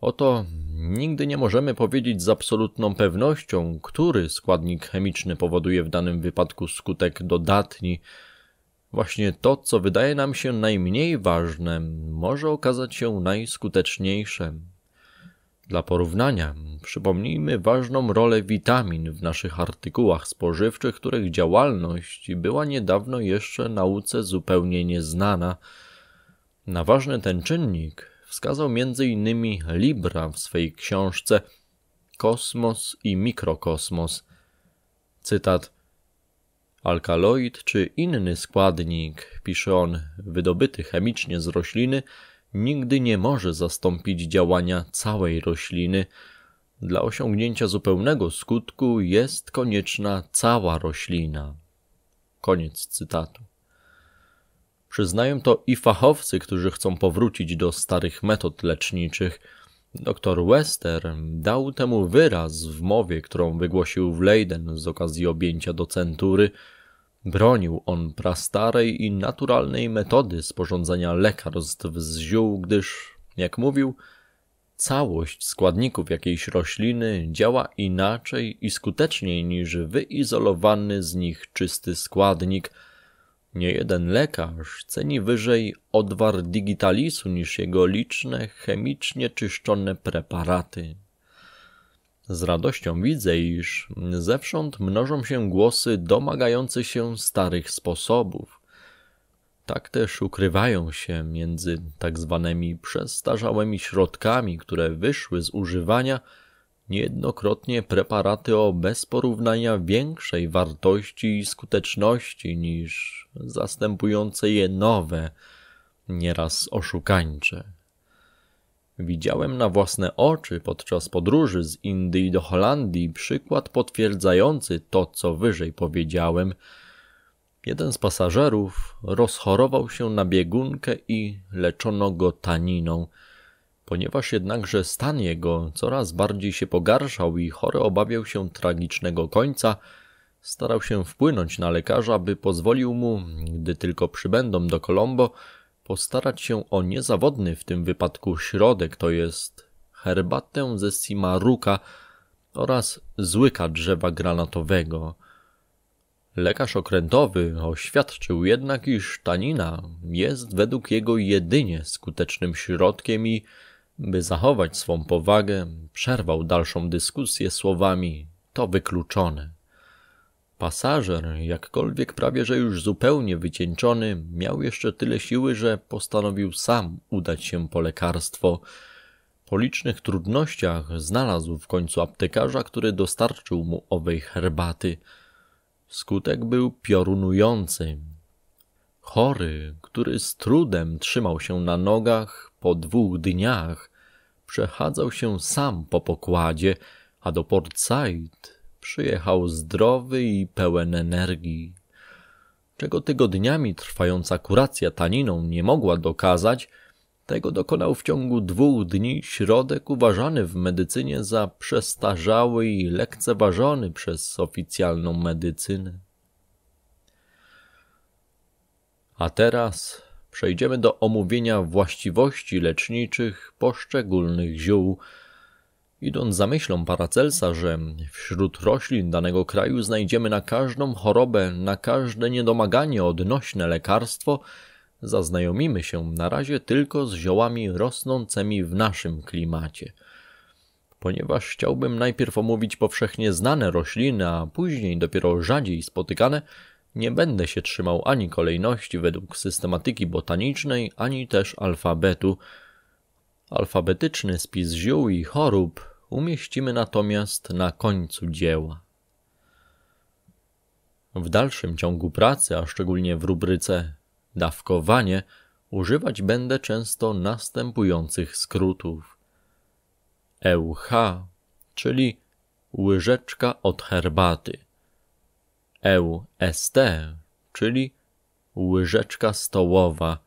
Oto nigdy nie możemy powiedzieć z absolutną pewnością, który składnik chemiczny powoduje w danym wypadku skutek dodatni. Właśnie to, co wydaje nam się najmniej ważne, może okazać się najskuteczniejsze, dla porównania, przypomnijmy ważną rolę witamin w naszych artykułach spożywczych, których działalność była niedawno jeszcze nauce zupełnie nieznana. Na ważny ten czynnik wskazał m.in. Libra w swej książce Kosmos i mikrokosmos. Cytat Alkaloid czy inny składnik, pisze on, wydobyty chemicznie z rośliny, nigdy nie może zastąpić działania całej rośliny. Dla osiągnięcia zupełnego skutku jest konieczna cała roślina. Koniec cytatu. Przyznają to i fachowcy, którzy chcą powrócić do starych metod leczniczych. Dr Wester dał temu wyraz w mowie, którą wygłosił w Leiden z okazji objęcia docentury – Bronił on prastarej i naturalnej metody sporządzania lekarstw z ziół, gdyż, jak mówił, całość składników jakiejś rośliny działa inaczej i skuteczniej niż wyizolowany z nich czysty składnik. Nie jeden lekarz ceni wyżej odwar digitalisu niż jego liczne chemicznie czyszczone preparaty. Z radością widzę, iż zewsząd mnożą się głosy domagające się starych sposobów. Tak też ukrywają się między tak zwanymi przestarzałymi środkami, które wyszły z używania, niejednokrotnie preparaty o bezporównania większej wartości i skuteczności niż zastępujące je nowe, nieraz oszukańcze. Widziałem na własne oczy podczas podróży z Indii do Holandii przykład potwierdzający to, co wyżej powiedziałem. Jeden z pasażerów rozchorował się na biegunkę i leczono go taniną. Ponieważ jednakże stan jego coraz bardziej się pogarszał i chory obawiał się tragicznego końca, starał się wpłynąć na lekarza, by pozwolił mu, gdy tylko przybędą do Kolombo, postarać się o niezawodny w tym wypadku środek, to jest herbatę ze simaruka oraz złyka drzewa granatowego. Lekarz okrętowy oświadczył jednak, iż tanina jest według jego jedynie skutecznym środkiem i, by zachować swą powagę, przerwał dalszą dyskusję słowami to wykluczone. Pasażer, jakkolwiek prawie że już zupełnie wycieńczony, miał jeszcze tyle siły, że postanowił sam udać się po lekarstwo. Po licznych trudnościach znalazł w końcu aptekarza, który dostarczył mu owej herbaty. Skutek był piorunujący. Chory, który z trudem trzymał się na nogach, po dwóch dniach przechadzał się sam po pokładzie, a do Port Said Przyjechał zdrowy i pełen energii. Czego tygodniami trwająca kuracja taniną nie mogła dokazać, tego dokonał w ciągu dwóch dni środek uważany w medycynie za przestarzały i lekceważony przez oficjalną medycynę. A teraz przejdziemy do omówienia właściwości leczniczych poszczególnych ziół, Idąc za myślą Paracelsa, że wśród roślin danego kraju znajdziemy na każdą chorobę, na każde niedomaganie odnośne lekarstwo, zaznajomimy się na razie tylko z ziołami rosnącymi w naszym klimacie. Ponieważ chciałbym najpierw omówić powszechnie znane rośliny, a później dopiero rzadziej spotykane, nie będę się trzymał ani kolejności według systematyki botanicznej, ani też alfabetu, Alfabetyczny spis ziół i chorób umieścimy natomiast na końcu dzieła. W dalszym ciągu pracy, a szczególnie w rubryce dawkowanie, używać będę często następujących skrótów. EUH, czyli łyżeczka od herbaty. EUST, czyli łyżeczka stołowa.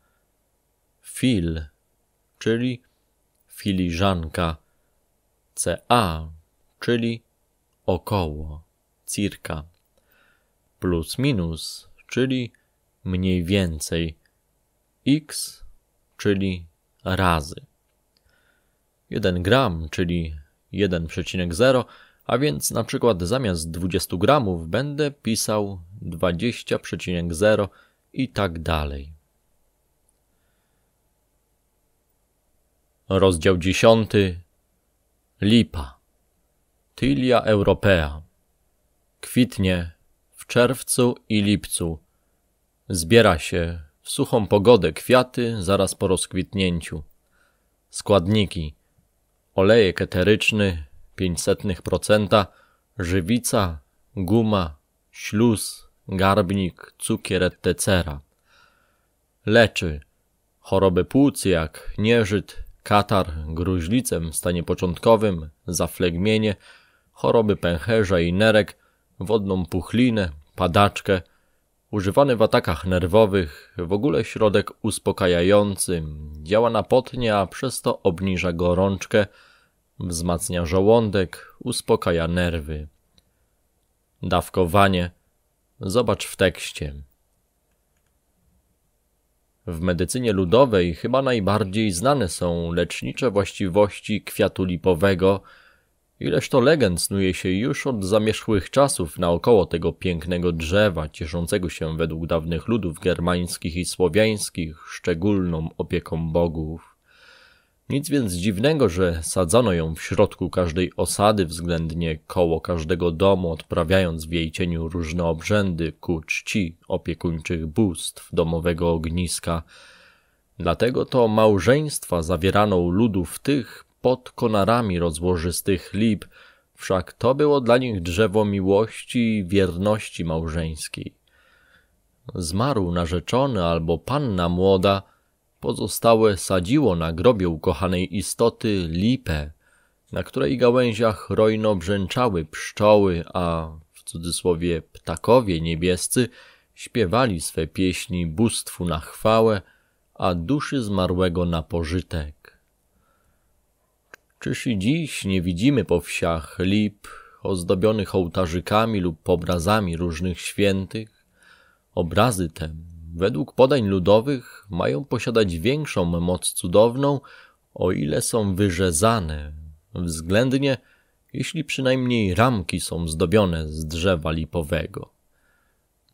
FIL, czyli filiżanka CA, czyli około, circa, plus minus, czyli mniej więcej, x, czyli razy. 1 gram, czyli 1,0, a więc na przykład zamiast 20 gramów będę pisał 20,0 i tak dalej. Rozdział 10. Lipa. Tilia europea. Kwitnie w czerwcu i lipcu. Zbiera się w suchą pogodę kwiaty zaraz po rozkwitnięciu. Składniki: olejek eteryczny 500%, żywica, guma, śluz, garbnik, cukier etc. Leczy choroby płuc jak nieżyt, katar, gruźlicę w stanie początkowym, zaflegmienie, choroby pęcherza i nerek, wodną puchlinę, padaczkę, używany w atakach nerwowych, w ogóle środek uspokajający, działa na potnie, a przez to obniża gorączkę, wzmacnia żołądek, uspokaja nerwy. Dawkowanie. Zobacz w tekście. W medycynie ludowej chyba najbardziej znane są lecznicze właściwości kwiatu lipowego. Ileż to legend snuje się już od zamierzchłych czasów naokoło tego pięknego drzewa, cieszącego się według dawnych ludów germańskich i słowiańskich szczególną opieką bogów. Nic więc dziwnego, że sadzono ją w środku każdej osady, względnie koło każdego domu, odprawiając w jej cieniu różne obrzędy ku czci opiekuńczych bóstw, domowego ogniska. Dlatego to małżeństwa zawierano u ludów tych pod konarami rozłożystych lip, wszak to było dla nich drzewo miłości i wierności małżeńskiej. Zmarł narzeczony albo panna młoda – Pozostałe sadziło na grobie ukochanej istoty lipę, na której gałęziach rojno brzęczały pszczoły, a w cudzysłowie ptakowie niebiescy śpiewali swe pieśni bóstwu na chwałę, a duszy zmarłego na pożytek. Czyż i dziś nie widzimy po wsiach lip ozdobionych ołtarzykami lub obrazami różnych świętych? Obrazy te według podań ludowych mają posiadać większą moc cudowną, o ile są wyrzezane, względnie jeśli przynajmniej ramki są zdobione z drzewa lipowego.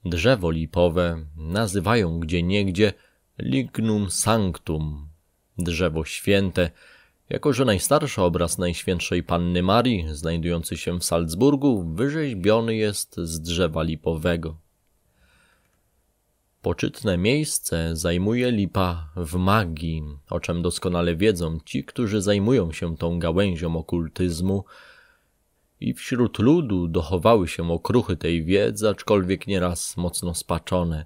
Drzewo lipowe nazywają gdzieniegdzie lignum sanctum, drzewo święte, jako że najstarszy obraz Najświętszej Panny Marii, znajdujący się w Salzburgu, wyrzeźbiony jest z drzewa lipowego. Poczytne miejsce zajmuje lipa w magii, o czym doskonale wiedzą ci, którzy zajmują się tą gałęzią okultyzmu. I wśród ludu dochowały się okruchy tej wiedzy, aczkolwiek nieraz mocno spaczone.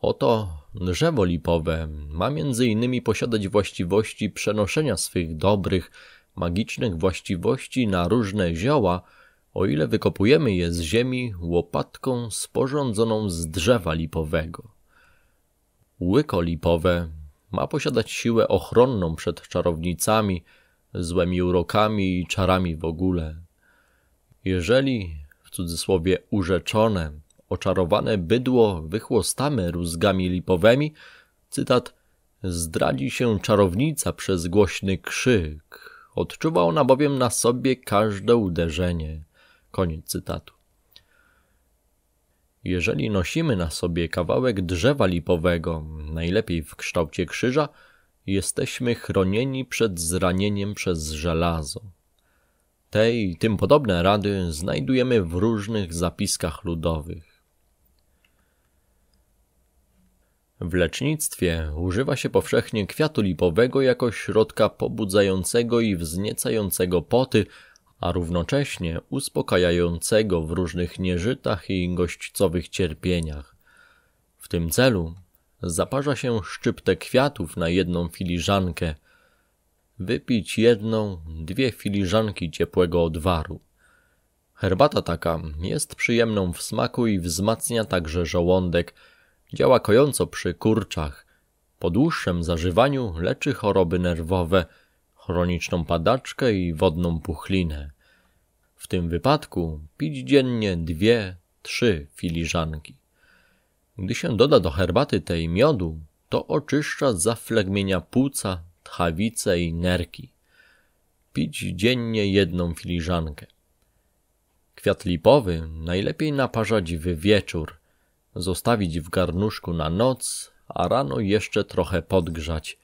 Oto drzewo lipowe ma między innymi posiadać właściwości przenoszenia swych dobrych, magicznych właściwości na różne zioła, o ile wykopujemy je z ziemi łopatką sporządzoną z drzewa lipowego. Łyko lipowe ma posiadać siłę ochronną przed czarownicami, złymi urokami i czarami w ogóle. Jeżeli, w cudzysłowie urzeczone, oczarowane bydło wychłostamy rózgami lipowymi, cytat, zdradzi się czarownica przez głośny krzyk. Odczuwa ona bowiem na sobie każde uderzenie. Koniec cytatu. Jeżeli nosimy na sobie kawałek drzewa lipowego, najlepiej w kształcie krzyża, jesteśmy chronieni przed zranieniem przez żelazo. Te i tym podobne rady znajdujemy w różnych zapiskach ludowych. W lecznictwie używa się powszechnie kwiatu lipowego jako środka pobudzającego i wzniecającego poty, a równocześnie uspokajającego w różnych nieżytach i gośćcowych cierpieniach. W tym celu zaparza się szczyptę kwiatów na jedną filiżankę, wypić jedną, dwie filiżanki ciepłego odwaru. Herbata taka jest przyjemną w smaku i wzmacnia także żołądek, działa kojąco przy kurczach. Po dłuższym zażywaniu leczy choroby nerwowe – chroniczną padaczkę i wodną puchlinę. W tym wypadku pić dziennie dwie, trzy filiżanki. Gdy się doda do herbaty tej miodu, to oczyszcza z zaflegmienia płuca, tchawice i nerki. Pić dziennie jedną filiżankę. Kwiat lipowy najlepiej naparzać w wieczór, zostawić w garnuszku na noc, a rano jeszcze trochę podgrzać,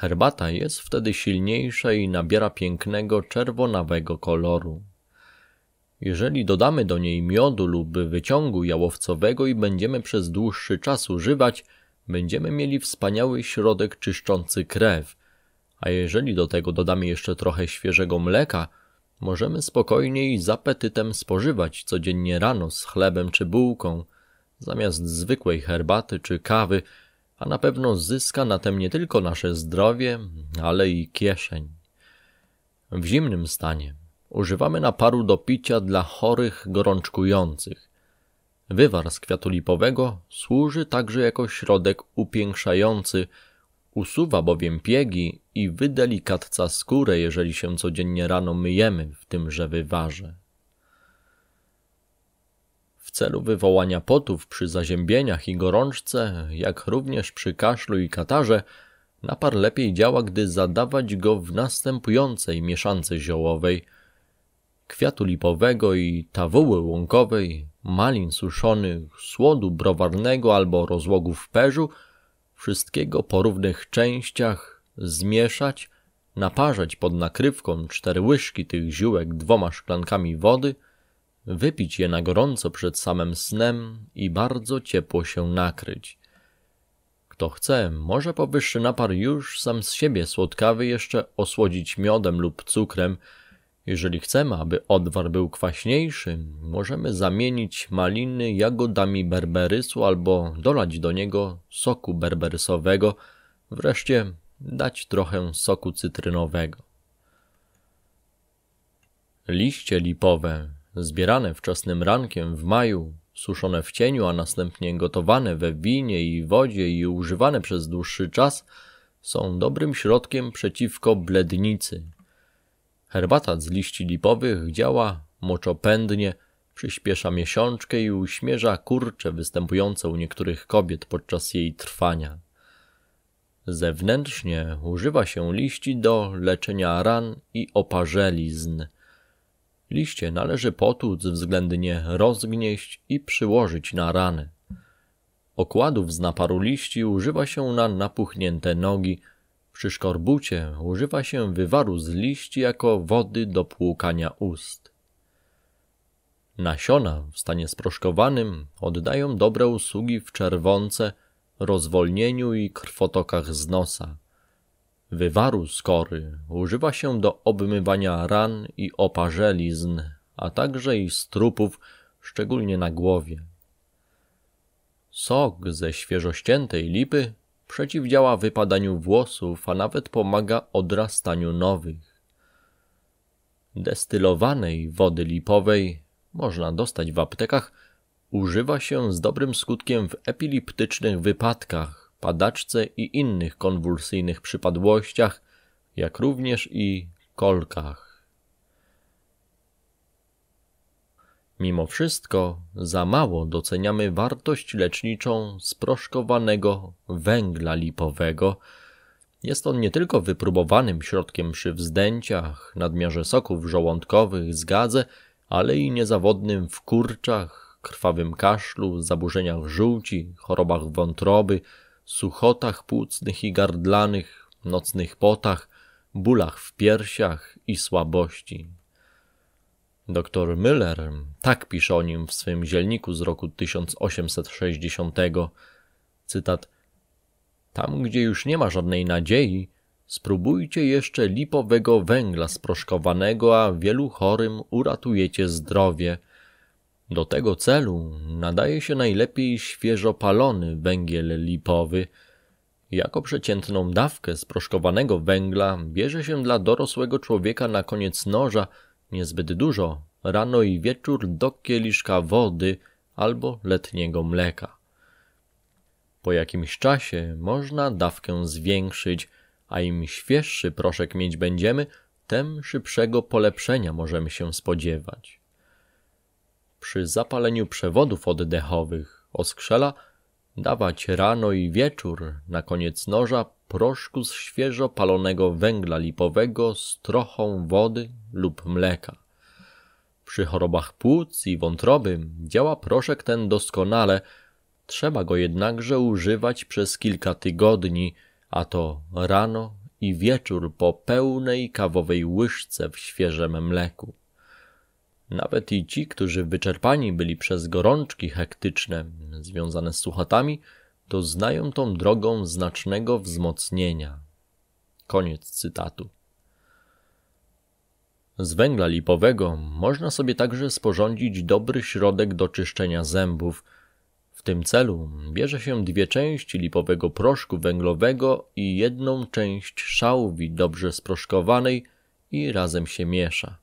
Herbata jest wtedy silniejsza i nabiera pięknego czerwonawego koloru. Jeżeli dodamy do niej miodu lub wyciągu jałowcowego i będziemy przez dłuższy czas używać, będziemy mieli wspaniały środek czyszczący krew. A jeżeli do tego dodamy jeszcze trochę świeżego mleka, możemy spokojnie i z apetytem spożywać codziennie rano z chlebem czy bułką, zamiast zwykłej herbaty czy kawy, a na pewno zyska na tym nie tylko nasze zdrowie, ale i kieszeń. W zimnym stanie używamy naparu do picia dla chorych gorączkujących. Wywar z kwiatu lipowego służy także jako środek upiększający, usuwa bowiem piegi i wydelikatca skórę, jeżeli się codziennie rano myjemy w tymże wywarze w celu wywołania potów przy zaziębieniach i gorączce, jak również przy kaszlu i katarze, napar lepiej działa, gdy zadawać go w następującej mieszance ziołowej – kwiatu lipowego i tawuły łąkowej, malin suszonych, słodu browarnego albo rozłogu w perzu, wszystkiego po równych częściach zmieszać, naparzać pod nakrywką cztery łyżki tych ziółek dwoma szklankami wody – wypić je na gorąco przed samym snem i bardzo ciepło się nakryć. Kto chce, może powyższy napar już sam z siebie słodkawy jeszcze osłodzić miodem lub cukrem. Jeżeli chcemy, aby odwar był kwaśniejszy, możemy zamienić maliny jagodami berberysu albo dolać do niego soku berberysowego, wreszcie dać trochę soku cytrynowego. Liście lipowe zbierane wczesnym rankiem w maju, suszone w cieniu, a następnie gotowane we winie i wodzie i używane przez dłuższy czas, są dobrym środkiem przeciwko blednicy. Herbata z liści lipowych działa moczopędnie, przyspiesza miesiączkę i uśmierza kurcze występujące u niektórych kobiet podczas jej trwania. Zewnętrznie używa się liści do leczenia ran i oparzelizn. Liście należy potłuc względnie rozgnieść i przyłożyć na rany. Okładów z naparu liści używa się na napuchnięte nogi. Przy szkorbucie używa się wywaru z liści jako wody do płukania ust. Nasiona w stanie sproszkowanym oddają dobre usługi w czerwonce, rozwolnieniu i krwotokach z nosa. Wywaru skory używa się do obmywania ran i oparzelizn, a także i strupów, szczególnie na głowie. Sok ze świeżościętej lipy przeciwdziała wypadaniu włosów, a nawet pomaga odrastaniu nowych. Destylowanej wody lipowej można dostać w aptekach, używa się z dobrym skutkiem w epiliptycznych wypadkach, padaczce i innych konwulsyjnych przypadłościach, jak również i kolkach. Mimo wszystko za mało doceniamy wartość leczniczą sproszkowanego węgla lipowego. Jest on nie tylko wypróbowanym środkiem przy wzdęciach, nadmiarze soków żołądkowych, zgadze, ale i niezawodnym w kurczach, krwawym kaszlu, zaburzeniach żółci, chorobach wątroby, suchotach płucnych i gardlanych, nocnych potach, bólach w piersiach i słabości. Doktor Müller tak pisze o nim w swym zielniku z roku 1860. Cytat: Tam, gdzie już nie ma żadnej nadziei, spróbujcie jeszcze lipowego węgla sproszkowanego, a wielu chorym uratujecie zdrowie – do tego celu nadaje się najlepiej świeżo palony węgiel lipowy. Jako przeciętną dawkę sproszkowanego węgla bierze się dla dorosłego człowieka na koniec noża niezbyt dużo, rano i wieczór do kieliszka wody albo letniego mleka. Po jakimś czasie można dawkę zwiększyć, a im świeższy proszek mieć będziemy, tym szybszego polepszenia możemy się spodziewać przy zapaleniu przewodów oddechowych, oskrzela, dawać rano i wieczór na koniec noża proszku z świeżo palonego węgla lipowego z trochą wody lub mleka. Przy chorobach płuc i wątroby działa proszek ten doskonale, trzeba go jednakże używać przez kilka tygodni, a to rano i wieczór po pełnej kawowej łyżce w świeżym mleku. Nawet i ci, którzy wyczerpani byli przez gorączki hektyczne związane z suchatami, doznają tą drogą znacznego wzmocnienia. Koniec cytatu. Z węgla lipowego można sobie także sporządzić dobry środek do czyszczenia zębów. W tym celu bierze się dwie części lipowego proszku węglowego i jedną część szałwi dobrze sproszkowanej i razem się miesza.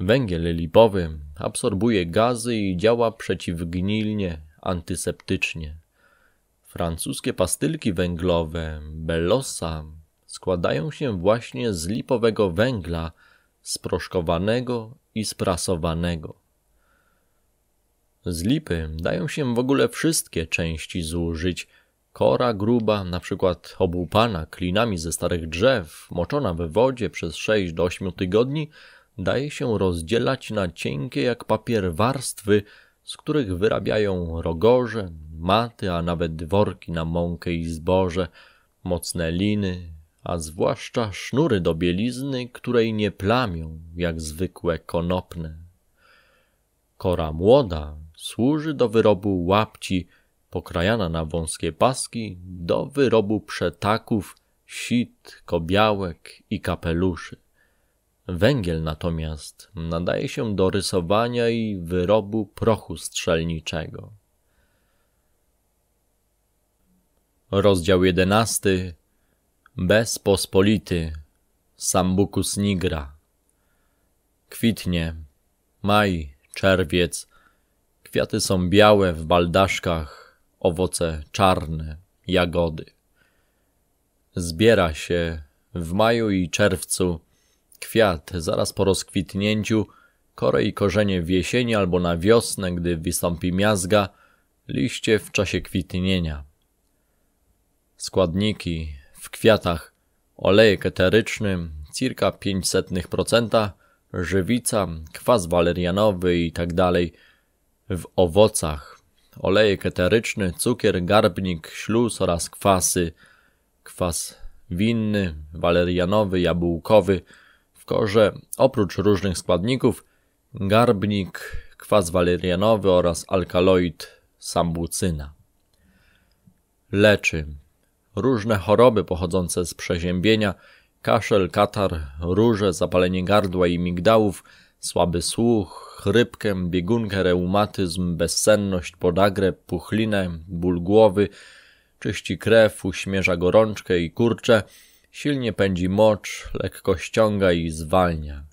Węgiel lipowy absorbuje gazy i działa przeciwgnilnie, antyseptycznie. Francuskie pastylki węglowe Bellosa składają się właśnie z lipowego węgla sproszkowanego i sprasowanego. Z lipy dają się w ogóle wszystkie części zużyć. Kora gruba, na przykład obłupana klinami ze starych drzew, moczona we wodzie przez 6 do 8 tygodni – daje się rozdzielać na cienkie jak papier warstwy, z których wyrabiają rogorze, maty, a nawet worki na mąkę i zboże, mocne liny, a zwłaszcza sznury do bielizny, której nie plamią, jak zwykłe konopne. Kora młoda służy do wyrobu łapci, pokrajana na wąskie paski, do wyrobu przetaków, sit, kobiałek i kapeluszy. Węgiel natomiast nadaje się do rysowania i wyrobu prochu strzelniczego. Rozdział jedenasty Bezpospolity Sambucus nigra Kwitnie Maj, czerwiec Kwiaty są białe w baldaszkach, owoce czarne, jagody. Zbiera się w maju i czerwcu Kwiat zaraz po rozkwitnięciu, kore i korzenie w jesieni albo na wiosnę, gdy wystąpi miazga, liście w czasie kwitnienia. Składniki w kwiatach olejek eteryczny circa 0,05%, żywica, kwas walerianowy itd. Tak w owocach olejek eteryczny, cukier, garbnik, śluz oraz kwasy, kwas winny, walerianowy, jabłkowy – że oprócz różnych składników garbnik, kwas walerianowy oraz alkaloid sambucyna. Leczy różne choroby pochodzące z przeziębienia, kaszel, katar, róże, zapalenie gardła i migdałów, słaby słuch, chrypkę, biegunkę, reumatyzm, bezsenność, podagrę, puchlinę, ból głowy, czyści krew, uśmierza gorączkę i kurcze – Silnie pędzi mocz, lekko ściąga i zwalnia.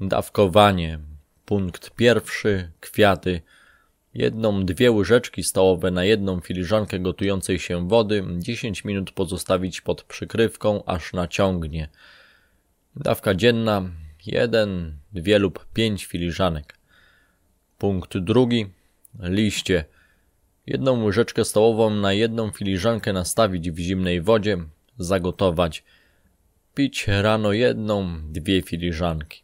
Dawkowanie. Punkt pierwszy. Kwiaty. Jedną, dwie łyżeczki stołowe na jedną filiżankę gotującej się wody 10 minut pozostawić pod przykrywką, aż naciągnie. Dawka dzienna. jeden, dwie lub pięć filiżanek. Punkt drugi. Liście. Jedną łyżeczkę stołową na jedną filiżankę nastawić w zimnej wodzie, zagotować, pić rano jedną, dwie filiżanki.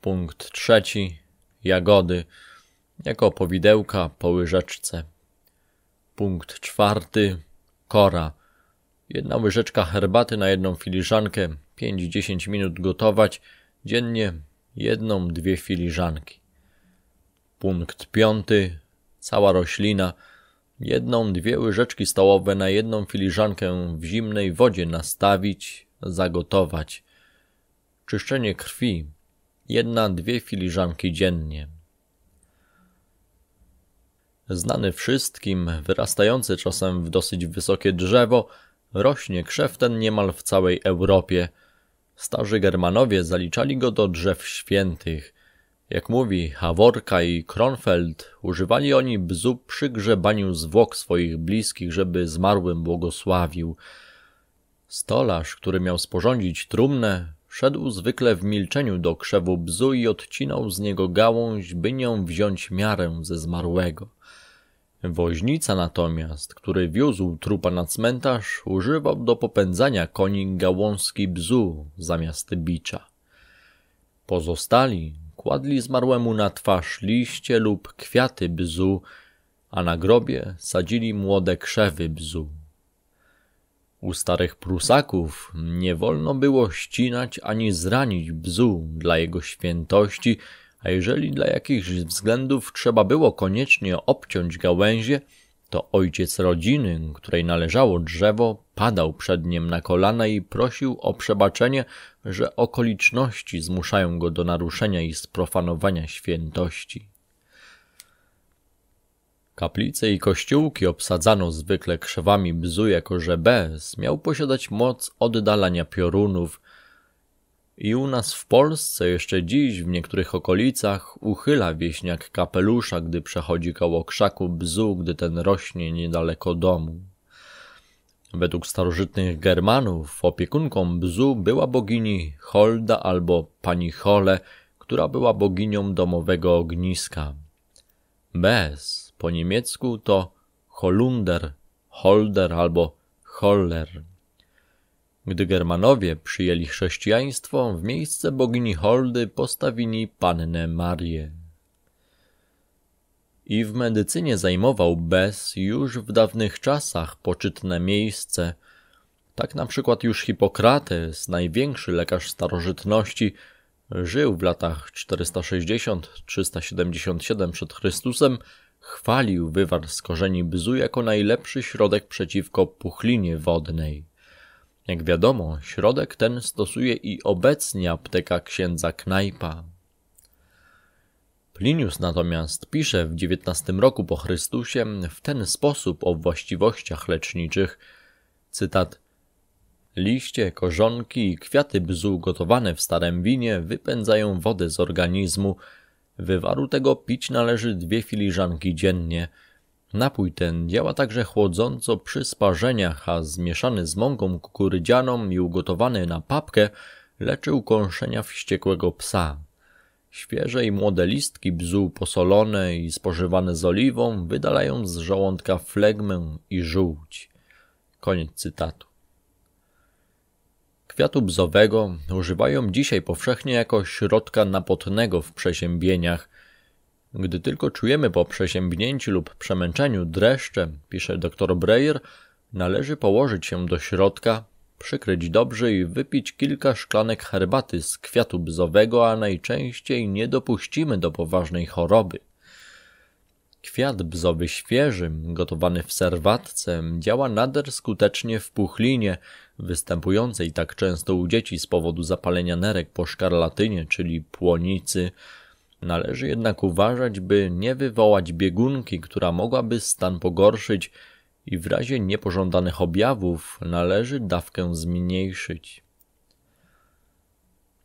Punkt trzeci. Jagody jako powidełka po łyżeczce. Punkt czwarty. Kora. Jedna łyżeczka herbaty na jedną filiżankę, 5-10 minut gotować, dziennie jedną, dwie filiżanki. Punkt piąty. Cała roślina – Jedną, dwie łyżeczki stołowe na jedną filiżankę w zimnej wodzie nastawić, zagotować. Czyszczenie krwi. Jedna, dwie filiżanki dziennie. Znany wszystkim, wyrastający czasem w dosyć wysokie drzewo, rośnie krzew ten niemal w całej Europie. Starzy Germanowie zaliczali go do drzew świętych – jak mówi Haworka i Kronfeld, używali oni bzu przy grzebaniu zwłok swoich bliskich, żeby zmarłym błogosławił. Stolarz, który miał sporządzić trumnę, szedł zwykle w milczeniu do krzewu bzu i odcinał z niego gałąź, by nią wziąć miarę ze zmarłego. Woźnica natomiast, który wiózł trupa na cmentarz, używał do popędzania koni gałązki bzu zamiast bicza. Pozostali Kładli zmarłemu na twarz liście lub kwiaty bzu, a na grobie sadzili młode krzewy bzu. U starych Prusaków nie wolno było ścinać ani zranić bzu dla jego świętości, a jeżeli dla jakichś względów trzeba było koniecznie obciąć gałęzie, to ojciec rodziny, której należało drzewo, padał przed nim na kolana i prosił o przebaczenie, że okoliczności zmuszają go do naruszenia i sprofanowania świętości. Kaplice i kościółki obsadzano zwykle krzewami bzu jako żebes, miał posiadać moc oddalania piorunów, i u nas w Polsce jeszcze dziś w niektórych okolicach uchyla wieśniak kapelusza, gdy przechodzi koło krzaku bzu, gdy ten rośnie niedaleko domu. Według starożytnych Germanów opiekunką bzu była bogini Holda albo pani Hole, która była boginią domowego ogniska. Bez po niemiecku to Holunder, Holder albo Holler. Gdy Germanowie przyjęli chrześcijaństwo, w miejsce bogini Holdy postawili pannę Marię. I w medycynie zajmował Bez już w dawnych czasach poczytne miejsce. Tak na przykład już Hipokrates, największy lekarz starożytności, żył w latach 460-377 przed Chrystusem, chwalił wywar z korzeni bzu jako najlepszy środek przeciwko puchlinie wodnej. Jak wiadomo, środek ten stosuje i obecnie apteka księdza Knajpa. Plinius natomiast pisze w XIX roku po Chrystusie w ten sposób o właściwościach leczniczych, cytat Liście, korzonki i kwiaty bzu gotowane w starem winie wypędzają wodę z organizmu. Wywaru tego pić należy dwie filiżanki dziennie – Napój ten działa także chłodząco przy sparzeniach, a zmieszany z mąką kukurydzianą i ugotowany na papkę leczy ukąszenia wściekłego psa. Świeże i młode listki bzu posolone i spożywane z oliwą wydalają z żołądka flegmę i żółć. Koniec cytatu. Kwiatu bzowego używają dzisiaj powszechnie jako środka napotnego w przeziębieniach – gdy tylko czujemy po przeziębnięciu lub przemęczeniu dreszcze, pisze dr Breyer, należy położyć się do środka, przykryć dobrze i wypić kilka szklanek herbaty z kwiatu bzowego, a najczęściej nie dopuścimy do poważnej choroby. Kwiat bzowy świeży, gotowany w serwatce, działa nader skutecznie w puchlinie, występującej tak często u dzieci z powodu zapalenia nerek po szkarlatynie, czyli płonicy, Należy jednak uważać, by nie wywołać biegunki, która mogłaby stan pogorszyć i w razie niepożądanych objawów należy dawkę zmniejszyć.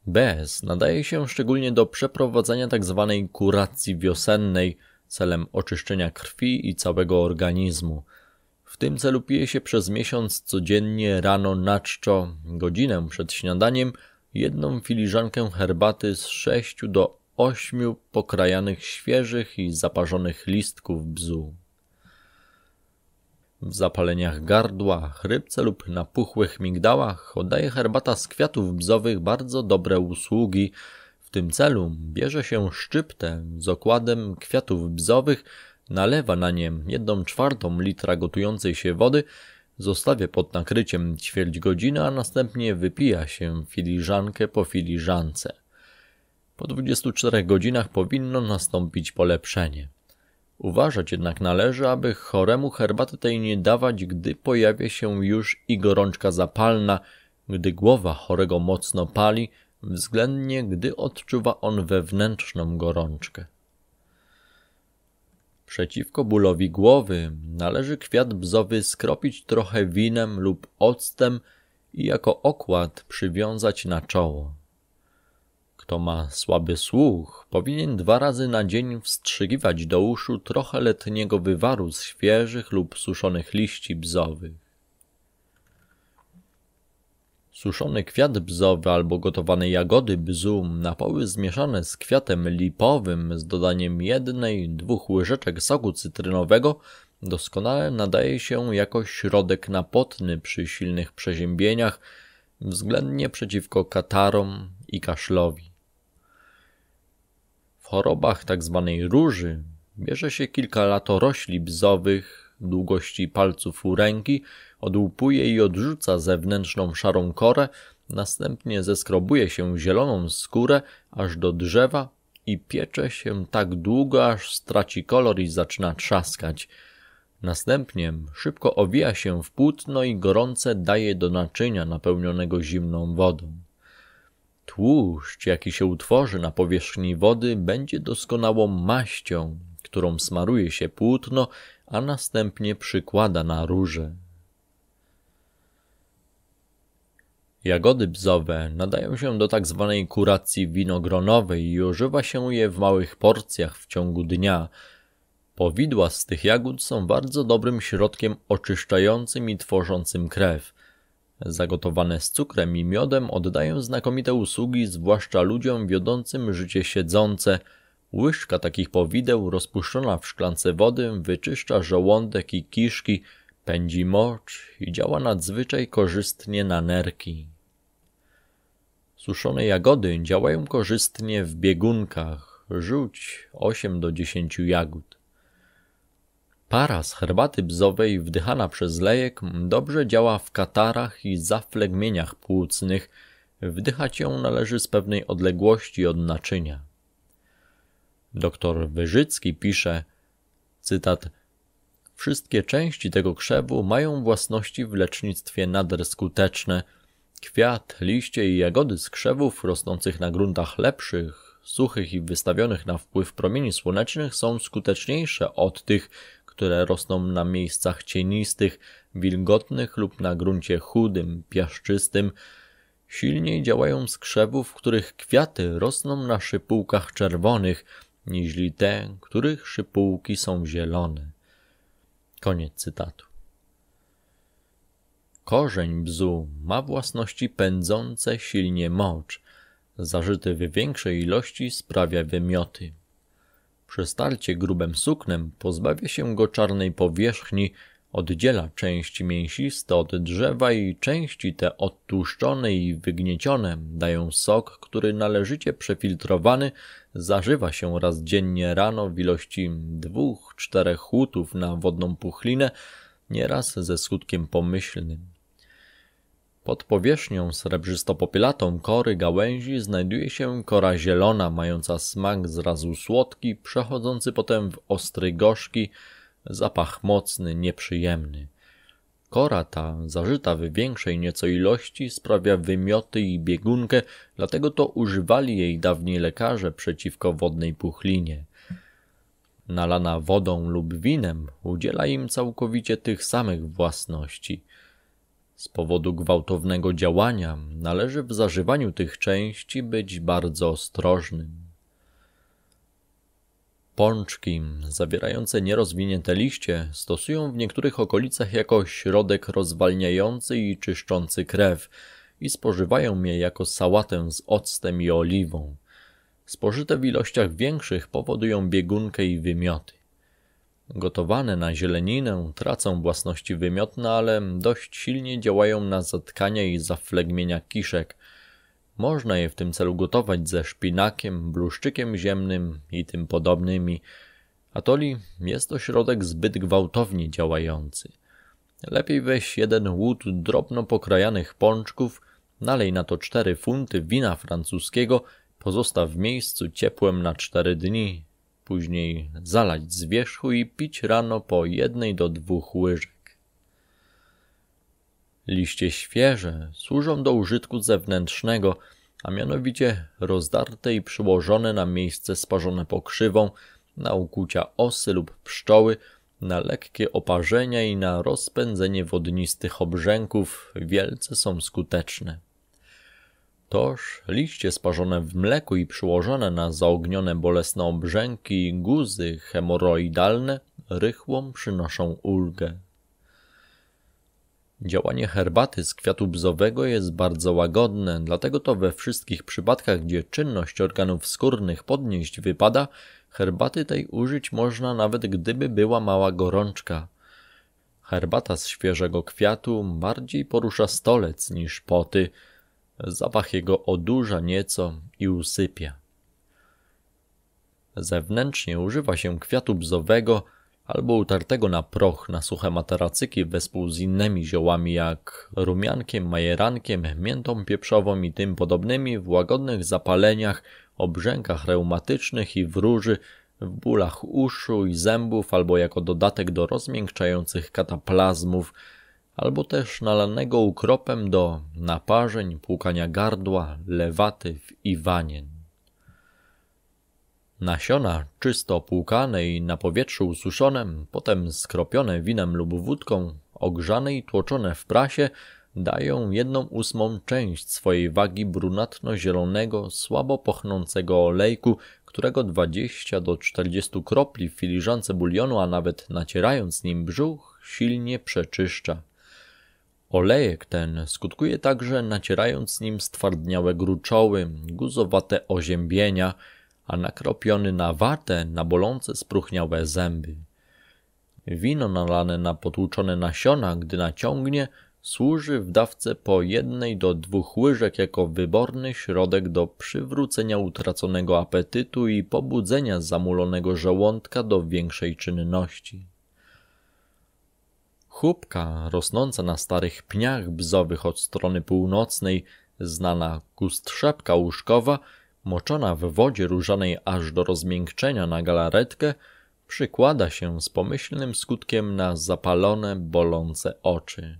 BS nadaje się szczególnie do przeprowadzenia tzw. Tak kuracji wiosennej celem oczyszczenia krwi i całego organizmu. W tym celu pije się przez miesiąc codziennie rano na czczo, godzinę przed śniadaniem, jedną filiżankę herbaty z 6 do ośmiu pokrajanych świeżych i zaparzonych listków bzu. W zapaleniach gardła, chrypce lub napuchłych migdałach oddaje herbata z kwiatów bzowych bardzo dobre usługi. W tym celu bierze się szczyptę z okładem kwiatów bzowych, nalewa na nie jedną czwartą litra gotującej się wody, zostawia pod nakryciem ćwierć godziny, a następnie wypija się filiżankę po filiżance. Po 24 godzinach powinno nastąpić polepszenie. Uważać jednak należy, aby choremu herbaty tej nie dawać, gdy pojawia się już i gorączka zapalna, gdy głowa chorego mocno pali, względnie gdy odczuwa on wewnętrzną gorączkę. Przeciwko bólowi głowy należy kwiat bzowy skropić trochę winem lub octem i jako okład przywiązać na czoło. Kto ma słaby słuch, powinien dwa razy na dzień wstrzygiwać do uszu trochę letniego wywaru z świeżych lub suszonych liści bzowych. Suszony kwiat bzowy albo gotowane jagody bzu, napoły zmieszane z kwiatem lipowym z dodaniem jednej, dwóch łyżeczek soku cytrynowego doskonale nadaje się jako środek napotny przy silnych przeziębieniach, względnie przeciwko katarom i kaszlowi chorobach tzw. Tak róży bierze się kilka latorośli bzowych długości palców u ręki, odłupuje i odrzuca zewnętrzną szarą korę, następnie zeskrobuje się zieloną skórę aż do drzewa i piecze się tak długo, aż straci kolor i zaczyna trzaskać. Następnie szybko owija się w płótno i gorące daje do naczynia napełnionego zimną wodą. Tłuszcz, jaki się utworzy na powierzchni wody, będzie doskonałą maścią, którą smaruje się płótno, a następnie przykłada na róże. Jagody bzowe nadają się do tak zwanej kuracji winogronowej i używa się je w małych porcjach w ciągu dnia. Powidła z tych jagód są bardzo dobrym środkiem oczyszczającym i tworzącym krew – Zagotowane z cukrem i miodem oddają znakomite usługi, zwłaszcza ludziom wiodącym życie siedzące. Łyżka takich powideł rozpuszczona w szklance wody wyczyszcza żołądek i kiszki, pędzi mocz i działa nadzwyczaj korzystnie na nerki. Suszone jagody działają korzystnie w biegunkach, rzuć 8 do 10 jagód. Para z herbaty bzowej wdychana przez lejek dobrze działa w katarach i zaflegmieniach płucnych. Wdychać ją należy z pewnej odległości od naczynia. Doktor Wyżycki pisze, cytat, Wszystkie części tego krzewu mają własności w lecznictwie nader skuteczne. Kwiat, liście i jagody z krzewów rosnących na gruntach lepszych, suchych i wystawionych na wpływ promieni słonecznych są skuteczniejsze od tych, które rosną na miejscach cienistych, wilgotnych lub na gruncie chudym, piaszczystym. Silniej działają z w których kwiaty rosną na szypułkach czerwonych, niźli te, których szypułki są zielone. Koniec cytatu. Korzeń bzu ma własności pędzące silnie mocz. Zażyty w większej ilości sprawia wymioty. Przy starcie grubym suknem pozbawia się go czarnej powierzchni, oddziela części mięsiste od drzewa i części te odtłuszczone i wygniecione dają sok, który należycie przefiltrowany zażywa się raz dziennie rano w ilości dwóch, czterech hutów na wodną puchlinę, nieraz ze skutkiem pomyślnym pod powierzchnią srebrzysto-popielatą kory gałęzi znajduje się kora zielona, mająca smak zrazu słodki, przechodzący potem w ostry gorzki, zapach mocny, nieprzyjemny. Kora ta, zażyta w większej nieco ilości, sprawia wymioty i biegunkę, dlatego to używali jej dawniej lekarze przeciwko wodnej puchlinie. Nalana wodą lub winem udziela im całkowicie tych samych własności – z powodu gwałtownego działania należy w zażywaniu tych części być bardzo ostrożnym. Pączki zawierające nierozwinięte liście stosują w niektórych okolicach jako środek rozwalniający i czyszczący krew i spożywają je jako sałatę z octem i oliwą. Spożyte w ilościach większych powodują biegunkę i wymioty. Gotowane na zieleninę tracą własności wymiotne, ale dość silnie działają na zatkanie i zaflegmienia kiszek. Można je w tym celu gotować ze szpinakiem, bluszczykiem ziemnym i tym podobnymi. Atoli jest to środek zbyt gwałtownie działający. Lepiej weź jeden łód drobno pokrajanych pączków, nalej na to cztery funty wina francuskiego, pozostaw w miejscu ciepłem na cztery dni, później zalać z wierzchu i pić rano po jednej do dwóch łyżek. Liście świeże służą do użytku zewnętrznego, a mianowicie rozdarte i przyłożone na miejsce sparzone pokrzywą, na ukucia osy lub pszczoły, na lekkie oparzenia i na rozpędzenie wodnistych obrzęków wielce są skuteczne. Toż liście sparzone w mleku i przyłożone na zaognione bolesne obrzęki, guzy hemoroidalne rychłą przynoszą ulgę. Działanie herbaty z kwiatu bzowego jest bardzo łagodne, dlatego to we wszystkich przypadkach, gdzie czynność organów skórnych podnieść wypada, herbaty tej użyć można nawet gdyby była mała gorączka. Herbata z świeżego kwiatu bardziej porusza stolec niż poty – Zapach jego odurza nieco i usypia. Zewnętrznie używa się kwiatu bzowego albo utartego na proch na suche materacyki wespół z innymi ziołami jak rumiankiem, majerankiem, miętą pieprzową i tym podobnymi w łagodnych zapaleniach, obrzękach reumatycznych i wróży, w bólach uszu i zębów albo jako dodatek do rozmiękczających kataplazmów, albo też nalanego ukropem do naparzeń, płukania gardła, lewatyw i wanien. Nasiona czysto płukane i na powietrzu ususzone, potem skropione winem lub wódką, ogrzane i tłoczone w prasie, dają jedną ósmą część swojej wagi brunatno-zielonego, słabo pochnącego olejku, którego 20 do 40 kropli w filiżance bulionu, a nawet nacierając nim brzuch, silnie przeczyszcza. Olejek ten skutkuje także nacierając nim stwardniałe gruczoły, guzowate oziębienia, a nakropiony na watę na bolące spruchniałe zęby. Wino nalane na potłuczone nasiona, gdy naciągnie, służy w dawce po jednej do dwóch łyżek jako wyborny środek do przywrócenia utraconego apetytu i pobudzenia zamulonego żołądka do większej czynności. Chłopka rosnąca na starych pniach bzowych od strony północnej, znana kustrzepka łóżkowa, moczona w wodzie różanej aż do rozmiękczenia na galaretkę, przykłada się z pomyślnym skutkiem na zapalone, bolące oczy.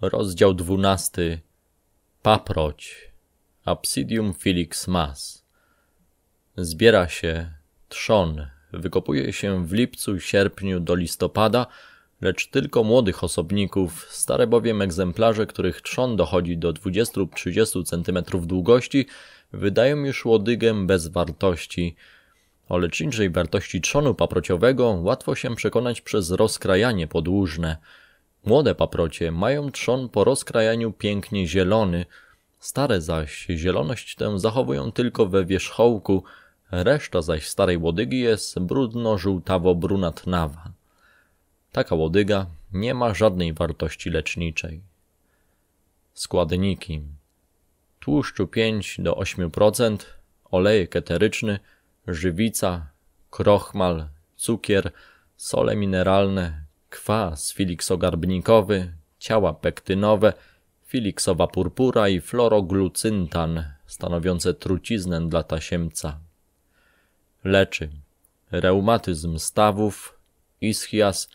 Rozdział dwunasty Paproć Absidium Felix Mas Zbiera się trzon wykopuje się w lipcu, sierpniu do listopada, lecz tylko młodych osobników, stare bowiem egzemplarze, których trzon dochodzi do 20 30 cm długości, wydają już łodygę bez wartości. O leczniczej wartości trzonu paprociowego łatwo się przekonać przez rozkrajanie podłużne. Młode paprocie mają trzon po rozkrajaniu pięknie zielony, stare zaś zieloność tę zachowują tylko we wierzchołku, Reszta zaś starej łodygi jest brudno-żółtawo-brunatnawa. Taka łodyga nie ma żadnej wartości leczniczej. Składniki Tłuszczu 5 do 8%, olejek eteryczny, żywica, krochmal, cukier, sole mineralne, kwas filikso ciała pektynowe, filiksowa purpura i floroglucyntan stanowiące truciznę dla tasiemca leczy reumatyzm stawów, ischias,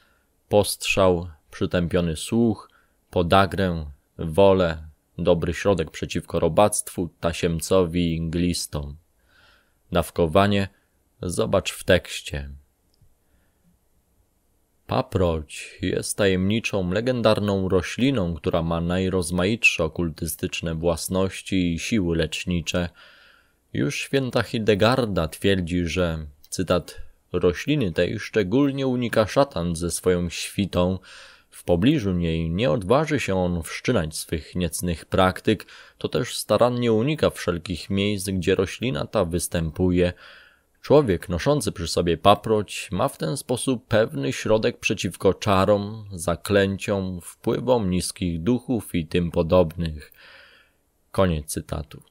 postrzał, przytępiony słuch, podagrę, wolę, dobry środek przeciwko robactwu, tasiemcowi i glistom. Nawkowanie zobacz w tekście. Paproć jest tajemniczą, legendarną rośliną, która ma najrozmaitsze okultystyczne własności i siły lecznicze, już święta Hidegarda twierdzi, że, cytat, rośliny tej szczególnie unika szatan ze swoją świtą. W pobliżu niej nie odważy się on wszczynać swych niecnych praktyk, to też starannie unika wszelkich miejsc, gdzie roślina ta występuje. Człowiek noszący przy sobie paproć ma w ten sposób pewny środek przeciwko czarom, zaklęciom, wpływom niskich duchów i tym podobnych. Koniec cytatu.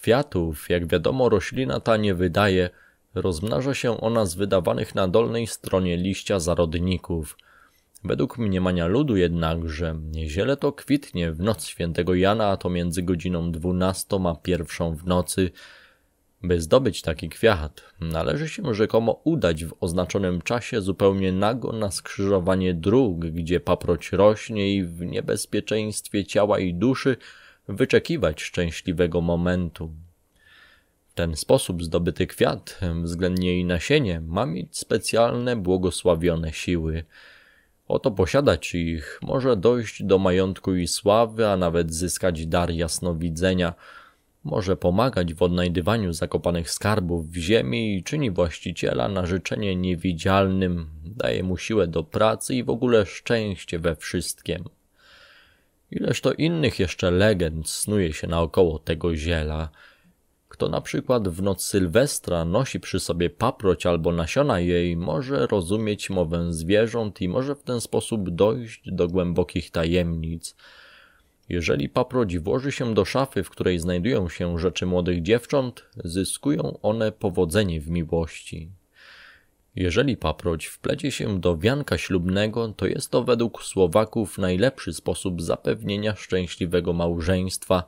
Kwiatów, jak wiadomo, roślina ta nie wydaje, rozmnaża się ona z wydawanych na dolnej stronie liścia zarodników. Według mniemania ludu jednakże, ziele to kwitnie w noc świętego Jana, a to między godziną 12 a pierwszą w nocy. By zdobyć taki kwiat, należy się rzekomo udać w oznaczonym czasie zupełnie nago na skrzyżowanie dróg, gdzie paproć rośnie i w niebezpieczeństwie ciała i duszy wyczekiwać szczęśliwego momentu. W ten sposób zdobyty kwiat, względnie i nasienie, ma mieć specjalne błogosławione siły. Oto posiadać ich może dojść do majątku i sławy, a nawet zyskać dar jasnowidzenia. Może pomagać w odnajdywaniu zakopanych skarbów w ziemi i czyni właściciela na życzenie niewidzialnym, daje mu siłę do pracy i w ogóle szczęście we wszystkim. Ileż to innych jeszcze legend snuje się naokoło tego ziela. Kto na przykład w noc Sylwestra nosi przy sobie paproć albo nasiona jej, może rozumieć mowę zwierząt i może w ten sposób dojść do głębokich tajemnic. Jeżeli paproć włoży się do szafy, w której znajdują się rzeczy młodych dziewcząt, zyskują one powodzenie w miłości. Jeżeli paproć wplecie się do wianka ślubnego, to jest to według Słowaków najlepszy sposób zapewnienia szczęśliwego małżeństwa.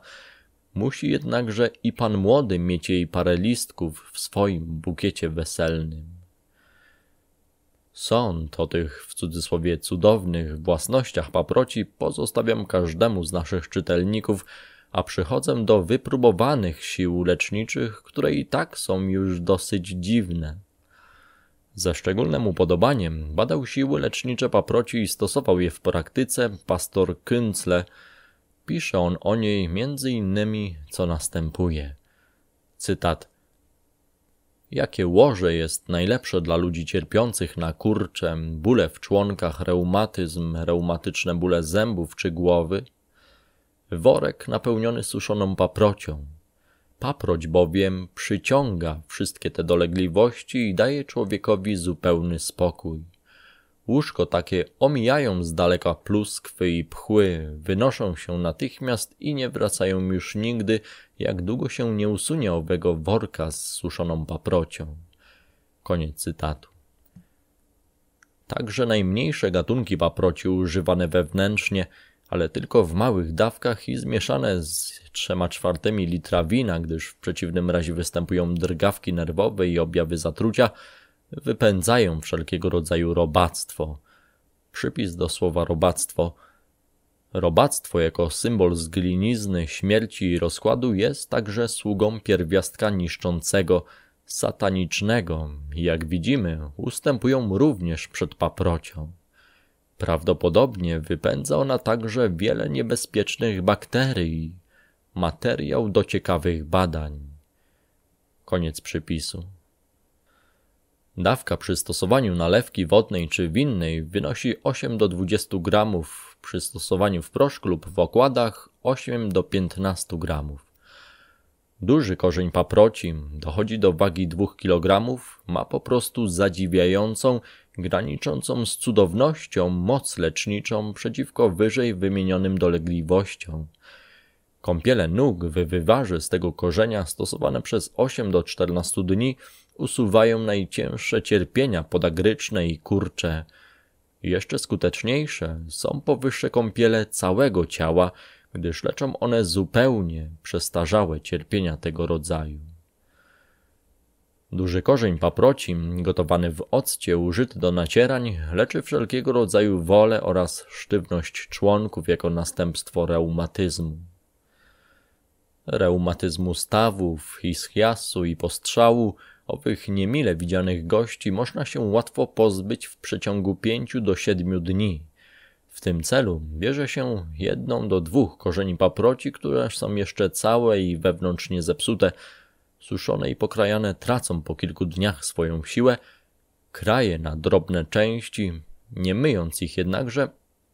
Musi jednakże i pan młody mieć jej parę listków w swoim bukiecie weselnym. Sąd o tych w cudzysłowie cudownych własnościach paproci pozostawiam każdemu z naszych czytelników, a przychodzę do wypróbowanych sił leczniczych, które i tak są już dosyć dziwne. Ze szczególnym upodobaniem badał siły lecznicze paproci i stosował je w praktyce pastor Kyncle. Pisze on o niej między innymi, co następuje. Cytat. Jakie łoże jest najlepsze dla ludzi cierpiących na kurcze, bóle w członkach, reumatyzm, reumatyczne bóle zębów czy głowy? Worek napełniony suszoną paprocią, Paproć bowiem przyciąga wszystkie te dolegliwości i daje człowiekowi zupełny spokój. Łóżko takie omijają z daleka pluskwy i pchły, wynoszą się natychmiast i nie wracają już nigdy, jak długo się nie usunie owego worka z suszoną paprocią. Koniec cytatu. Także najmniejsze gatunki paproci używane wewnętrznie – ale tylko w małych dawkach i zmieszane z 3 czwartymi litra wina, gdyż w przeciwnym razie występują drgawki nerwowe i objawy zatrucia, wypędzają wszelkiego rodzaju robactwo. Przypis do słowa robactwo. Robactwo jako symbol zglinizny, śmierci i rozkładu jest także sługą pierwiastka niszczącego, satanicznego. Jak widzimy, ustępują również przed paprocią. Prawdopodobnie wypędza ona także wiele niebezpiecznych bakterii, materiał do ciekawych badań. Koniec przypisu. Dawka przy stosowaniu nalewki wodnej czy winnej wynosi 8 do 20 gramów, przy stosowaniu w proszku lub w okładach 8 do 15 gramów. Duży korzeń paproci dochodzi do wagi 2 kg, ma po prostu zadziwiającą, graniczącą z cudownością moc leczniczą przeciwko wyżej wymienionym dolegliwościom. Kąpiele nóg wywarze z tego korzenia stosowane przez 8 do 14 dni usuwają najcięższe cierpienia podagryczne i kurcze. Jeszcze skuteczniejsze są powyższe kąpiele całego ciała, gdyż leczą one zupełnie przestarzałe cierpienia tego rodzaju. Duży korzeń paproci, gotowany w occie, użyty do nacierań, leczy wszelkiego rodzaju wolę oraz sztywność członków jako następstwo reumatyzmu. Reumatyzmu stawów, ischiasu i postrzału, owych niemile widzianych gości, można się łatwo pozbyć w przeciągu pięciu do siedmiu dni – w tym celu bierze się jedną do dwóch korzeni paproci, które są jeszcze całe i wewnątrz nie zepsute. Suszone i pokrajane tracą po kilku dniach swoją siłę, kraje na drobne części, nie myjąc ich jednakże,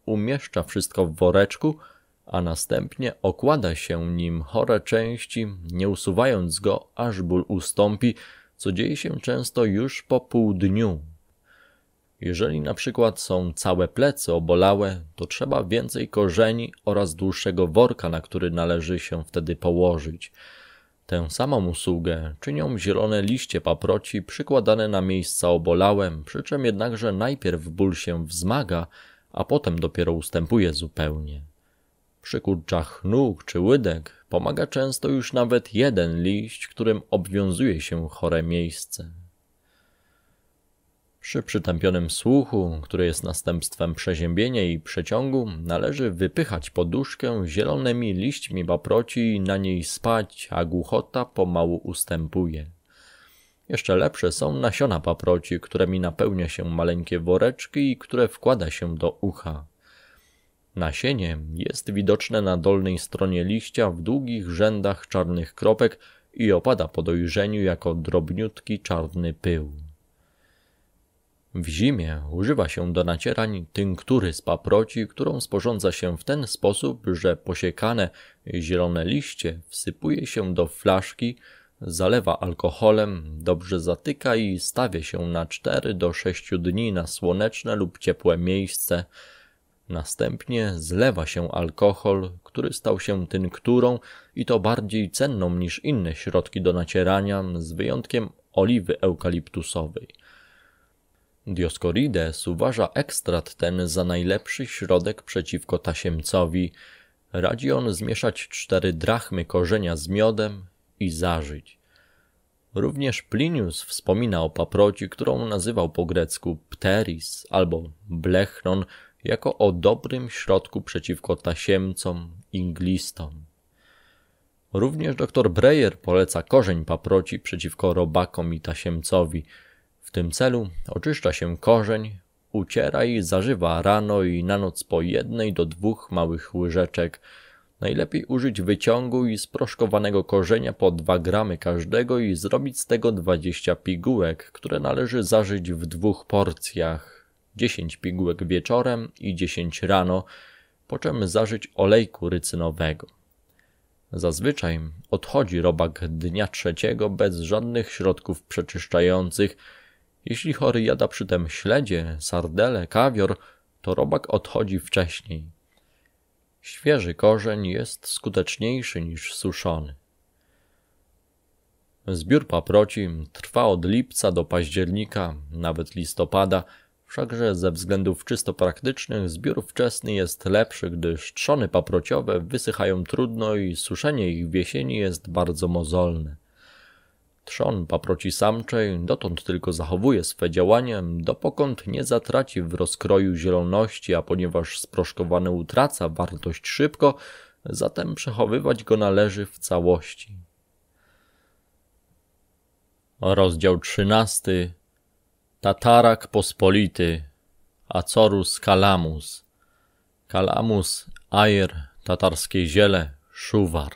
umieszcza wszystko w woreczku, a następnie okłada się nim chore części, nie usuwając go, aż ból ustąpi, co dzieje się często już po pół dniu jeżeli na przykład są całe plecy obolałe, to trzeba więcej korzeni oraz dłuższego worka, na który należy się wtedy położyć. Tę samą usługę czynią zielone liście paproci przykładane na miejsca obolałe, przy czym jednakże najpierw ból się wzmaga, a potem dopiero ustępuje zupełnie. Przy kurczach nóg czy łydek pomaga często już nawet jeden liść, którym obwiązuje się chore miejsce. Przy przytępionym słuchu, który jest następstwem przeziębienia i przeciągu, należy wypychać poduszkę zielonymi liśćmi paproci i na niej spać, a głuchota pomału ustępuje. Jeszcze lepsze są nasiona paproci, którymi napełnia się maleńkie woreczki i które wkłada się do ucha. Nasienie jest widoczne na dolnej stronie liścia w długich rzędach czarnych kropek i opada po dojrzeniu jako drobniutki czarny pył. W zimie używa się do nacierań tynktury z paproci, którą sporządza się w ten sposób, że posiekane zielone liście wsypuje się do flaszki, zalewa alkoholem, dobrze zatyka i stawia się na 4 do 6 dni na słoneczne lub ciepłe miejsce. Następnie zlewa się alkohol, który stał się tynkturą i to bardziej cenną niż inne środki do nacierania, z wyjątkiem oliwy eukaliptusowej. Dioscorides uważa ekstrat ten za najlepszy środek przeciwko tasiemcowi. Radzi on zmieszać cztery drachmy korzenia z miodem i zażyć. Również Plinius wspomina o paproci, którą nazywał po grecku pteris albo blechnon, jako o dobrym środku przeciwko tasiemcom, inglistom. Również dr Breyer poleca korzeń paproci przeciwko robakom i tasiemcowi – tym celu oczyszcza się korzeń, uciera i zażywa rano i na noc po jednej do dwóch małych łyżeczek. Najlepiej użyć wyciągu i sproszkowanego korzenia po 2 gramy każdego i zrobić z tego 20 pigułek, które należy zażyć w dwóch porcjach. 10 pigułek wieczorem i 10 rano, po czym zażyć olejku rycynowego. Zazwyczaj odchodzi robak dnia trzeciego bez żadnych środków przeczyszczających, jeśli chory jada przy tym śledzie, sardele, kawior, to robak odchodzi wcześniej. Świeży korzeń jest skuteczniejszy niż suszony. Zbiór paproci trwa od lipca do października, nawet listopada, wszakże ze względów czysto praktycznych zbiór wczesny jest lepszy, gdyż trzony paprociowe wysychają trudno i suszenie ich w jesieni jest bardzo mozolne. Trzon paproci samczej dotąd tylko zachowuje swe działanie, dopokąd nie zatraci w rozkroju zieloności, a ponieważ sproszkowany utraca wartość szybko, zatem przechowywać go należy w całości. Rozdział trzynasty Tatarak pospolity Acorus kalamus Kalamus ajer, tatarskie ziele, szuwar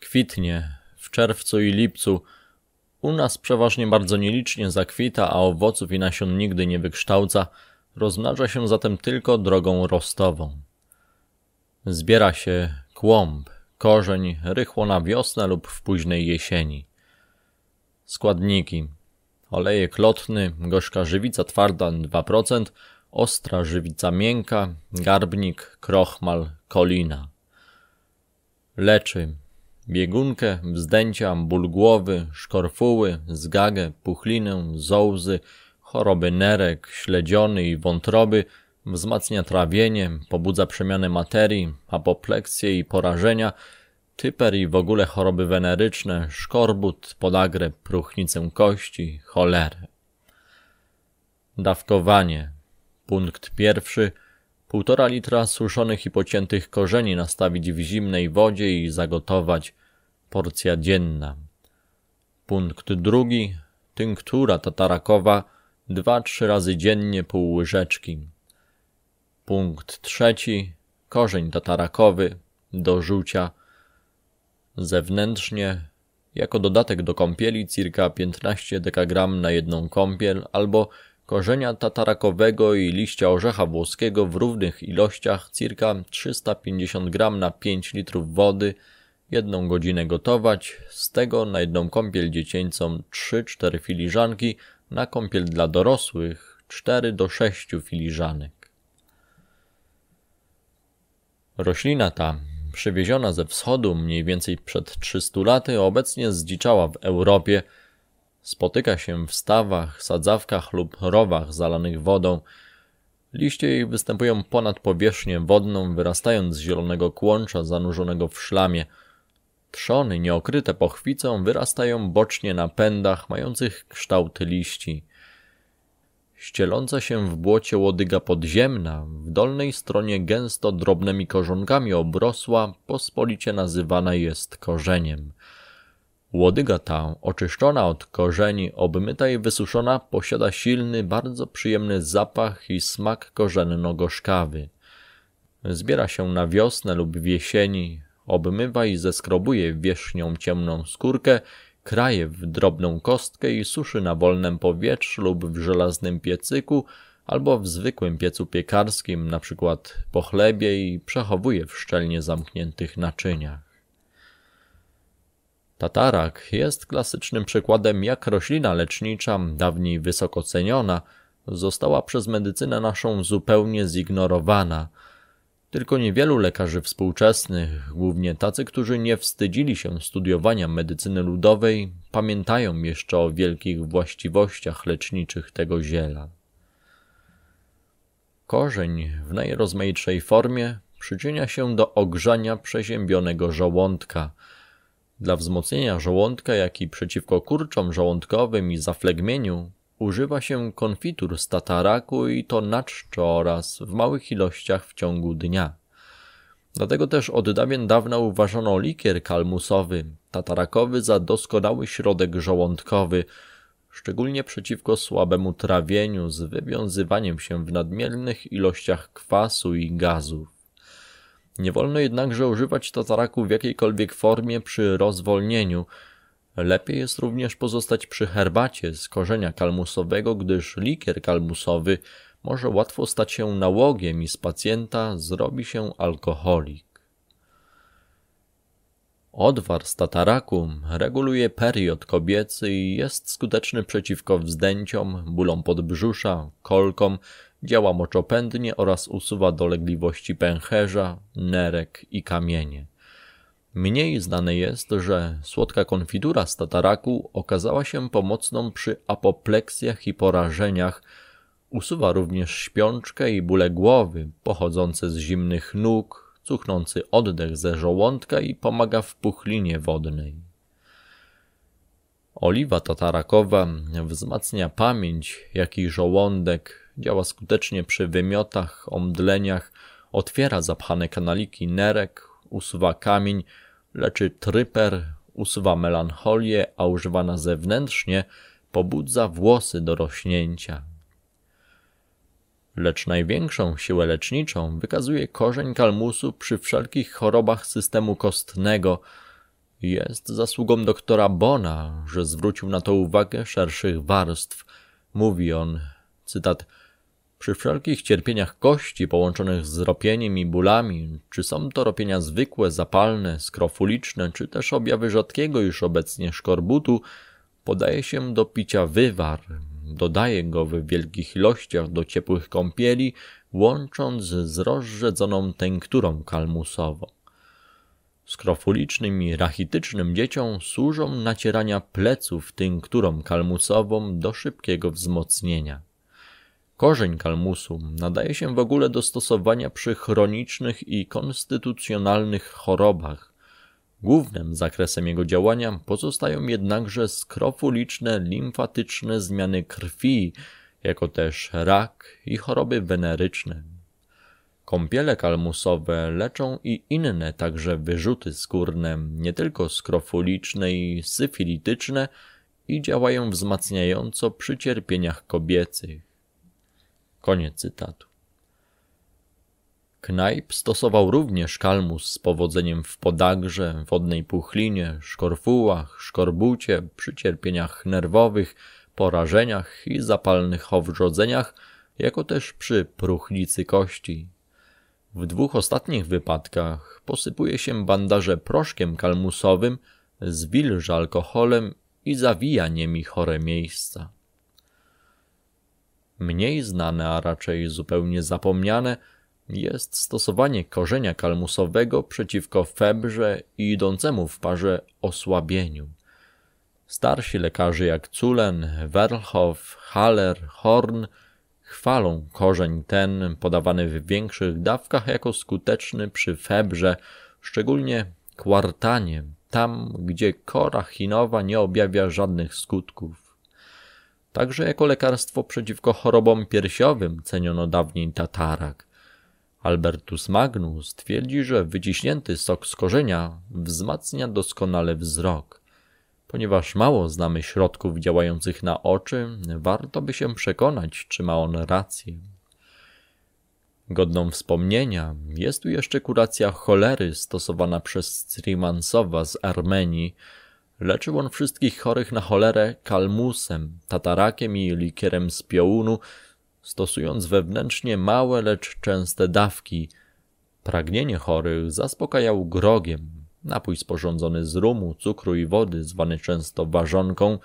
Kwitnie w czerwcu i lipcu. U nas przeważnie bardzo nielicznie zakwita, a owoców i nasion nigdy nie wykształca, rozmnaża się zatem tylko drogą rostową. Zbiera się kłąb, korzeń rychło na wiosnę lub w późnej jesieni. Składniki olejek lotny, gorzka żywica twarda 2%, ostra żywica miękka, garbnik, krochmal, kolina. Leczy biegunkę, wzdęcia, ból głowy, szkorfuły, zgagę, puchlinę, zołzy, choroby nerek, śledziony i wątroby, wzmacnia trawienie, pobudza przemianę materii, apopleksję i porażenia, typer i w ogóle choroby weneryczne, szkorbut, podagrę, próchnicę kości, cholerę. Dawkowanie. Punkt pierwszy. Półtora litra suszonych i pociętych korzeni nastawić w zimnej wodzie i zagotować porcja dzienna. Punkt drugi, tynktura tatarakowa dwa trzy razy dziennie pół łyżeczki. Punkt trzeci, korzeń tatarakowy do żucia. Zewnętrznie, jako dodatek do kąpieli circa 15 dekagram na jedną kąpiel albo korzenia tatarakowego i liścia orzecha włoskiego w równych ilościach circa 350 gram na 5 litrów wody – jedną godzinę gotować, z tego na jedną kąpiel dziecięcą 3-4 filiżanki, na kąpiel dla dorosłych 4 do 6 filiżanek. Roślina ta, przywieziona ze wschodu mniej więcej przed 300 laty, obecnie zdziczała w Europie. Spotyka się w stawach, sadzawkach lub rowach zalanych wodą. Liście jej występują ponad powierzchnię wodną, wyrastając z zielonego kłącza zanurzonego w szlamie – Trzony nieokryte pochwicą wyrastają bocznie na pędach mających kształt liści. Ścieląca się w błocie łodyga podziemna, w dolnej stronie gęsto drobnymi korzonkami obrosła, pospolicie nazywana jest korzeniem. Łodyga ta, oczyszczona od korzeni, obmyta i wysuszona, posiada silny, bardzo przyjemny zapach i smak korzenno-gorzkawy. Zbiera się na wiosnę lub w jesieni, Obmywa i zeskrobuje wierzchnią ciemną skórkę, kraje w drobną kostkę i suszy na wolnym powietrzu lub w żelaznym piecyku albo w zwykłym piecu piekarskim, na przykład po chlebie i przechowuje w szczelnie zamkniętych naczyniach. Tatarak jest klasycznym przykładem, jak roślina lecznicza, dawniej wysoko ceniona, została przez medycynę naszą zupełnie zignorowana – tylko niewielu lekarzy współczesnych, głównie tacy, którzy nie wstydzili się studiowania medycyny ludowej, pamiętają jeszcze o wielkich właściwościach leczniczych tego ziela. Korzeń w najrozmaitszej formie przyczynia się do ogrzania przeziębionego żołądka. Dla wzmocnienia żołądka, jak i przeciwko kurczom żołądkowym i zaflegmieniu Używa się konfitur z tataraku i to na czczo oraz w małych ilościach w ciągu dnia. Dlatego też od dawien dawna uważano likier kalmusowy, tatarakowy za doskonały środek żołądkowy, szczególnie przeciwko słabemu trawieniu z wywiązywaniem się w nadmiernych ilościach kwasu i gazów. Nie wolno jednakże używać tataraku w jakiejkolwiek formie przy rozwolnieniu – Lepiej jest również pozostać przy herbacie z korzenia kalmusowego, gdyż likier kalmusowy może łatwo stać się nałogiem i z pacjenta zrobi się alkoholik. Odwar z tataraku reguluje period kobiecy i jest skuteczny przeciwko wzdęciom, bólom podbrzusza, kolkom, działa moczopędnie oraz usuwa dolegliwości pęcherza, nerek i kamienie. Mniej znane jest, że słodka konfitura z tataraku okazała się pomocną przy apopleksjach i porażeniach, usuwa również śpiączkę i bóle głowy pochodzące z zimnych nóg, cuchnący oddech ze żołądka i pomaga w puchlinie wodnej. Oliwa tatarakowa wzmacnia pamięć, jak i żołądek, działa skutecznie przy wymiotach, omdleniach, otwiera zapchane kanaliki nerek, usuwa kamień, leczy tryper, usuwa melancholię, a używana zewnętrznie pobudza włosy do rośnięcia. Lecz największą siłę leczniczą wykazuje korzeń kalmusu przy wszelkich chorobach systemu kostnego. Jest zasługą doktora Bona, że zwrócił na to uwagę szerszych warstw. Mówi on, cytat, przy wszelkich cierpieniach kości połączonych z ropieniem i bólami, czy są to ropienia zwykłe, zapalne, skrofuliczne, czy też objawy rzadkiego już obecnie szkorbutu, podaje się do picia wywar, dodaje go w wielkich ilościach do ciepłych kąpieli, łącząc z rozrzedzoną tękturą kalmusową. Skrofulicznym i rachitycznym dzieciom służą nacierania pleców tynkturą kalmusową do szybkiego wzmocnienia. Korzeń kalmusu nadaje się w ogóle do stosowania przy chronicznych i konstytucjonalnych chorobach. Głównym zakresem jego działania pozostają jednakże skrofuliczne limfatyczne zmiany krwi, jako też rak i choroby weneryczne. Kąpiele kalmusowe leczą i inne także wyrzuty skórne, nie tylko skrofuliczne i syfilityczne, i działają wzmacniająco przy cierpieniach kobiecych. Koniec cytatu. Knajp stosował również kalmus z powodzeniem w podagrze, wodnej puchlinie, szkorfułach, szkorbucie, przycierpieniach nerwowych, porażeniach i zapalnych owrzodzeniach, jako też przy próchnicy kości. W dwóch ostatnich wypadkach posypuje się bandaże proszkiem kalmusowym, zwilż alkoholem i zawija niemi chore miejsca mniej znane, a raczej zupełnie zapomniane, jest stosowanie korzenia kalmusowego przeciwko febrze i idącemu w parze osłabieniu. Starsi lekarze jak Cullen, Werlhoff, Haller, Horn chwalą korzeń ten podawany w większych dawkach jako skuteczny przy febrze, szczególnie kwartanie, tam gdzie kora chinowa nie objawia żadnych skutków. Także jako lekarstwo przeciwko chorobom piersiowym ceniono dawniej tatarak. Albertus Magnus twierdzi, że wyciśnięty sok z korzenia wzmacnia doskonale wzrok. Ponieważ mało znamy środków działających na oczy, warto by się przekonać, czy ma on rację. Godną wspomnienia jest tu jeszcze kuracja cholery stosowana przez Srimansowa z Armenii, Leczył on wszystkich chorych na cholerę kalmusem, tatarakiem i likierem z piołunu, stosując wewnętrznie małe, lecz częste dawki. Pragnienie chorych zaspokajał grogiem, napój sporządzony z rumu, cukru i wody, zwany często warzonką,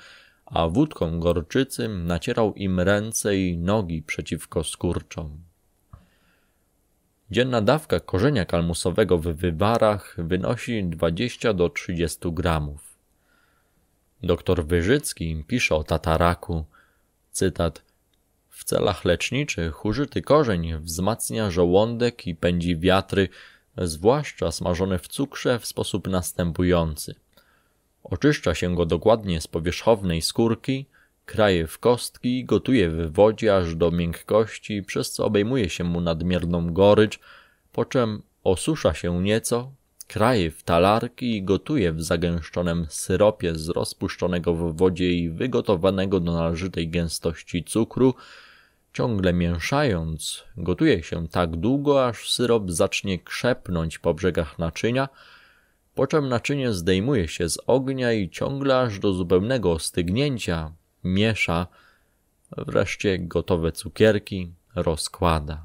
a wódką gorczycy nacierał im ręce i nogi przeciwko skurczom. Dzienna dawka korzenia kalmusowego w wywarach wynosi 20 do 30 gramów. Doktor Wyżycki pisze o tataraku, cytat, w celach leczniczych użyty korzeń wzmacnia żołądek i pędzi wiatry, zwłaszcza smażone w cukrze w sposób następujący. Oczyszcza się go dokładnie z powierzchownej skórki, kraje w kostki i gotuje w wodzie aż do miękkości, przez co obejmuje się mu nadmierną gorycz, po czym osusza się nieco, Kraje w talarki i gotuje w zagęszczonym syropie z rozpuszczonego w wodzie i wygotowanego do należytej gęstości cukru, ciągle mieszając, gotuje się tak długo, aż syrop zacznie krzepnąć po brzegach naczynia, po czym naczynie zdejmuje się z ognia i ciągle aż do zupełnego ostygnięcia miesza, wreszcie gotowe cukierki rozkłada.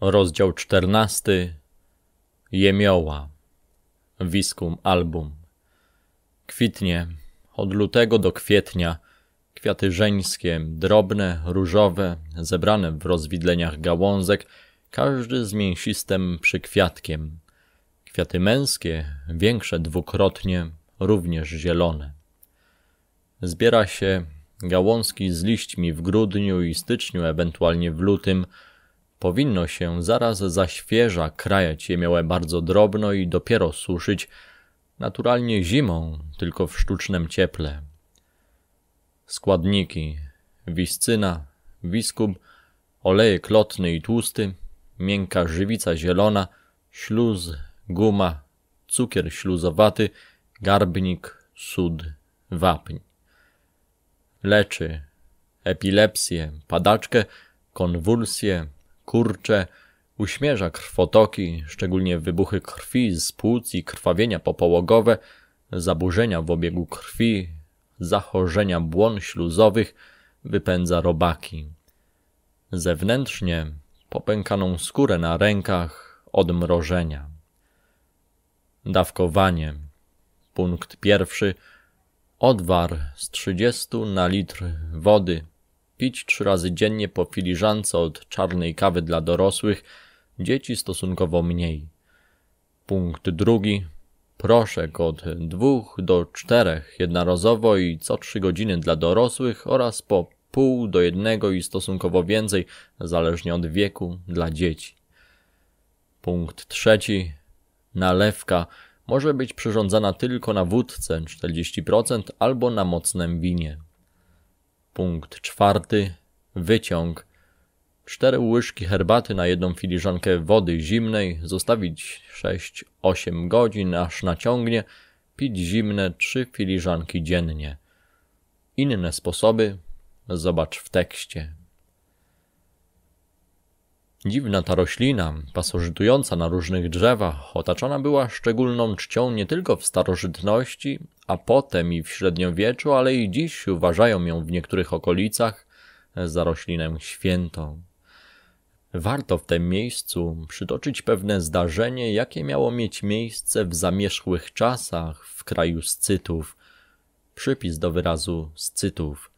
Rozdział 14 Jemioła Wiskum album Kwitnie od lutego do kwietnia kwiaty żeńskie, drobne, różowe, zebrane w rozwidleniach gałązek, każdy z mięsistym przykwiatkiem. Kwiaty męskie, większe dwukrotnie, również zielone. Zbiera się gałązki z liśćmi w grudniu i styczniu, ewentualnie w lutym – Powinno się zaraz za świeża krajać je miałe bardzo drobno i dopiero suszyć, naturalnie zimą, tylko w sztucznym cieple. Składniki wiscyna, wiskub, olejek lotny i tłusty, miękka żywica zielona, śluz, guma, cukier śluzowaty, garbnik, sód, wapń. Leczy epilepsję, padaczkę, konwulsję, kurcze, uśmierza krwotoki, szczególnie wybuchy krwi z płuc i krwawienia popołogowe, zaburzenia w obiegu krwi, zachorzenia błon śluzowych, wypędza robaki. Zewnętrznie popękaną skórę na rękach, odmrożenia. Dawkowanie. Punkt pierwszy. Odwar z 30 na litr wody pić trzy razy dziennie po filiżance od czarnej kawy dla dorosłych, dzieci stosunkowo mniej. Punkt drugi. Proszek od dwóch do czterech jednorazowo i co trzy godziny dla dorosłych oraz po pół do jednego i stosunkowo więcej, zależnie od wieku, dla dzieci. Punkt trzeci. Nalewka może być przyrządzana tylko na wódce 40% albo na mocnym winie. Punkt czwarty. Wyciąg. Cztery łyżki herbaty na jedną filiżankę wody zimnej, zostawić 6-8 godzin aż naciągnie, pić zimne 3 filiżanki dziennie. Inne sposoby zobacz w tekście. Dziwna ta roślina, pasożytująca na różnych drzewach, otaczana była szczególną czcią nie tylko w starożytności, a potem i w średniowieczu, ale i dziś uważają ją w niektórych okolicach za roślinę świętą. Warto w tym miejscu przytoczyć pewne zdarzenie, jakie miało mieć miejsce w zamierzchłych czasach w kraju Scytów. Przypis do wyrazu Scytów –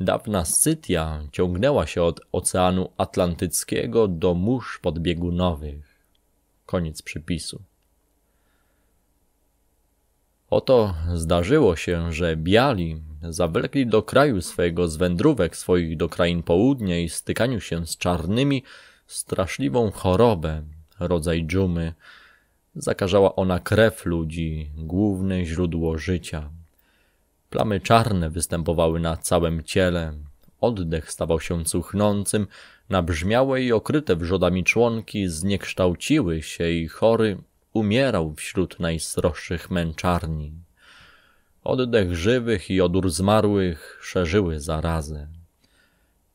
Dawna Scytia ciągnęła się od Oceanu Atlantyckiego do mórz podbiegunowych. Koniec przypisu. Oto zdarzyło się, że biali zawlekli do kraju swojego z wędrówek swoich do krain południa i stykaniu się z czarnymi straszliwą chorobę, rodzaj dżumy. Zakażała ona krew ludzi, główne źródło życia. Plamy czarne występowały na całym ciele. Oddech stawał się cuchnącym, nabrzmiałe i okryte wrzodami członki zniekształciły się i chory umierał wśród najsroższych męczarni. Oddech żywych i odór zmarłych szerzyły zarazę.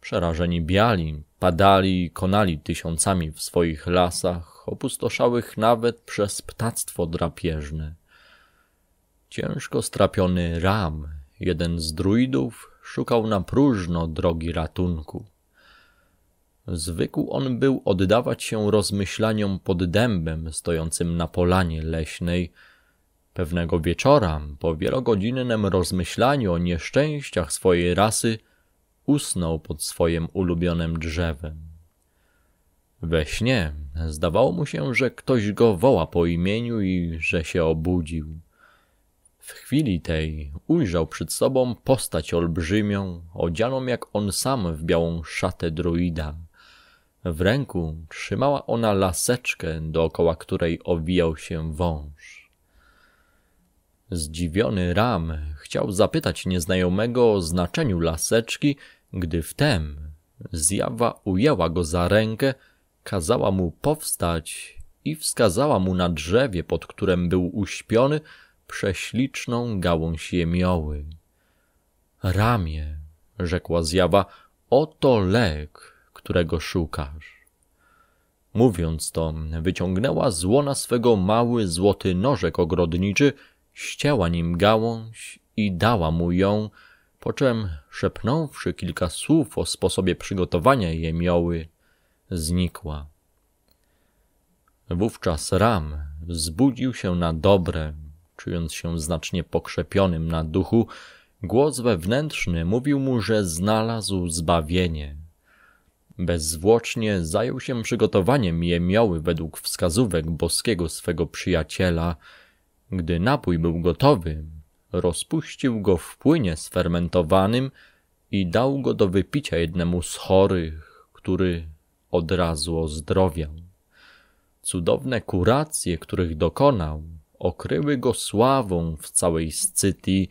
Przerażeni biali padali i konali tysiącami w swoich lasach, opustoszałych nawet przez ptactwo drapieżne. Ciężko strapiony Ram, jeden z druidów, szukał na próżno drogi ratunku. Zwykł on był oddawać się rozmyślaniom pod dębem stojącym na polanie leśnej. Pewnego wieczora, po wielogodzinnym rozmyślaniu o nieszczęściach swojej rasy, usnął pod swoim ulubionym drzewem. We śnie zdawało mu się, że ktoś go woła po imieniu i że się obudził. W chwili tej ujrzał przed sobą postać olbrzymią, odzianą jak on sam w białą szatę druida. W ręku trzymała ona laseczkę, dookoła której owijał się wąż. Zdziwiony Ram chciał zapytać nieznajomego o znaczeniu laseczki, gdy wtem zjawa ujęła go za rękę, kazała mu powstać i wskazała mu na drzewie, pod którym był uśpiony, prześliczną gałąź jemioły. Ramię, rzekła zjawa, oto lek, którego szukasz. Mówiąc to, wyciągnęła z łona swego mały złoty nożek ogrodniczy, ścięła nim gałąź i dała mu ją, po czym, szepnąwszy kilka słów o sposobie przygotowania jemioły, znikła. Wówczas Ram zbudził się na dobre, czując się znacznie pokrzepionym na duchu, głos wewnętrzny mówił mu, że znalazł zbawienie. Bezwłocznie zajął się przygotowaniem jemioły według wskazówek boskiego swego przyjaciela. Gdy napój był gotowy, rozpuścił go w płynie sfermentowanym i dał go do wypicia jednemu z chorych, który od razu ozdrowiał. Cudowne kuracje, których dokonał, okryły go sławą w całej Scytii.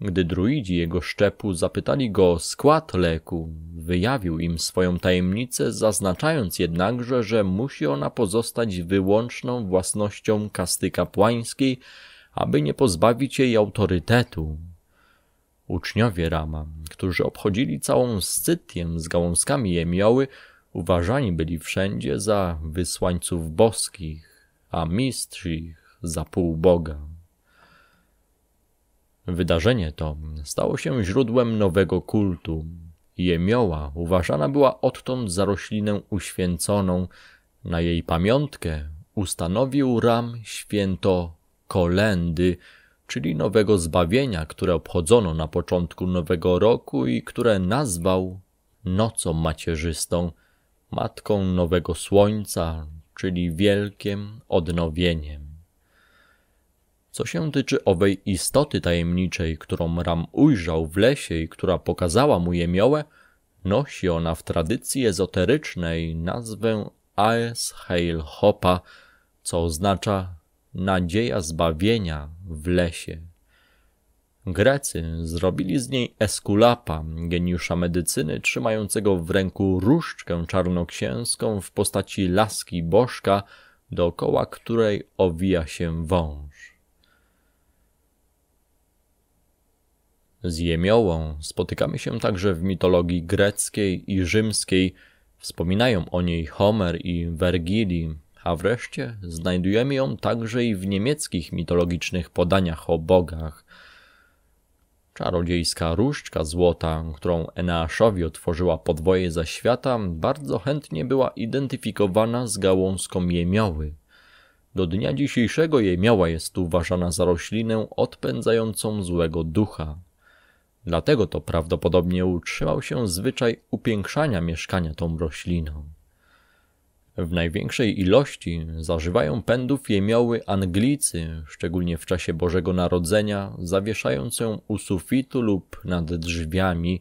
Gdy druidzi jego szczepu zapytali go o skład leku, wyjawił im swoją tajemnicę, zaznaczając jednakże, że musi ona pozostać wyłączną własnością kasty kapłańskiej, aby nie pozbawić jej autorytetu. Uczniowie Rama, którzy obchodzili całą Scytię z gałązkami jemioły, uważani byli wszędzie za wysłańców boskich, a mistrz ich za półboga. Wydarzenie to stało się źródłem nowego kultu. Jemioła uważana była odtąd za roślinę uświęconą. Na jej pamiątkę ustanowił ram święto kolendy, czyli nowego zbawienia, które obchodzono na początku nowego roku i które nazwał nocą macierzystą, matką nowego słońca, czyli wielkim odnowieniem. Co się tyczy owej istoty tajemniczej, którą Ram ujrzał w lesie i która pokazała mu jemiołę, nosi ona w tradycji ezoterycznej nazwę Aes Heil Hopa, co oznacza nadzieja zbawienia w lesie. Grecy zrobili z niej Eskulapa, geniusza medycyny, trzymającego w ręku różdżkę czarnoksięską w postaci laski bożka, dookoła której owija się wąż. Z jemiołą spotykamy się także w mitologii greckiej i rzymskiej. Wspominają o niej Homer i Vergili, a wreszcie znajdujemy ją także i w niemieckich mitologicznych podaniach o bogach. Czarodziejska różdżka złota, którą Eneaszowi otworzyła podwoje świata, bardzo chętnie była identyfikowana z gałązką jemioły. Do dnia dzisiejszego jemioła jest uważana za roślinę odpędzającą złego ducha. Dlatego to prawdopodobnie utrzymał się zwyczaj upiększania mieszkania tą rośliną. W największej ilości zażywają pędów jemioły Anglicy, szczególnie w czasie Bożego Narodzenia, zawieszając ją u sufitu lub nad drzwiami.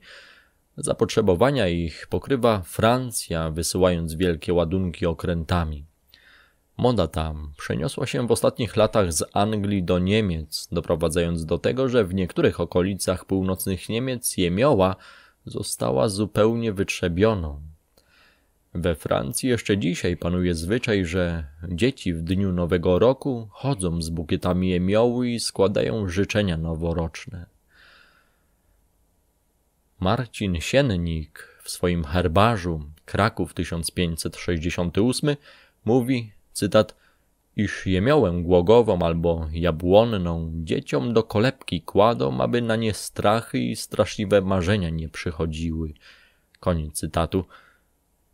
Zapotrzebowania ich pokrywa Francja, wysyłając wielkie ładunki okrętami. Moda ta przeniosła się w ostatnich latach z Anglii do Niemiec, doprowadzając do tego, że w niektórych okolicach północnych Niemiec jemioła została zupełnie wytrzebioną. We Francji jeszcze dzisiaj panuje zwyczaj, że dzieci w dniu Nowego Roku chodzą z bukietami jemioły i składają życzenia noworoczne. Marcin Siennik w swoim herbarzu Kraków 1568 mówi, cytat, iż jemiołę głogową albo jabłonną dzieciom do kolebki kładą, aby na nie strachy i straszliwe marzenia nie przychodziły. Koniec cytatu.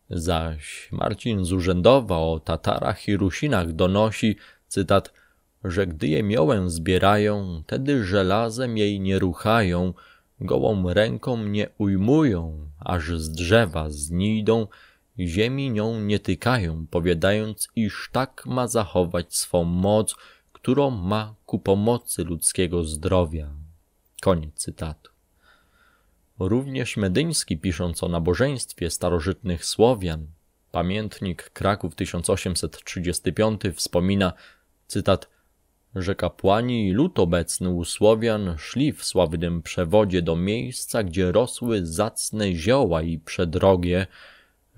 Zaś Marcin z urzędowa o Tatarach i Rusinach donosi, cytat, że gdy jemiołę zbierają, tedy żelazem jej nie ruchają, gołą ręką nie ujmują, aż z drzewa znidą, ziemi nią nie tykają, powiadając, iż tak ma zachować swą moc, którą ma ku pomocy ludzkiego zdrowia. Koniec cytatu. Również Medyński, pisząc o nabożeństwie starożytnych Słowian, pamiętnik Kraków 1835 wspomina, cytat, że kapłani i lud obecny u Słowian szli w sławnym przewodzie do miejsca, gdzie rosły zacne zioła i przedrogie,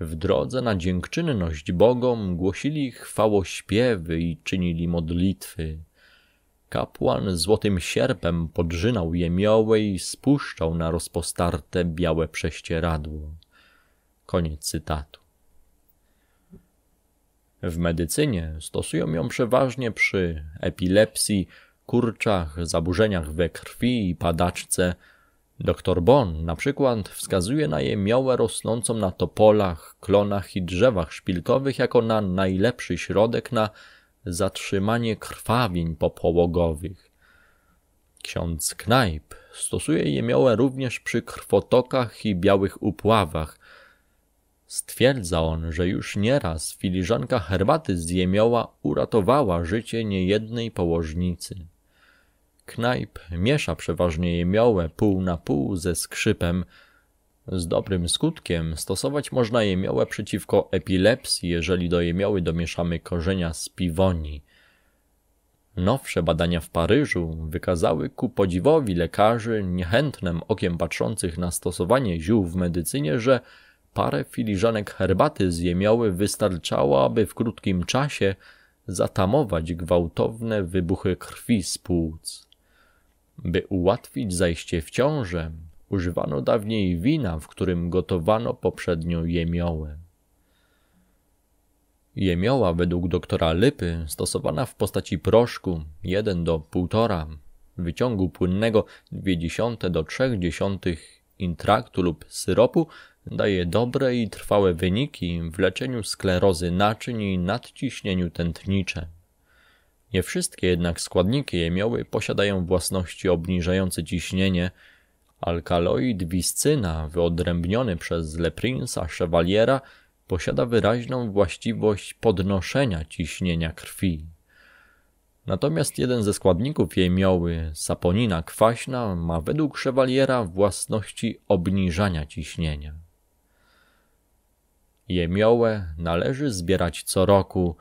w drodze na dziękczynność Bogom głosili chwałośpiewy i czynili modlitwy. Kapłan złotym sierpem podrzynał jemioły i spuszczał na rozpostarte białe prześcieradło. Koniec cytatu. W medycynie stosują ją przeważnie przy epilepsji, kurczach, zaburzeniach we krwi i padaczce, Dr Bon na przykład wskazuje na jemiołę rosnącą na topolach, klonach i drzewach szpilkowych jako na najlepszy środek na zatrzymanie krwawień popołogowych. Ksiądz Knajp stosuje jemiołę również przy krwotokach i białych upławach. Stwierdza on, że już nieraz filiżanka herbaty z jemioła uratowała życie niejednej położnicy. Knajp miesza przeważnie jemiołę pół na pół ze skrzypem. Z dobrym skutkiem stosować można jemiołę przeciwko epilepsji, jeżeli do jemioły domieszamy korzenia z piwoni. Nowsze badania w Paryżu wykazały ku podziwowi lekarzy niechętnym okiem patrzących na stosowanie ziół w medycynie, że parę filiżanek herbaty z jemioły wystarczało, aby w krótkim czasie zatamować gwałtowne wybuchy krwi z płuc. By ułatwić zajście w ciążę, używano dawniej wina, w którym gotowano poprzednio jemiołę. Jemioła według doktora Lipy stosowana w postaci proszku 1 do 1,5 wyciągu płynnego 0,2 do 0,3 intraktu lub syropu daje dobre i trwałe wyniki w leczeniu sklerozy naczyń i nadciśnieniu tętniczym. Nie wszystkie jednak składniki jemioły posiadają własności obniżające ciśnienie. Alkaloid wiscyna, wyodrębniony przez Leprinsa Chevaliera, posiada wyraźną właściwość podnoszenia ciśnienia krwi. Natomiast jeden ze składników jej saponina kwaśna, ma według Chevaliera własności obniżania ciśnienia. Jemiołę należy zbierać co roku –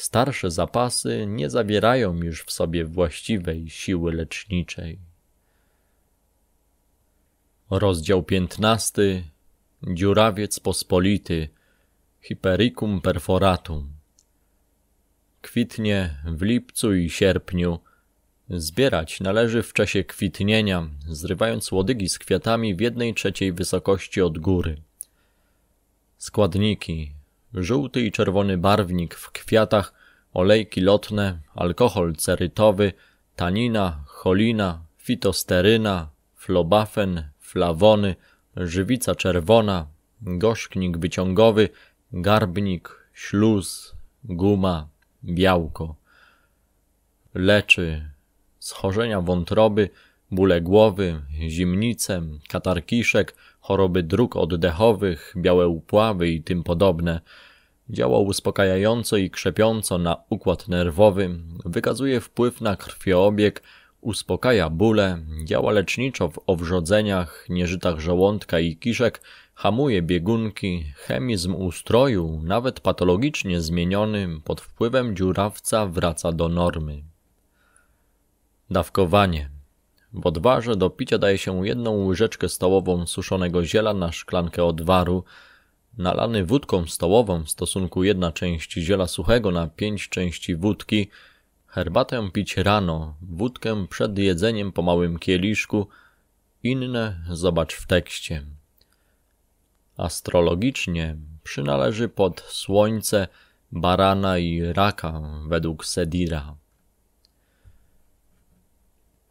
Starsze zapasy nie zawierają już w sobie właściwej siły leczniczej. Rozdział 15. Dziurawiec pospolity. Hypericum perforatum. Kwitnie w lipcu i sierpniu. Zbierać należy w czasie kwitnienia, zrywając łodygi z kwiatami w jednej trzeciej wysokości od góry. Składniki żółty i czerwony barwnik w kwiatach, olejki lotne, alkohol cerytowy, tanina, cholina, fitosteryna, flobafen, flawony, żywica czerwona, gośknik wyciągowy, garbnik, śluz, guma, białko. Leczy schorzenia wątroby, bóle głowy, zimnice, katarkiszek, choroby dróg oddechowych, białe upławy i tym podobne. Działa uspokajająco i krzepiąco na układ nerwowy, wykazuje wpływ na krwioobieg, uspokaja bóle, działa leczniczo w owrzodzeniach, nieżytach żołądka i kiszek, hamuje biegunki, chemizm ustroju, nawet patologicznie zmienionym pod wpływem dziurawca wraca do normy. Dawkowanie w odwarze do picia daje się jedną łyżeczkę stołową suszonego ziela na szklankę odwaru. Nalany wódką stołową w stosunku jedna część ziela suchego na pięć części wódki. Herbatę pić rano, wódkę przed jedzeniem po małym kieliszku. Inne zobacz w tekście. Astrologicznie przynależy pod słońce, barana i raka według Sedira.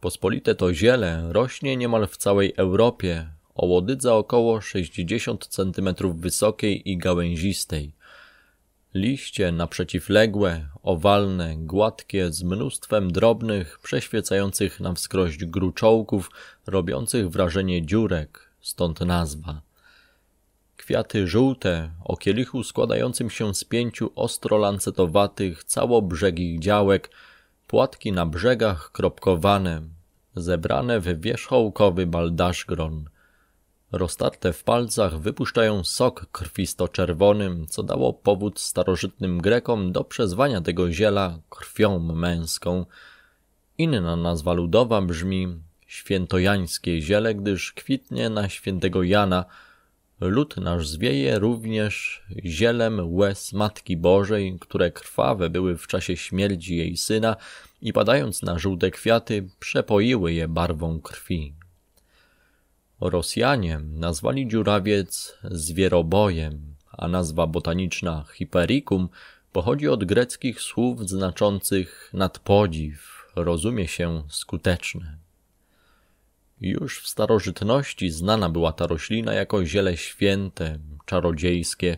Pospolite to ziele rośnie niemal w całej Europie, o łodydze około 60 cm wysokiej i gałęzistej. Liście naprzeciwległe, owalne, gładkie, z mnóstwem drobnych, przeświecających na wskroś gruczołków, robiących wrażenie dziurek, stąd nazwa. Kwiaty żółte, o kielichu składającym się z pięciu cało całobrzegich działek, Płatki na brzegach kropkowane, zebrane w wierzchołkowy baldaszgron. Roztarte w palcach wypuszczają sok krwisto-czerwonym, co dało powód starożytnym Grekom do przezwania tego ziela krwią męską. Inna nazwa ludowa brzmi świętojańskie ziele, gdyż kwitnie na świętego Jana – lud nasz zwieje również zielem łez Matki Bożej, które krwawe były w czasie śmierci jej syna i padając na żółte kwiaty, przepoiły je barwą krwi. Rosjanie nazwali dziurawiec zwierobojem, a nazwa botaniczna hipericum pochodzi od greckich słów znaczących nadpodziw, rozumie się skuteczne. Już w starożytności znana była ta roślina jako ziele święte, czarodziejskie.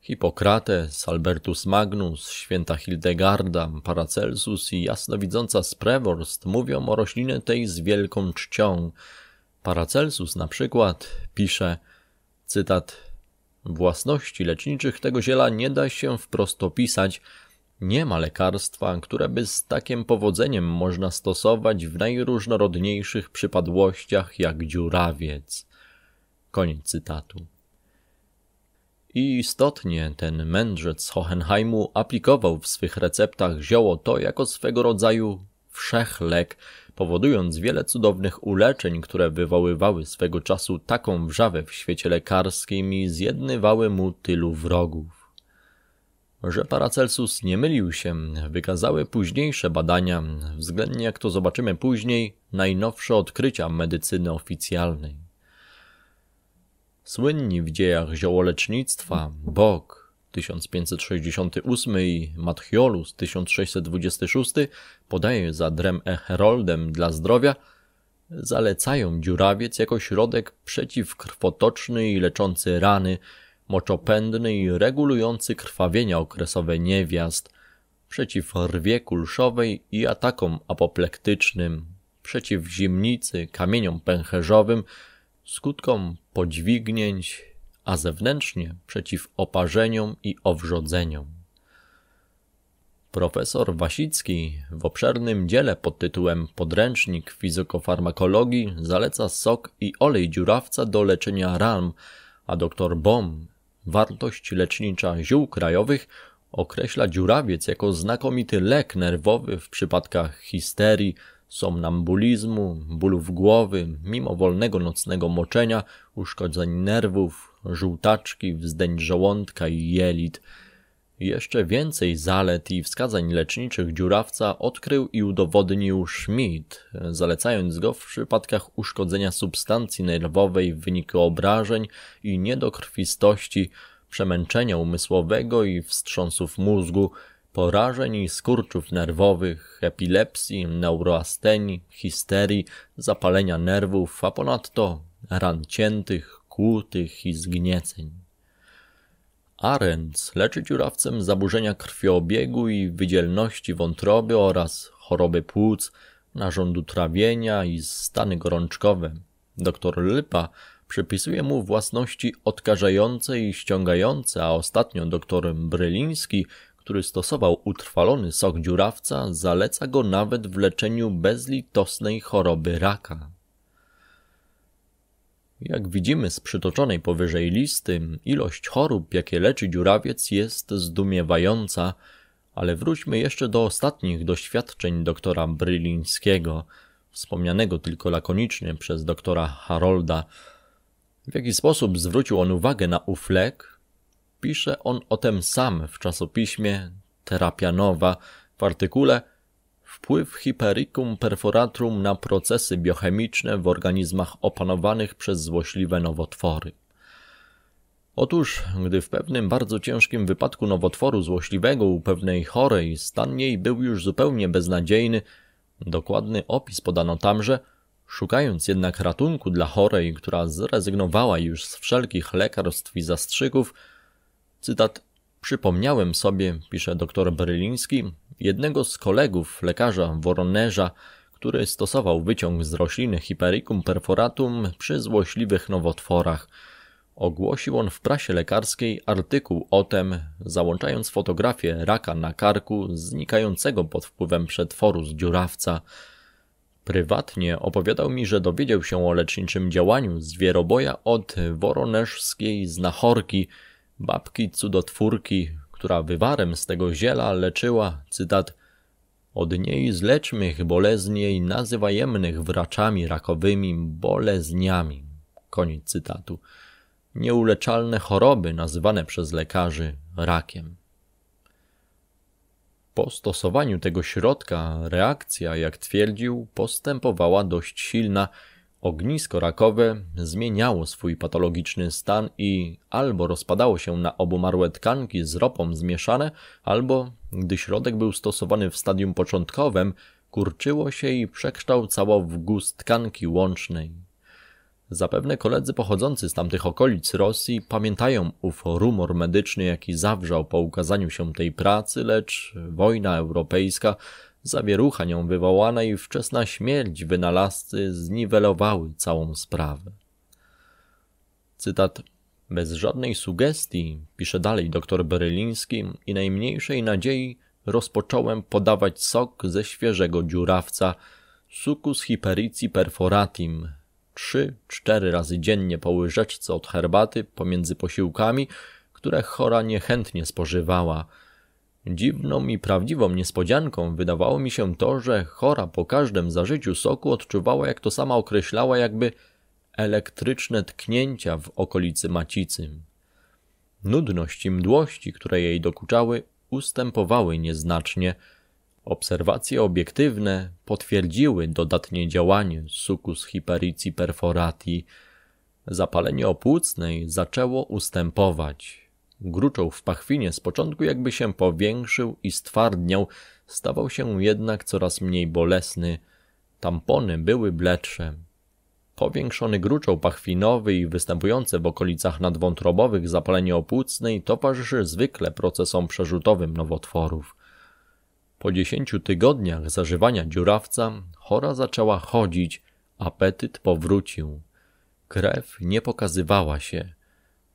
Hipokrates, Albertus Magnus, święta Hildegarda, Paracelsus i jasnowidząca Sprevorst mówią o roślinie tej z wielką czcią. Paracelsus na przykład pisze, cytat, Własności leczniczych tego ziela nie da się wprost opisać, nie ma lekarstwa, które by z takim powodzeniem można stosować w najróżnorodniejszych przypadłościach jak dziurawiec. Koniec cytatu. I istotnie ten mędrzec Hohenheimu aplikował w swych receptach zioło to jako swego rodzaju wszechlek, powodując wiele cudownych uleczeń, które wywoływały swego czasu taką wrzawę w świecie lekarskim i zjednywały mu tylu wrogów że Paracelsus nie mylił się, wykazały późniejsze badania, względnie jak to zobaczymy później, najnowsze odkrycia medycyny oficjalnej. Słynni w dziejach ziołolecznictwa Bok 1568 i Mathiolus 1626 podaje za drem e heroldem dla zdrowia, zalecają dziurawiec jako środek przeciwkrwotoczny i leczący rany, moczopędny i regulujący krwawienia okresowe niewiast, przeciw rwie kulszowej i atakom apoplektycznym, przeciw zimnicy, kamieniom pęcherzowym, skutkom podźwignięć, a zewnętrznie przeciw oparzeniom i owrzodzeniom. Profesor Wasicki w obszernym dziele pod tytułem Podręcznik fizykofarmakologii zaleca sok i olej dziurawca do leczenia ram, a dr Bom Wartość lecznicza ziół krajowych określa dziurawiec jako znakomity lek nerwowy w przypadkach histerii, somnambulizmu, bólów głowy, mimowolnego nocnego moczenia, uszkodzeń nerwów, żółtaczki, wzdęć żołądka i jelit – jeszcze więcej zalet i wskazań leczniczych dziurawca odkrył i udowodnił Schmidt, zalecając go w przypadkach uszkodzenia substancji nerwowej w wyniku obrażeń i niedokrwistości, przemęczenia umysłowego i wstrząsów mózgu, porażeń i skurczów nerwowych, epilepsji, neuroastenii, histerii, zapalenia nerwów, a ponadto ran ciętych, kłutych i zgnieceń. Arends leczy dziurawcem zaburzenia krwiobiegu i wydzielności wątroby oraz choroby płuc, narządu trawienia i stany gorączkowe. Doktor Lypa przypisuje mu własności odkażające i ściągające, a ostatnio doktor Bryliński, który stosował utrwalony sok dziurawca, zaleca go nawet w leczeniu bezlitosnej choroby raka. Jak widzimy z przytoczonej powyżej listy, ilość chorób, jakie leczy dziurawiec, jest zdumiewająca, ale wróćmy jeszcze do ostatnich doświadczeń doktora Brylińskiego, wspomnianego tylko lakonicznie przez doktora Harolda. W jaki sposób zwrócił on uwagę na ów lek? Pisze on o tym sam w czasopiśmie Terapia Nowa w artykule Wpływ Hypericum perforatum na procesy biochemiczne w organizmach opanowanych przez złośliwe nowotwory. Otóż, gdy w pewnym bardzo ciężkim wypadku nowotworu złośliwego u pewnej chorej stan jej był już zupełnie beznadziejny, dokładny opis podano tam, że szukając jednak ratunku dla chorej, która zrezygnowała już z wszelkich lekarstw i zastrzyków, cytat Przypomniałem sobie, pisze dr Berliński, jednego z kolegów, lekarza Woronerza, który stosował wyciąg z rośliny Hipericum perforatum przy złośliwych nowotworach. Ogłosił on w prasie lekarskiej artykuł o tym, załączając fotografię raka na karku znikającego pod wpływem przetworu z dziurawca. Prywatnie opowiadał mi, że dowiedział się o leczniczym działaniu zwieroboja od woronerzskiej znachorki, babki cudotwórki, która wywarem z tego ziela leczyła, cytat, od niej zleczmych bolezniej nazywajemnych wraczami rakowymi bolezniami. Koniec cytatu. Nieuleczalne choroby nazywane przez lekarzy rakiem. Po stosowaniu tego środka reakcja, jak twierdził, postępowała dość silna – Ognisko rakowe zmieniało swój patologiczny stan i albo rozpadało się na obumarłe tkanki z ropą zmieszane, albo, gdy środek był stosowany w stadium początkowym, kurczyło się i przekształcało w guz tkanki łącznej. Zapewne koledzy pochodzący z tamtych okolic Rosji pamiętają ów rumor medyczny, jaki zawrzał po ukazaniu się tej pracy, lecz wojna europejska Zawierucha nią wywołana i wczesna śmierć wynalazcy zniwelowały całą sprawę. Cytat bez żadnej sugestii, pisze dalej dr Beryliński, i najmniejszej nadziei rozpocząłem podawać sok ze świeżego dziurawca sucus hiperici perforatim. Trzy, cztery razy dziennie po łyżeczce od herbaty pomiędzy posiłkami, które chora niechętnie spożywała – Dziwną i prawdziwą niespodzianką wydawało mi się to, że chora po każdym zażyciu soku odczuwała, jak to sama określała, jakby elektryczne tknięcia w okolicy macicy. Nudność i mdłości, które jej dokuczały, ustępowały nieznacznie. Obserwacje obiektywne potwierdziły dodatnie działanie sukus hyperici perforati. Zapalenie opłucnej zaczęło ustępować. Gruczoł w pachwinie, z początku jakby się powiększył i stwardniał, stawał się jednak coraz mniej bolesny. Tampony były bledsze. Powiększony gruczoł pachwinowy i występujące w okolicach nadwątrobowych zapalenie opłucnej towarzyszy zwykle procesom przerzutowym nowotworów. Po dziesięciu tygodniach zażywania dziurawca chora zaczęła chodzić, apetyt powrócił. Krew nie pokazywała się.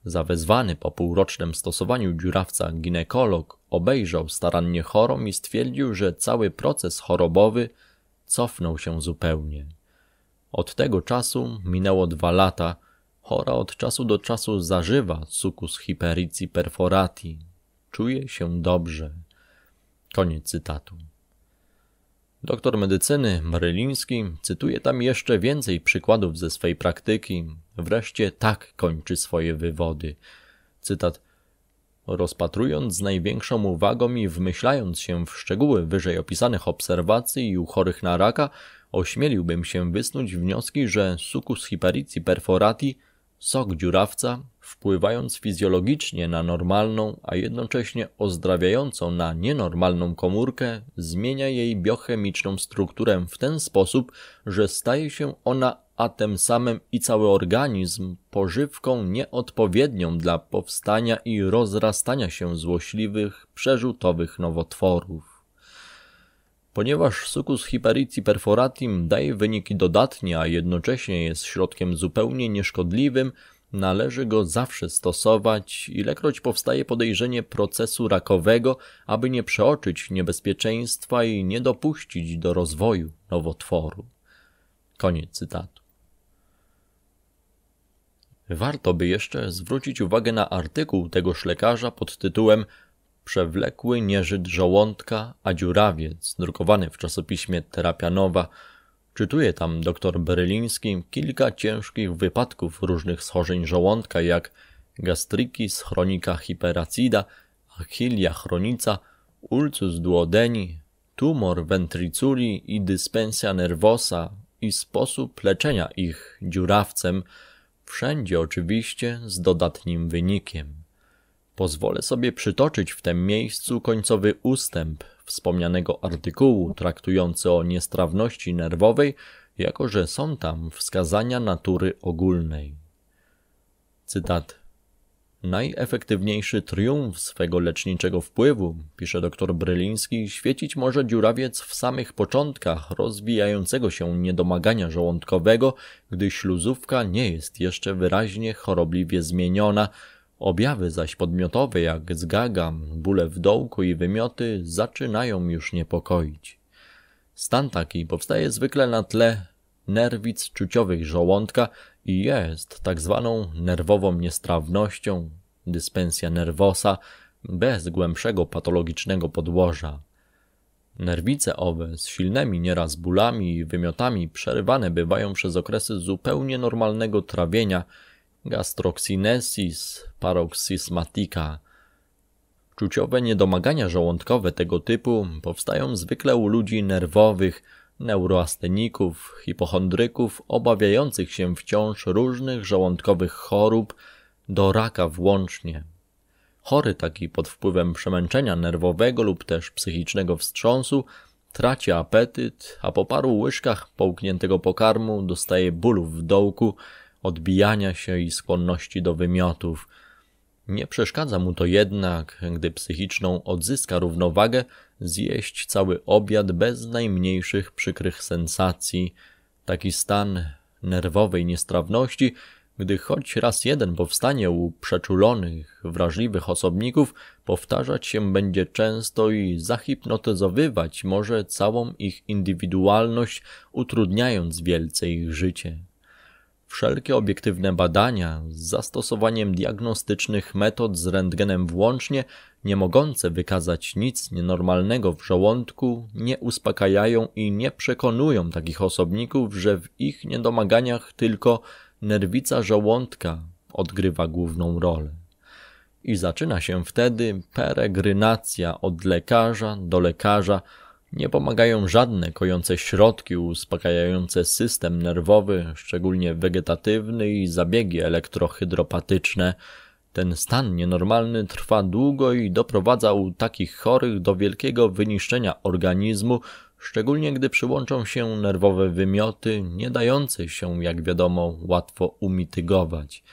Zawezwany po półrocznym stosowaniu dziurawca ginekolog obejrzał starannie chorą i stwierdził, że cały proces chorobowy cofnął się zupełnie. Od tego czasu minęło dwa lata. Chora od czasu do czasu zażywa sukus hiperici perforati. Czuje się dobrze. Koniec cytatu. Doktor medycyny Maryliński cytuje tam jeszcze więcej przykładów ze swej praktyki. Wreszcie tak kończy swoje wywody. Cytat. Rozpatrując z największą uwagą i wmyślając się w szczegóły wyżej opisanych obserwacji i u chorych na raka, ośmieliłbym się wysnuć wnioski, że sukus hiperici perforati Sok dziurawca, wpływając fizjologicznie na normalną, a jednocześnie ozdrawiającą na nienormalną komórkę, zmienia jej biochemiczną strukturę w ten sposób, że staje się ona, a tym samym i cały organizm, pożywką nieodpowiednią dla powstania i rozrastania się złośliwych, przerzutowych nowotworów. Ponieważ sukus hyperici perforatim daje wyniki dodatnie, a jednocześnie jest środkiem zupełnie nieszkodliwym, należy go zawsze stosować, ilekroć powstaje podejrzenie procesu rakowego, aby nie przeoczyć niebezpieczeństwa i nie dopuścić do rozwoju nowotworu. Koniec cytatu. Warto by jeszcze zwrócić uwagę na artykuł tegoż lekarza pod tytułem przewlekły nieżyd żołądka, a dziurawiec, drukowany w czasopiśmie Terapia Nowa, czytuje tam doktor Beryliński kilka ciężkich wypadków różnych schorzeń żołądka, jak gastryki, chronika hiperacida, achilia chronica, ulcus duodeni, tumor ventriculi i dyspensja nerwosa i sposób leczenia ich dziurawcem, wszędzie oczywiście z dodatnim wynikiem. Pozwolę sobie przytoczyć w tym miejscu końcowy ustęp wspomnianego artykułu traktujący o niestrawności nerwowej, jako że są tam wskazania natury ogólnej. Cytat. Najefektywniejszy triumf swego leczniczego wpływu, pisze dr Bryliński, świecić może dziurawiec w samych początkach rozwijającego się niedomagania żołądkowego, gdy śluzówka nie jest jeszcze wyraźnie chorobliwie zmieniona, Objawy zaś podmiotowe jak zgaga, bóle w dołku i wymioty zaczynają już niepokoić. Stan taki powstaje zwykle na tle nerwic czuciowych żołądka i jest tak zwaną nerwową niestrawnością, dyspensja nerwosa, bez głębszego patologicznego podłoża. Nerwice owe z silnymi nieraz bólami i wymiotami przerywane bywają przez okresy zupełnie normalnego trawienia gastroxinesis paroxysmatica. Czuciowe niedomagania żołądkowe tego typu powstają zwykle u ludzi nerwowych, neuroasteników, hipochondryków obawiających się wciąż różnych żołądkowych chorób, do raka włącznie. Chory taki pod wpływem przemęczenia nerwowego lub też psychicznego wstrząsu traci apetyt, a po paru łyżkach połkniętego pokarmu dostaje bólów w dołku, odbijania się i skłonności do wymiotów. Nie przeszkadza mu to jednak, gdy psychiczną odzyska równowagę, zjeść cały obiad bez najmniejszych przykrych sensacji. Taki stan nerwowej niestrawności, gdy choć raz jeden powstanie u przeczulonych, wrażliwych osobników, powtarzać się będzie często i zahipnotyzowywać może całą ich indywidualność, utrudniając wielce ich życie. Wszelkie obiektywne badania z zastosowaniem diagnostycznych metod z rentgenem włącznie, nie mogące wykazać nic nienormalnego w żołądku, nie uspokajają i nie przekonują takich osobników, że w ich niedomaganiach tylko nerwica żołądka odgrywa główną rolę. I zaczyna się wtedy peregrynacja od lekarza do lekarza, nie pomagają żadne kojące środki uspokajające system nerwowy, szczególnie wegetatywny i zabiegi elektrohydropatyczne. Ten stan nienormalny trwa długo i doprowadza u takich chorych do wielkiego wyniszczenia organizmu, szczególnie gdy przyłączą się nerwowe wymioty, nie dające się, jak wiadomo, łatwo umitygować.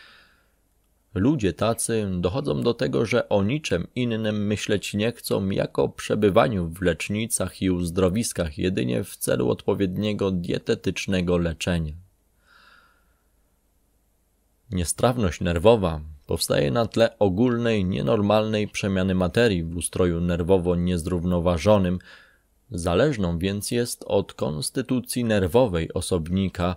Ludzie tacy dochodzą do tego, że o niczym innym myśleć nie chcą, jak o przebywaniu w lecznicach i uzdrowiskach jedynie w celu odpowiedniego dietetycznego leczenia. Niestrawność nerwowa powstaje na tle ogólnej, nienormalnej przemiany materii w ustroju nerwowo niezrównoważonym, zależną więc jest od konstytucji nerwowej osobnika –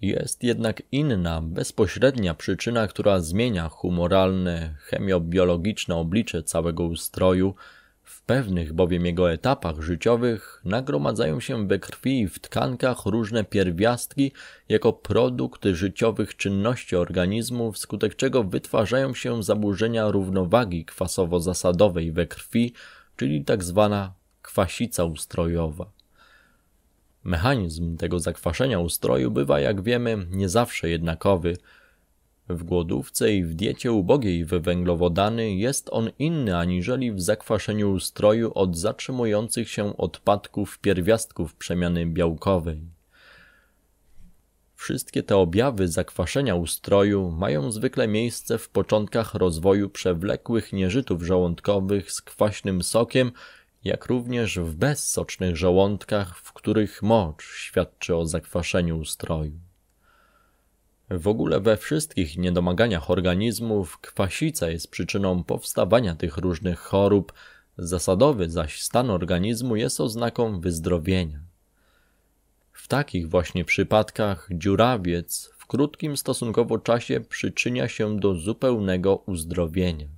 jest jednak inna, bezpośrednia przyczyna, która zmienia humoralne, chemiobiologiczne oblicze całego ustroju. W pewnych bowiem jego etapach życiowych nagromadzają się we krwi i w tkankach różne pierwiastki jako produkt życiowych czynności organizmu, wskutek czego wytwarzają się zaburzenia równowagi kwasowo-zasadowej we krwi, czyli tzw. Tak kwasica ustrojowa. Mechanizm tego zakwaszenia ustroju bywa, jak wiemy, nie zawsze jednakowy. W głodówce i w diecie ubogiej w węglowodany jest on inny aniżeli w zakwaszeniu ustroju od zatrzymujących się odpadków pierwiastków przemiany białkowej. Wszystkie te objawy zakwaszenia ustroju mają zwykle miejsce w początkach rozwoju przewlekłych nieżytów żołądkowych z kwaśnym sokiem jak również w bezsocznych żołądkach, w których mocz świadczy o zakwaszeniu ustroju. W ogóle we wszystkich niedomaganiach organizmów kwasica jest przyczyną powstawania tych różnych chorób, zasadowy zaś stan organizmu jest oznaką wyzdrowienia. W takich właśnie przypadkach dziurawiec w krótkim stosunkowo czasie przyczynia się do zupełnego uzdrowienia.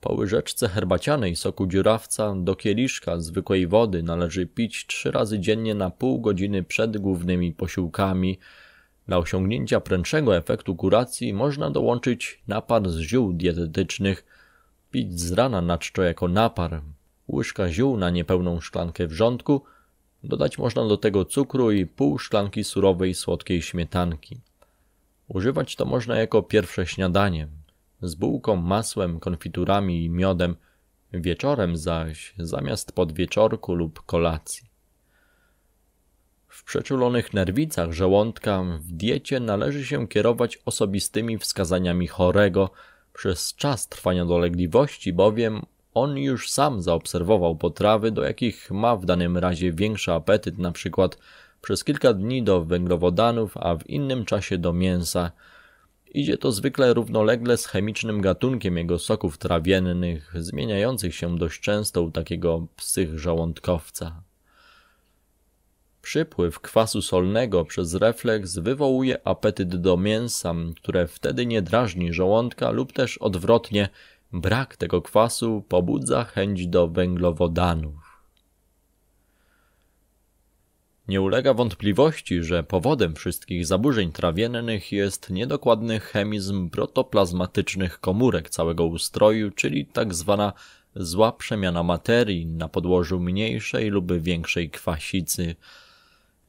Po łyżeczce herbacianej soku dziurawca do kieliszka zwykłej wody należy pić trzy razy dziennie na pół godziny przed głównymi posiłkami. Dla osiągnięcia prędszego efektu kuracji można dołączyć napar z ziół dietetycznych. Pić z rana na czczo jako napar. Łyżka ziół na niepełną szklankę wrzątku. Dodać można do tego cukru i pół szklanki surowej słodkiej śmietanki. Używać to można jako pierwsze śniadanie z bułką, masłem, konfiturami i miodem, wieczorem zaś zamiast podwieczorku lub kolacji. W przeczulonych nerwicach żołądka w diecie należy się kierować osobistymi wskazaniami chorego przez czas trwania dolegliwości, bowiem on już sam zaobserwował potrawy, do jakich ma w danym razie większy apetyt, na przykład przez kilka dni do węglowodanów, a w innym czasie do mięsa, Idzie to zwykle równolegle z chemicznym gatunkiem jego soków trawiennych, zmieniających się dość często u takiego psych żołądkowca. Przypływ kwasu solnego przez refleks wywołuje apetyt do mięsa, które wtedy nie drażni żołądka lub też odwrotnie, brak tego kwasu pobudza chęć do węglowodanów. Nie ulega wątpliwości, że powodem wszystkich zaburzeń trawiennych jest niedokładny chemizm protoplazmatycznych komórek całego ustroju, czyli tak zwana zła przemiana materii na podłożu mniejszej lub większej kwasicy.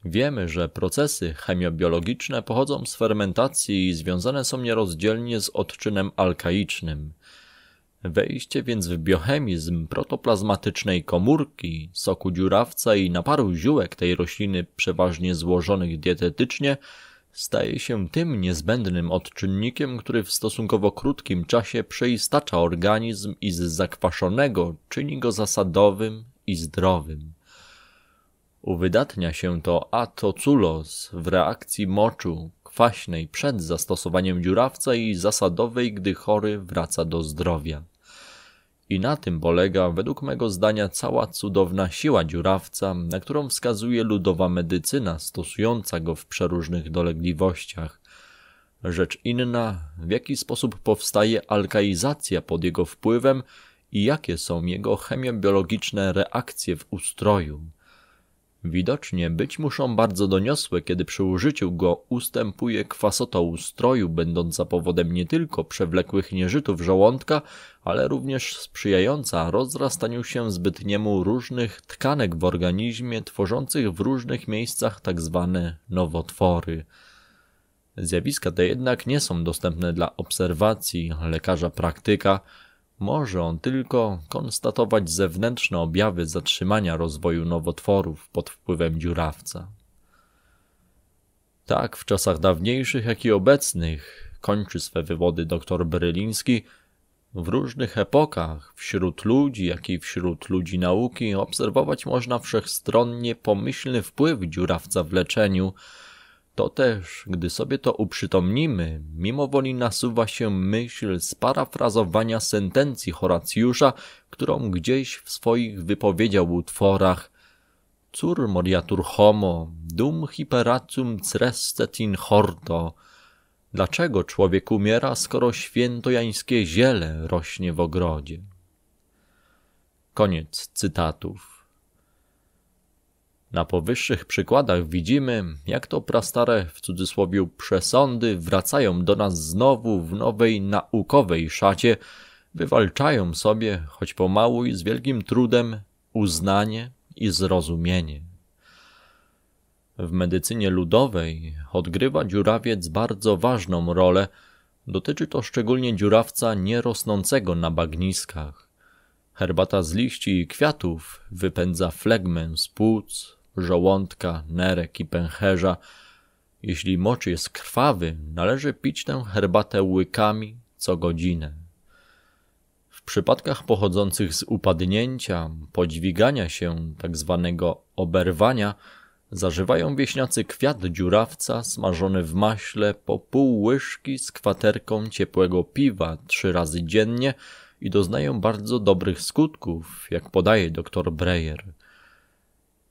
Wiemy, że procesy chemiobiologiczne pochodzą z fermentacji i związane są nierozdzielnie z odczynem alkaicznym – Wejście więc w biochemizm protoplazmatycznej komórki, soku dziurawca i naparu ziółek tej rośliny przeważnie złożonych dietetycznie staje się tym niezbędnym odczynnikiem, który w stosunkowo krótkim czasie przeistacza organizm i z zakwaszonego czyni go zasadowym i zdrowym. Uwydatnia się to atoculos w reakcji moczu kwaśnej przed zastosowaniem dziurawca i zasadowej, gdy chory wraca do zdrowia. I na tym polega, według mego zdania, cała cudowna siła dziurawca, na którą wskazuje ludowa medycyna, stosująca go w przeróżnych dolegliwościach. Rzecz inna, w jaki sposób powstaje alkalizacja pod jego wpływem i jakie są jego chemiobiologiczne reakcje w ustroju. Widocznie być muszą bardzo doniosłe, kiedy przy użyciu go ustępuje kwasota ustroju, będąca powodem nie tylko przewlekłych nieżytów żołądka, ale również sprzyjająca rozrastaniu się zbytniemu różnych tkanek w organizmie, tworzących w różnych miejscach tzw. Tak nowotwory. Zjawiska te jednak nie są dostępne dla obserwacji lekarza praktyka, może on tylko konstatować zewnętrzne objawy zatrzymania rozwoju nowotworów pod wpływem dziurawca. Tak w czasach dawniejszych, jak i obecnych, kończy swe wywody dr Bryliński, w różnych epokach, wśród ludzi, jak i wśród ludzi nauki, obserwować można wszechstronnie pomyślny wpływ dziurawca w leczeniu, to też, gdy sobie to uprzytomnimy, woli nasuwa się myśl sparafrazowania sentencji Horacjusza, którą gdzieś w swoich wypowiedział utworach Cur moriatur homo, dum hiperacum crescet in horto. Dlaczego człowiek umiera, skoro świętojańskie ziele rośnie w ogrodzie? Koniec cytatów. Na powyższych przykładach widzimy, jak to prastare w cudzysłowie przesądy wracają do nas znowu w nowej naukowej szacie, wywalczają sobie, choć pomału i z wielkim trudem, uznanie i zrozumienie. W medycynie ludowej odgrywa dziurawiec bardzo ważną rolę. Dotyczy to szczególnie dziurawca nierosnącego na bagniskach. Herbata z liści i kwiatów wypędza flegmę z płuc, żołądka, nerek i pęcherza. Jeśli mocz jest krwawy, należy pić tę herbatę łykami co godzinę. W przypadkach pochodzących z upadnięcia, podźwigania się, tak zwanego oberwania, zażywają wieśniacy kwiat dziurawca smażony w maśle po pół łyżki z kwaterką ciepłego piwa trzy razy dziennie i doznają bardzo dobrych skutków, jak podaje dr Breyer.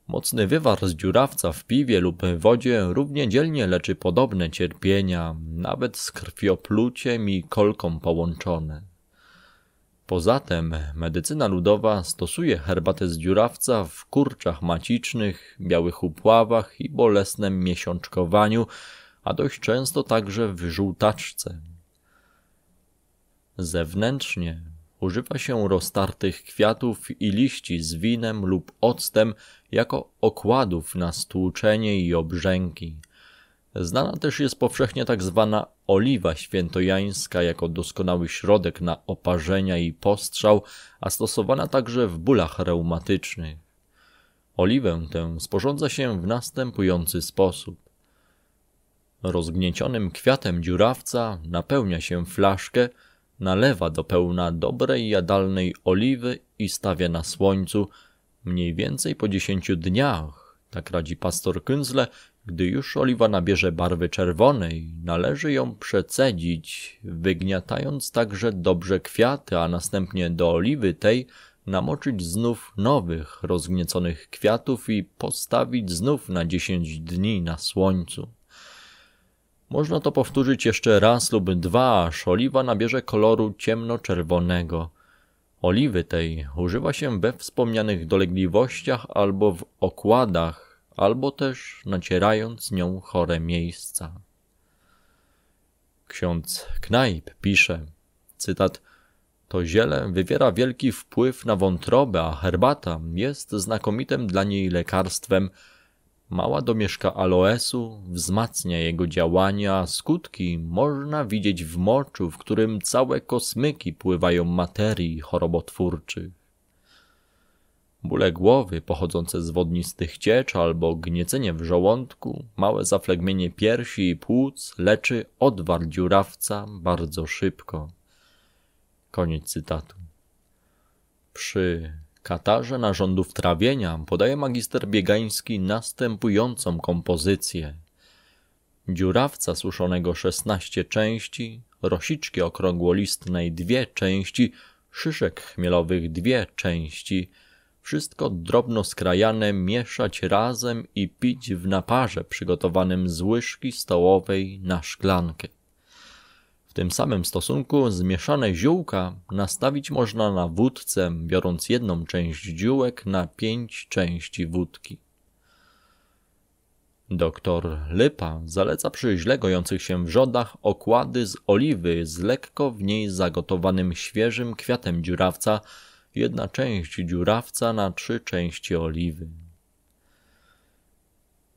Mocny wywar z dziurawca w piwie lub wodzie równie dzielnie leczy podobne cierpienia, nawet z krwiopluciem i kolką połączone. Poza tym medycyna ludowa stosuje herbatę z dziurawca w kurczach macicznych, białych upławach i bolesnym miesiączkowaniu, a dość często także w żółtaczce. Zewnętrznie Używa się roztartych kwiatów i liści z winem lub octem jako okładów na stłuczenie i obrzęki. Znana też jest powszechnie tak zwana oliwa świętojańska jako doskonały środek na oparzenia i postrzał, a stosowana także w bólach reumatycznych. Oliwę tę sporządza się w następujący sposób. Rozgniecionym kwiatem dziurawca napełnia się flaszkę, nalewa do pełna dobrej jadalnej oliwy i stawia na słońcu mniej więcej po dziesięciu dniach. Tak radzi pastor Künzle, gdy już oliwa nabierze barwy czerwonej, należy ją przecedzić, wygniatając także dobrze kwiaty, a następnie do oliwy tej namoczyć znów nowych, rozgnieconych kwiatów i postawić znów na dziesięć dni na słońcu. Można to powtórzyć jeszcze raz lub dwa, aż oliwa nabierze koloru ciemnoczerwonego. Oliwy tej używa się we wspomnianych dolegliwościach albo w okładach, albo też nacierając nią chore miejsca. Ksiądz Knajp pisze, cytat, to ziele wywiera wielki wpływ na wątrobę, a herbata jest znakomitym dla niej lekarstwem – Mała domieszka aloesu wzmacnia jego działania, a skutki można widzieć w moczu, w którym całe kosmyki pływają materii chorobotwórczych. Bóle głowy pochodzące z wodnistych ciecz albo gniecenie w żołądku, małe zaflegmienie piersi i płuc leczy odwar dziurawca bardzo szybko. Koniec cytatu. Przy Katarze narządów trawienia podaje magister biegański następującą kompozycję. Dziurawca suszonego 16 części, rosiczki okrągłolistnej dwie części, szyszek chmielowych dwie części. Wszystko drobno skrajane mieszać razem i pić w naparze przygotowanym z łyżki stołowej na szklankę. W tym samym stosunku zmieszane ziółka nastawić można na wódce, biorąc jedną część ziółek na pięć części wódki. Doktor Lypa zaleca przy źle gojących się wrzodach okłady z oliwy z lekko w niej zagotowanym świeżym kwiatem dziurawca, jedna część dziurawca na trzy części oliwy.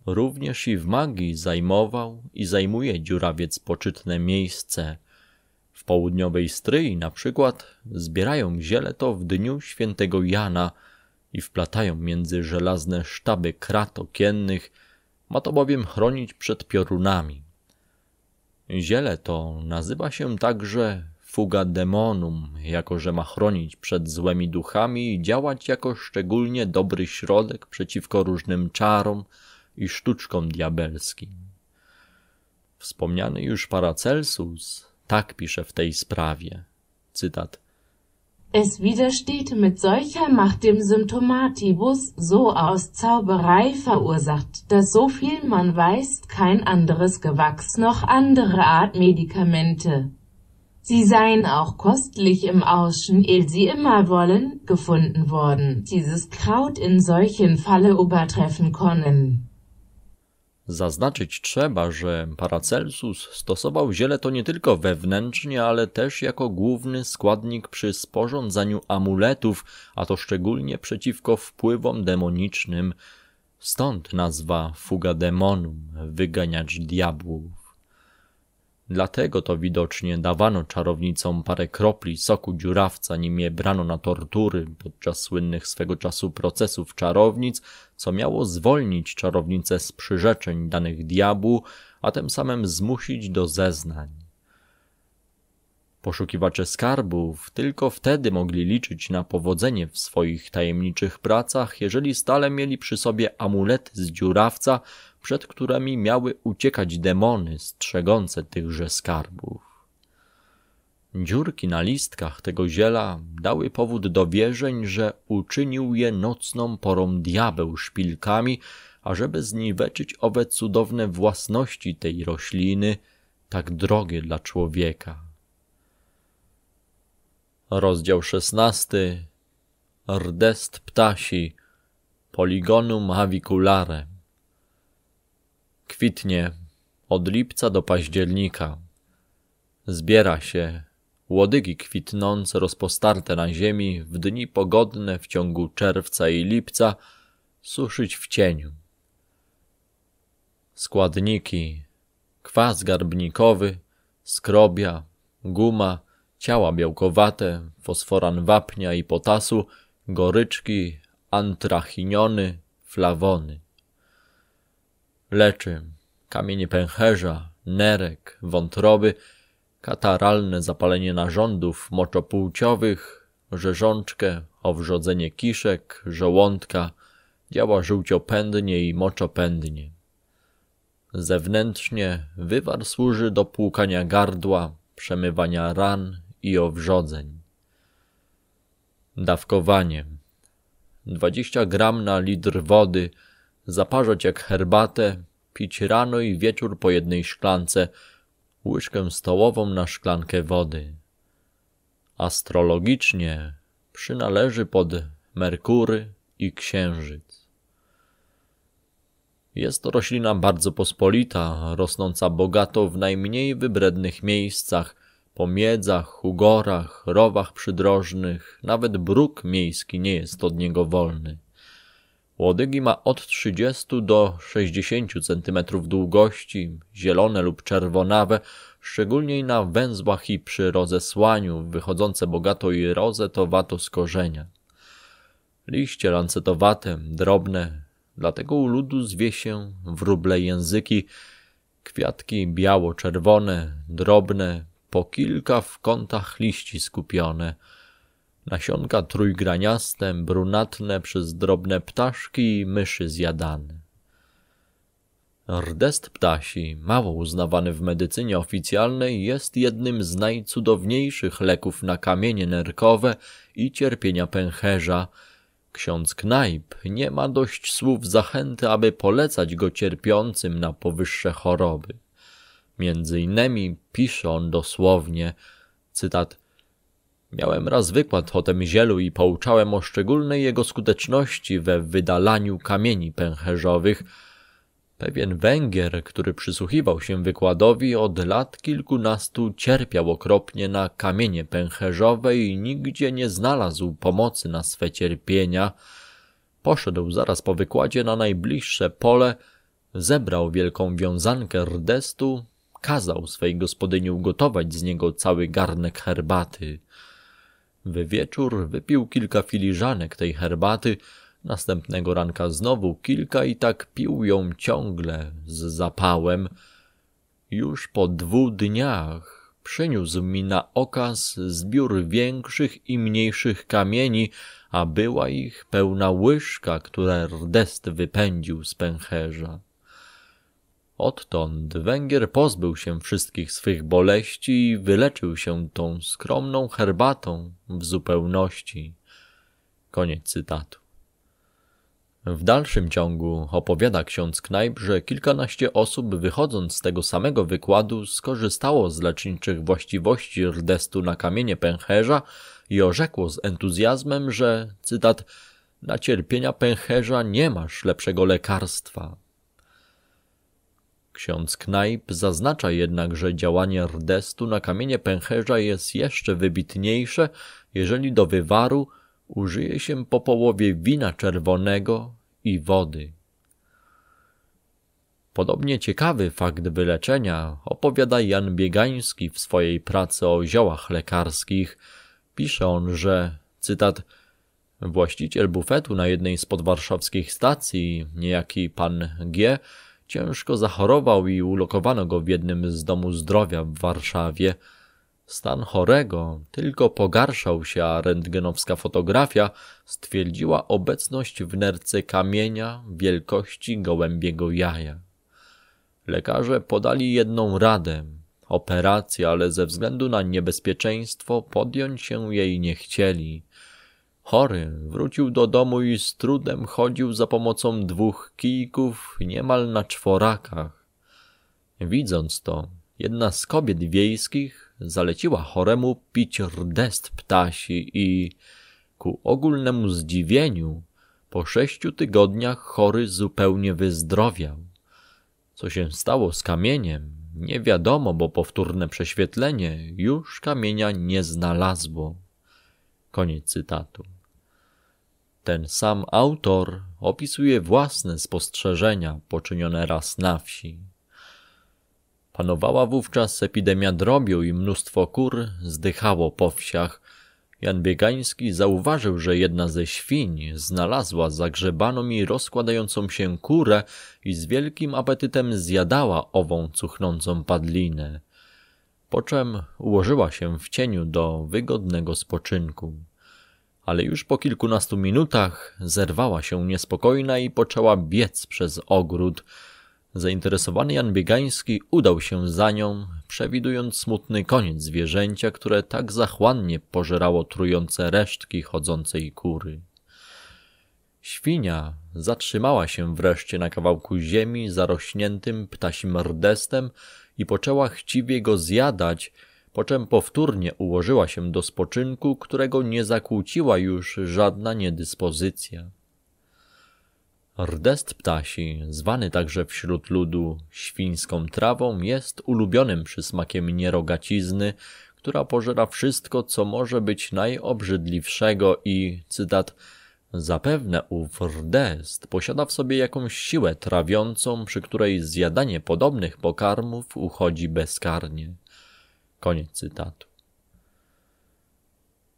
Również i w magii zajmował i zajmuje dziurawiec poczytne miejsce – południowej Stryi na przykład zbierają to w dniu świętego Jana i wplatają między żelazne sztaby krat okiennych, ma to bowiem chronić przed piorunami. Ziele to nazywa się także fuga demonum, jako że ma chronić przed złymi duchami i działać jako szczególnie dobry środek przeciwko różnym czarom i sztuczkom diabelskim. Wspomniany już Paracelsus tak pisze w tej sprawie. Cytat. Es widersteht mit solcher Macht dem Symptomatibus, so aus Zauberei verursacht, dass so viel man weiß, kein anderes Gewachs noch andere Art Medikamente. Sie seien auch kostlich im Auschen, ehe sie immer wollen, gefunden worden, dieses Kraut in solchen Falle übertreffen können. Zaznaczyć trzeba, że Paracelsus stosował ziele to nie tylko wewnętrznie, ale też jako główny składnik przy sporządzaniu amuletów, a to szczególnie przeciwko wpływom demonicznym. Stąd nazwa fuga demonum, wyganiacz diabłów. Dlatego to widocznie dawano czarownicom parę kropli soku dziurawca, nim je brano na tortury podczas słynnych swego czasu procesów czarownic, co miało zwolnić czarownice z przyrzeczeń danych diabłu, a tym samym zmusić do zeznań. Poszukiwacze skarbów tylko wtedy mogli liczyć na powodzenie w swoich tajemniczych pracach, jeżeli stale mieli przy sobie amulety z dziurawca, przed którymi miały uciekać demony strzegące tychże skarbów. Dziurki na listkach tego ziela dały powód do wierzeń, że uczynił je nocną porą diabeł szpilkami, ażeby zniweczyć owe cudowne własności tej rośliny, tak drogie dla człowieka. Rozdział 16. Rdest ptasi. Poligonum aviculare. Kwitnie od lipca do października. Zbiera się. Łodygi kwitnące rozpostarte na ziemi w dni pogodne w ciągu czerwca i lipca suszyć w cieniu. Składniki: kwas garbnikowy, skrobia, guma, ciała białkowate, fosforan wapnia i potasu, goryczki, antrachiniony, flawony. Leczy kamienie pęcherza, nerek, wątroby, kataralne zapalenie narządów moczopłciowych, rzeżączkę, owrzodzenie kiszek, żołądka, działa żółciopędnie i moczopędnie. Zewnętrznie wywar służy do płukania gardła, przemywania ran, i owrzodzeń. Dawkowanie 20 gram na litr wody, zaparzać jak herbatę, pić rano i wieczór po jednej szklance, łyżkę stołową na szklankę wody. Astrologicznie przynależy pod Merkury i Księżyc. Jest to roślina bardzo pospolita, rosnąca bogato w najmniej wybrednych miejscach, po miedzach, ugorach, rowach przydrożnych, nawet bruk miejski nie jest od niego wolny. Łodygi ma od 30 do 60 cm długości, zielone lub czerwonawe, szczególnie na węzłach i przy rozesłaniu, wychodzące bogato i rozetowato z korzenia. Liście lancetowate, drobne, dlatego u ludu zwie się wróble języki, kwiatki biało-czerwone, drobne, po kilka w kątach liści skupione. Nasionka trójgraniaste, brunatne przez drobne ptaszki i myszy zjadane. Rdest ptasi, mało uznawany w medycynie oficjalnej, jest jednym z najcudowniejszych leków na kamienie nerkowe i cierpienia pęcherza. Ksiądz Knajp nie ma dość słów zachęty, aby polecać go cierpiącym na powyższe choroby. Między innymi pisze on dosłownie, cytat, Miałem raz wykład o tym zielu i pouczałem o szczególnej jego skuteczności we wydalaniu kamieni pęcherzowych. Pewien Węgier, który przysłuchiwał się wykładowi, od lat kilkunastu cierpiał okropnie na kamienie pęcherzowe i nigdzie nie znalazł pomocy na swe cierpienia. Poszedł zaraz po wykładzie na najbliższe pole, zebrał wielką wiązankę rdestu, kazał swej gospodyni ugotować z niego cały garnek herbaty. W wieczór wypił kilka filiżanek tej herbaty, następnego ranka znowu kilka i tak pił ją ciągle z zapałem. Już po dwóch dniach przyniósł mi na okaz zbiór większych i mniejszych kamieni, a była ich pełna łyżka, które Rdest wypędził z pęcherza. Odtąd Węgier pozbył się wszystkich swych boleści i wyleczył się tą skromną herbatą w zupełności. Koniec cytatu. W dalszym ciągu opowiada ksiądz Knajp, że kilkanaście osób wychodząc z tego samego wykładu skorzystało z leczniczych właściwości rdestu na kamienie pęcherza i orzekło z entuzjazmem, że, cytat, na cierpienia pęcherza nie masz lepszego lekarstwa, Ksiądz Knajp zaznacza jednak, że działanie rdestu na kamienie pęcherza jest jeszcze wybitniejsze, jeżeli do wywaru użyje się po połowie wina czerwonego i wody. Podobnie ciekawy fakt wyleczenia opowiada Jan Biegański w swojej pracy o ziołach lekarskich. Pisze on, że, cytat, właściciel bufetu na jednej z podwarszawskich stacji, niejaki pan G., Ciężko zachorował i ulokowano go w jednym z domów zdrowia w Warszawie. Stan chorego tylko pogarszał się, a rentgenowska fotografia stwierdziła obecność w nerce kamienia wielkości gołębiego jaja. Lekarze podali jedną radę – operację, ale ze względu na niebezpieczeństwo podjąć się jej nie chcieli – Chory wrócił do domu i z trudem chodził za pomocą dwóch kijków niemal na czworakach. Widząc to, jedna z kobiet wiejskich zaleciła choremu pić rdest ptasi i ku ogólnemu zdziwieniu po sześciu tygodniach chory zupełnie wyzdrowiał. Co się stało z kamieniem, nie wiadomo, bo powtórne prześwietlenie już kamienia nie znalazło. Koniec cytatu ten sam autor opisuje własne spostrzeżenia poczynione raz na wsi. Panowała wówczas epidemia drobiu i mnóstwo kur zdychało po wsiach. Jan Biegański zauważył, że jedna ze świń znalazła zagrzebaną i rozkładającą się kurę i z wielkim apetytem zjadała ową cuchnącą padlinę. Po czym ułożyła się w cieniu do wygodnego spoczynku ale już po kilkunastu minutach zerwała się niespokojna i poczęła biec przez ogród. Zainteresowany Jan Biegański udał się za nią, przewidując smutny koniec zwierzęcia, które tak zachłannie pożerało trujące resztki chodzącej kury. Świnia zatrzymała się wreszcie na kawałku ziemi zarośniętym ptasim rdestem i poczęła chciwie go zjadać, po czym powtórnie ułożyła się do spoczynku, którego nie zakłóciła już żadna niedyspozycja. Rdest ptasi, zwany także wśród ludu świńską trawą, jest ulubionym przysmakiem nierogacizny, która pożera wszystko, co może być najobrzydliwszego i, cytat, Zapewne ów rdest posiada w sobie jakąś siłę trawiącą, przy której zjadanie podobnych pokarmów uchodzi bezkarnie. Koniec cytatu.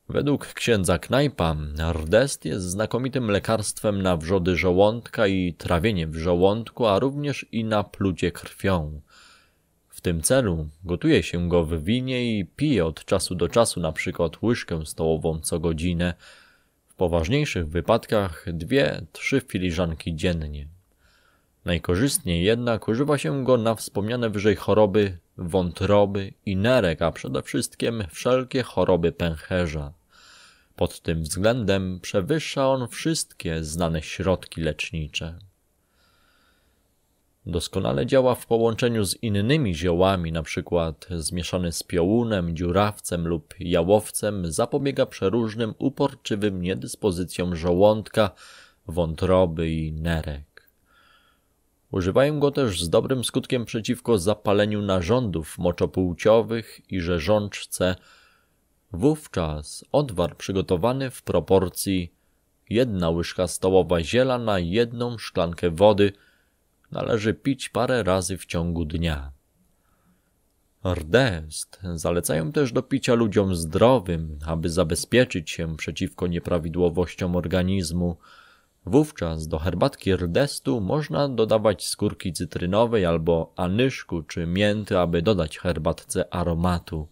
Według księdza Knajpa rdest jest znakomitym lekarstwem na wrzody żołądka i trawienie w żołądku, a również i na plucie krwią. W tym celu gotuje się go w winie i pije od czasu do czasu na przykład łyżkę stołową co godzinę, w poważniejszych wypadkach dwie, trzy filiżanki dziennie. Najkorzystniej jednak używa się go na wspomniane wyżej choroby wątroby i nerek, a przede wszystkim wszelkie choroby pęcherza. Pod tym względem przewyższa on wszystkie znane środki lecznicze. Doskonale działa w połączeniu z innymi ziołami, np. zmieszany z piołunem, dziurawcem lub jałowcem, zapobiega przeróżnym uporczywym niedyspozycjom żołądka, wątroby i nerek. Używają go też z dobrym skutkiem przeciwko zapaleniu narządów moczopłciowych i rzeżączce. Wówczas odwar przygotowany w proporcji jedna łyżka stołowa ziela na jedną szklankę wody należy pić parę razy w ciągu dnia. Rdest zalecają też do picia ludziom zdrowym, aby zabezpieczyć się przeciwko nieprawidłowościom organizmu. Wówczas do herbatki rdestu można dodawać skórki cytrynowej albo anyszku czy mięty, aby dodać herbatce aromatu.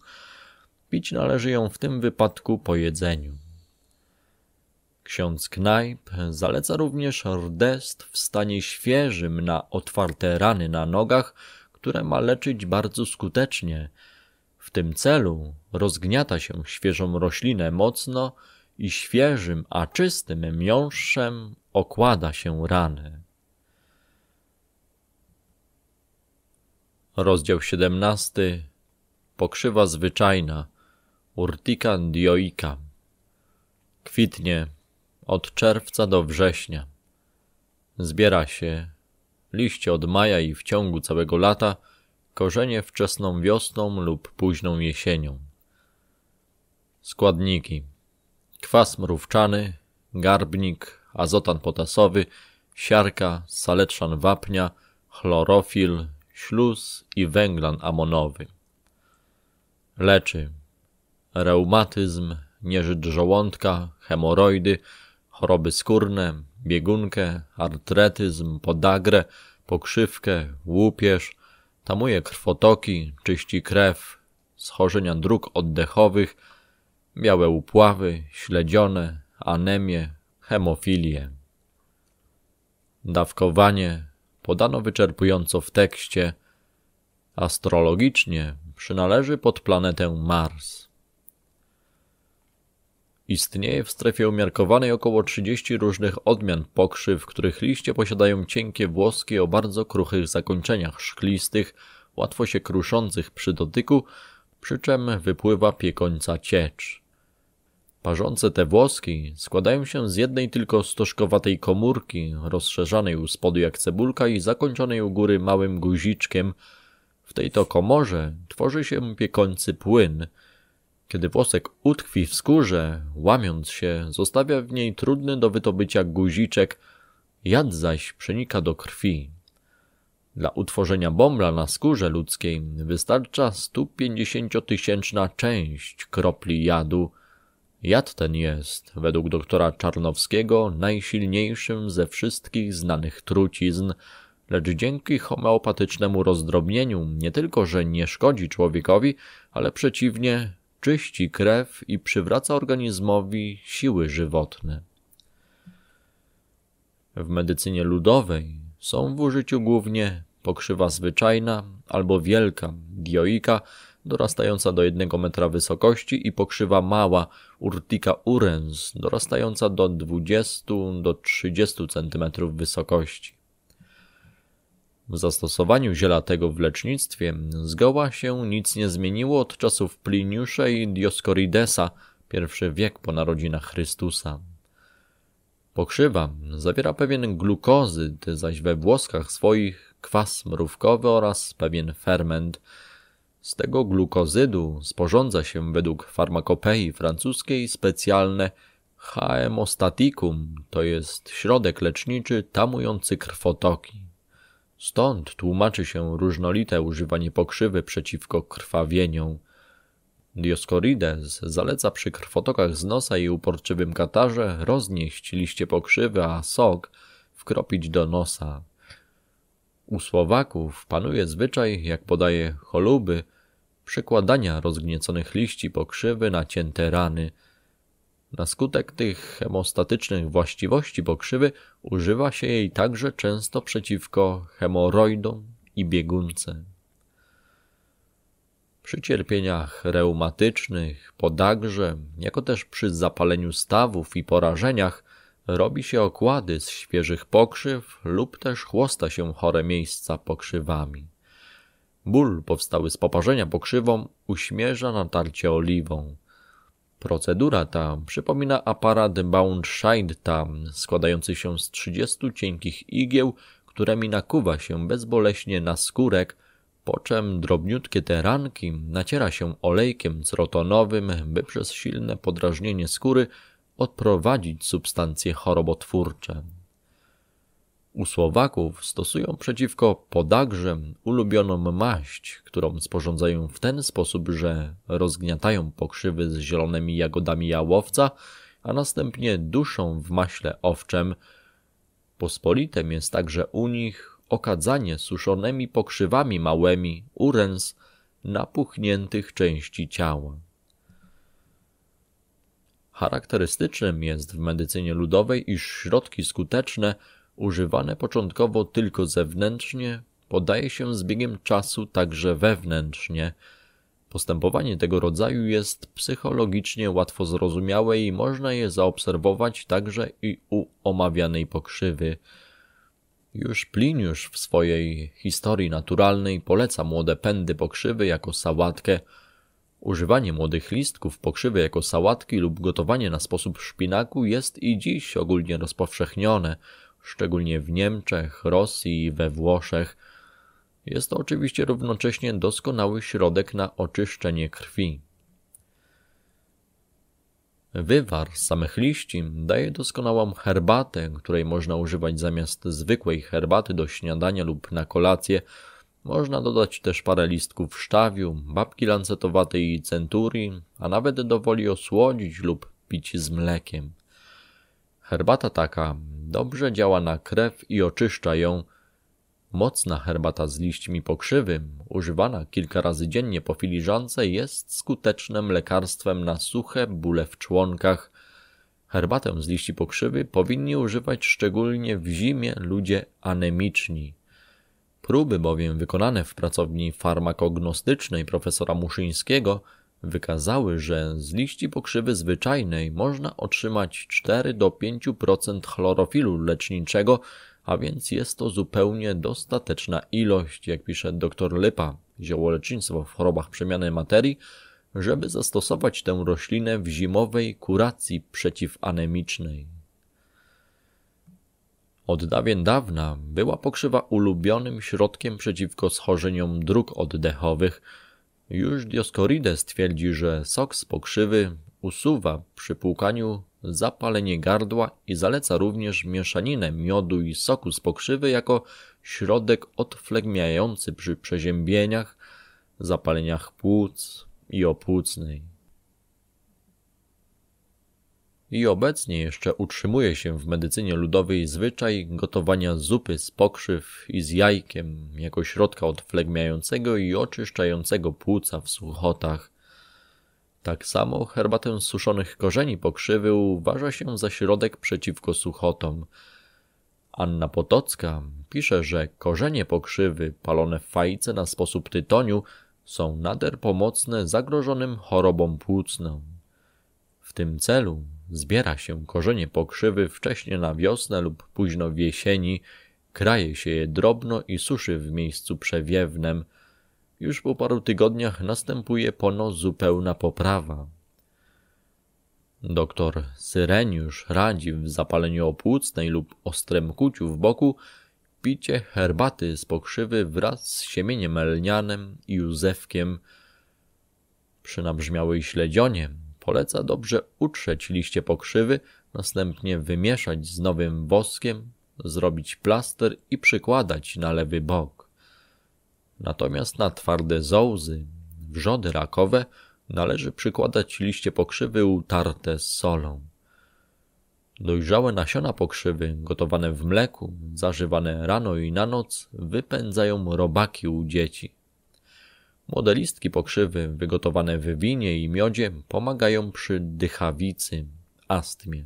Pić należy ją w tym wypadku po jedzeniu. Ksiądz Knajp zaleca również rdest w stanie świeżym na otwarte rany na nogach, które ma leczyć bardzo skutecznie. W tym celu rozgniata się świeżą roślinę mocno, i świeżym, a czystym miąższem okłada się rany. Rozdział 17 Pokrzywa zwyczajna Urtica dioica Kwitnie od czerwca do września. Zbiera się liście od maja i w ciągu całego lata, korzenie wczesną wiosną lub późną jesienią. Składniki kwas mrówczany, garbnik, azotan potasowy, siarka, saletrzan wapnia, chlorofil, śluz i węglan amonowy. Leczy reumatyzm, nieżyt żołądka, hemoroidy, choroby skórne, biegunkę, artretyzm, podagrę, pokrzywkę, łupież, tamuje krwotoki, czyści krew, schorzenia dróg oddechowych, białe upławy, śledzione, anemię, hemofilię. Dawkowanie podano wyczerpująco w tekście. Astrologicznie przynależy pod planetę Mars. Istnieje w strefie umiarkowanej około 30 różnych odmian pokrzyw, których liście posiadają cienkie włoski o bardzo kruchych zakończeniach szklistych, łatwo się kruszących przy dotyku, przy czym wypływa piekońca ciecz. Parzące te włoski składają się z jednej tylko stożkowatej komórki, rozszerzanej u spodu jak cebulka i zakończonej u góry małym guziczkiem. W tej to komorze tworzy się piekący płyn. Kiedy włosek utkwi w skórze, łamiąc się, zostawia w niej trudny do wytobycia guziczek, jad zaś przenika do krwi. Dla utworzenia bąbla na skórze ludzkiej wystarcza 150-tysięczna część kropli jadu, Jad ten jest, według doktora Czarnowskiego, najsilniejszym ze wszystkich znanych trucizn, lecz dzięki homeopatycznemu rozdrobnieniu nie tylko, że nie szkodzi człowiekowi, ale przeciwnie, czyści krew i przywraca organizmowi siły żywotne. W medycynie ludowej są w użyciu głównie pokrzywa zwyczajna albo wielka, dioika, dorastająca do jednego metra wysokości i pokrzywa mała urtica urens, dorastająca do 20 do 30 cm wysokości. W zastosowaniu ziela tego w lecznictwie zgoła się nic nie zmieniło od czasów Pliniusza i Dioskoridesa, pierwszy wiek po narodzinach Chrystusa. Pokrzywa zawiera pewien glukozyt, zaś we włoskach swoich kwas mrówkowy oraz pewien ferment, z tego glukozydu sporządza się według farmakopei francuskiej specjalne haemostaticum, to jest środek leczniczy tamujący krwotoki. Stąd tłumaczy się różnolite używanie pokrzywy przeciwko krwawieniom. Dioskorides zaleca przy krwotokach z nosa i uporczywym katarze roznieść liście pokrzywy, a sok wkropić do nosa. U Słowaków panuje zwyczaj, jak podaje choluby, przekładania rozgnieconych liści pokrzywy na cięte rany. Na skutek tych hemostatycznych właściwości pokrzywy używa się jej także często przeciwko hemoroidom i biegunce. Przy cierpieniach reumatycznych, podagrze, jako też przy zapaleniu stawów i porażeniach robi się okłady z świeżych pokrzyw lub też chłosta się chore miejsca pokrzywami. Ból powstały z poparzenia pokrzywą uśmierza natarcie oliwą. Procedura ta przypomina aparat tam składający się z 30 cienkich igieł, którymi nakuwa się bezboleśnie na skórek, po czym drobniutkie te ranki naciera się olejkiem crotonowym, by przez silne podrażnienie skóry odprowadzić substancje chorobotwórcze u Słowaków stosują przeciwko podagrzem ulubioną maść, którą sporządzają w ten sposób, że rozgniatają pokrzywy z zielonymi jagodami jałowca, a następnie duszą w maśle owczem. Pospolitem jest także u nich okadzanie suszonymi pokrzywami małymi urens napuchniętych części ciała. Charakterystycznym jest w medycynie ludowej, iż środki skuteczne – Używane początkowo tylko zewnętrznie, podaje się z biegiem czasu także wewnętrznie. Postępowanie tego rodzaju jest psychologicznie łatwo zrozumiałe i można je zaobserwować także i u omawianej pokrzywy. Już Pliniusz w swojej historii naturalnej poleca młode pędy pokrzywy jako sałatkę. Używanie młodych listków pokrzywy jako sałatki lub gotowanie na sposób szpinaku jest i dziś ogólnie rozpowszechnione – szczególnie w Niemczech, Rosji i we Włoszech. Jest to oczywiście równocześnie doskonały środek na oczyszczenie krwi. Wywar samych liści daje doskonałą herbatę, której można używać zamiast zwykłej herbaty do śniadania lub na kolację. Można dodać też parę listków sztawiu, babki lancetowatej i centurii, a nawet woli osłodzić lub pić z mlekiem. Herbata taka dobrze działa na krew i oczyszcza ją. Mocna herbata z liśćmi pokrzywym, używana kilka razy dziennie po filiżance, jest skutecznym lekarstwem na suche bóle w członkach. Herbatę z liści pokrzywy powinni używać szczególnie w zimie ludzie anemiczni. Próby bowiem wykonane w pracowni farmakognostycznej profesora Muszyńskiego – wykazały, że z liści pokrzywy zwyczajnej można otrzymać 4 do 5% chlorofilu leczniczego, a więc jest to zupełnie dostateczna ilość, jak pisze dr Lipa, ziołolecznictwo w chorobach przemiany materii, żeby zastosować tę roślinę w zimowej kuracji przeciwanemicznej. Od dawien dawna była pokrzywa ulubionym środkiem przeciwko schorzeniom dróg oddechowych – już Dioskorides twierdzi, że sok z pokrzywy usuwa przy płukaniu zapalenie gardła i zaleca również mieszaninę miodu i soku z pokrzywy jako środek odflegmiający przy przeziębieniach, zapaleniach płuc i opłucnej. I obecnie jeszcze utrzymuje się w medycynie ludowej zwyczaj gotowania zupy z pokrzyw i z jajkiem jako środka odflegmiającego i oczyszczającego płuca w suchotach. Tak samo herbatę suszonych korzeni pokrzywy uważa się za środek przeciwko suchotom. Anna Potocka pisze, że korzenie pokrzywy palone w fajce na sposób tytoniu są nader pomocne zagrożonym chorobom płucną. W tym celu Zbiera się korzenie pokrzywy wcześnie na wiosnę lub późno w jesieni, kraje się je drobno i suszy w miejscu przewiewnem. Już po paru tygodniach następuje pono zupełna poprawa. Doktor Syreniusz radzi w zapaleniu opłucnej lub ostrem kuciu w boku picie herbaty z pokrzywy wraz z siemieniem lnianem i józefkiem, przy nabrzmiałej śledzionie Poleca dobrze utrzeć liście pokrzywy, następnie wymieszać z nowym woskiem, zrobić plaster i przykładać na lewy bok. Natomiast na twarde zołzy, wrzody rakowe, należy przykładać liście pokrzywy utarte z solą. Dojrzałe nasiona pokrzywy, gotowane w mleku, zażywane rano i na noc, wypędzają robaki u dzieci. Młode listki pokrzywy, wygotowane w winie i miodzie, pomagają przy dychawicy, astmie.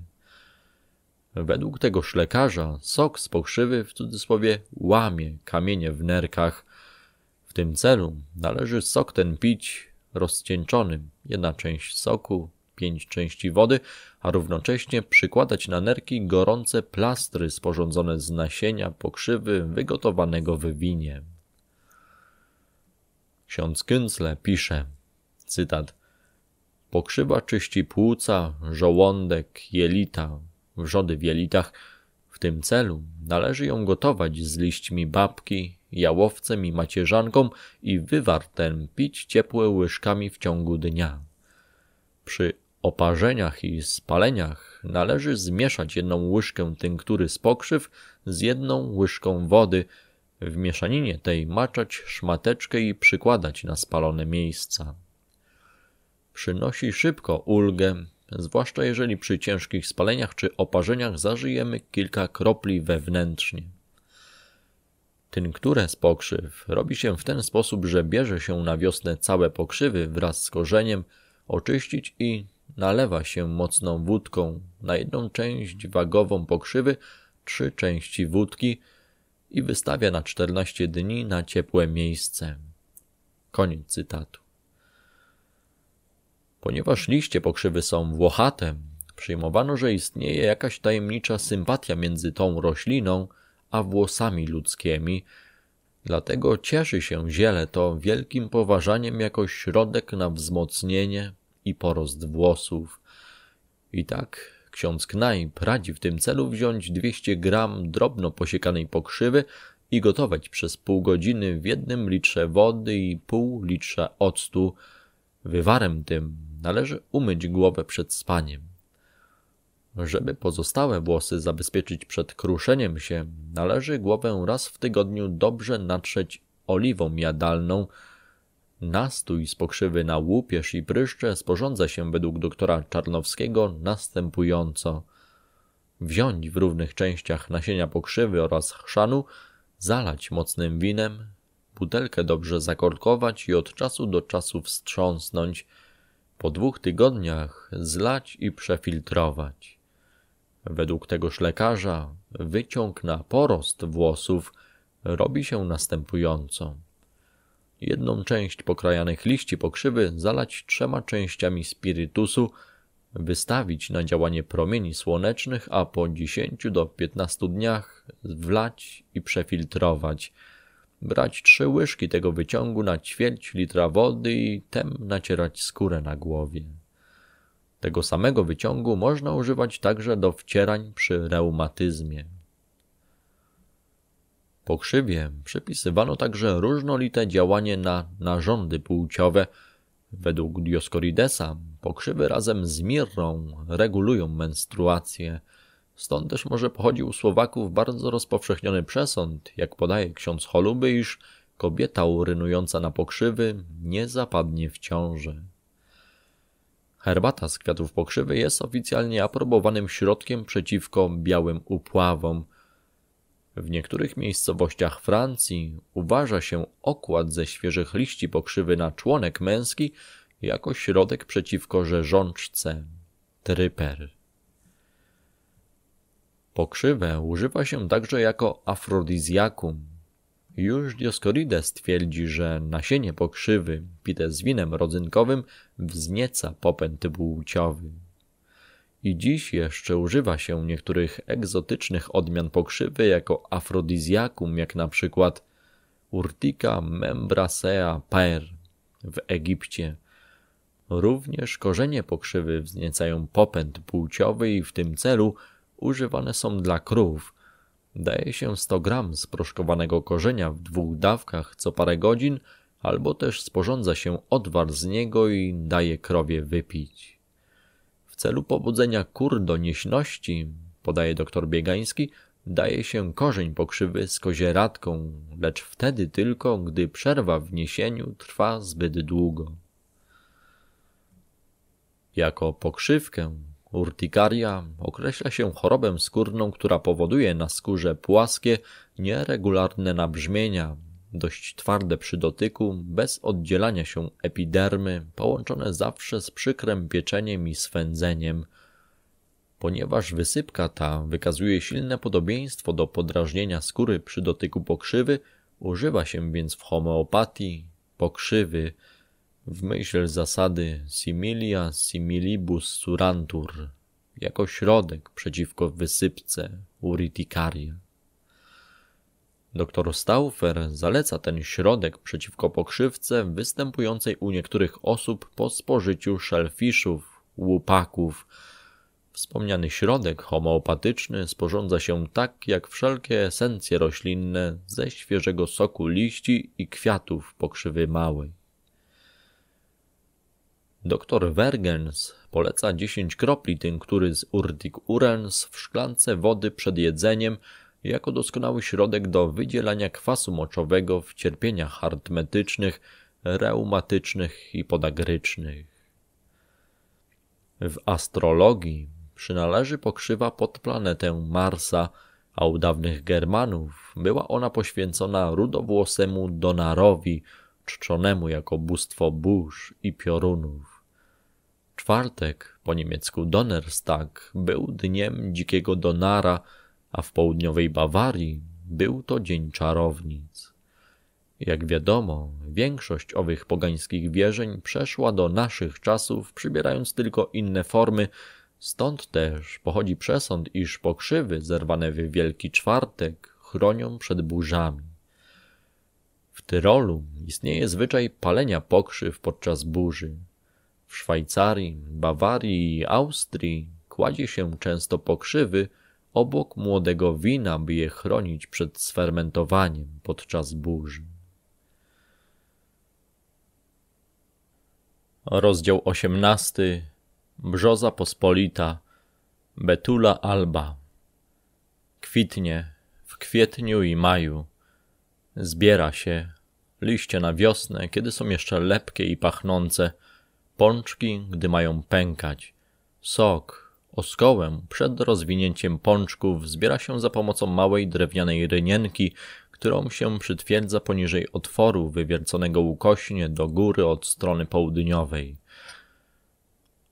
Według tego lekarza sok z pokrzywy w cudzysłowie łamie kamienie w nerkach. W tym celu należy sok ten pić rozcieńczony, jedna część soku, pięć części wody, a równocześnie przykładać na nerki gorące plastry sporządzone z nasienia pokrzywy wygotowanego w winie. Ksiądz Kyncle pisze, cytat, Pokrzywa czyści płuca, żołądek, jelita, wrzody w jelitach. W tym celu należy ją gotować z liśćmi babki, jałowcem i macierzanką i wywartem pić ciepłe łyżkami w ciągu dnia. Przy oparzeniach i spaleniach należy zmieszać jedną łyżkę tynktury z pokrzyw z jedną łyżką wody, w mieszaninie tej maczać szmateczkę i przykładać na spalone miejsca. Przynosi szybko ulgę, zwłaszcza jeżeli przy ciężkich spaleniach czy oparzeniach zażyjemy kilka kropli wewnętrznie. Tynkturę z pokrzyw robi się w ten sposób, że bierze się na wiosnę całe pokrzywy wraz z korzeniem, oczyścić i nalewa się mocną wódką na jedną część wagową pokrzywy, trzy części wódki – i wystawia na 14 dni na ciepłe miejsce. Koniec cytatu. Ponieważ liście pokrzywy są włochate, przyjmowano, że istnieje jakaś tajemnicza sympatia między tą rośliną a włosami ludzkimi, dlatego cieszy się ziele to wielkim poważaniem jako środek na wzmocnienie i porost włosów. I tak Ksiądz Knajp radzi w tym celu wziąć 200 gram drobno posiekanej pokrzywy i gotować przez pół godziny w jednym litrze wody i pół litra octu. Wywarem tym należy umyć głowę przed spaniem. Żeby pozostałe włosy zabezpieczyć przed kruszeniem się, należy głowę raz w tygodniu dobrze natrzeć oliwą jadalną, Nastój z pokrzywy na łupież i pryszcze sporządza się według doktora Czarnowskiego następująco. Wziąć w równych częściach nasienia pokrzywy oraz chrzanu, zalać mocnym winem, butelkę dobrze zakorkować i od czasu do czasu wstrząsnąć. Po dwóch tygodniach zlać i przefiltrować. Według tegoż lekarza wyciąg na porost włosów robi się następująco jedną część pokrajanych liści pokrzywy zalać trzema częściami spirytusu, wystawić na działanie promieni słonecznych, a po 10 do 15 dniach wlać i przefiltrować. Brać trzy łyżki tego wyciągu na ćwierć litra wody i tem nacierać skórę na głowie. Tego samego wyciągu można używać także do wcierań przy reumatyzmie. Pokrzywie przypisywano także różnolite działanie na narządy płciowe. Według Dioskoridesa pokrzywy razem z mirrą regulują menstruację. Stąd też może u Słowaków bardzo rozpowszechniony przesąd, jak podaje ksiądz Holuby, iż kobieta urynująca na pokrzywy nie zapadnie w ciąży. Herbata z kwiatów pokrzywy jest oficjalnie aprobowanym środkiem przeciwko białym upławom – w niektórych miejscowościach Francji uważa się okład ze świeżych liści pokrzywy na członek męski jako środek przeciwko rzeżączce tryper. Pokrzywę używa się także jako afrodizjakum. Już Dioscorides twierdzi, że nasienie pokrzywy pite z winem rodzynkowym wznieca popęd płciowy. I dziś jeszcze używa się niektórych egzotycznych odmian pokrzywy jako afrodizjakum, jak na przykład urtica membrasea per w Egipcie. Również korzenie pokrzywy wzniecają popęd płciowy i w tym celu używane są dla krów. Daje się 100 gram sproszkowanego korzenia w dwóch dawkach co parę godzin, albo też sporządza się odwar z niego i daje krowie wypić celu pobudzenia kur do nieśności, podaje dr Biegański, daje się korzeń pokrzywy z kozieradką, lecz wtedy tylko, gdy przerwa w niesieniu trwa zbyt długo. Jako pokrzywkę urtikaria określa się chorobę skórną, która powoduje na skórze płaskie, nieregularne nabrzmienia, dość twarde przy dotyku, bez oddzielania się epidermy, połączone zawsze z przykrem pieczeniem i swędzeniem. Ponieważ wysypka ta wykazuje silne podobieństwo do podrażnienia skóry przy dotyku pokrzywy, używa się więc w homeopatii pokrzywy w myśl zasady similia similibus surantur jako środek przeciwko wysypce urticaria. Dr Stauffer zaleca ten środek przeciwko pokrzywce występującej u niektórych osób po spożyciu szelfiszów, łupaków. Wspomniany środek homeopatyczny sporządza się tak jak wszelkie esencje roślinne ze świeżego soku liści i kwiatów pokrzywy małej. Doktor Wergens poleca 10 kropli tynktury z urtic urens w szklance wody przed jedzeniem – jako doskonały środek do wydzielania kwasu moczowego w cierpieniach artmetycznych, reumatycznych i podagrycznych. W astrologii przynależy pokrzywa pod planetę Marsa, a u dawnych Germanów była ona poświęcona rudowłosemu Donarowi, czczonemu jako bóstwo burz i piorunów. Czwartek, po niemiecku Donnerstag, był dniem dzikiego Donara – a w południowej Bawarii był to dzień czarownic. Jak wiadomo, większość owych pogańskich wierzeń przeszła do naszych czasów, przybierając tylko inne formy, stąd też pochodzi przesąd, iż pokrzywy zerwane w Wielki Czwartek chronią przed burzami. W Tyrolu istnieje zwyczaj palenia pokrzyw podczas burzy. W Szwajcarii, Bawarii i Austrii kładzie się często pokrzywy, obok młodego wina, by je chronić przed sfermentowaniem podczas burzy. Rozdział 18 Brzoza pospolita Betula alba Kwitnie w kwietniu i maju. Zbiera się liście na wiosnę, kiedy są jeszcze lepkie i pachnące, pączki, gdy mają pękać, sok Oskołę przed rozwinięciem pączków zbiera się za pomocą małej drewnianej rynienki, którą się przytwierdza poniżej otworu wywierconego ukośnie do góry od strony południowej.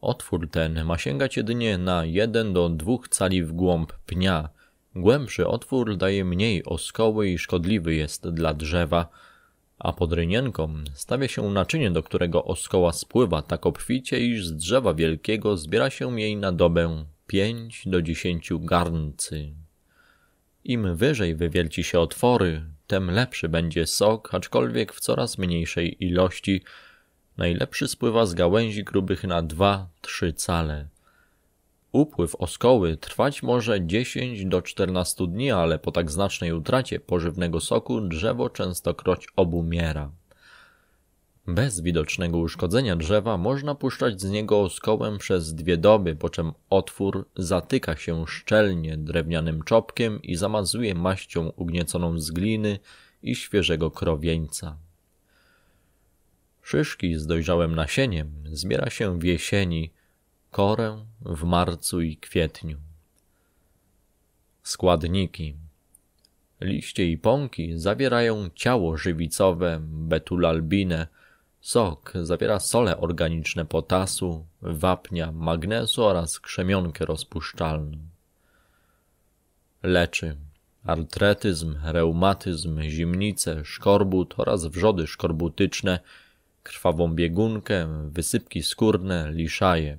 Otwór ten ma sięgać jedynie na 1 do 2 cali w głąb pnia. Głębszy otwór daje mniej oskoły i szkodliwy jest dla drzewa, a pod rynienką stawia się naczynie, do którego oskoła spływa tak obficie, iż z drzewa wielkiego zbiera się jej na dobę pięć do dziesięciu garncy. Im wyżej wywierci się otwory, tym lepszy będzie sok, aczkolwiek w coraz mniejszej ilości. Najlepszy spływa z gałęzi grubych na dwa, trzy cale. Upływ oskoły trwać może 10 do 14 dni, ale po tak znacznej utracie pożywnego soku drzewo częstokroć obumiera. Bez widocznego uszkodzenia drzewa można puszczać z niego oskołem przez dwie doby, po czym otwór zatyka się szczelnie drewnianym czopkiem i zamazuje maścią ugnieconą z gliny i świeżego krowieńca. Szyszki z dojrzałym nasieniem zbiera się w jesieni, korę w marcu i kwietniu. Składniki Liście i pąki zawierają ciało żywicowe, betulalbinę, sok zawiera sole organiczne potasu, wapnia, magnesu oraz krzemionkę rozpuszczalną. Leczy artretyzm, reumatyzm, zimnice, szkorbut oraz wrzody szkorbutyczne, krwawą biegunkę, wysypki skórne, liszaje.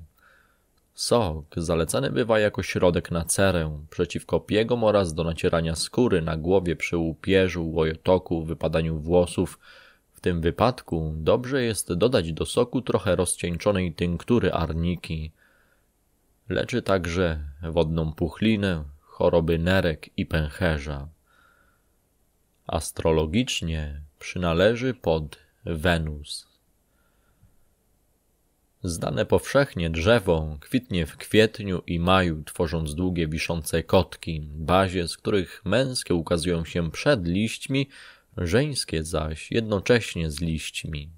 Sok zalecany bywa jako środek na cerę, przeciwko piegom oraz do nacierania skóry na głowie przy łupieżu, łojotoku, wypadaniu włosów. W tym wypadku dobrze jest dodać do soku trochę rozcieńczonej tynktury arniki. Leczy także wodną puchlinę, choroby nerek i pęcherza. Astrologicznie przynależy pod Wenus. Znane powszechnie drzewo kwitnie w kwietniu i maju, tworząc długie wiszące kotki, bazie, z których męskie ukazują się przed liśćmi, żeńskie zaś jednocześnie z liśćmi.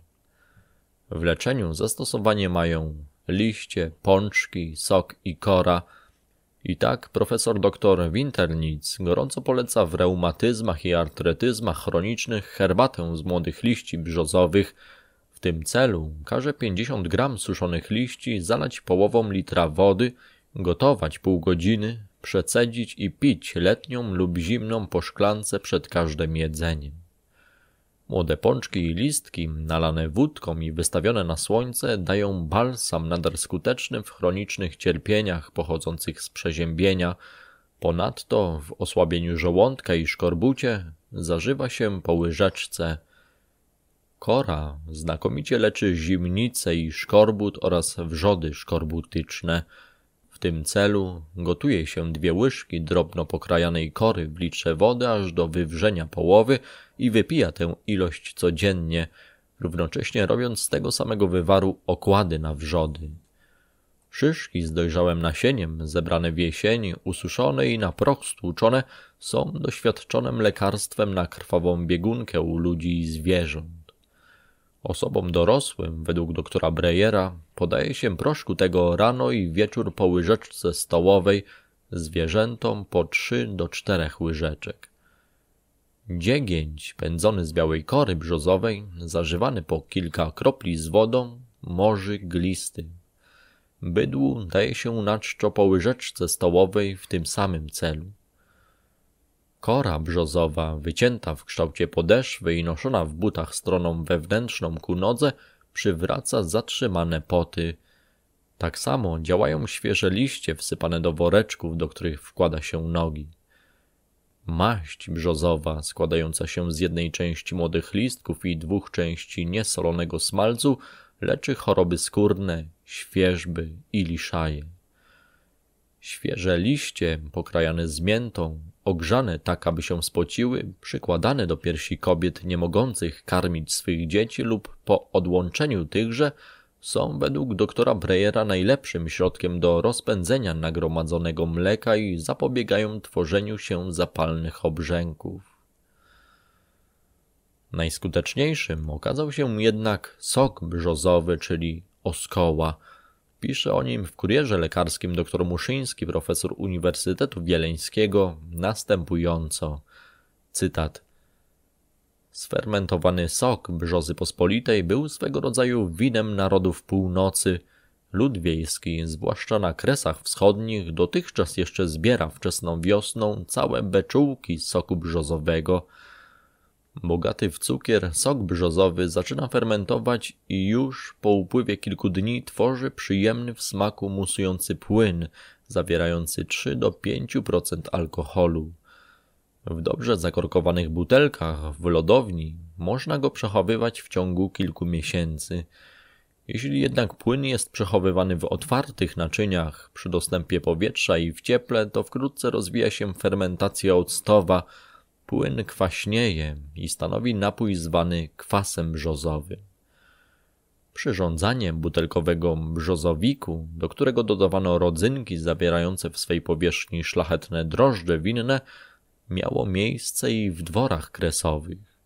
W leczeniu zastosowanie mają liście, pączki, sok i kora. I tak profesor dr Winternitz gorąco poleca w reumatyzmach i artretyzmach chronicznych herbatę z młodych liści brzozowych, w tym celu każe 50 gram suszonych liści zalać połową litra wody, gotować pół godziny, przecedzić i pić letnią lub zimną po szklance przed każdym jedzeniem. Młode pączki i listki, nalane wódką i wystawione na słońce, dają balsam nader skuteczny w chronicznych cierpieniach pochodzących z przeziębienia. Ponadto w osłabieniu żołądka i szkorbucie zażywa się po łyżeczce Kora znakomicie leczy zimnice i szkorbut oraz wrzody szkorbutyczne. W tym celu gotuje się dwie łyżki drobno pokrajanej kory w litrze wody aż do wywrzenia połowy i wypija tę ilość codziennie, równocześnie robiąc z tego samego wywaru okłady na wrzody. Szyszki z dojrzałym nasieniem, zebrane w jesieni, ususzone i na proch stłuczone, są doświadczonym lekarstwem na krwawą biegunkę u ludzi i zwierząt. Osobom dorosłym, według doktora Breyera, podaje się proszku tego rano i wieczór po łyżeczce stołowej, zwierzętom po 3 do 4 łyżeczek. Dziegięć, pędzony z białej kory brzozowej, zażywany po kilka kropli z wodą, morzy glisty. Bydłu daje się na czczo po łyżeczce stołowej w tym samym celu. Kora brzozowa, wycięta w kształcie podeszwy i noszona w butach stroną wewnętrzną ku nodze, przywraca zatrzymane poty. Tak samo działają świeże liście wsypane do woreczków, do których wkłada się nogi. Maść brzozowa, składająca się z jednej części młodych listków i dwóch części niesolonego smalcu, leczy choroby skórne, świeżby i liszaje. Świeże liście, pokrajane z miętą, ogrzane tak, aby się spociły, przykładane do piersi kobiet nie mogących karmić swych dzieci lub po odłączeniu tychże, są według doktora Breyera najlepszym środkiem do rozpędzenia nagromadzonego mleka i zapobiegają tworzeniu się zapalnych obrzęków. Najskuteczniejszym okazał się jednak sok brzozowy, czyli oskoła – Pisze o nim w kurierze lekarskim dr Muszyński, profesor Uniwersytetu Wieleńskiego, następująco, cytat, Sfermentowany sok brzozy pospolitej był swego rodzaju winem narodów północy. Lud wiejski, zwłaszcza na kresach wschodnich, dotychczas jeszcze zbiera wczesną wiosną całe beczułki soku brzozowego – Bogaty w cukier sok brzozowy zaczyna fermentować i już po upływie kilku dni tworzy przyjemny w smaku musujący płyn zawierający 3 do 5% alkoholu. W dobrze zakorkowanych butelkach w lodowni można go przechowywać w ciągu kilku miesięcy. Jeśli jednak płyn jest przechowywany w otwartych naczyniach przy dostępie powietrza i w cieple, to wkrótce rozwija się fermentacja octowa – Płyn kwaśnieje i stanowi napój zwany kwasem brzozowym. Przyrządzanie butelkowego brzozowiku, do którego dodawano rodzynki zawierające w swej powierzchni szlachetne drożdże winne, miało miejsce i w dworach kresowych.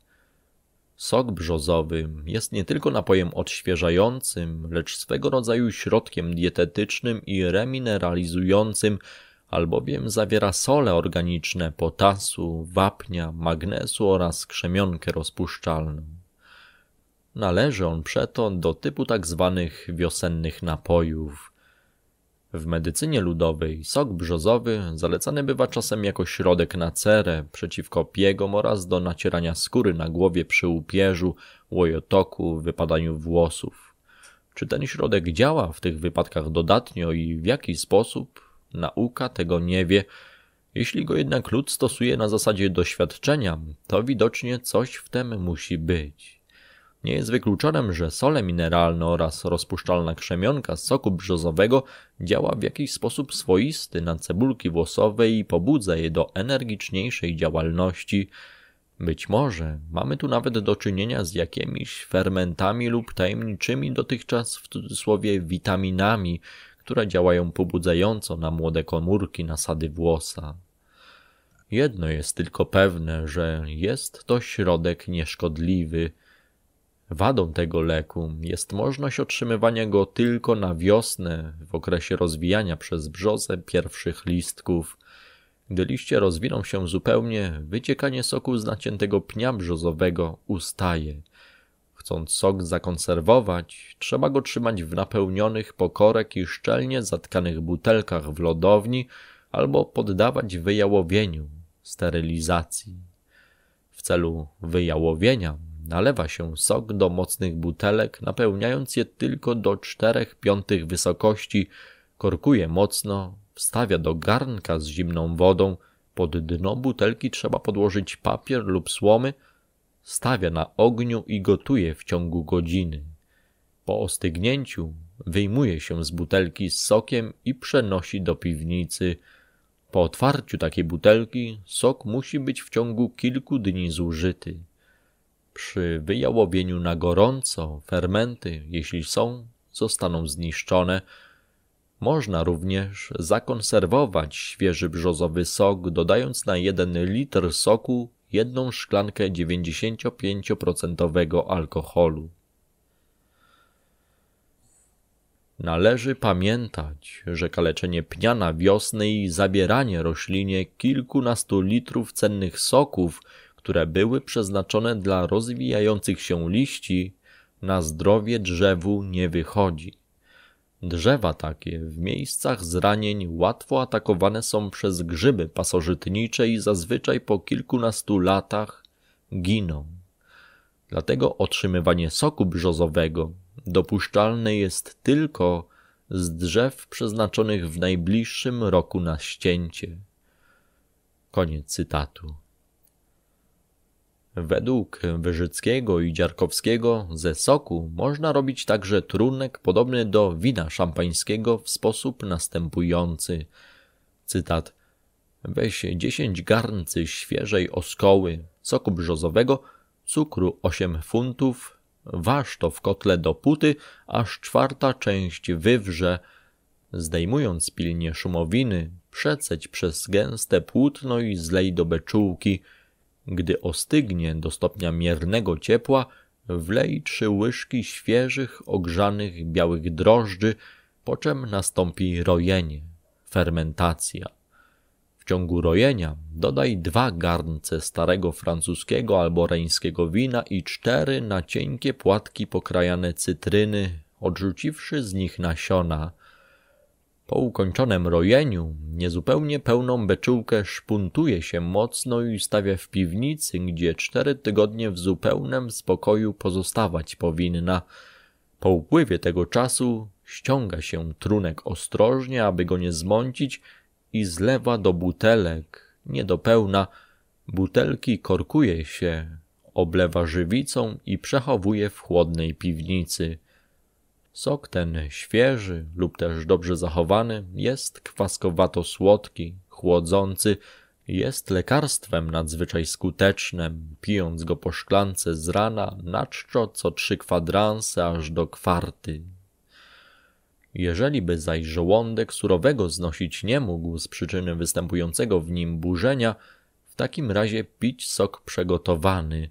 Sok brzozowy jest nie tylko napojem odświeżającym, lecz swego rodzaju środkiem dietetycznym i remineralizującym, albowiem zawiera sole organiczne potasu, wapnia, magnesu oraz krzemionkę rozpuszczalną. Należy on przeto do typu tzw. Tak wiosennych napojów. W medycynie ludowej sok brzozowy zalecany bywa czasem jako środek na cerę, przeciwko piegom oraz do nacierania skóry na głowie przy upierzu, łojotoku, wypadaniu włosów. Czy ten środek działa w tych wypadkach dodatnio i w jaki sposób, Nauka tego nie wie. Jeśli go jednak lud stosuje na zasadzie doświadczenia, to widocznie coś w tym musi być. Nie jest wykluczonym, że sole mineralne oraz rozpuszczalna krzemionka soku brzozowego działa w jakiś sposób swoisty na cebulki włosowe i pobudza je do energiczniejszej działalności. Być może mamy tu nawet do czynienia z jakimiś fermentami lub tajemniczymi dotychczas w cudzysłowie witaminami, które działają pobudzająco na młode komórki nasady włosa. Jedno jest tylko pewne, że jest to środek nieszkodliwy. Wadą tego leku jest możliwość otrzymywania go tylko na wiosnę w okresie rozwijania przez brzozę pierwszych listków. Gdy liście rozwiną się zupełnie, wyciekanie soku z naciętego pnia brzozowego ustaje – Chcąc sok zakonserwować, trzeba go trzymać w napełnionych pokorek i szczelnie zatkanych butelkach w lodowni albo poddawać wyjałowieniu, sterylizacji. W celu wyjałowienia nalewa się sok do mocnych butelek, napełniając je tylko do 4 piątych wysokości, korkuje mocno, wstawia do garnka z zimną wodą, pod dno butelki trzeba podłożyć papier lub słomy, stawia na ogniu i gotuje w ciągu godziny. Po ostygnięciu wyjmuje się z butelki z sokiem i przenosi do piwnicy. Po otwarciu takiej butelki sok musi być w ciągu kilku dni zużyty. Przy wyjałowieniu na gorąco fermenty, jeśli są, zostaną zniszczone. Można również zakonserwować świeży brzozowy sok, dodając na jeden litr soku jedną szklankę 95% alkoholu. Należy pamiętać, że kaleczenie pnia na wiosnę i zabieranie roślinie kilkunastu litrów cennych soków, które były przeznaczone dla rozwijających się liści, na zdrowie drzewu nie wychodzi. Drzewa takie w miejscach zranień łatwo atakowane są przez grzyby pasożytnicze i zazwyczaj po kilkunastu latach giną. Dlatego otrzymywanie soku brzozowego dopuszczalne jest tylko z drzew przeznaczonych w najbliższym roku na ścięcie. Koniec cytatu. Według Wyżyckiego i Dziarkowskiego ze soku można robić także trunek podobny do wina szampańskiego w sposób następujący. Cytat. Weź 10 garncy świeżej oskoły, soku brzozowego, cukru 8 funtów, waż to w kotle do puty, aż czwarta część wywrze. Zdejmując pilnie szumowiny, przeceć przez gęste płótno i zlej do beczułki – gdy ostygnie do stopnia miernego ciepła, wlej trzy łyżki świeżych, ogrzanych białych drożdży, po czym nastąpi rojenie, fermentacja. W ciągu rojenia dodaj dwa garnce starego francuskiego albo reńskiego wina i cztery na cienkie płatki pokrajane cytryny, odrzuciwszy z nich nasiona – po ukończonym rojeniu niezupełnie pełną beczułkę szpuntuje się mocno i stawia w piwnicy, gdzie cztery tygodnie w zupełnym spokoju pozostawać powinna. Po upływie tego czasu ściąga się trunek ostrożnie, aby go nie zmącić i zlewa do butelek, nie do pełna. Butelki korkuje się, oblewa żywicą i przechowuje w chłodnej piwnicy. Sok ten świeży lub też dobrze zachowany jest kwaskowato-słodki, chłodzący, jest lekarstwem nadzwyczaj skutecznym, pijąc go po szklance z rana na czczo co trzy kwadranse aż do kwarty. Jeżeli by zaś żołądek surowego znosić nie mógł z przyczyny występującego w nim burzenia, w takim razie pić sok przegotowany.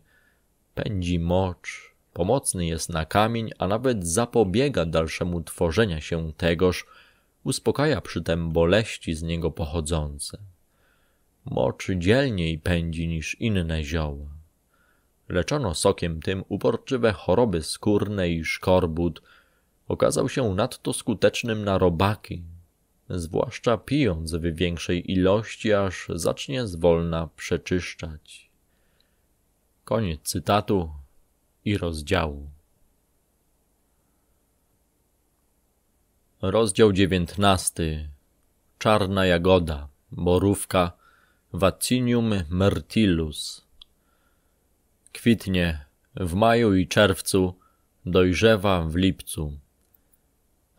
Pędzi mocz, pomocny jest na kamień, a nawet zapobiega dalszemu tworzenia się tegoż, uspokaja przy tym boleści z niego pochodzące. Moczy dzielniej pędzi niż inne zioła. Leczono sokiem tym uporczywe choroby skórne i szkorbut. Okazał się nadto skutecznym na robaki, zwłaszcza pijąc w większej ilości, aż zacznie zwolna przeczyszczać. Koniec cytatu i rozdziału. Rozdział dziewiętnasty. Czarna jagoda, borówka Vaccinium myrtillus. Kwitnie w maju i czerwcu, dojrzewa w lipcu.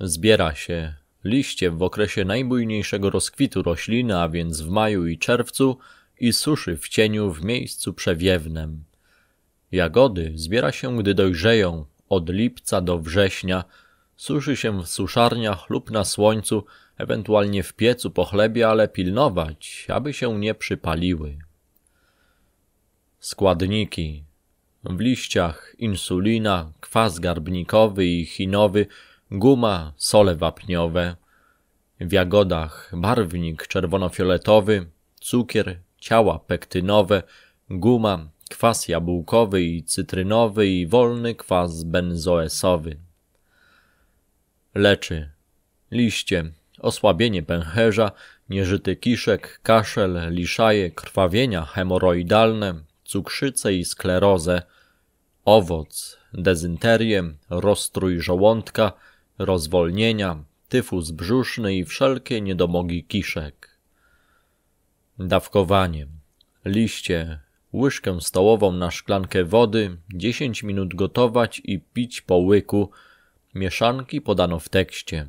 Zbiera się liście w okresie najbujniejszego rozkwitu rośliny, a więc w maju i czerwcu, i suszy w cieniu w miejscu przewiewnem. Jagody zbiera się, gdy dojrzeją, od lipca do września. Suszy się w suszarniach lub na słońcu, ewentualnie w piecu po chlebie, ale pilnować, aby się nie przypaliły. Składniki W liściach insulina, kwas garbnikowy i chinowy, guma, sole wapniowe. W jagodach barwnik czerwonofioletowy, cukier, ciała pektynowe, guma, kwas jabłkowy i cytrynowy i wolny kwas benzoesowy. Leczy liście, osłabienie pęcherza, nieżyty kiszek, kaszel, liszaje, krwawienia hemoroidalne, cukrzycę i sklerozę, owoc, dezynterię, rozstrój żołądka, rozwolnienia, tyfus brzuszny i wszelkie niedomogi kiszek. Dawkowanie. Liście, łyżkę stołową na szklankę wody, 10 minut gotować i pić po łyku. Mieszanki podano w tekście.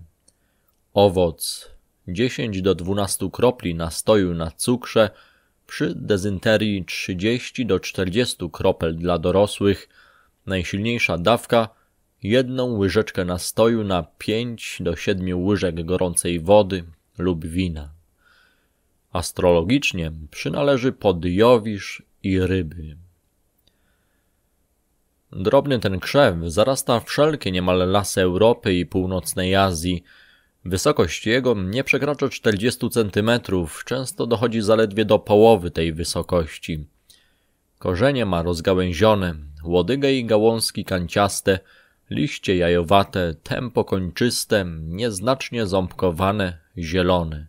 Owoc 10 do 12 kropli nastoju na cukrze, przy dezynterii 30 do 40 kropel dla dorosłych, najsilniejsza dawka jedną łyżeczkę nastoju na 5 do 7 łyżek gorącej wody lub wina. Astrologicznie przynależy pod Jowisz i ryby. Drobny ten krzew zarasta wszelkie niemal lasy Europy i północnej Azji. Wysokość jego nie przekracza 40 cm, często dochodzi zaledwie do połowy tej wysokości. Korzenie ma rozgałęzione, łodygę i gałązki kanciaste, liście jajowate, tempo kończyste, nieznacznie ząbkowane, zielone.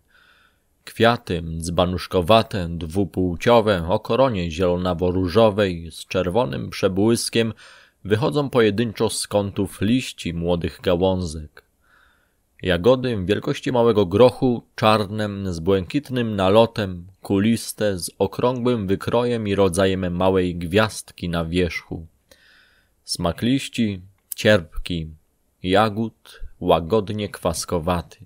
Kwiaty dzbanuszkowate, dwupłciowe, o koronie zielonawo-różowej z czerwonym przebłyskiem wychodzą pojedynczo z kątów liści młodych gałązek. Jagody wielkości małego grochu, czarnem, z błękitnym nalotem, kuliste, z okrągłym wykrojem i rodzajem małej gwiazdki na wierzchu. Smak liści cierpki, jagód łagodnie kwaskowaty.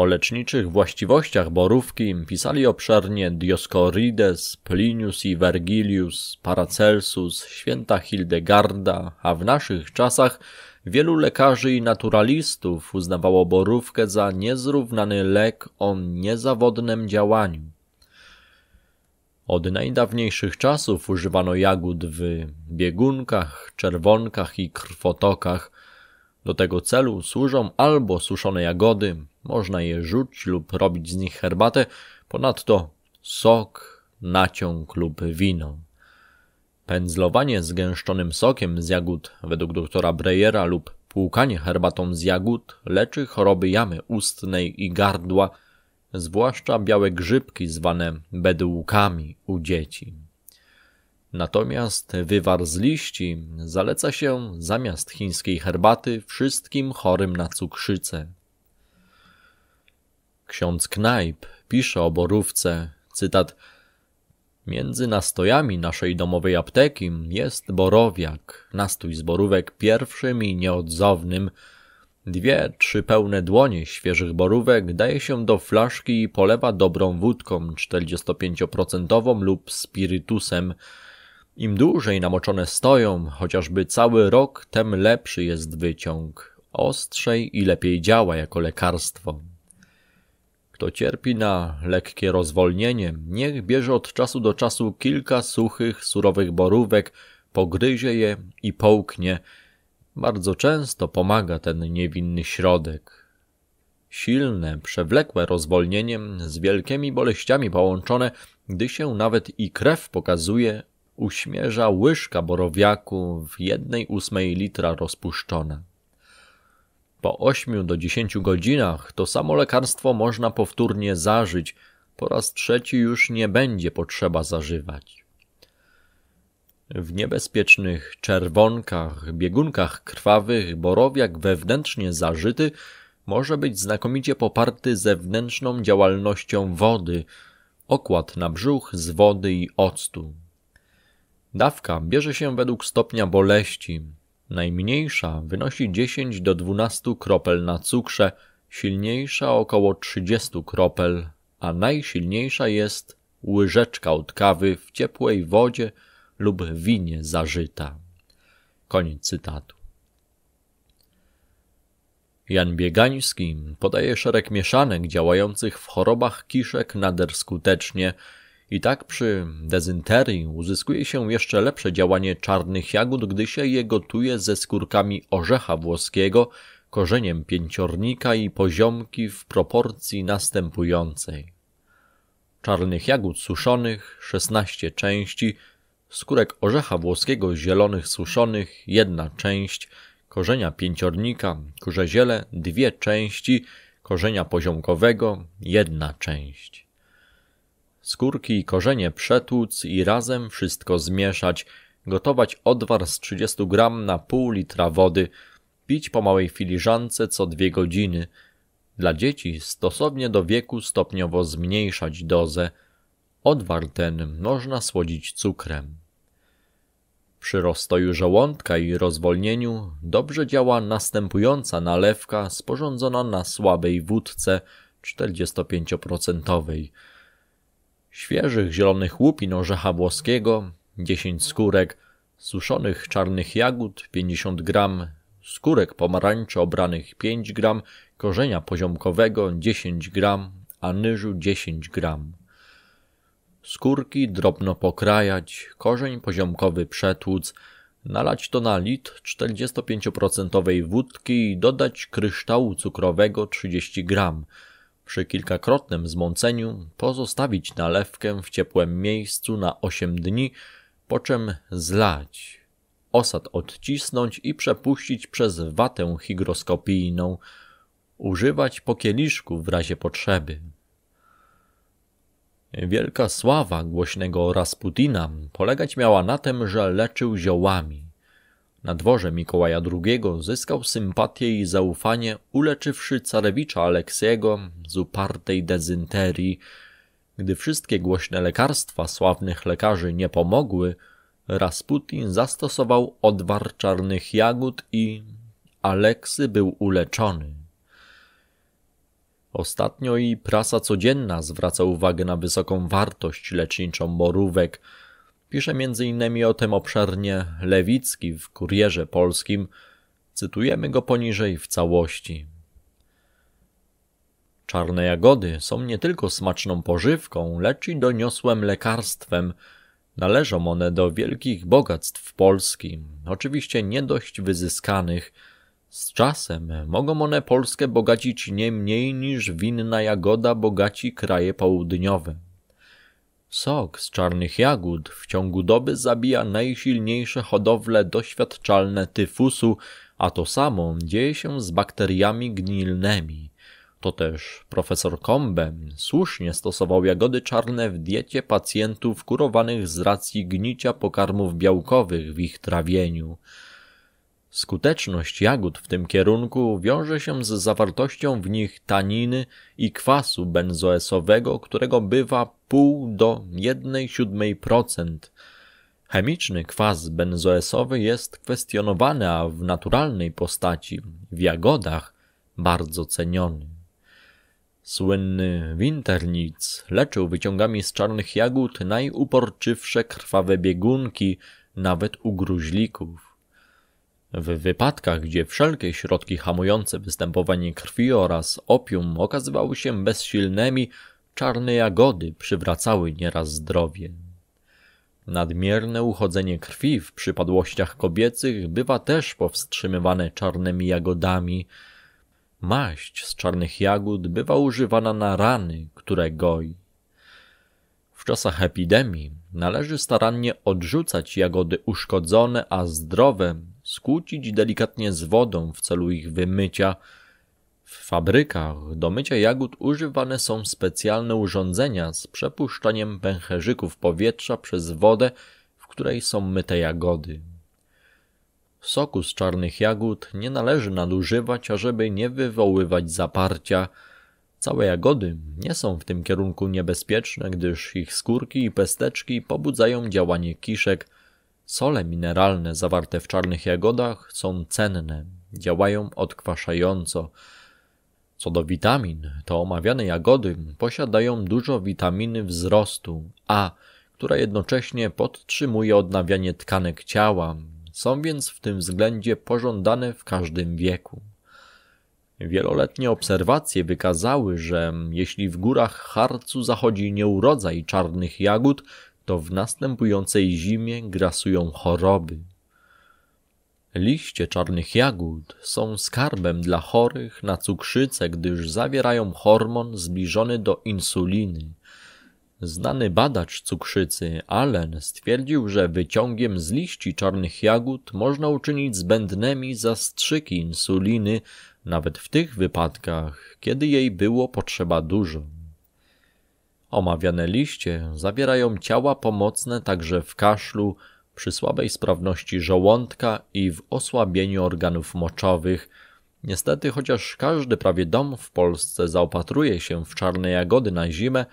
O leczniczych właściwościach borówki pisali obszernie Dioscorides, Plinius i Vergilius, Paracelsus, święta Hildegarda, a w naszych czasach wielu lekarzy i naturalistów uznawało borówkę za niezrównany lek o niezawodnym działaniu. Od najdawniejszych czasów używano jagód w biegunkach, czerwonkach i krwotokach. Do tego celu służą albo suszone jagody, można je rzucić lub robić z nich herbatę, ponadto sok, naciąg lub wino. Pędzlowanie zgęszczonym sokiem z jagód według doktora Breyera lub płukanie herbatą z jagód leczy choroby jamy ustnej i gardła, zwłaszcza białe grzybki zwane bedłukami u dzieci. Natomiast wywar z liści zaleca się zamiast chińskiej herbaty wszystkim chorym na cukrzycę. Ksiądz Knajp pisze o borówce, cytat Między nastojami naszej domowej apteki jest borowiak, nastój z borówek pierwszym i nieodzownym. Dwie, trzy pełne dłonie świeżych borówek daje się do flaszki i polewa dobrą wódką 45% lub spirytusem. Im dłużej namoczone stoją, chociażby cały rok, tym lepszy jest wyciąg. Ostrzej i lepiej działa jako lekarstwo. Kto cierpi na lekkie rozwolnienie, niech bierze od czasu do czasu kilka suchych, surowych borówek, pogryzie je i połknie. Bardzo często pomaga ten niewinny środek. Silne, przewlekłe rozwolnienie z wielkimi boleściami połączone, gdy się nawet i krew pokazuje, uśmierza łyżka borowiaku w jednej ósmej litra rozpuszczona. Po 8 do 10 godzinach to samo lekarstwo można powtórnie zażyć, po raz trzeci już nie będzie potrzeba zażywać. W niebezpiecznych czerwonkach, biegunkach krwawych borowiak wewnętrznie zażyty może być znakomicie poparty zewnętrzną działalnością wody, okład na brzuch z wody i octu. Dawka bierze się według stopnia boleści, Najmniejsza wynosi 10 do 12 kropel na cukrze, silniejsza około 30 kropel, a najsilniejsza jest łyżeczka od kawy w ciepłej wodzie lub winie zażyta. Koniec cytatu. Jan Biegański podaje szereg mieszanek działających w chorobach kiszek nader skutecznie – i tak przy dezynterii uzyskuje się jeszcze lepsze działanie czarnych jagód, gdy się je gotuje ze skórkami orzecha włoskiego, korzeniem pięciornika i poziomki w proporcji następującej. Czarnych jagód suszonych 16 części, skórek orzecha włoskiego zielonych suszonych jedna część, korzenia pięciornika, kurze ziele dwie części, korzenia poziomkowego jedna część skórki i korzenie przetłuc i razem wszystko zmieszać, gotować odwar z 30 gram na pół litra wody, pić po małej filiżance co dwie godziny. Dla dzieci stosownie do wieku stopniowo zmniejszać dozę. Odwar ten można słodzić cukrem. Przy rozstoju żołądka i rozwolnieniu dobrze działa następująca nalewka sporządzona na słabej wódce 45% świeżych zielonych łupin orzecha włoskiego, 10 skórek, suszonych czarnych jagód 50 gram, skórek pomarańczy obranych 5 gram, korzenia poziomkowego 10 gram, a anyżu 10 gram. Skórki drobno pokrajać, korzeń poziomkowy przetłuc, nalać to na litr 45% wódki i dodać kryształu cukrowego 30 gram – przy kilkakrotnym zmąceniu pozostawić nalewkę w ciepłym miejscu na 8 dni, po czym zlać. Osad odcisnąć i przepuścić przez watę higroskopijną. Używać po kieliszku w razie potrzeby. Wielka sława głośnego Rasputina polegać miała na tym, że leczył ziołami. Na dworze Mikołaja II zyskał sympatię i zaufanie, uleczywszy carewicza Aleksiego z upartej dezynterii. Gdy wszystkie głośne lekarstwa sławnych lekarzy nie pomogły, Rasputin zastosował odwar czarnych jagód i Aleksy był uleczony. Ostatnio i prasa codzienna zwraca uwagę na wysoką wartość leczniczą borówek – Pisze m.in. o tym obszernie Lewicki w Kurierze Polskim. Cytujemy go poniżej w całości. Czarne jagody są nie tylko smaczną pożywką, lecz i doniosłem lekarstwem. Należą one do wielkich bogactw Polski, oczywiście nie dość wyzyskanych. Z czasem mogą one Polskę bogacić nie mniej niż winna jagoda bogaci kraje południowe. Sok z czarnych jagód w ciągu doby zabija najsilniejsze hodowle doświadczalne tyfusu, a to samo dzieje się z bakteriami gnilnymi. To też profesor Kombe słusznie stosował jagody czarne w diecie pacjentów kurowanych z racji gnicia pokarmów białkowych w ich trawieniu. Skuteczność jagód w tym kierunku wiąże się z zawartością w nich taniny i kwasu benzoesowego, którego bywa pół do 1,7%. Chemiczny kwas benzoesowy jest kwestionowany, a w naturalnej postaci, w jagodach, bardzo ceniony. Słynny Winternic leczył wyciągami z czarnych jagód najuporczywsze krwawe biegunki, nawet u gruźlików. W wypadkach, gdzie wszelkie środki hamujące występowanie krwi oraz opium okazywały się bezsilnymi, czarne jagody przywracały nieraz zdrowie. Nadmierne uchodzenie krwi w przypadłościach kobiecych bywa też powstrzymywane czarnymi jagodami. Maść z czarnych jagód bywa używana na rany, które goi. W czasach epidemii należy starannie odrzucać jagody uszkodzone, a zdrowe skłócić delikatnie z wodą w celu ich wymycia. W fabrykach do mycia jagód używane są specjalne urządzenia z przepuszczaniem pęcherzyków powietrza przez wodę, w której są myte jagody. Soku z czarnych jagód nie należy nadużywać, ażeby nie wywoływać zaparcia. Całe jagody nie są w tym kierunku niebezpieczne, gdyż ich skórki i pesteczki pobudzają działanie kiszek – Sole mineralne zawarte w czarnych jagodach są cenne, działają odkwaszająco. Co do witamin, to omawiane jagody posiadają dużo witaminy wzrostu A, która jednocześnie podtrzymuje odnawianie tkanek ciała, są więc w tym względzie pożądane w każdym wieku. Wieloletnie obserwacje wykazały, że jeśli w górach Harcu zachodzi nieurodzaj czarnych jagód, to w następującej zimie grasują choroby. Liście czarnych jagód są skarbem dla chorych na cukrzycę, gdyż zawierają hormon zbliżony do insuliny. Znany badacz cukrzycy Allen stwierdził, że wyciągiem z liści czarnych jagód można uczynić zbędnymi zastrzyki insuliny, nawet w tych wypadkach, kiedy jej było potrzeba dużo. Omawiane liście zawierają ciała pomocne także w kaszlu, przy słabej sprawności żołądka i w osłabieniu organów moczowych. Niestety, chociaż każdy prawie dom w Polsce zaopatruje się w czarne jagody na zimę,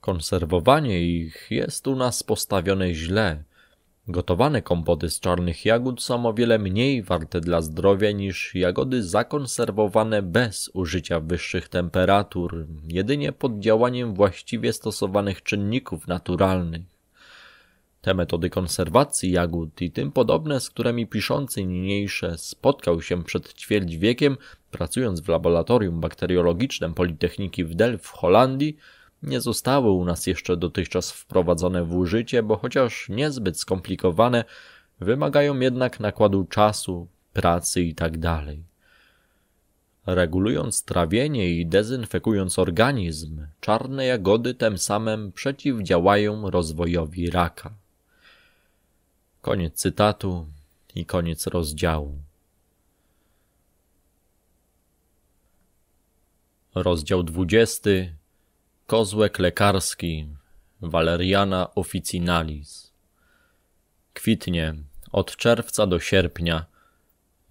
konserwowanie ich jest u nas postawione źle. Gotowane kompoty z czarnych jagód są o wiele mniej warte dla zdrowia niż jagody zakonserwowane bez użycia wyższych temperatur, jedynie pod działaniem właściwie stosowanych czynników naturalnych. Te metody konserwacji jagód i tym podobne, z którymi piszący niniejsze spotkał się przed ćwierć wiekiem, pracując w laboratorium bakteriologicznym Politechniki w Delft w Holandii, nie zostały u nas jeszcze dotychczas wprowadzone w użycie, bo chociaż niezbyt skomplikowane, wymagają jednak nakładu czasu, pracy itd. Tak Regulując trawienie i dezynfekując organizm, czarne jagody tym samym przeciwdziałają rozwojowi raka. Koniec cytatu i koniec rozdziału. Rozdział 20. Kozłek lekarski Valeriana officinalis. Kwitnie od czerwca do sierpnia.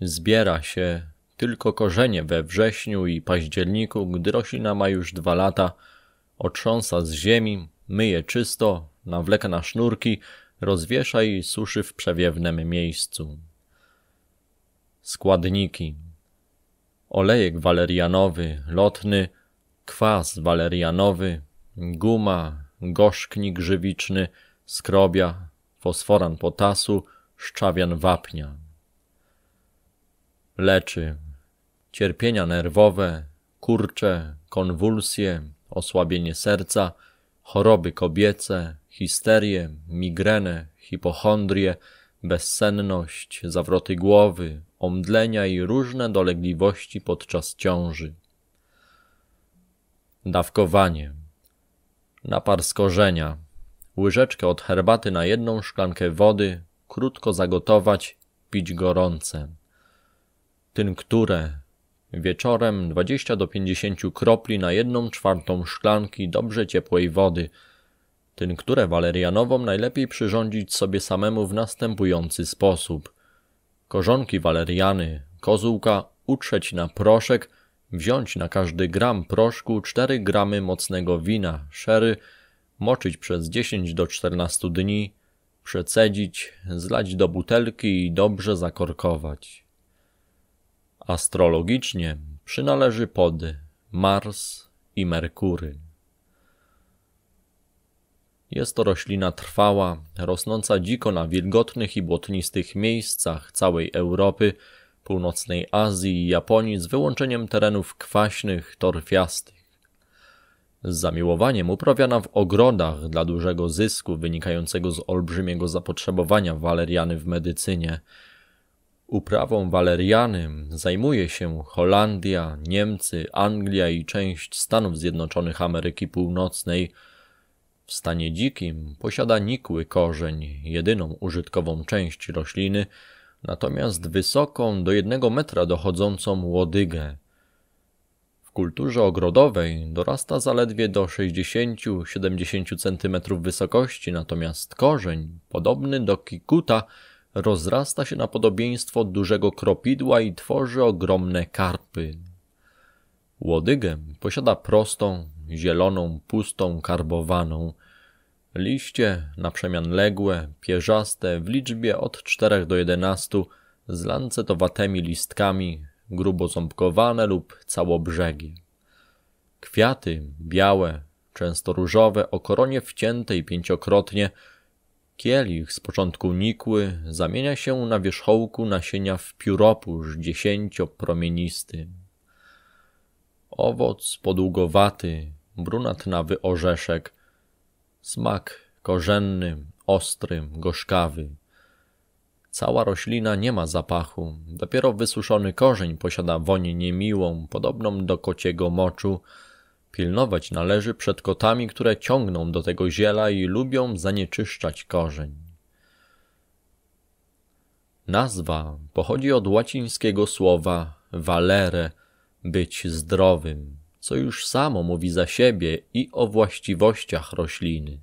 Zbiera się tylko korzenie we wrześniu i październiku, gdy roślina ma już dwa lata. Otrząsa z ziemi, myje czysto, nawleka na sznurki, rozwiesza i suszy w przewiewnem miejscu. Składniki Olejek walerianowy, lotny – kwas walerianowy, guma, gorzknik żywiczny, skrobia, fosforan potasu, szczawian wapnia. Leczy cierpienia nerwowe, kurcze, konwulsje, osłabienie serca, choroby kobiece, histerie, migrenę, hipochondrię, bezsenność, zawroty głowy, omdlenia i różne dolegliwości podczas ciąży. Dawkowanie. Napar z korzenia. Łyżeczkę od herbaty na jedną szklankę wody, krótko zagotować, pić gorące. Tynkturę. Wieczorem 20 do 50 kropli na jedną czwartą szklanki dobrze ciepłej wody. Tynkturę walerianową najlepiej przyrządzić sobie samemu w następujący sposób. Korzonki waleriany, kozułka utrzeć na proszek – Wziąć na każdy gram proszku 4 gramy mocnego wina, sherry, moczyć przez 10 do 14 dni, przecedzić, zlać do butelki i dobrze zakorkować. Astrologicznie przynależy pod Mars i Merkury. Jest to roślina trwała, rosnąca dziko na wilgotnych i błotnistych miejscach całej Europy, północnej Azji i Japonii z wyłączeniem terenów kwaśnych, torfiastych. Z zamiłowaniem uprawiana w ogrodach dla dużego zysku wynikającego z olbrzymiego zapotrzebowania waleriany w medycynie. Uprawą waleriany zajmuje się Holandia, Niemcy, Anglia i część Stanów Zjednoczonych Ameryki Północnej. W stanie dzikim posiada nikły korzeń, jedyną użytkową część rośliny – natomiast wysoką do jednego metra dochodzącą łodygę. W kulturze ogrodowej dorasta zaledwie do 60-70 cm wysokości, natomiast korzeń, podobny do kikuta, rozrasta się na podobieństwo dużego kropidła i tworzy ogromne karpy. Łodygę posiada prostą, zieloną, pustą, karbowaną – Liście, na przemian ległe, pierzaste, w liczbie od 4 do 11, z lancetowatymi listkami, grubo ząbkowane lub całobrzegi. Kwiaty, białe, często różowe, o koronie wciętej pięciokrotnie, Kielich z początku nikły zamienia się na wierzchołku nasienia w pióropusz dziesięciopromienisty. Owoc podługowaty, brunatnawy orzeszek, Smak korzenny, ostry, gorzkawy. Cała roślina nie ma zapachu, dopiero wysuszony korzeń posiada wonię niemiłą, podobną do kociego moczu. Pilnować należy przed kotami, które ciągną do tego ziela i lubią zanieczyszczać korzeń. Nazwa pochodzi od łacińskiego słowa valere, być zdrowym co już samo mówi za siebie i o właściwościach rośliny.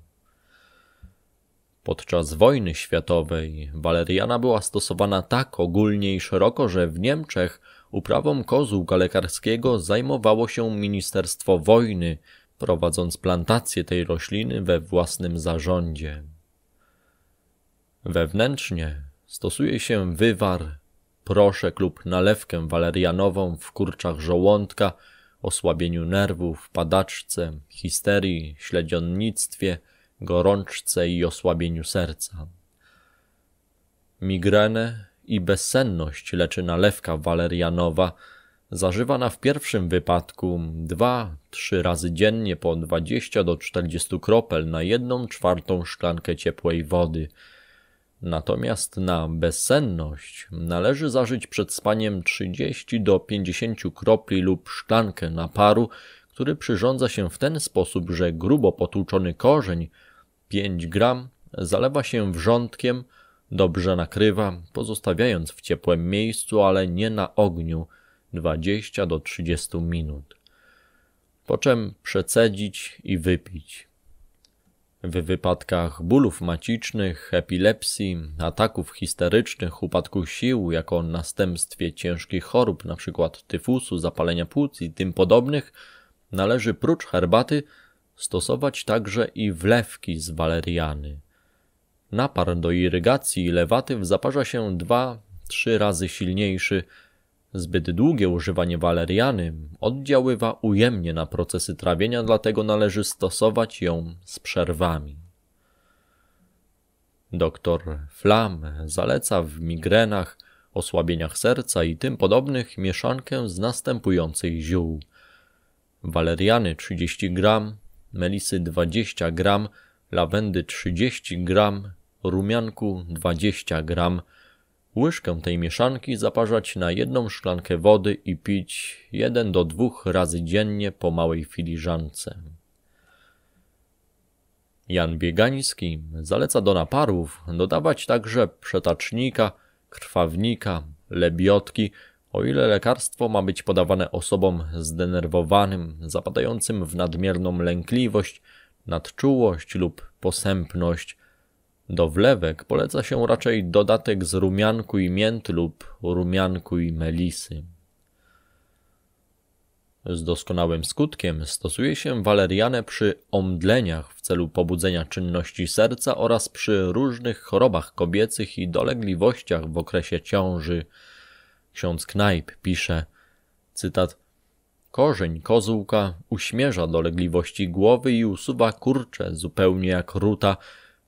Podczas wojny światowej waleriana była stosowana tak ogólnie i szeroko, że w Niemczech uprawą kozułka lekarskiego zajmowało się Ministerstwo Wojny, prowadząc plantację tej rośliny we własnym zarządzie. Wewnętrznie stosuje się wywar, proszek lub nalewkę walerianową w kurczach żołądka – osłabieniu nerwów, padaczce, histerii, śledzionnictwie, gorączce i osłabieniu serca. Migrenę i bezsenność leczy nalewka walerianowa, zażywana w pierwszym wypadku 2-3 razy dziennie po 20 do 40 kropel na 1 czwartą szklankę ciepłej wody – Natomiast na bezsenność należy zażyć przed spaniem 30 do 50 kropli lub szklankę naparu, który przyrządza się w ten sposób, że grubo potłuczony korzeń 5 gram zalewa się wrzątkiem, dobrze nakrywa, pozostawiając w ciepłym miejscu, ale nie na ogniu 20 do 30 minut. Po czym przecedzić i wypić. W wypadkach bólów macicznych, epilepsji, ataków histerycznych, upadku sił jako następstwie ciężkich chorób, np. tyfusu, zapalenia płuc i tym podobnych, należy prócz herbaty stosować także i wlewki z waleriany. Napar do irygacji lewatyw zaparza się dwa, trzy razy silniejszy Zbyt długie używanie waleriany oddziaływa ujemnie na procesy trawienia, dlatego należy stosować ją z przerwami. Doktor Flam zaleca w migrenach, osłabieniach serca i tym podobnych mieszankę z następujących ziół. Waleriany 30 gram, melisy 20 gram, lawendy 30 gram, rumianku 20 gram, Łyżkę tej mieszanki zaparzać na jedną szklankę wody i pić jeden do dwóch razy dziennie po małej filiżance. Jan Biegański zaleca do naparów dodawać także przetacznika, krwawnika, lebiotki, o ile lekarstwo ma być podawane osobom zdenerwowanym, zapadającym w nadmierną lękliwość, nadczułość lub posępność – do wlewek poleca się raczej dodatek z rumianku i mięt lub rumianku i melisy. Z doskonałym skutkiem stosuje się walerianę przy omdleniach w celu pobudzenia czynności serca oraz przy różnych chorobach kobiecych i dolegliwościach w okresie ciąży. Ksiądz Knajp pisze, cytat, Korzeń kozłka uśmierza dolegliwości głowy i usuwa kurcze zupełnie jak ruta,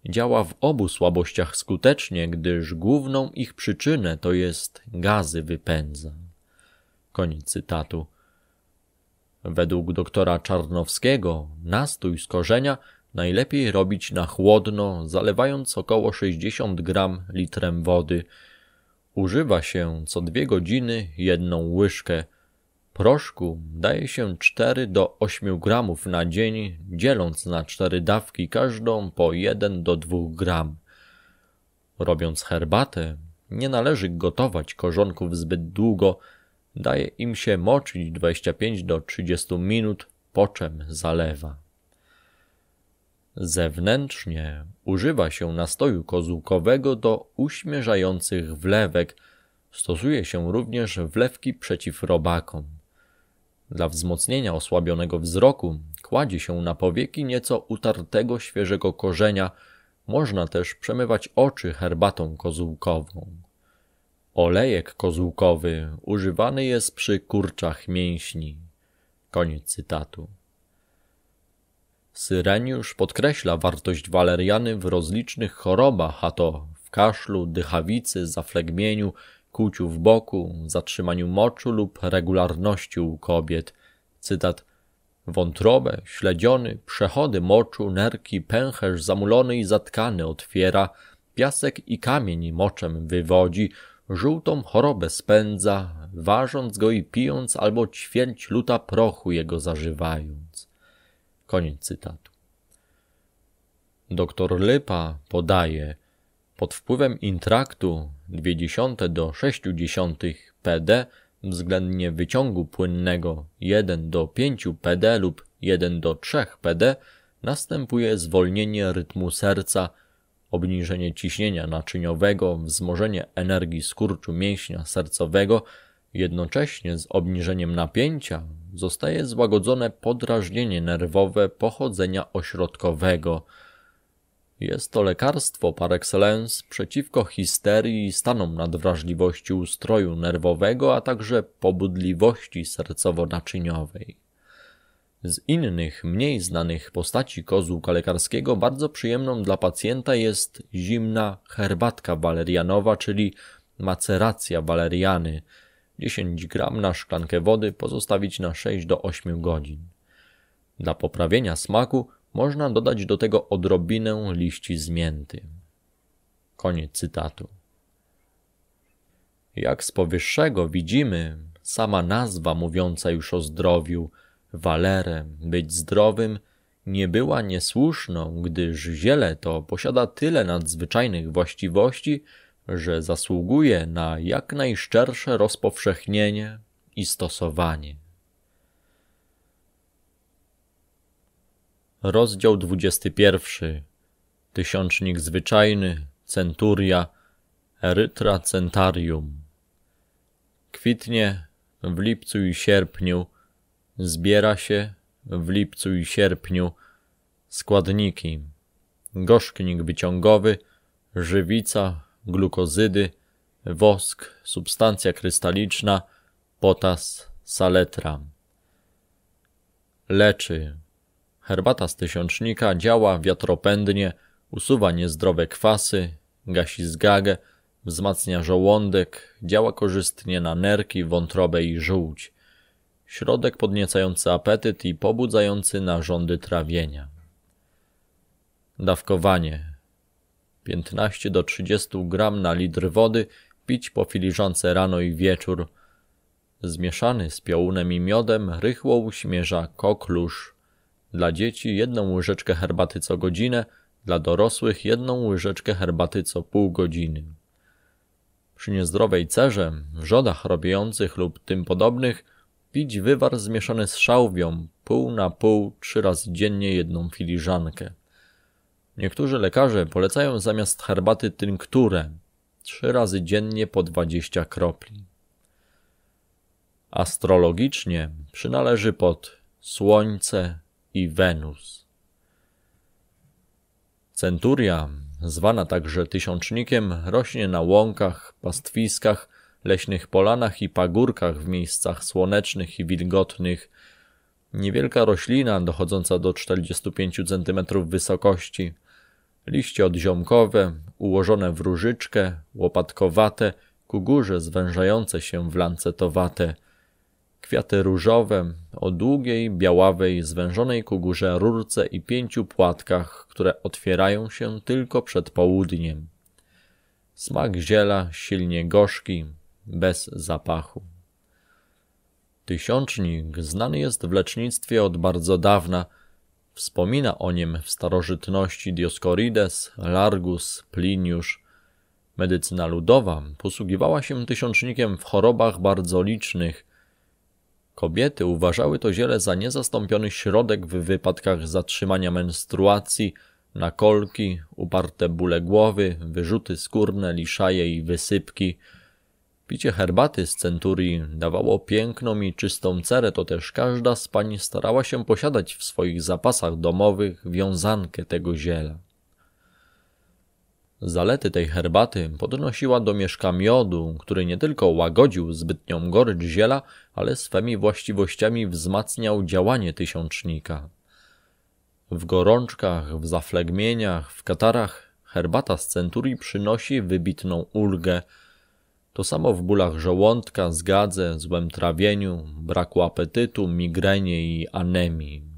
Działa w obu słabościach skutecznie, gdyż główną ich przyczynę to jest gazy wypędza. Koniec cytatu. Według doktora Czarnowskiego nastój z korzenia najlepiej robić na chłodno, zalewając około 60 gram litrem wody. Używa się co dwie godziny jedną łyżkę – Proszku daje się 4 do 8 gramów na dzień, dzieląc na 4 dawki każdą po 1 do 2 gram. Robiąc herbatę, nie należy gotować korzonków zbyt długo, daje im się moczyć 25 do 30 minut, po czym zalewa. Zewnętrznie używa się nastoju kozłkowego do uśmierzających wlewek, stosuje się również wlewki przeciw robakom. Dla wzmocnienia osłabionego wzroku kładzie się na powieki nieco utartego świeżego korzenia. Można też przemywać oczy herbatą kozłkową. Olejek kozłkowy używany jest przy kurczach mięśni. Koniec cytatu. Syreniusz podkreśla wartość waleriany w rozlicznych chorobach, a to w kaszlu, dychawicy, zaflegmieniu, kłuciu w boku, zatrzymaniu moczu lub regularności u kobiet. Cytat. Wątrobę, śledziony, przechody moczu, nerki, pęcherz zamulony i zatkany otwiera, piasek i kamień moczem wywodzi, żółtą chorobę spędza, ważąc go i pijąc albo ćwierć luta prochu jego zażywając. Koniec cytatu. Doktor Lypa podaje, pod wpływem intraktu 0,2 do 0,6 PD względnie wyciągu płynnego 1 do 5 PD lub 1 do 3 PD następuje zwolnienie rytmu serca, obniżenie ciśnienia naczyniowego, wzmożenie energii skurczu mięśnia sercowego, jednocześnie z obniżeniem napięcia zostaje złagodzone podrażnienie nerwowe pochodzenia ośrodkowego – jest to lekarstwo par excellence przeciwko histerii, stanom nadwrażliwości ustroju nerwowego, a także pobudliwości sercowo-naczyniowej. Z innych, mniej znanych postaci kozłka lekarskiego bardzo przyjemną dla pacjenta jest zimna herbatka walerianowa, czyli maceracja waleriany. 10 gram na szklankę wody pozostawić na 6 do 8 godzin. Dla poprawienia smaku można dodać do tego odrobinę liści zmięty. Koniec cytatu. Jak z powyższego widzimy, sama nazwa mówiąca już o zdrowiu, walerem, być zdrowym, nie była niesłuszną, gdyż ziele to posiada tyle nadzwyczajnych właściwości, że zasługuje na jak najszczersze rozpowszechnienie i stosowanie. Rozdział 21. Tysiącznik zwyczajny, centuria, erytra centarium. Kwitnie w lipcu i sierpniu, zbiera się w lipcu i sierpniu składniki. Gorzknik wyciągowy, żywica, glukozydy, wosk, substancja krystaliczna, potas, saletra. Leczy Herbata z tysiącznika działa wiatropędnie, usuwa niezdrowe kwasy, gasi zgagę, wzmacnia żołądek, działa korzystnie na nerki, wątrobę i żółć. Środek podniecający apetyt i pobudzający narządy trawienia. Dawkowanie 15 do 30 gram na litr wody pić po filiżance rano i wieczór. Zmieszany z piołunem i miodem rychło uśmierza koklusz. Dla dzieci jedną łyżeczkę herbaty co godzinę, dla dorosłych jedną łyżeczkę herbaty co pół godziny. Przy niezdrowej cerze, wrzodach robiących lub tym podobnych pić wywar zmieszany z szałwią pół na pół trzy razy dziennie jedną filiżankę. Niektórzy lekarze polecają zamiast herbaty tynkturę trzy razy dziennie po 20 kropli. Astrologicznie przynależy pod Słońce, i Wenus. Centuria, zwana także tysiącznikiem, rośnie na łąkach, pastwiskach, leśnych polanach i pagórkach w miejscach słonecznych i wilgotnych. Niewielka roślina dochodząca do 45 cm wysokości. Liście odziomkowe, ułożone w różyczkę, łopatkowate, ku górze zwężające się w lancetowate – Kwiaty różowe o długiej, białawej, zwężonej ku górze rurce i pięciu płatkach, które otwierają się tylko przed południem. Smak ziela silnie gorzki, bez zapachu. Tysiącznik znany jest w lecznictwie od bardzo dawna. Wspomina o nim w starożytności Dioskorides, Largus, Pliniusz. Medycyna ludowa posługiwała się tysiącznikiem w chorobach bardzo licznych, Kobiety uważały to ziele za niezastąpiony środek w wypadkach zatrzymania menstruacji, nakolki, uparte bóle głowy, wyrzuty skórne, liszaje i wysypki. Picie herbaty z centurii dawało piękną i czystą cerę, to też każda z pań starała się posiadać w swoich zapasach domowych wiązankę tego ziela. Zalety tej herbaty podnosiła do mieszka miodu, który nie tylko łagodził zbytnią gorycz ziela, ale swymi właściwościami wzmacniał działanie tysiącznika. W gorączkach, w zaflegmieniach, w katarach herbata z centurii przynosi wybitną ulgę. To samo w bólach żołądka, zgadze, złym trawieniu, braku apetytu, migrenie i anemii.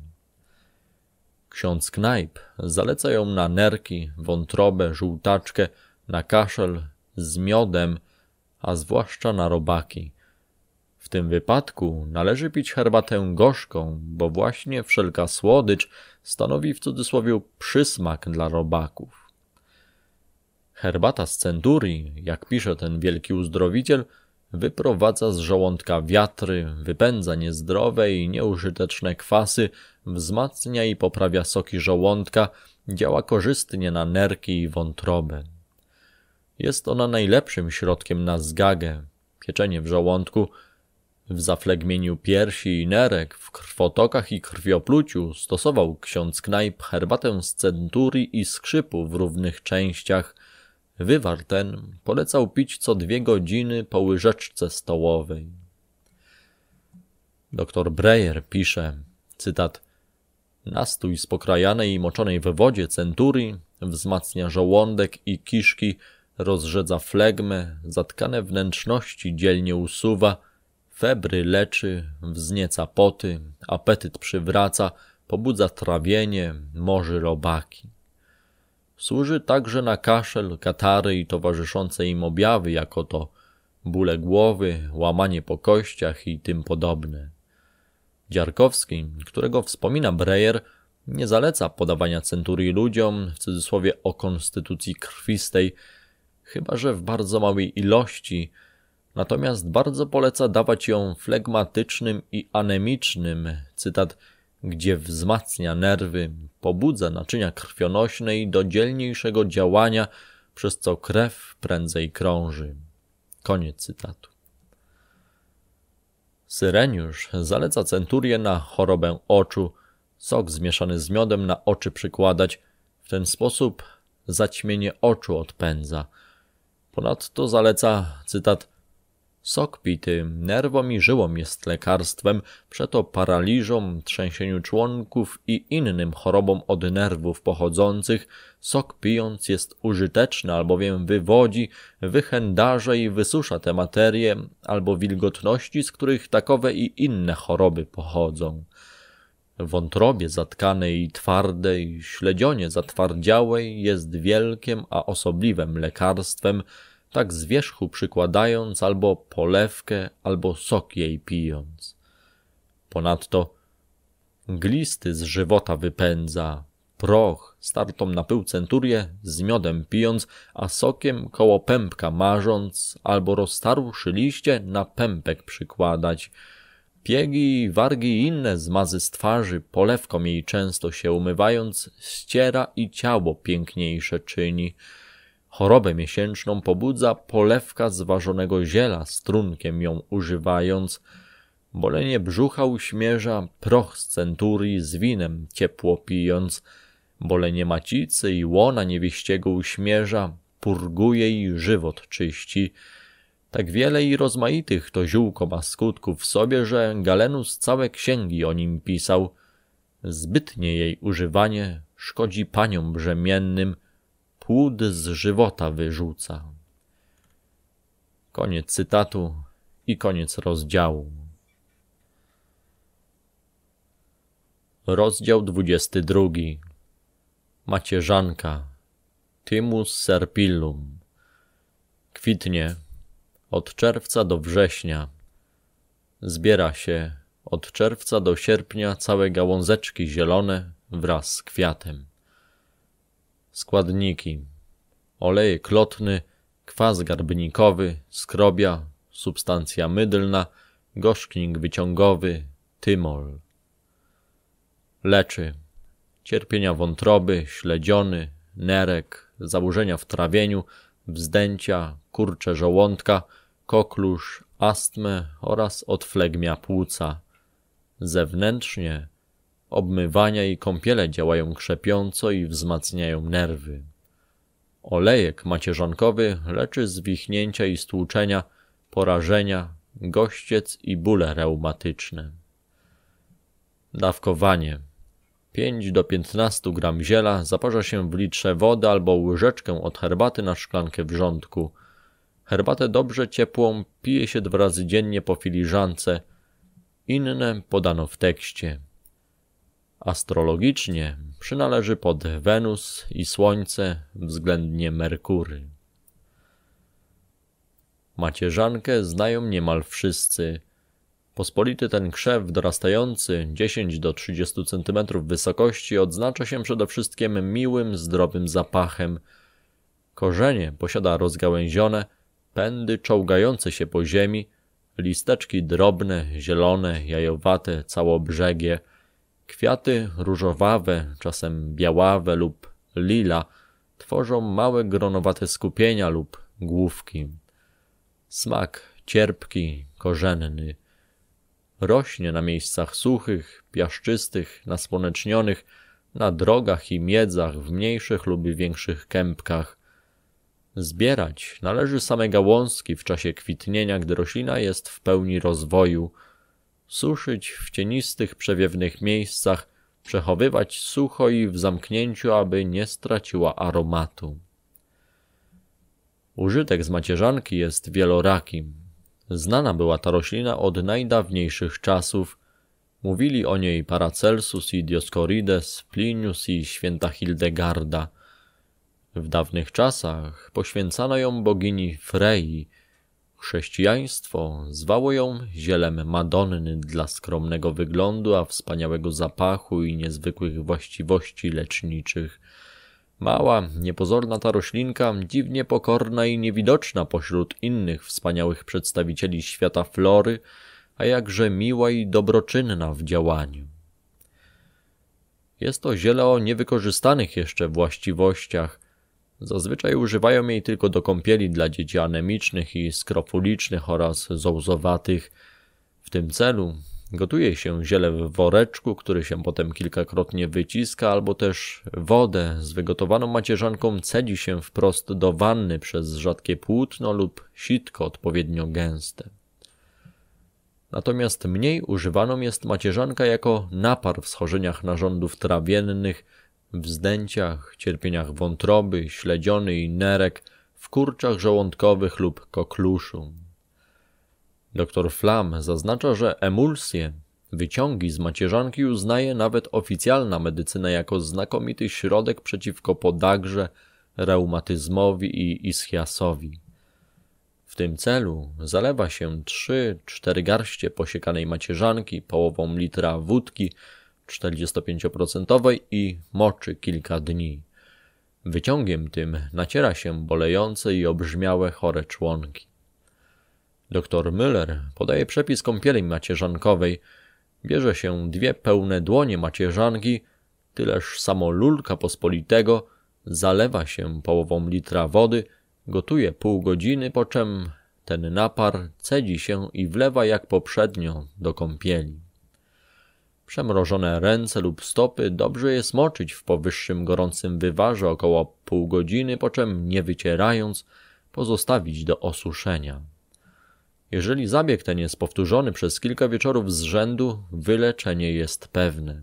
Ksiądz Knajp zaleca ją na nerki, wątrobę, żółtaczkę, na kaszel z miodem, a zwłaszcza na robaki. W tym wypadku należy pić herbatę gorzką, bo właśnie wszelka słodycz stanowi w cudzysłowie przysmak dla robaków. Herbata z centurii, jak pisze ten wielki uzdrowiciel, wyprowadza z żołądka wiatry, wypędza niezdrowe i nieużyteczne kwasy, wzmacnia i poprawia soki żołądka, działa korzystnie na nerki i wątroby Jest ona najlepszym środkiem na zgagę, pieczenie w żołądku, w zaflegmieniu piersi i nerek, w krwotokach i krwiopluciu stosował ksiądz Knajp herbatę z centurii i skrzypu w równych częściach. Wywar ten polecał pić co dwie godziny po łyżeczce stołowej. Doktor Breyer pisze, cytat, Nastój z pokrajanej i moczonej we wodzie centurii wzmacnia żołądek i kiszki, rozrzedza flegmę, zatkane wnętrzności dzielnie usuwa, febry leczy, wznieca poty, apetyt przywraca, pobudza trawienie, morzy robaki. Służy także na kaszel, katary i towarzyszące im objawy, jako to bóle głowy, łamanie po kościach i tym podobne. Dziarkowski, którego wspomina Breyer, nie zaleca podawania centurii ludziom, w cudzysłowie o konstytucji krwistej, chyba że w bardzo małej ilości, natomiast bardzo poleca dawać ją flegmatycznym i anemicznym, cytat, gdzie wzmacnia nerwy, pobudza naczynia krwionośne i do dzielniejszego działania, przez co krew prędzej krąży. Koniec cytatu. Syreniusz zaleca centurię na chorobę oczu, sok zmieszany z miodem na oczy przykładać. W ten sposób zaćmienie oczu odpędza. Ponadto zaleca, cytat, Sok pity nerwom i żyłom jest lekarstwem, przeto paraliżom, trzęsieniu członków i innym chorobom od nerwów pochodzących, sok pijąc jest użyteczny, albowiem wywodzi, wychędarze i wysusza te materie albo wilgotności, z których takowe i inne choroby pochodzą. Wątrobie zatkanej i twardej, śledzionie zatwardziałej jest wielkim, a osobliwym lekarstwem, tak z wierzchu przykładając albo polewkę, albo sok jej pijąc. Ponadto glisty z żywota wypędza, proch startą na pył centurię z miodem pijąc, a sokiem koło pępka marząc, albo roztarłszy liście na pępek przykładać. Piegi, wargi i inne zmazy z twarzy, polewką jej często się umywając, ściera i ciało piękniejsze czyni. Chorobę miesięczną pobudza polewka zważonego ziela, strunkiem ją używając. Bolenie brzucha uśmierza, proch z centurii z winem ciepło pijąc. Bolenie macicy i łona niewieściego uśmierza, purguje i żywot czyści. Tak wiele i rozmaitych to ziółko ma skutków w sobie, że Galenus całe księgi o nim pisał. Zbytnie jej używanie szkodzi paniom brzemiennym – płód z żywota wyrzuca. Koniec cytatu i koniec rozdziału. Rozdział 22. Macierzanka Tymus serpillum Kwitnie od czerwca do września. Zbiera się od czerwca do sierpnia całe gałązeczki zielone wraz z kwiatem. Składniki. Oleje klotny, kwas garbnikowy, skrobia, substancja mydlna, gorzknik wyciągowy, tymol. Leczy. Cierpienia wątroby, śledziony, nerek, założenia w trawieniu, wzdęcia, kurcze żołądka, koklusz, astmę oraz odflegmia płuca. Zewnętrznie Obmywania i kąpiele działają krzepiąco i wzmacniają nerwy. Olejek macierzankowy leczy zwichnięcia i stłuczenia, porażenia, gościec i bóle reumatyczne. Dawkowanie 5 do 15 gram ziela zaparza się w litrze wody albo łyżeczkę od herbaty na szklankę wrzątku. Herbatę dobrze ciepłą pije się dwa razy dziennie po filiżance. Inne podano w tekście. Astrologicznie przynależy pod Wenus i Słońce względnie Merkury. Macierzankę znają niemal wszyscy. Pospolity ten krzew dorastający 10 do 30 cm wysokości odznacza się przede wszystkim miłym, zdrowym zapachem. Korzenie posiada rozgałęzione, pędy czołgające się po ziemi, listeczki drobne, zielone, jajowate, całobrzegie – Kwiaty różowawe, czasem białawe lub lila tworzą małe gronowate skupienia lub główki. Smak cierpki, korzenny. Rośnie na miejscach suchych, piaszczystych, nasłonecznionych, na drogach i miedzach, w mniejszych lub większych kępkach. Zbierać należy same gałązki w czasie kwitnienia, gdy roślina jest w pełni rozwoju – suszyć w cienistych, przewiewnych miejscach, przechowywać sucho i w zamknięciu, aby nie straciła aromatu. Użytek z macierzanki jest wielorakim. Znana była ta roślina od najdawniejszych czasów. Mówili o niej Paracelsus i Dioscorides, Plinius i święta Hildegarda. W dawnych czasach poświęcano ją bogini Frei, Chrześcijaństwo zwało ją zielem Madonny dla skromnego wyglądu, a wspaniałego zapachu i niezwykłych właściwości leczniczych. Mała, niepozorna ta roślinka, dziwnie pokorna i niewidoczna pośród innych wspaniałych przedstawicieli świata flory, a jakże miła i dobroczynna w działaniu. Jest to ziele o niewykorzystanych jeszcze właściwościach, Zazwyczaj używają jej tylko do kąpieli dla dzieci anemicznych i skrofulicznych oraz zołzowatych. W tym celu gotuje się ziele w woreczku, który się potem kilkakrotnie wyciska, albo też wodę z wygotowaną macierzanką cedzi się wprost do wanny przez rzadkie płótno lub sitko odpowiednio gęste. Natomiast mniej używaną jest macierzanka jako napar w schorzeniach narządów trawiennych, wzdęciach, cierpieniach wątroby, śledziony i nerek, w kurczach żołądkowych lub kokluszu. Doktor Flam zaznacza, że emulsje, wyciągi z macierzanki uznaje nawet oficjalna medycyna jako znakomity środek przeciwko podagrze, reumatyzmowi i ischiasowi. W tym celu zalewa się trzy, cztery garście posiekanej macierzanki, połową litra wódki, 45% i moczy kilka dni. Wyciągiem tym naciera się bolejące i obrzmiałe chore członki. Doktor Müller podaje przepis kąpieli macierzankowej. Bierze się dwie pełne dłonie macierzanki, tyleż samo lulka pospolitego, zalewa się połową litra wody, gotuje pół godziny, po czym ten napar cedzi się i wlewa jak poprzednio do kąpieli. Przemrożone ręce lub stopy dobrze je smoczyć w powyższym gorącym wywarze około pół godziny, po czym nie wycierając pozostawić do osuszenia. Jeżeli zabieg ten jest powtórzony przez kilka wieczorów z rzędu, wyleczenie jest pewne.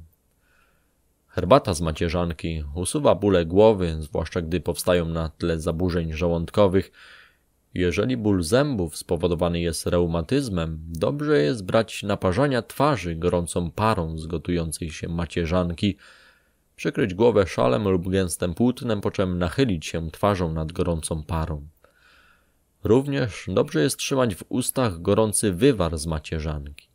Herbata z macierzanki usuwa bóle głowy, zwłaszcza gdy powstają na tle zaburzeń żołądkowych, jeżeli ból zębów spowodowany jest reumatyzmem, dobrze jest brać naparzania twarzy gorącą parą z gotującej się macierzanki, przykryć głowę szalem lub gęstym płótnem, po czym nachylić się twarzą nad gorącą parą. Również dobrze jest trzymać w ustach gorący wywar z macierzanki.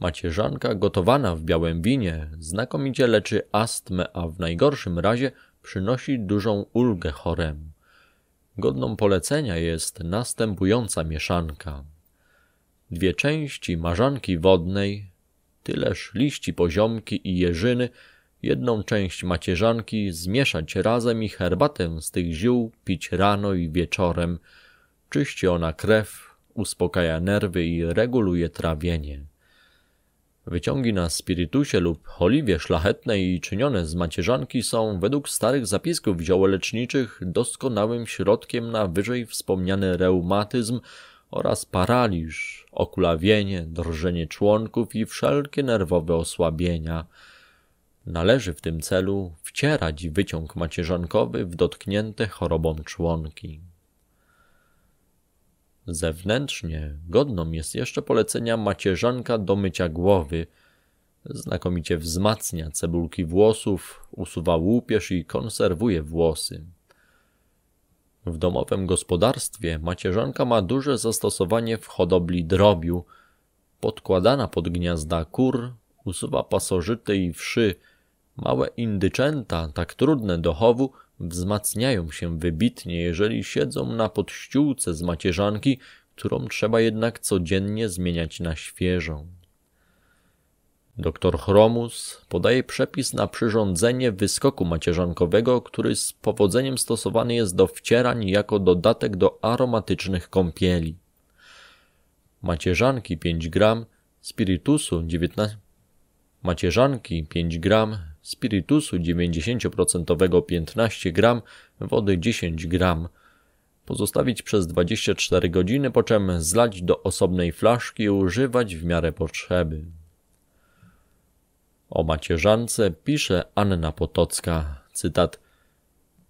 Macierzanka gotowana w białym winie znakomicie leczy astmę, a w najgorszym razie przynosi dużą ulgę choremu. Godną polecenia jest następująca mieszanka. Dwie części marzanki wodnej, tyleż liści poziomki i jeżyny, jedną część macierzanki zmieszać razem i herbatę z tych ziół pić rano i wieczorem. Czyści ona krew, uspokaja nerwy i reguluje trawienie. Wyciągi na spirytusie lub oliwie szlachetnej czynione z macierzanki są według starych zapisków ziołoleczniczych doskonałym środkiem na wyżej wspomniany reumatyzm oraz paraliż, okulawienie, drżenie członków i wszelkie nerwowe osłabienia. Należy w tym celu wcierać wyciąg macierzankowy w dotknięte chorobą członki. Zewnętrznie godną jest jeszcze polecenia macierzanka do mycia głowy. Znakomicie wzmacnia cebulki włosów, usuwa łupież i konserwuje włosy. W domowym gospodarstwie macierzanka ma duże zastosowanie w hodowli drobiu. Podkładana pod gniazda kur, usuwa pasożyty i wszy. Małe indyczęta, tak trudne do chowu, wzmacniają się wybitnie, jeżeli siedzą na podściółce z macierzanki, którą trzeba jednak codziennie zmieniać na świeżą. Doktor Chromus podaje przepis na przyrządzenie wyskoku macierzankowego, który z powodzeniem stosowany jest do wcierań jako dodatek do aromatycznych kąpieli. Macierzanki 5 gram, spirytusu 19 macierzanki 5 gram, spirytusu 90% 15 gram, wody 10 gram. Pozostawić przez 24 godziny, po czym zlać do osobnej flaszki i używać w miarę potrzeby. O macierzance pisze Anna Potocka, cytat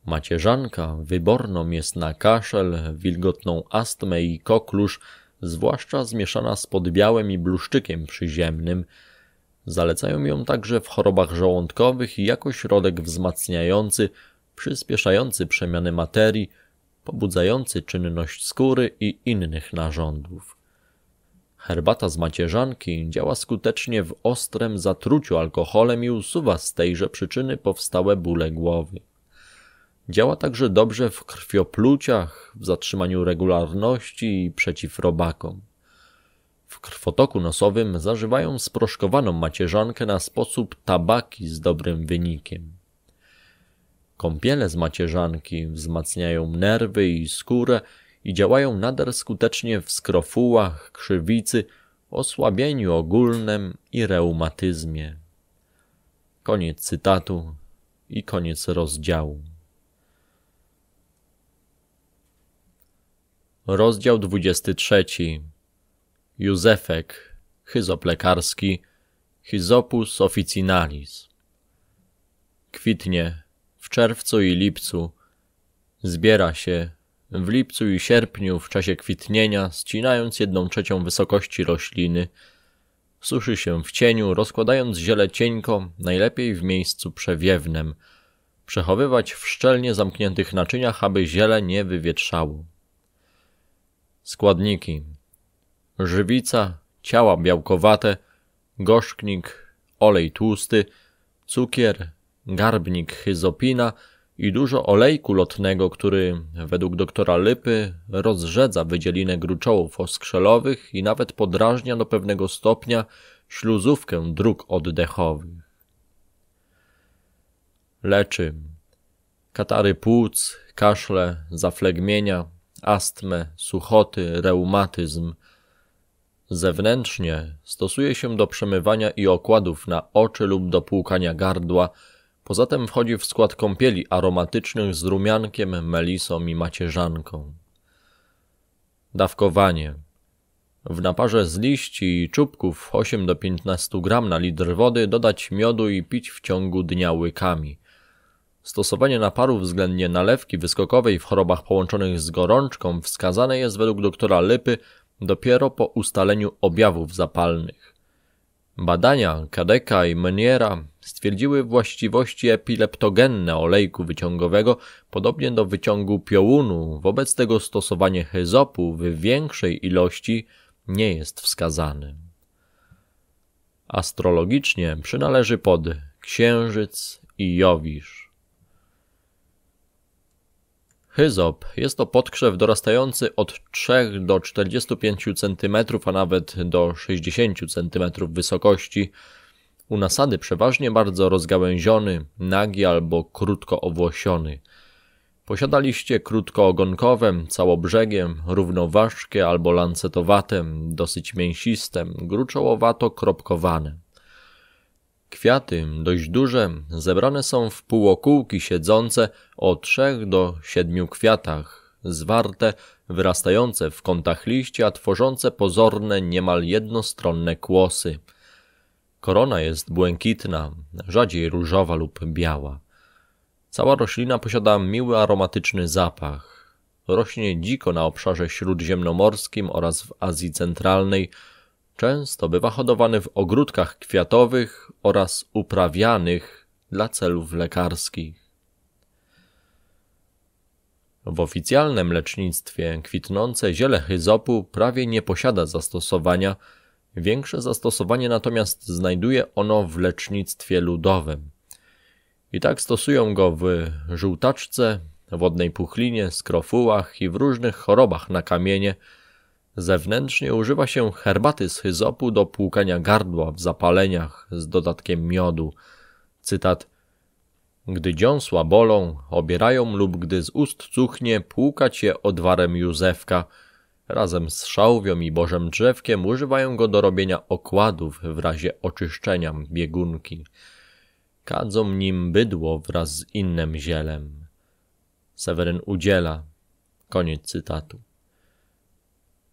Macierzanka wyborną jest na kaszel, wilgotną astmę i koklusz, zwłaszcza zmieszana z podbiałem i bluszczykiem przyziemnym – Zalecają ją także w chorobach żołądkowych jako środek wzmacniający, przyspieszający przemiany materii, pobudzający czynność skóry i innych narządów. Herbata z macierzanki działa skutecznie w ostrem zatruciu alkoholem i usuwa z tejże przyczyny powstałe bóle głowy. Działa także dobrze w krwiopluciach, w zatrzymaniu regularności i przeciw robakom. W krwotoku nosowym zażywają sproszkowaną macierzankę na sposób tabaki z dobrym wynikiem. Kąpiele z macierzanki wzmacniają nerwy i skórę i działają nader skutecznie w skrofułach, krzywicy, osłabieniu ogólnym i reumatyzmie. Koniec cytatu i koniec rozdziału. Rozdział 23 Józefek, chyzop lekarski, chyzopus officinalis. Kwitnie w czerwcu i lipcu, zbiera się w lipcu i sierpniu w czasie kwitnienia, scinając jedną trzecią wysokości rośliny, suszy się w cieniu, rozkładając ziele cieńko, najlepiej w miejscu przewiewnem, przechowywać w szczelnie zamkniętych naczyniach, aby ziele nie wywietrzało. Składniki żywica, ciała białkowate, gorzknik, olej tłusty, cukier, garbnik hyzopina i dużo olejku lotnego, który według doktora Lypy rozrzedza wydzielinę gruczołów oskrzelowych i nawet podrażnia do pewnego stopnia śluzówkę dróg oddechowych. Leczy katary płuc, kaszle, zaflegmienia, astmę, suchoty, reumatyzm – Zewnętrznie stosuje się do przemywania i okładów na oczy lub do płukania gardła, poza tym wchodzi w skład kąpieli aromatycznych z rumiankiem, melisą i macierzanką. Dawkowanie w naparze z liści i czubków 8 do 15 gram na litr wody dodać miodu i pić w ciągu dnia łykami. Stosowanie naparu względnie nalewki wyskokowej w chorobach połączonych z gorączką wskazane jest według doktora Lypy dopiero po ustaleniu objawów zapalnych. Badania Kadeka i Meniera stwierdziły właściwości epileptogenne olejku wyciągowego, podobnie do wyciągu piołunu, wobec tego stosowanie hyzopu w większej ilości nie jest wskazane. Astrologicznie przynależy pod Księżyc i Jowisz. Hyzop jest to podkrzew dorastający od 3 do 45 cm, a nawet do 60 cm wysokości. U nasady przeważnie bardzo rozgałęziony, nagi albo krótko owłosiony. Posiada liście krótkoogonkowe, całobrzegiem, równoważkie albo lancetowate, dosyć mięsiste, gruczołowato-kropkowane. Kwiaty, dość duże, zebrane są w półokułki siedzące o trzech do siedmiu kwiatach, zwarte, wyrastające w kątach liścia, tworzące pozorne, niemal jednostronne kłosy. Korona jest błękitna, rzadziej różowa lub biała. Cała roślina posiada miły aromatyczny zapach. Rośnie dziko na obszarze śródziemnomorskim oraz w Azji Centralnej, Często bywa hodowany w ogródkach kwiatowych oraz uprawianych dla celów lekarskich. W oficjalnym lecznictwie kwitnące ziele hyzopu prawie nie posiada zastosowania, większe zastosowanie natomiast znajduje ono w lecznictwie ludowym. I tak stosują go w żółtaczce, wodnej puchlinie, skrofułach i w różnych chorobach na kamienie – Zewnętrznie używa się herbaty z hyzopu do płukania gardła w zapaleniach z dodatkiem miodu. Cytat Gdy dziąsła bolą, obierają lub gdy z ust cuchnie, płukać je odwarem Józefka. Razem z szałwią i bożem drzewkiem używają go do robienia okładów w razie oczyszczenia biegunki. Kadzą nim bydło wraz z innym zielem. Seweryn udziela. Koniec cytatu.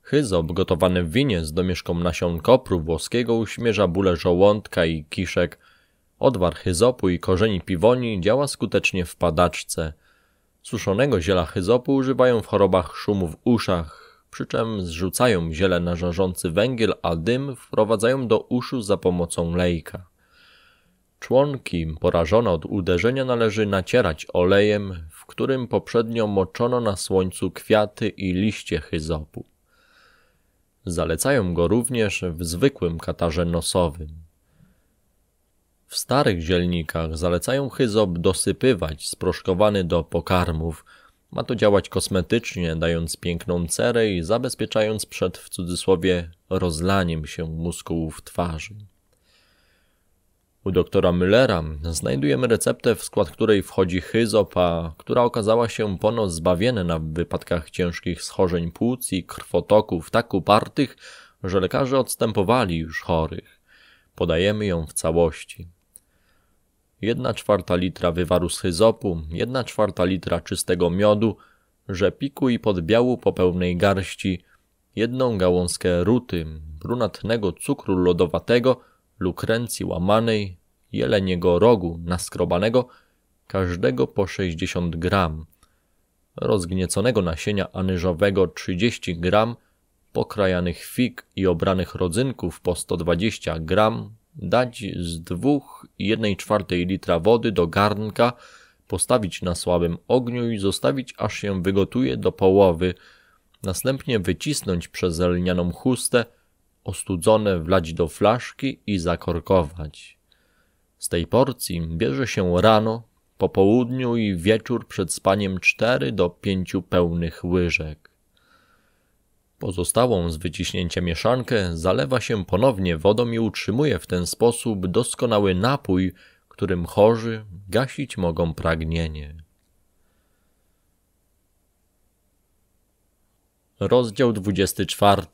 Hyzop gotowany w winie z domieszką nasion kopru włoskiego uśmierza bóle żołądka i kiszek. Odwar hyzopu i korzeni piwoni działa skutecznie w padaczce. Suszonego ziela hyzopu używają w chorobach szumu w uszach, przy czym zrzucają ziele na żarzący węgiel, a dym wprowadzają do uszu za pomocą lejka. Członki porażone od uderzenia należy nacierać olejem, w którym poprzednio moczono na słońcu kwiaty i liście hyzopu. Zalecają go również w zwykłym katarze nosowym. W starych zielnikach zalecają hyzop dosypywać sproszkowany do pokarmów. Ma to działać kosmetycznie, dając piękną cerę i zabezpieczając przed w cudzysłowie rozlaniem się muskułów twarzy. U doktora Müllera znajdujemy receptę, w skład której wchodzi chyzopa, która okazała się ponoć zbawienna w wypadkach ciężkich schorzeń płuc i krwotoków tak upartych, że lekarze odstępowali już chorych. Podajemy ją w całości. 1 czwarta litra wywaru z hyzopu, 1 czwarta litra czystego miodu, rzepiku i podbiału po pełnej garści, jedną gałązkę ruty, brunatnego cukru lodowatego – lukrencji łamanej, jeleniego rogu naskrobanego, każdego po 60 gram, rozgnieconego nasienia anyżowego 30 gram, pokrajanych fig i obranych rodzynków po 120 gram, dać z 2,1 litra wody do garnka, postawić na słabym ogniu i zostawić aż się wygotuje do połowy, następnie wycisnąć przez lnianą chustę, ostudzone wlać do flaszki i zakorkować. Z tej porcji bierze się rano, po południu i wieczór przed spaniem cztery do pięciu pełnych łyżek. Pozostałą z wyciśnięcia mieszankę zalewa się ponownie wodą i utrzymuje w ten sposób doskonały napój, którym chorzy gasić mogą pragnienie. Rozdział 24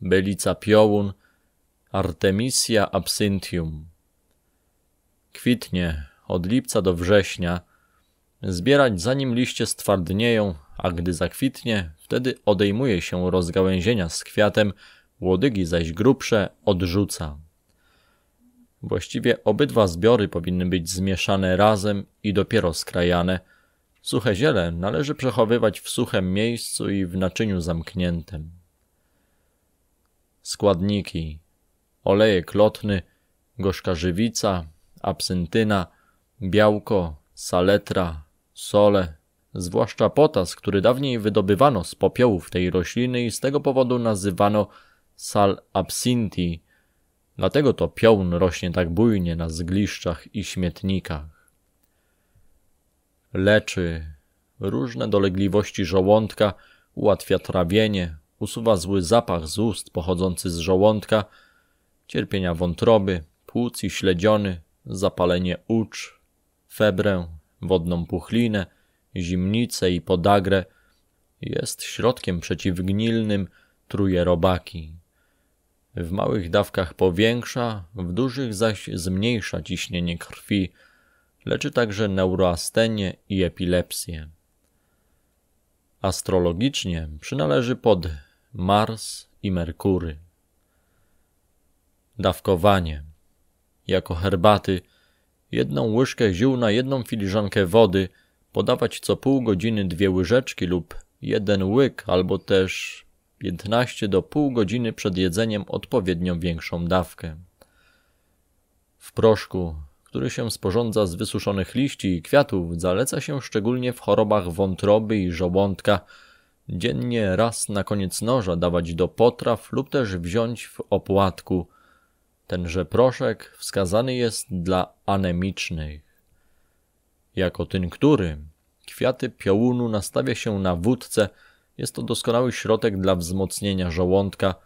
Belica piołun, Artemisia absinthium. Kwitnie od lipca do września. Zbierać zanim liście stwardnieją, a gdy zakwitnie, wtedy odejmuje się rozgałęzienia z kwiatem, łodygi zaś grubsze odrzuca. Właściwie obydwa zbiory powinny być zmieszane razem i dopiero skrajane. Suche ziele należy przechowywać w suchem miejscu i w naczyniu zamkniętym składniki olejek lotny, gorzka żywica, absyntyna, białko, saletra, sole, zwłaszcza potas, który dawniej wydobywano z popiołów tej rośliny i z tego powodu nazywano sal absinti. Dlatego to piołun rośnie tak bujnie na zgliszczach i śmietnikach. Leczy różne dolegliwości żołądka, ułatwia trawienie, usuwa zły zapach z ust pochodzący z żołądka, cierpienia wątroby, płuc i śledziony, zapalenie ucz, febrę, wodną puchlinę, zimnicę i podagrę, jest środkiem przeciwgnilnym, truje robaki. W małych dawkach powiększa, w dużych zaś zmniejsza ciśnienie krwi, leczy także neuroastenię i epilepsję. Astrologicznie przynależy pod Mars i Merkury. Dawkowanie. Jako herbaty jedną łyżkę ziół na jedną filiżankę wody podawać co pół godziny dwie łyżeczki lub jeden łyk albo też 15 do pół godziny przed jedzeniem odpowiednio większą dawkę. W proszku który się sporządza z wysuszonych liści i kwiatów, zaleca się szczególnie w chorobach wątroby i żołądka. Dziennie raz na koniec noża dawać do potraw lub też wziąć w opłatku. Tenże proszek wskazany jest dla anemicznych. Jako tynktury kwiaty piołunu nastawia się na wódce. Jest to doskonały środek dla wzmocnienia żołądka –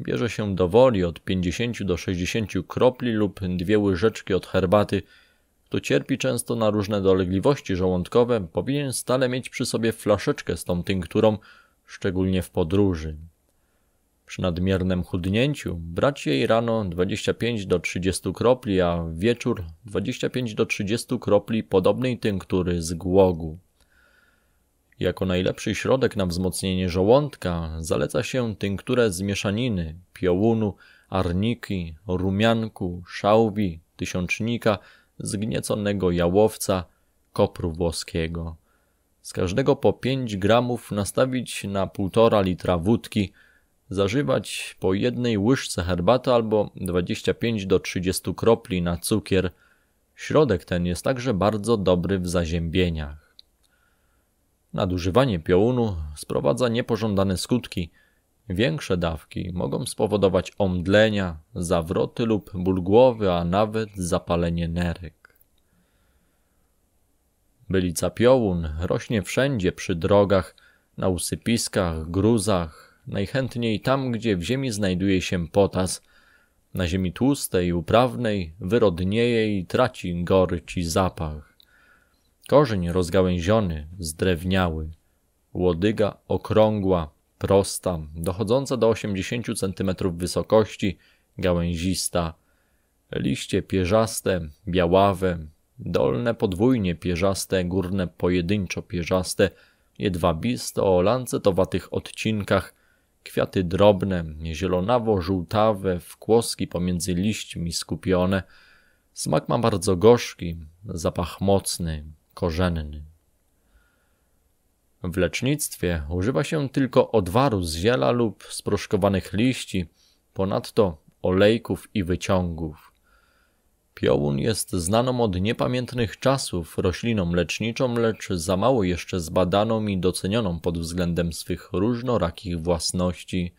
Bierze się do woli od 50 do 60 kropli lub dwie łyżeczki od herbaty. Kto cierpi często na różne dolegliwości żołądkowe, powinien stale mieć przy sobie flaszeczkę z tą tynkturą, szczególnie w podróży. Przy nadmiernym chudnięciu brać jej rano 25 do 30 kropli, a wieczór 25 do 30 kropli podobnej tynktury z głogu. Jako najlepszy środek na wzmocnienie żołądka zaleca się tynkturę z mieszaniny piołunu, arniki, rumianku, szałwi, tysiącznika, zgnieconego jałowca, kopru włoskiego. Z każdego po 5 gramów nastawić na 1,5 litra wódki, zażywać po jednej łyżce herbaty albo 25 do 30 kropli na cukier. Środek ten jest także bardzo dobry w zaziębieniach. Nadużywanie piołunu sprowadza niepożądane skutki. Większe dawki mogą spowodować omdlenia, zawroty lub ból głowy, a nawet zapalenie nerek. Bylica piołun rośnie wszędzie przy drogach, na usypiskach, gruzach, najchętniej tam, gdzie w ziemi znajduje się potas. Na ziemi tłustej, uprawnej, wyrodnieje i traci gorycz i zapach. Korzeń rozgałęziony, zdrewniały. Łodyga okrągła, prosta, dochodząca do 80 cm wysokości, gałęzista. Liście pierzaste, białawe, dolne podwójnie pierzaste, górne pojedynczo pierzaste, jedwabiste o lancetowatych odcinkach, kwiaty drobne, zielonawo-żółtawe, w kłoski pomiędzy liśćmi skupione. Smak ma bardzo gorzki, zapach mocny, w lecznictwie używa się tylko odwaru z ziela lub sproszkowanych liści, ponadto olejków i wyciągów. Piołun jest znaną od niepamiętnych czasów rośliną leczniczą, lecz za mało jeszcze zbadaną i docenioną pod względem swych różnorakich własności.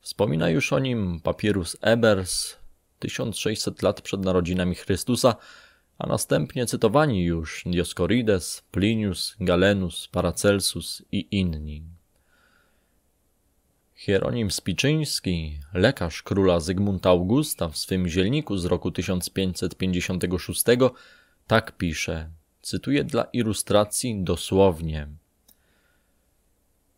Wspomina już o nim papirus Ebers 1600 lat przed narodzinami Chrystusa, a następnie cytowani już Dioscorides, Plinius, Galenus, Paracelsus i inni. Hieronim Spiczyński, lekarz króla Zygmunta Augusta w swym zielniku z roku 1556 tak pisze, cytuję dla ilustracji dosłownie.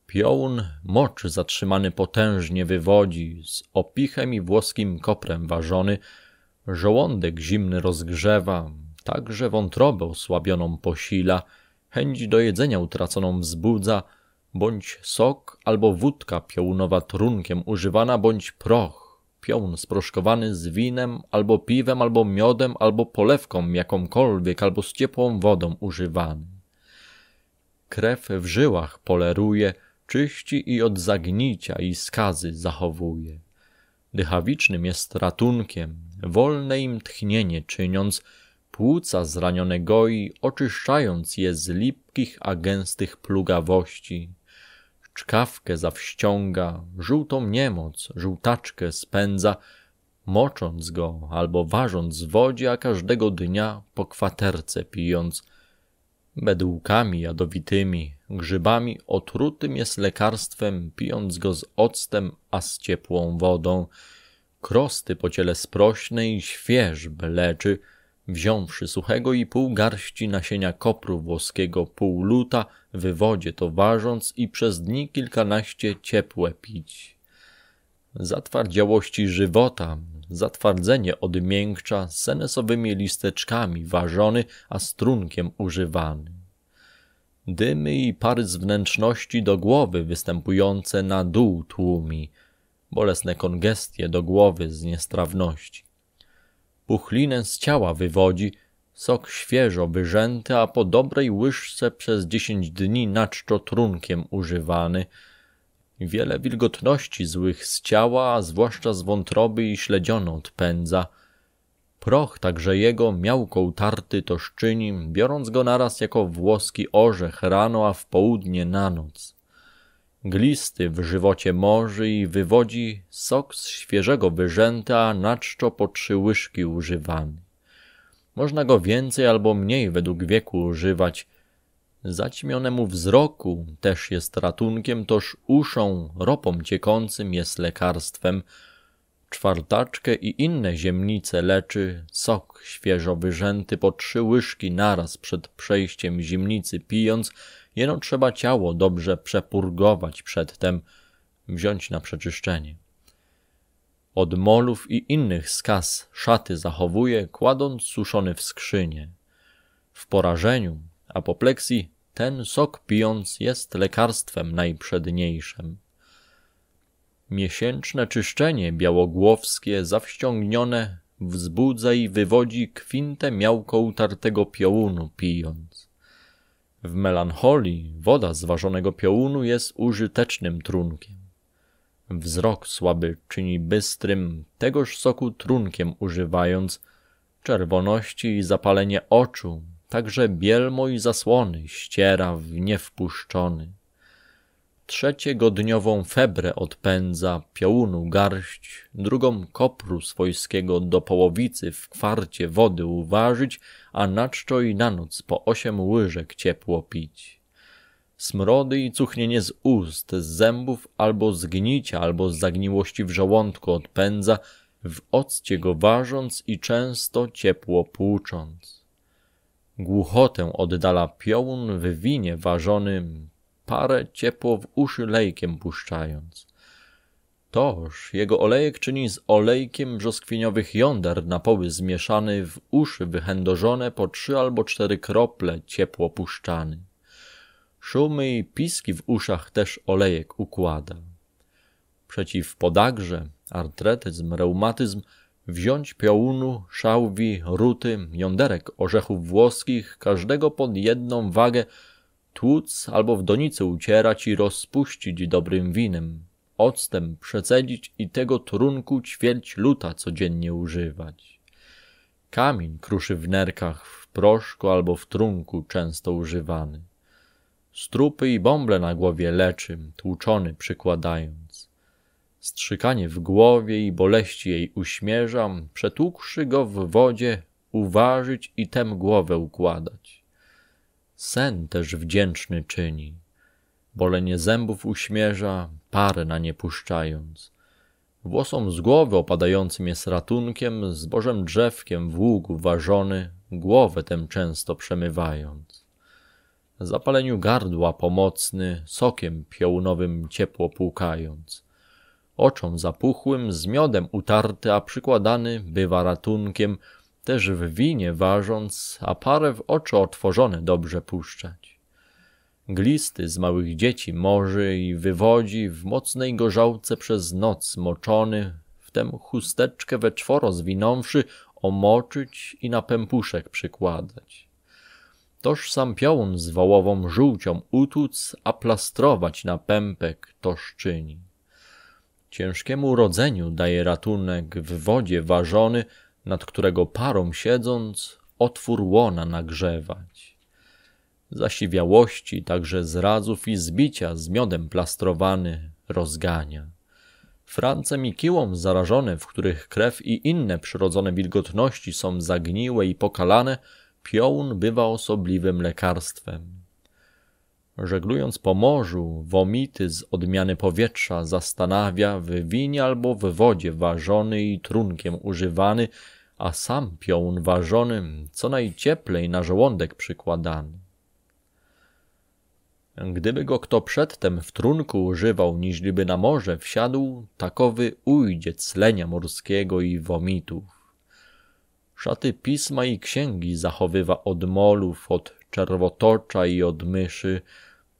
Piołun mocz zatrzymany potężnie wywodzi, z opichem i włoskim koprem ważony, żołądek zimny rozgrzewa, Także wątrobę osłabioną posila, chęć do jedzenia utraconą wzbudza, bądź sok albo wódka piołunowa trunkiem używana, bądź proch, piołun sproszkowany z winem, albo piwem, albo miodem, albo polewką jakąkolwiek, albo z ciepłą wodą używany. Krew w żyłach poleruje, czyści i od zagnicia i skazy zachowuje. Dychawicznym jest ratunkiem, wolne im tchnienie czyniąc, płuca zranione goi, oczyszczając je z lipkich, a gęstych plugawości. Czkawkę zawściąga, żółtą niemoc, żółtaczkę spędza, mocząc go albo ważąc w wodzie, a każdego dnia po kwaterce pijąc. Bedułkami jadowitymi, grzybami otrutym jest lekarstwem, pijąc go z octem, a z ciepłą wodą. Krosty po ciele sprośnej świeżb leczy – Wziąwszy suchego i pół garści nasienia kopru włoskiego pół luta, wodzie to ważąc i przez dni kilkanaście ciepłe pić. Zatwardziałości żywota, zatwardzenie odmiękcza senesowymi listeczkami ważony, a strunkiem używany. Dymy i pary z wnętrzności do głowy występujące na dół tłumi, bolesne kongestie do głowy z niestrawności puchlinę z ciała wywodzi, sok świeżo wyrzęty, a po dobrej łyżce przez dziesięć dni na trunkiem używany. Wiele wilgotności złych z ciała, a zwłaszcza z wątroby i śledzioną odpędza. Proch także jego miałko utarty to szczyni, biorąc go naraz jako włoski orzech rano, a w południe na noc. Glisty w żywocie morzy i wywodzi sok z świeżego wyrzęta, na czczo po trzy łyżki używany. Można go więcej albo mniej według wieku używać. Zaćmionemu wzroku też jest ratunkiem, toż uszą, ropom ciekącym jest lekarstwem. Czwartaczkę i inne ziemnice leczy, sok świeżo wyrzęty po trzy łyżki naraz przed przejściem zimnicy pijąc, Jeno trzeba ciało dobrze przepurgować przedtem, wziąć na przeczyszczenie. Od molów i innych skaz szaty zachowuje, kładąc suszony w skrzynie. W porażeniu, apopleksji, ten sok pijąc jest lekarstwem najprzedniejszym. Miesięczne czyszczenie białogłowskie zawściągnione wzbudza i wywodzi kwintę miałko utartego piołunu pijąc. W melancholii woda z ważonego piołunu jest użytecznym trunkiem. Wzrok słaby czyni bystrym tegoż soku trunkiem używając czerwoności i zapalenie oczu, także bielmo i zasłony ściera w niewpuszczony trzeciegodniową febrę odpędza, piołunu garść, drugą kopru swojskiego do połowicy w kwarcie wody uważyć, a na czczo i na noc po osiem łyżek ciepło pić. Smrody i cuchnienie z ust, z zębów albo z gnicia, albo z zagniłości w żołądku odpędza, w occie go ważąc i często ciepło płucząc. Głuchotę oddala piołun w winie ważonym, parę ciepło w uszy lejkiem puszczając. Toż jego olejek czyni z olejkiem brzoskwiniowych jąder na poły zmieszany w uszy wychędożone po trzy albo cztery krople ciepło puszczany. Szumy i piski w uszach też olejek układa. Przeciw podagrze, artretyzm, reumatyzm wziąć piołunu, szałwi, ruty, jąderek, orzechów włoskich, każdego pod jedną wagę tłuc albo w donicy ucierać i rozpuścić dobrym winem, octem przecedzić i tego trunku ćwierć luta codziennie używać. Kamień kruszy w nerkach, w proszku albo w trunku często używany. Strupy i bąble na głowie leczy, tłuczony przykładając. Strzykanie w głowie i boleści jej uśmierzam, przetłukszy go w wodzie, uważyć i tem głowę układać sen też wdzięczny czyni. Bolenie zębów uśmierza, parę na nie puszczając. Włosom z głowy opadającym jest ratunkiem, zbożem drzewkiem w ługu ważony, głowę tem często przemywając. Zapaleniu gardła pomocny, sokiem piołnowym ciepło płukając. Oczom zapuchłym, z miodem utarty, a przykładany, bywa ratunkiem, też w winie ważąc, a parę w oczy otworzone dobrze puszczać. Glisty z małych dzieci morzy i wywodzi w mocnej gorzałce przez noc moczony, wtem chusteczkę we czworo zwinąwszy, omoczyć i na pępuszek przykładać. Toż sam piołun z wołową żółcią utuc, a plastrować na pępek toż czyni. Ciężkiemu rodzeniu daje ratunek w wodzie ważony, nad którego parą siedząc otwór łona nagrzewać. Zasiwiałości także zrazów i zbicia z miodem plastrowany rozgania. Francem i kiłom zarażone, w których krew i inne przyrodzone wilgotności są zagniłe i pokalane, piołun bywa osobliwym lekarstwem Żeglując po morzu, womity z odmiany powietrza zastanawia w winie albo w wodzie ważony i trunkiem używany, a sam piołun ważony co najcieplej na żołądek przykładany. Gdyby go kto przedtem w trunku używał, niźliby na morze wsiadł, takowy ujdzie clenia morskiego i womitów. Szaty pisma i księgi zachowywa od molów, od czerwotocza i odmyszy,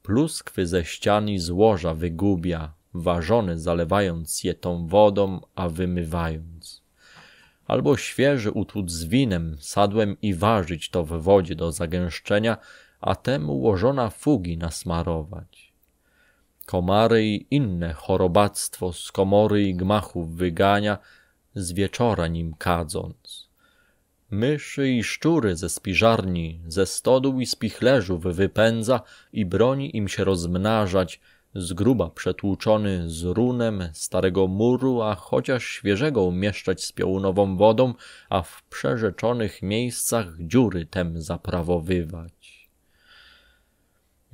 pluskwy ze ścian i złoża wygubia, ważony zalewając je tą wodą, a wymywając. Albo świeży utłuc z winem, sadłem i ważyć to w wodzie do zagęszczenia, a temu łożona fugi nasmarować. Komary i inne chorobactwo z komory i gmachów wygania, z wieczora nim kadzą myszy i szczury ze spiżarni, ze stodół i spichlerzów wypędza i broni im się rozmnażać, z gruba przetłuczony z runem starego muru, a chociaż świeżego umieszczać z piołunową wodą, a w przerzeczonych miejscach dziury tem zaprawowywać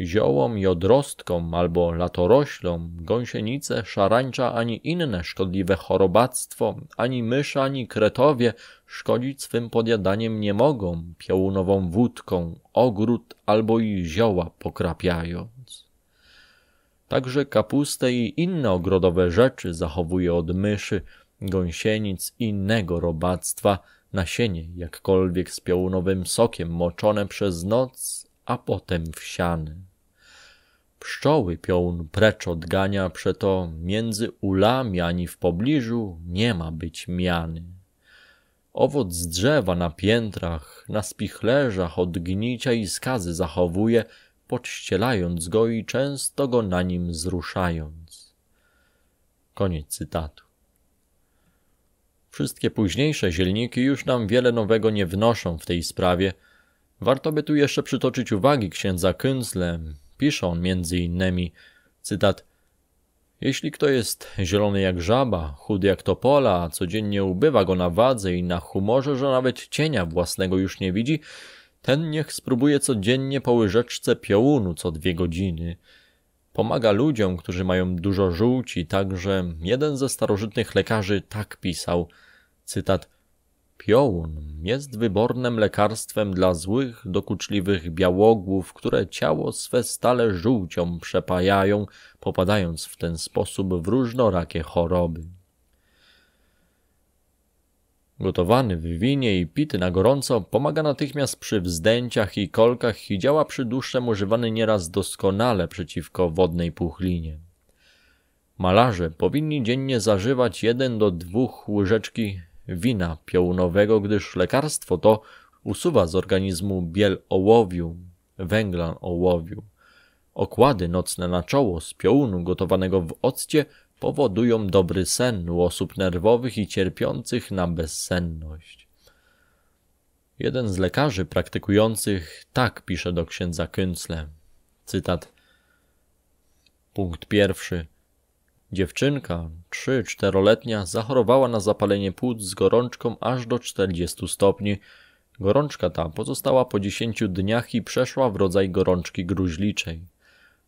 ziołom i odrostkom albo latoroślom, gąsienice, szarańcza ani inne szkodliwe chorobactwo, ani mysz, ani kretowie szkodzić swym podjadaniem nie mogą, piałunową wódką, ogród albo i zioła pokrapiając. Także kapustę i inne ogrodowe rzeczy zachowuje od myszy, gąsienic i innego robactwa, nasienie jakkolwiek z piałunowym sokiem moczone przez noc, a potem wsiany. Pszczoły piołun precz odgania, przeto między ulami ani w pobliżu nie ma być miany. Owoc z drzewa na piętrach, na spichlerzach odgnicia i skazy zachowuje, podścielając go i często go na nim zruszając. Koniec cytatu. Wszystkie późniejsze zielniki już nam wiele nowego nie wnoszą w tej sprawie. Warto by tu jeszcze przytoczyć uwagi księdza Künzlem on między innymi, cytat, jeśli kto jest zielony jak żaba, chudy jak topola, a codziennie ubywa go na wadze i na humorze, że nawet cienia własnego już nie widzi, ten niech spróbuje codziennie po łyżeczce piołunu co dwie godziny. Pomaga ludziom, którzy mają dużo żółci, także jeden ze starożytnych lekarzy tak pisał, cytat – Piołun jest wybornym lekarstwem dla złych, dokuczliwych białogłów, które ciało swe stale żółcią przepajają, popadając w ten sposób w różnorakie choroby. Gotowany w winie i pity na gorąco pomaga natychmiast przy wzdęciach i kolkach i działa przy duszem używany nieraz doskonale przeciwko wodnej puchlinie. Malarze powinni dziennie zażywać jeden do dwóch łyżeczki wina piołunowego, gdyż lekarstwo to usuwa z organizmu biel ołowiu, węglan ołowiu. Okłady nocne na czoło z piołunu gotowanego w occie powodują dobry sen u osób nerwowych i cierpiących na bezsenność. Jeden z lekarzy praktykujących tak pisze do księdza Künzle, Cytat. Punkt pierwszy. Dziewczynka, 3-4-letnia, zachorowała na zapalenie płuc z gorączką aż do 40 stopni. Gorączka ta pozostała po 10 dniach i przeszła w rodzaj gorączki gruźliczej.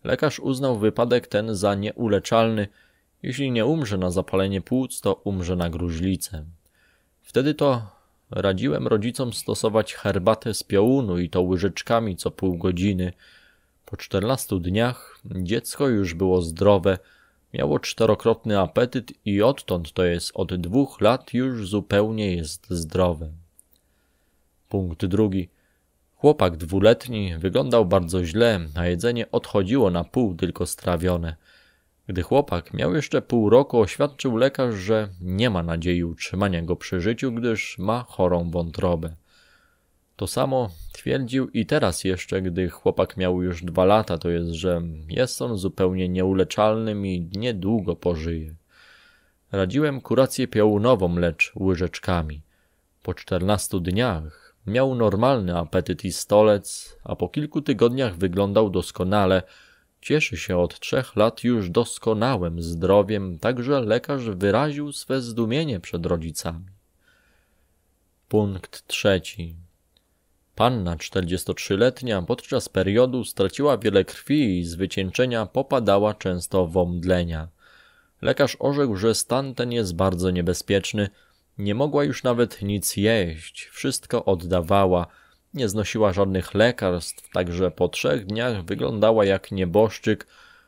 Lekarz uznał wypadek ten za nieuleczalny. Jeśli nie umrze na zapalenie płuc, to umrze na gruźlicę. Wtedy to radziłem rodzicom stosować herbatę z piołunu i to łyżeczkami co pół godziny. Po 14 dniach dziecko już było zdrowe, Miało czterokrotny apetyt i odtąd, to jest od dwóch lat, już zupełnie jest zdrowe. Punkt drugi. Chłopak dwuletni wyglądał bardzo źle, a jedzenie odchodziło na pół tylko strawione. Gdy chłopak miał jeszcze pół roku, oświadczył lekarz, że nie ma nadziei utrzymania go przy życiu, gdyż ma chorą wątrobę. To samo twierdził i teraz jeszcze, gdy chłopak miał już dwa lata, to jest, że jest on zupełnie nieuleczalnym i niedługo pożyje. Radziłem kurację piołunową, lecz łyżeczkami. Po czternastu dniach miał normalny apetyt i stolec, a po kilku tygodniach wyglądał doskonale. Cieszy się od trzech lat już doskonałym zdrowiem, także lekarz wyraził swe zdumienie przed rodzicami. Punkt trzeci. Panna 43-letnia podczas periodu straciła wiele krwi i z wycieńczenia popadała często w omdlenia. Lekarz orzekł, że stan ten jest bardzo niebezpieczny. Nie mogła już nawet nic jeść, wszystko oddawała. Nie znosiła żadnych lekarstw, także po trzech dniach wyglądała jak nieboszczyk.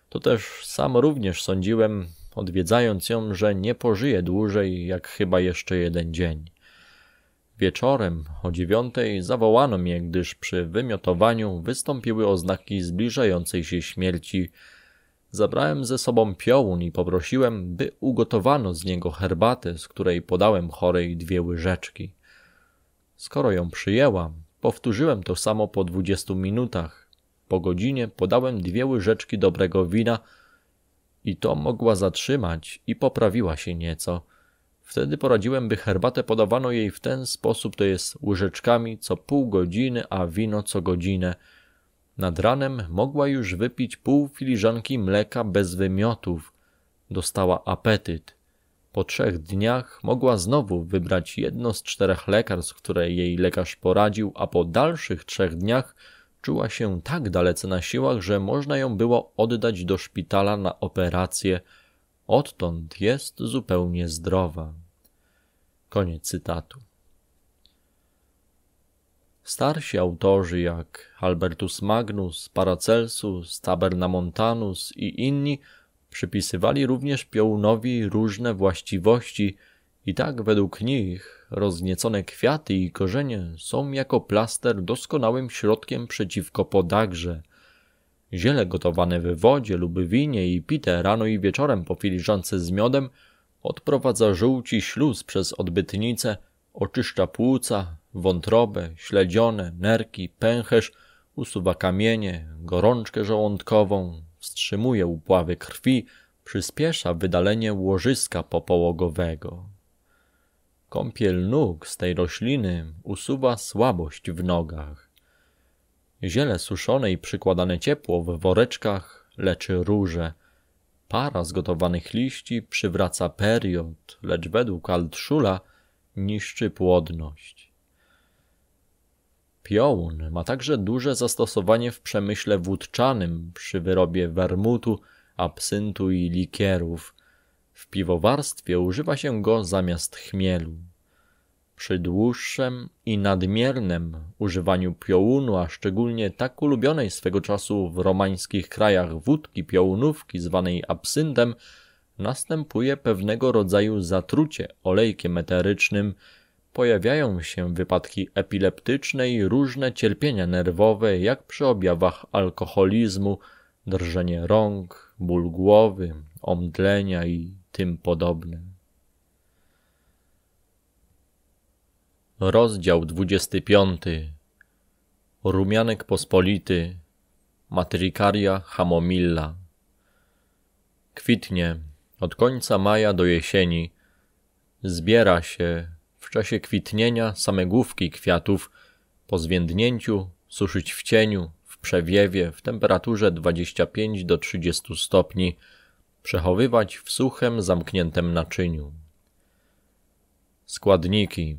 To też sam również sądziłem, odwiedzając ją, że nie pożyje dłużej jak chyba jeszcze jeden dzień. Wieczorem o dziewiątej zawołano mnie, gdyż przy wymiotowaniu wystąpiły oznaki zbliżającej się śmierci. Zabrałem ze sobą piołun i poprosiłem, by ugotowano z niego herbatę, z której podałem chorej dwie łyżeczki. Skoro ją przyjęłam, powtórzyłem to samo po dwudziestu minutach. Po godzinie podałem dwie łyżeczki dobrego wina i to mogła zatrzymać i poprawiła się nieco – Wtedy poradziłem, by herbatę podawano jej w ten sposób, to jest łyżeczkami co pół godziny, a wino co godzinę. Nad ranem mogła już wypić pół filiżanki mleka bez wymiotów. Dostała apetyt. Po trzech dniach mogła znowu wybrać jedno z czterech lekarstw, które jej lekarz poradził, a po dalszych trzech dniach czuła się tak dalece na siłach, że można ją było oddać do szpitala na operację. Odtąd jest zupełnie zdrowa. Koniec cytatu. Starsi autorzy jak Albertus Magnus, Paracelsus, Tabernamontanus i inni przypisywali również piołunowi różne właściwości i tak według nich rozniecone kwiaty i korzenie są jako plaster doskonałym środkiem przeciwko podagrze. Ziele gotowane w wodzie lub winie i pite rano i wieczorem po filiżance z miodem – Odprowadza żółci śluz przez odbytnicę, oczyszcza płuca, wątrobę, śledzione, nerki, pęcherz, usuwa kamienie, gorączkę żołądkową, wstrzymuje upławy krwi, przyspiesza wydalenie łożyska popołogowego. Kąpiel nóg z tej rośliny usuwa słabość w nogach. Ziele suszone i przykładane ciepło w woreczkach leczy róże, Para zgotowanych liści przywraca period, lecz według Altszula niszczy płodność. Piołun ma także duże zastosowanie w przemyśle wódczanym przy wyrobie wermutu, absyntu i likierów. W piwowarstwie używa się go zamiast chmielu. Przy dłuższym i nadmiernym używaniu piołunu, a szczególnie tak ulubionej swego czasu w romańskich krajach wódki piołunówki zwanej absyntem, następuje pewnego rodzaju zatrucie olejkiem eterycznym, pojawiają się wypadki epileptyczne i różne cierpienia nerwowe, jak przy objawach alkoholizmu, drżenie rąk, ból głowy, omdlenia i tym podobne. Rozdział 25 Rumianek pospolity Matrykaria chamomilla Kwitnie od końca maja do jesieni. Zbiera się w czasie kwitnienia same główki kwiatów po zwiędnięciu suszyć w cieniu, w przewiewie, w temperaturze 25 do 30 stopni, przechowywać w suchem, zamkniętym naczyniu. Składniki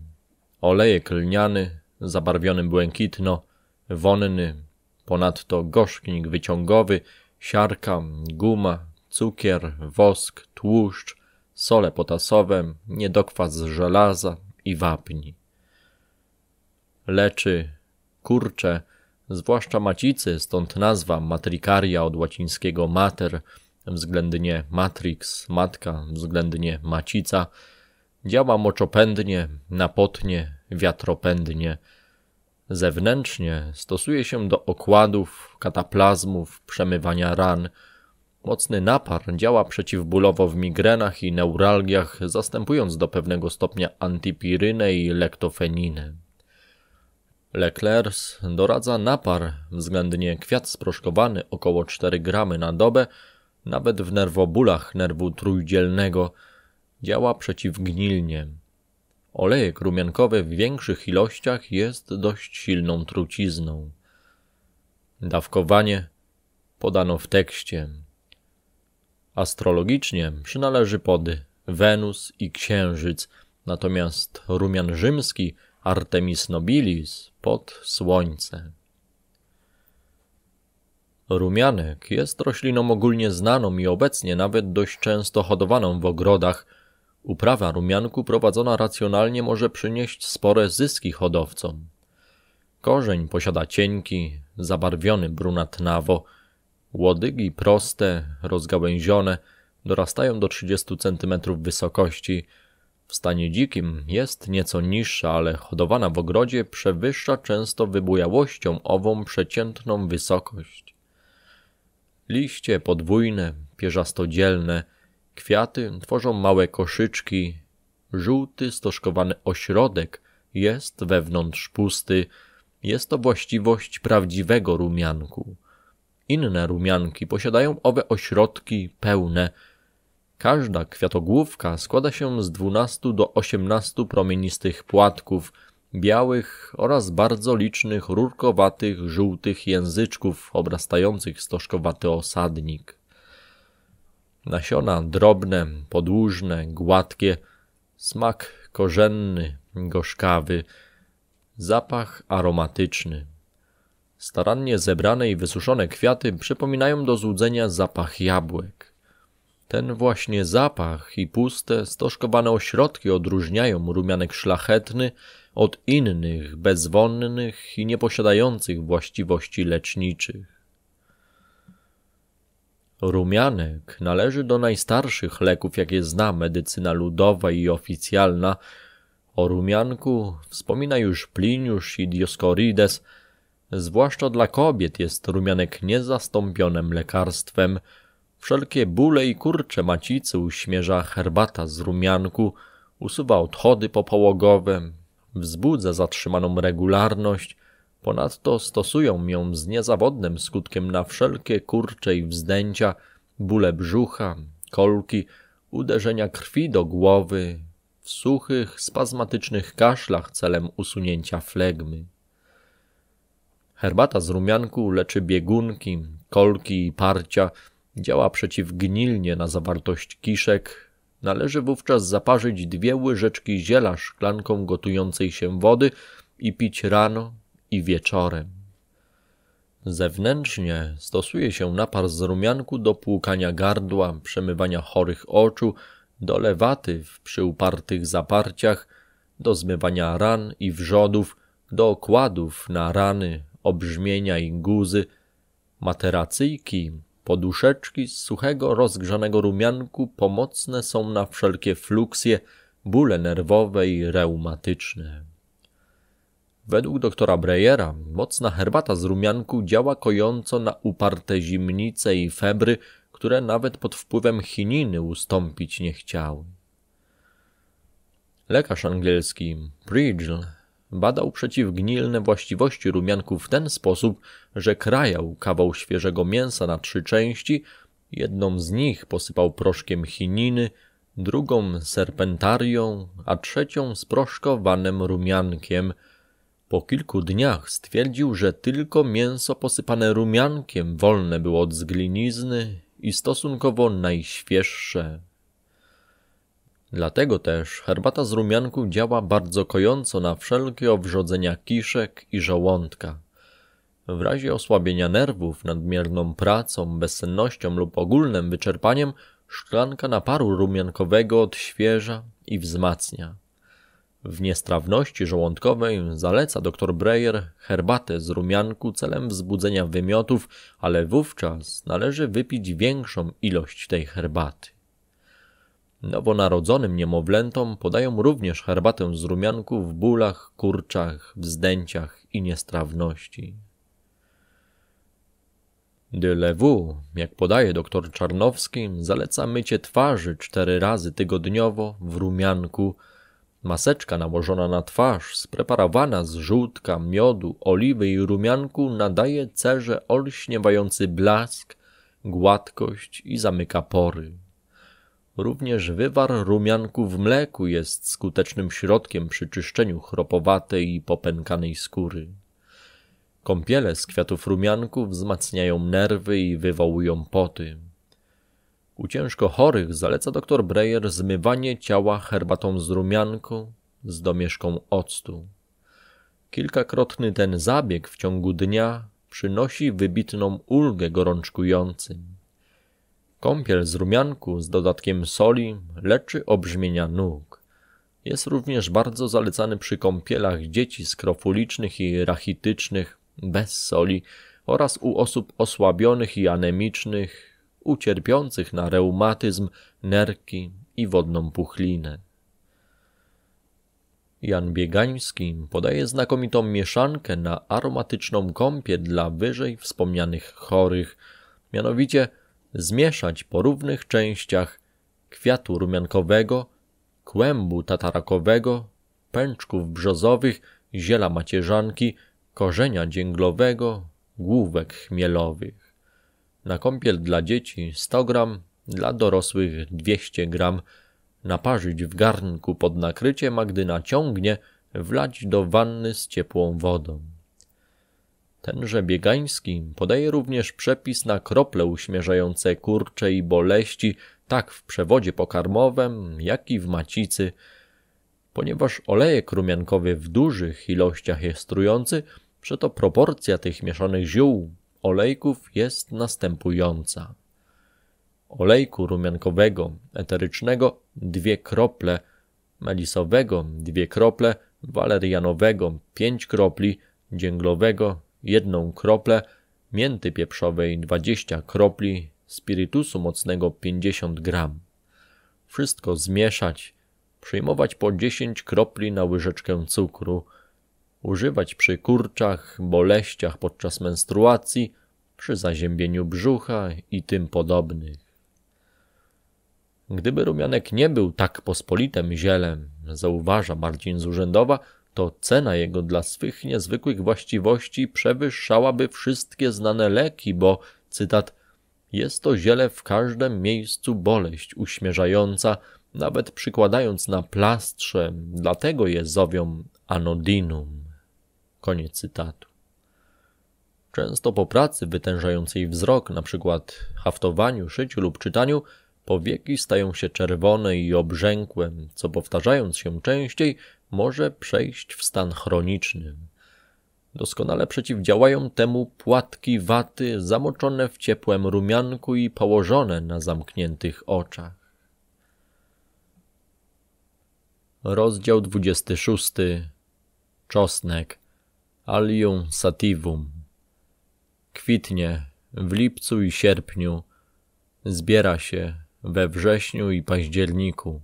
olejek lniany, zabarwiony błękitno, wonny, ponadto gorzknik wyciągowy, siarka, guma, cukier, wosk, tłuszcz, sole potasowe, niedokwas żelaza i wapni. Leczy kurcze, zwłaszcza macicy, stąd nazwa matricaria od łacińskiego mater, względnie matrix, matka, względnie macica, Działa moczopędnie, napotnie, wiatropędnie. Zewnętrznie stosuje się do okładów, kataplazmów, przemywania ran. Mocny napar działa przeciwbólowo w migrenach i neuralgiach, zastępując do pewnego stopnia antipirynę i lektofeninę. Leclerc doradza napar, względnie kwiat sproszkowany około 4 gramy na dobę, nawet w nerwobólach nerwu trójdzielnego – Działa przeciwgnilnie. Olejek rumiankowy w większych ilościach jest dość silną trucizną. Dawkowanie podano w tekście. Astrologicznie przynależy pod Wenus i Księżyc, natomiast rumian rzymski Artemis nobilis pod Słońce. Rumianek jest rośliną ogólnie znaną i obecnie nawet dość często hodowaną w ogrodach, Uprawa rumianku prowadzona racjonalnie może przynieść spore zyski hodowcom. Korzeń posiada cienki, zabarwiony brunatnawo. Łodygi proste, rozgałęzione, dorastają do 30 cm wysokości. W stanie dzikim jest nieco niższa, ale hodowana w ogrodzie przewyższa często wybujałością ową przeciętną wysokość. Liście podwójne, pierzastodzielne, Kwiaty tworzą małe koszyczki. Żółty, stożkowany ośrodek jest wewnątrz pusty. Jest to właściwość prawdziwego rumianku. Inne rumianki posiadają owe ośrodki pełne. Każda kwiatogłówka składa się z 12 do 18 promienistych płatków, białych oraz bardzo licznych rurkowatych, żółtych języczków obrastających stożkowaty osadnik. Nasiona drobne, podłużne, gładkie, smak korzenny, gorzkawy, zapach aromatyczny. Starannie zebrane i wysuszone kwiaty przypominają do złudzenia zapach jabłek. Ten właśnie zapach i puste, stożkowane ośrodki odróżniają rumianek szlachetny od innych, bezwonnych i nieposiadających właściwości leczniczych. Rumianek należy do najstarszych leków, jakie zna medycyna ludowa i oficjalna. O rumianku wspomina już Pliniusz i Dioskorides. Zwłaszcza dla kobiet jest rumianek niezastąpionym lekarstwem. Wszelkie bóle i kurcze macicy uśmierza herbata z rumianku, usuwa odchody popołogowe, wzbudza zatrzymaną regularność – Ponadto stosują ją z niezawodnym skutkiem na wszelkie kurcze i wzdęcia, bóle brzucha, kolki, uderzenia krwi do głowy, w suchych, spazmatycznych kaszlach celem usunięcia flegmy. Herbata z rumianku leczy biegunki, kolki i parcia, działa przeciwgnilnie na zawartość kiszek. Należy wówczas zaparzyć dwie łyżeczki ziela szklanką gotującej się wody i pić rano i wieczorem. Zewnętrznie stosuje się napar z rumianku do płukania gardła, przemywania chorych oczu, do lewaty przy upartych zaparciach, do zmywania ran i wrzodów, do okładów na rany, obrzmienia i guzy, materacyjki, poduszeczki z suchego, rozgrzanego rumianku pomocne są na wszelkie fluksje, bóle nerwowe i reumatyczne. Według doktora Breyera mocna herbata z rumianku działa kojąco na uparte zimnice i febry, które nawet pod wpływem chininy ustąpić nie chciały. Lekarz angielski Bridgel badał przeciwgnilne właściwości rumianku w ten sposób, że krajał kawał świeżego mięsa na trzy części, jedną z nich posypał proszkiem chininy, drugą serpentarią, a trzecią sproszkowanym rumiankiem – po kilku dniach stwierdził, że tylko mięso posypane rumiankiem wolne było od zglinizny i stosunkowo najświeższe. Dlatego też herbata z rumianku działa bardzo kojąco na wszelkie obrzodzenia kiszek i żołądka. W razie osłabienia nerwów nadmierną pracą, bezsennością lub ogólnym wyczerpaniem, szklanka naparu rumiankowego odświeża i wzmacnia. W niestrawności żołądkowej zaleca dr Breyer herbatę z rumianku celem wzbudzenia wymiotów, ale wówczas należy wypić większą ilość tej herbaty. Nowonarodzonym niemowlętom podają również herbatę z rumianku w bólach, kurczach, wzdęciach i niestrawności. De Lewu, jak podaje dr Czarnowski, zaleca mycie twarzy cztery razy tygodniowo w rumianku – Maseczka nałożona na twarz, spreparowana z żółtka, miodu, oliwy i rumianku nadaje cerze olśniewający blask, gładkość i zamyka pory. Również wywar rumianku w mleku jest skutecznym środkiem przy czyszczeniu chropowatej i popękanej skóry. Kąpiele z kwiatów rumianku wzmacniają nerwy i wywołują poty. U ciężko chorych zaleca dr Breyer zmywanie ciała herbatą z rumianką z domieszką octu. Kilkakrotny ten zabieg w ciągu dnia przynosi wybitną ulgę gorączkującym. Kąpiel z rumianku z dodatkiem soli leczy obrzmienia nóg. Jest również bardzo zalecany przy kąpielach dzieci skrofulicznych i rachitycznych bez soli oraz u osób osłabionych i anemicznych u cierpiących na reumatyzm, nerki i wodną puchlinę. Jan Biegański podaje znakomitą mieszankę na aromatyczną kąpię dla wyżej wspomnianych chorych, mianowicie zmieszać po równych częściach kwiatu rumiankowego, kłębu tatarakowego, pęczków brzozowych, ziela macierzanki, korzenia dzięglowego, główek chmielowych. Na kąpiel dla dzieci 100 gram, dla dorosłych 200 gram. Naparzyć w garnku pod nakryciem, a gdy naciągnie, wlać do wanny z ciepłą wodą. Tenże biegański podaje również przepis na krople uśmierzające kurcze i boleści, tak w przewodzie pokarmowym, jak i w macicy. Ponieważ olejek rumiankowy w dużych ilościach jest trujący, przeto proporcja tych mieszanych ziół olejków jest następująca. Olejku rumiankowego, eterycznego dwie krople, melisowego dwie krople, walerianowego pięć kropli, dzięglowego jedną kroplę, mięty pieprzowej 20 kropli, spirytusu mocnego 50 gram. Wszystko zmieszać, przyjmować po 10 kropli na łyżeczkę cukru, używać przy kurczach, boleściach podczas menstruacji, przy zaziębieniu brzucha i tym podobnych. Gdyby rumianek nie był tak pospolitym zielem, zauważa Marcin z urzędowa, to cena jego dla swych niezwykłych właściwości przewyższałaby wszystkie znane leki, bo, cytat, jest to ziele w każdym miejscu boleść uśmierzająca, nawet przykładając na plastrze, dlatego je zowią anodinum. Koniec cytatu. Często po pracy wytężającej wzrok, na przykład haftowaniu, szyciu lub czytaniu, powieki stają się czerwone i obrzękłe, co powtarzając się częściej, może przejść w stan chroniczny. Doskonale przeciwdziałają temu płatki waty zamoczone w ciepłem rumianku i położone na zamkniętych oczach. Rozdział 26. Czosnek Allium sativum. Kwitnie w lipcu i sierpniu, zbiera się we wrześniu i październiku.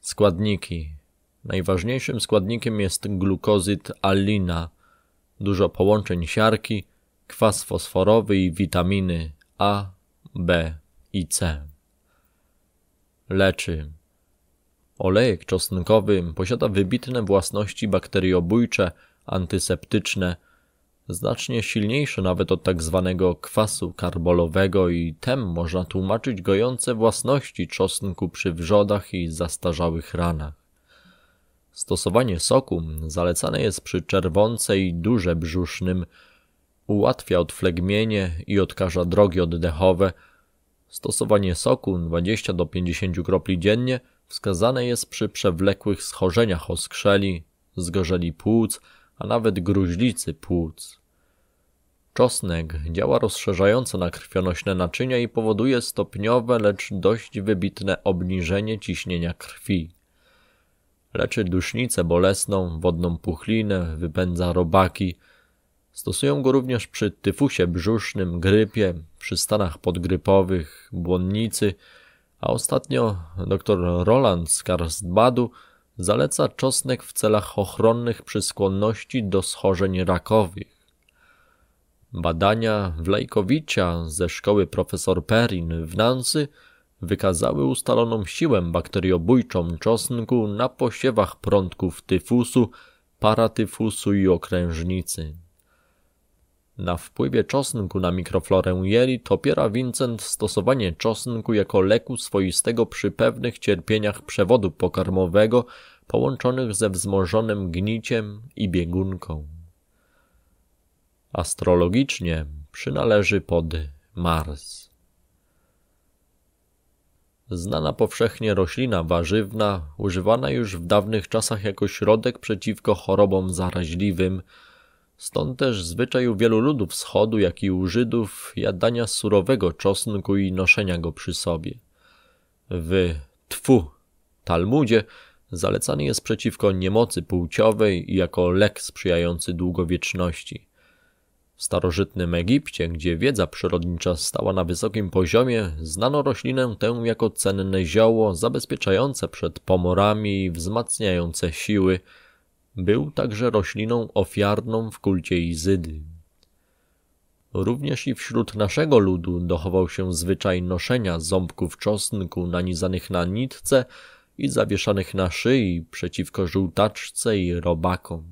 Składniki. Najważniejszym składnikiem jest glukozyt alina, dużo połączeń siarki, kwas fosforowy i witaminy A, B i C. Leczy. Olejek czosnkowy posiada wybitne własności bakteriobójcze, antyseptyczne, znacznie silniejsze nawet od tak zwanego kwasu karbolowego i tem można tłumaczyć gojące własności czosnku przy wrzodach i zastarzałych ranach. Stosowanie soku zalecane jest przy czerwonce i duże brzusznym, ułatwia odflegmienie i odkaża drogi oddechowe. Stosowanie soku 20 do 50 kropli dziennie wskazane jest przy przewlekłych schorzeniach oskrzeli, zgorzeli płuc, a nawet gruźlicy płuc. Czosnek działa rozszerzająco na krwionośne naczynia i powoduje stopniowe, lecz dość wybitne obniżenie ciśnienia krwi. Leczy dusznicę bolesną, wodną puchlinę, wypędza robaki. Stosują go również przy tyfusie brzusznym, grypie, przy stanach podgrypowych, błonnicy, a ostatnio dr Roland z Karstbadu zaleca czosnek w celach ochronnych przy skłonności do schorzeń rakowych. Badania Wlejkowicia ze szkoły profesor Perin w Nancy wykazały ustaloną siłę bakteriobójczą czosnku na posiewach prądków tyfusu, paratyfusu i okrężnicy. Na wpływie czosnku na mikroflorę jelit opiera Vincent stosowanie czosnku jako leku swoistego przy pewnych cierpieniach przewodu pokarmowego połączonych ze wzmożonym gniciem i biegunką. Astrologicznie przynależy pod Mars. Znana powszechnie roślina warzywna, używana już w dawnych czasach jako środek przeciwko chorobom zaraźliwym, Stąd też zwyczaju wielu ludów wschodu, jak i u Żydów, jadania surowego czosnku i noszenia go przy sobie. W twu Talmudzie zalecany jest przeciwko niemocy płciowej i jako lek sprzyjający długowieczności. W starożytnym Egipcie, gdzie wiedza przyrodnicza stała na wysokim poziomie, znano roślinę tę jako cenne zioło zabezpieczające przed pomorami i wzmacniające siły, był także rośliną ofiarną w kulcie Izydy. Również i wśród naszego ludu dochował się zwyczaj noszenia ząbków czosnku nanizanych na nitce i zawieszanych na szyi przeciwko żółtaczce i robakom.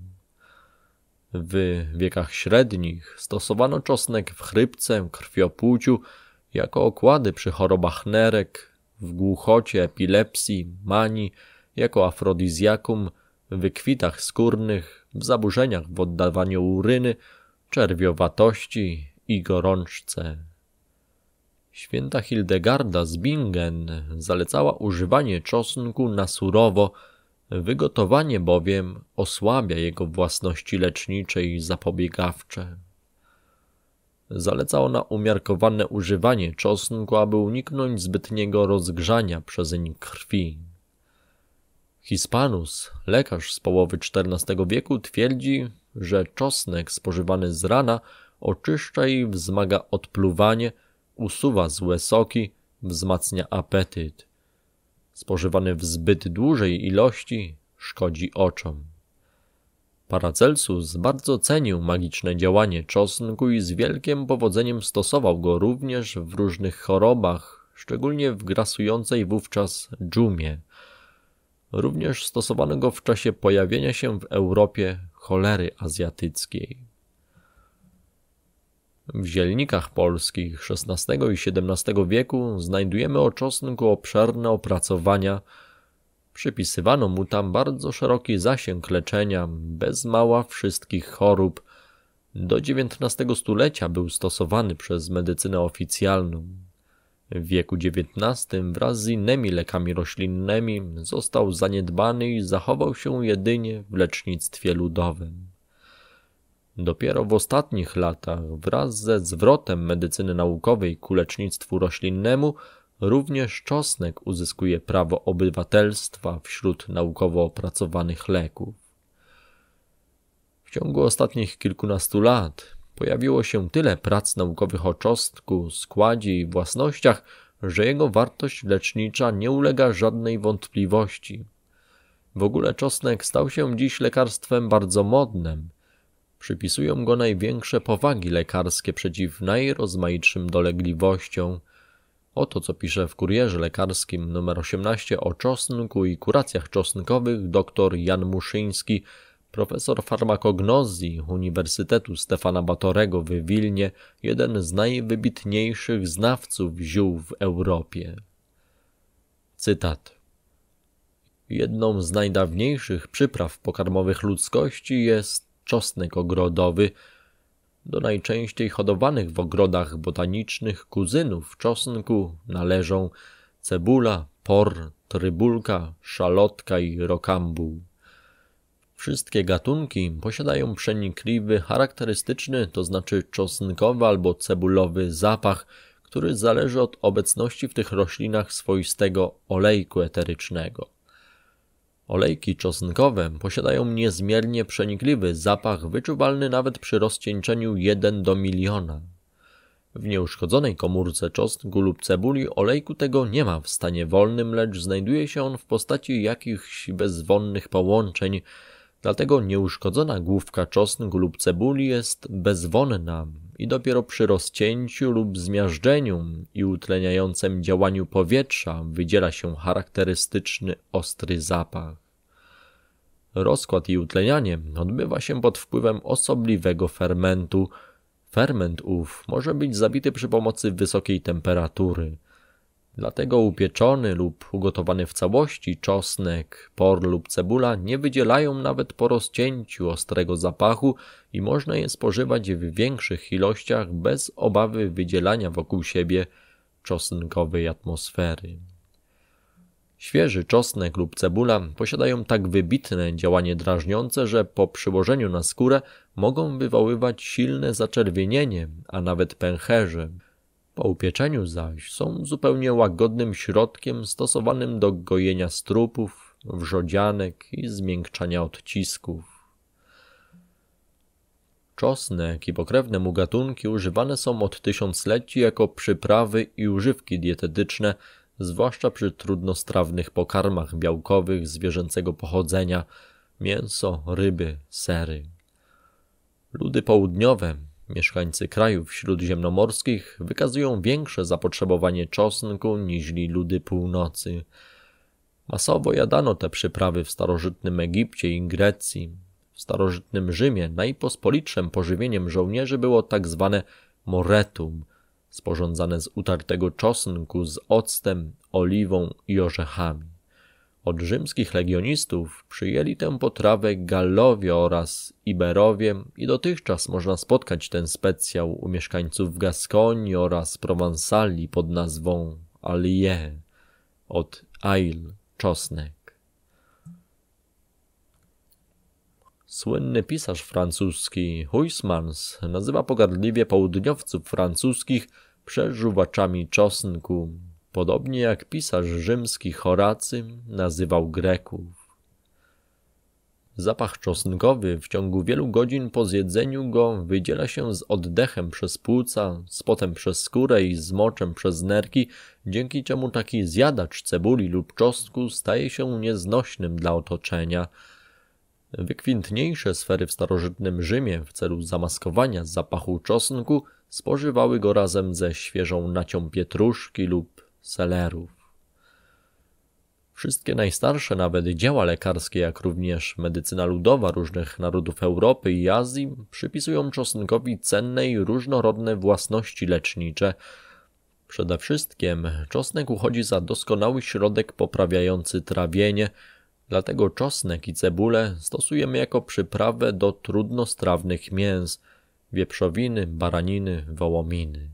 W wiekach średnich stosowano czosnek w chrypce, krwiopłuciu, jako okłady przy chorobach nerek, w głuchocie, epilepsji, mani, jako afrodyzjakum – wykwitach skórnych, w zaburzeniach w oddawaniu uryny, czerwiowatości i gorączce. Święta Hildegarda z Bingen zalecała używanie czosnku na surowo, wygotowanie bowiem osłabia jego własności lecznicze i zapobiegawcze. Zaleca ona umiarkowane używanie czosnku, aby uniknąć zbytniego rozgrzania przezeń krwi. Hispanus, lekarz z połowy XIV wieku, twierdzi, że czosnek spożywany z rana oczyszcza i wzmaga odpluwanie, usuwa złe soki, wzmacnia apetyt. Spożywany w zbyt dużej ilości szkodzi oczom. Paracelsus bardzo cenił magiczne działanie czosnku i z wielkim powodzeniem stosował go również w różnych chorobach, szczególnie w grasującej wówczas dżumie. Również stosowano go w czasie pojawienia się w Europie cholery azjatyckiej. W zielnikach polskich XVI i XVII wieku znajdujemy o czosnku obszerne opracowania. Przypisywano mu tam bardzo szeroki zasięg leczenia, bez mała wszystkich chorób. Do XIX stulecia był stosowany przez medycynę oficjalną. W wieku XIX wraz z innymi lekami roślinnymi został zaniedbany i zachował się jedynie w lecznictwie ludowym. Dopiero w ostatnich latach wraz ze zwrotem medycyny naukowej ku lecznictwu roślinnemu również czosnek uzyskuje prawo obywatelstwa wśród naukowo opracowanych leków. W ciągu ostatnich kilkunastu lat pojawiło się tyle prac naukowych o cząstku, składzie i własnościach, że jego wartość lecznicza nie ulega żadnej wątpliwości. W ogóle czosnek stał się dziś lekarstwem bardzo modnym. Przypisują go największe powagi lekarskie przeciw najrozmaitszym dolegliwościom. Oto co pisze w kurierze lekarskim nr 18 o czosnku i kuracjach czosnkowych dr Jan Muszyński – Profesor farmakognozji Uniwersytetu Stefana Batorego w Wilnie, jeden z najwybitniejszych znawców ziół w Europie. Cytat. Jedną z najdawniejszych przypraw pokarmowych ludzkości jest czosnek ogrodowy. Do najczęściej hodowanych w ogrodach botanicznych kuzynów czosnku należą cebula, por, trybulka, szalotka i rokambuł. Wszystkie gatunki posiadają przenikliwy, charakterystyczny, to znaczy czosnkowy albo cebulowy zapach, który zależy od obecności w tych roślinach swoistego olejku eterycznego. Olejki czosnkowe posiadają niezmiernie przenikliwy zapach wyczuwalny nawet przy rozcieńczeniu 1 do miliona. W nieuszkodzonej komórce czosnku lub cebuli olejku tego nie ma w stanie wolnym, lecz znajduje się on w postaci jakichś bezwonnych połączeń, Dlatego nieuszkodzona główka czosnku lub cebuli jest bezwonna i dopiero przy rozcięciu lub zmiażdżeniu i utleniającym działaniu powietrza wydziela się charakterystyczny ostry zapach. Rozkład i utlenianie odbywa się pod wpływem osobliwego fermentu. Ferment ów może być zabity przy pomocy wysokiej temperatury – Dlatego upieczony lub ugotowany w całości czosnek, por lub cebula nie wydzielają nawet po rozcięciu ostrego zapachu i można je spożywać w większych ilościach bez obawy wydzielania wokół siebie czosnkowej atmosfery. Świeży czosnek lub cebula posiadają tak wybitne działanie drażniące, że po przyłożeniu na skórę mogą wywoływać silne zaczerwienienie, a nawet pęcherze. Po upieczeniu zaś są zupełnie łagodnym środkiem stosowanym do gojenia strupów, wrzodzianek i zmiękczania odcisków. Czosnek i pokrewne mu gatunki używane są od tysiącleci jako przyprawy i używki dietetyczne, zwłaszcza przy trudnostrawnych pokarmach białkowych zwierzęcego pochodzenia, mięso, ryby, sery. Ludy południowe Mieszkańcy krajów śródziemnomorskich wykazują większe zapotrzebowanie czosnku niż ludy północy. Masowo jadano te przyprawy w starożytnym Egipcie i Grecji. W starożytnym Rzymie najpospolitszym pożywieniem żołnierzy było tak zwane moretum, sporządzane z utartego czosnku z octem, oliwą i orzechami. Od rzymskich legionistów przyjęli tę potrawę Gallowie oraz Iberowie i dotychczas można spotkać ten specjał u mieszkańców Gaskonii oraz Prowansali pod nazwą Alie od Ail czosnek. Słynny pisarz francuski Huysmans nazywa pogardliwie południowców francuskich przeżuwaczami czosnku, podobnie jak pisarz rzymski Horacym nazywał Greków. Zapach czosnkowy w ciągu wielu godzin po zjedzeniu go wydziela się z oddechem przez płuca, z potem przez skórę i z moczem przez nerki, dzięki czemu taki zjadacz cebuli lub czosnku staje się nieznośnym dla otoczenia. Wykwintniejsze sfery w starożytnym Rzymie w celu zamaskowania zapachu czosnku spożywały go razem ze świeżą nacią pietruszki lub selerów. Wszystkie najstarsze nawet dzieła lekarskie, jak również medycyna ludowa różnych narodów Europy i Azji przypisują czosnkowi cenne i różnorodne własności lecznicze. Przede wszystkim czosnek uchodzi za doskonały środek poprawiający trawienie, dlatego czosnek i cebulę stosujemy jako przyprawę do trudnostrawnych mięs, wieprzowiny, baraniny, wołominy.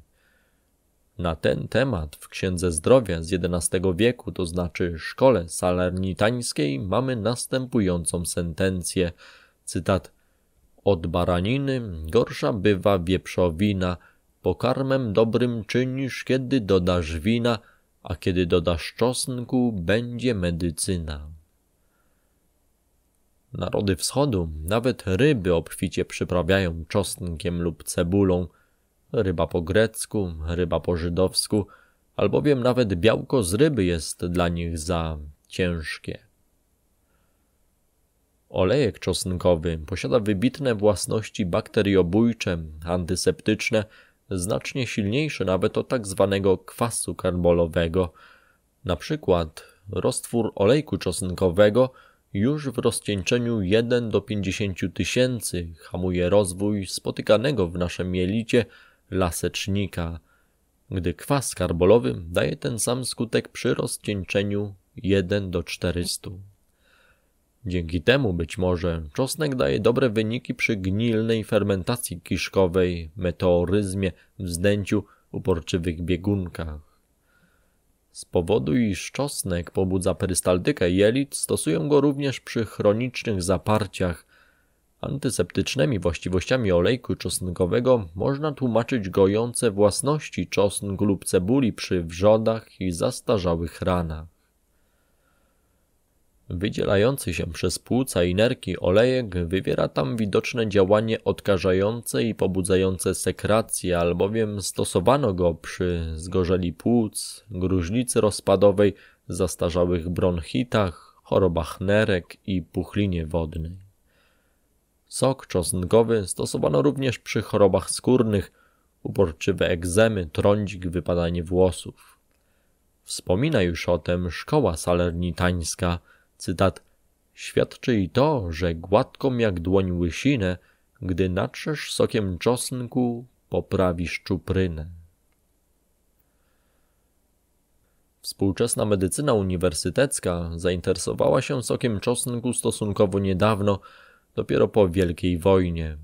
Na ten temat w Księdze Zdrowia z XI wieku, to znaczy Szkole Salernitańskiej, mamy następującą sentencję. Cytat. Od baraniny gorsza bywa wieprzowina, pokarmem dobrym czynisz, kiedy dodasz wina, a kiedy dodasz czosnku, będzie medycyna. Narody wschodu nawet ryby obficie przyprawiają czosnkiem lub cebulą – ryba po grecku, ryba po żydowsku, albowiem nawet białko z ryby jest dla nich za ciężkie. Olejek czosnkowy posiada wybitne własności bakteriobójcze, antyseptyczne, znacznie silniejsze nawet od tak zwanego kwasu karbolowego. Na przykład roztwór olejku czosnkowego już w rozcieńczeniu 1 do 50 tysięcy hamuje rozwój spotykanego w naszym jelicie lasecznika, gdy kwas karbolowy daje ten sam skutek przy rozcieńczeniu 1 do 400. Dzięki temu być może czosnek daje dobre wyniki przy gnilnej fermentacji kiszkowej, meteoryzmie, wzdęciu, uporczywych biegunkach. Z powodu iż czosnek pobudza perystaltykę jelit, stosują go również przy chronicznych zaparciach, Antyseptycznymi właściwościami olejku czosnkowego można tłumaczyć gojące własności czosnk lub cebuli przy wrzodach i zastarzałych ranach. Wydzielający się przez płuca i nerki olejek wywiera tam widoczne działanie odkażające i pobudzające sekrację, albowiem stosowano go przy zgorzeli płuc, gruźlicy rozpadowej, zastarzałych bronchitach, chorobach nerek i puchlinie wodnej. Sok czosnkowy stosowano również przy chorobach skórnych, uporczywe egzemy, trądzik, wypadanie włosów. Wspomina już o tym szkoła salernitańska, cytat, świadczy i to, że gładką jak dłoń łysinę, gdy natrzesz sokiem czosnku, poprawisz czuprynę. Współczesna medycyna uniwersytecka zainteresowała się sokiem czosnku stosunkowo niedawno – dopiero po Wielkiej Wojnie.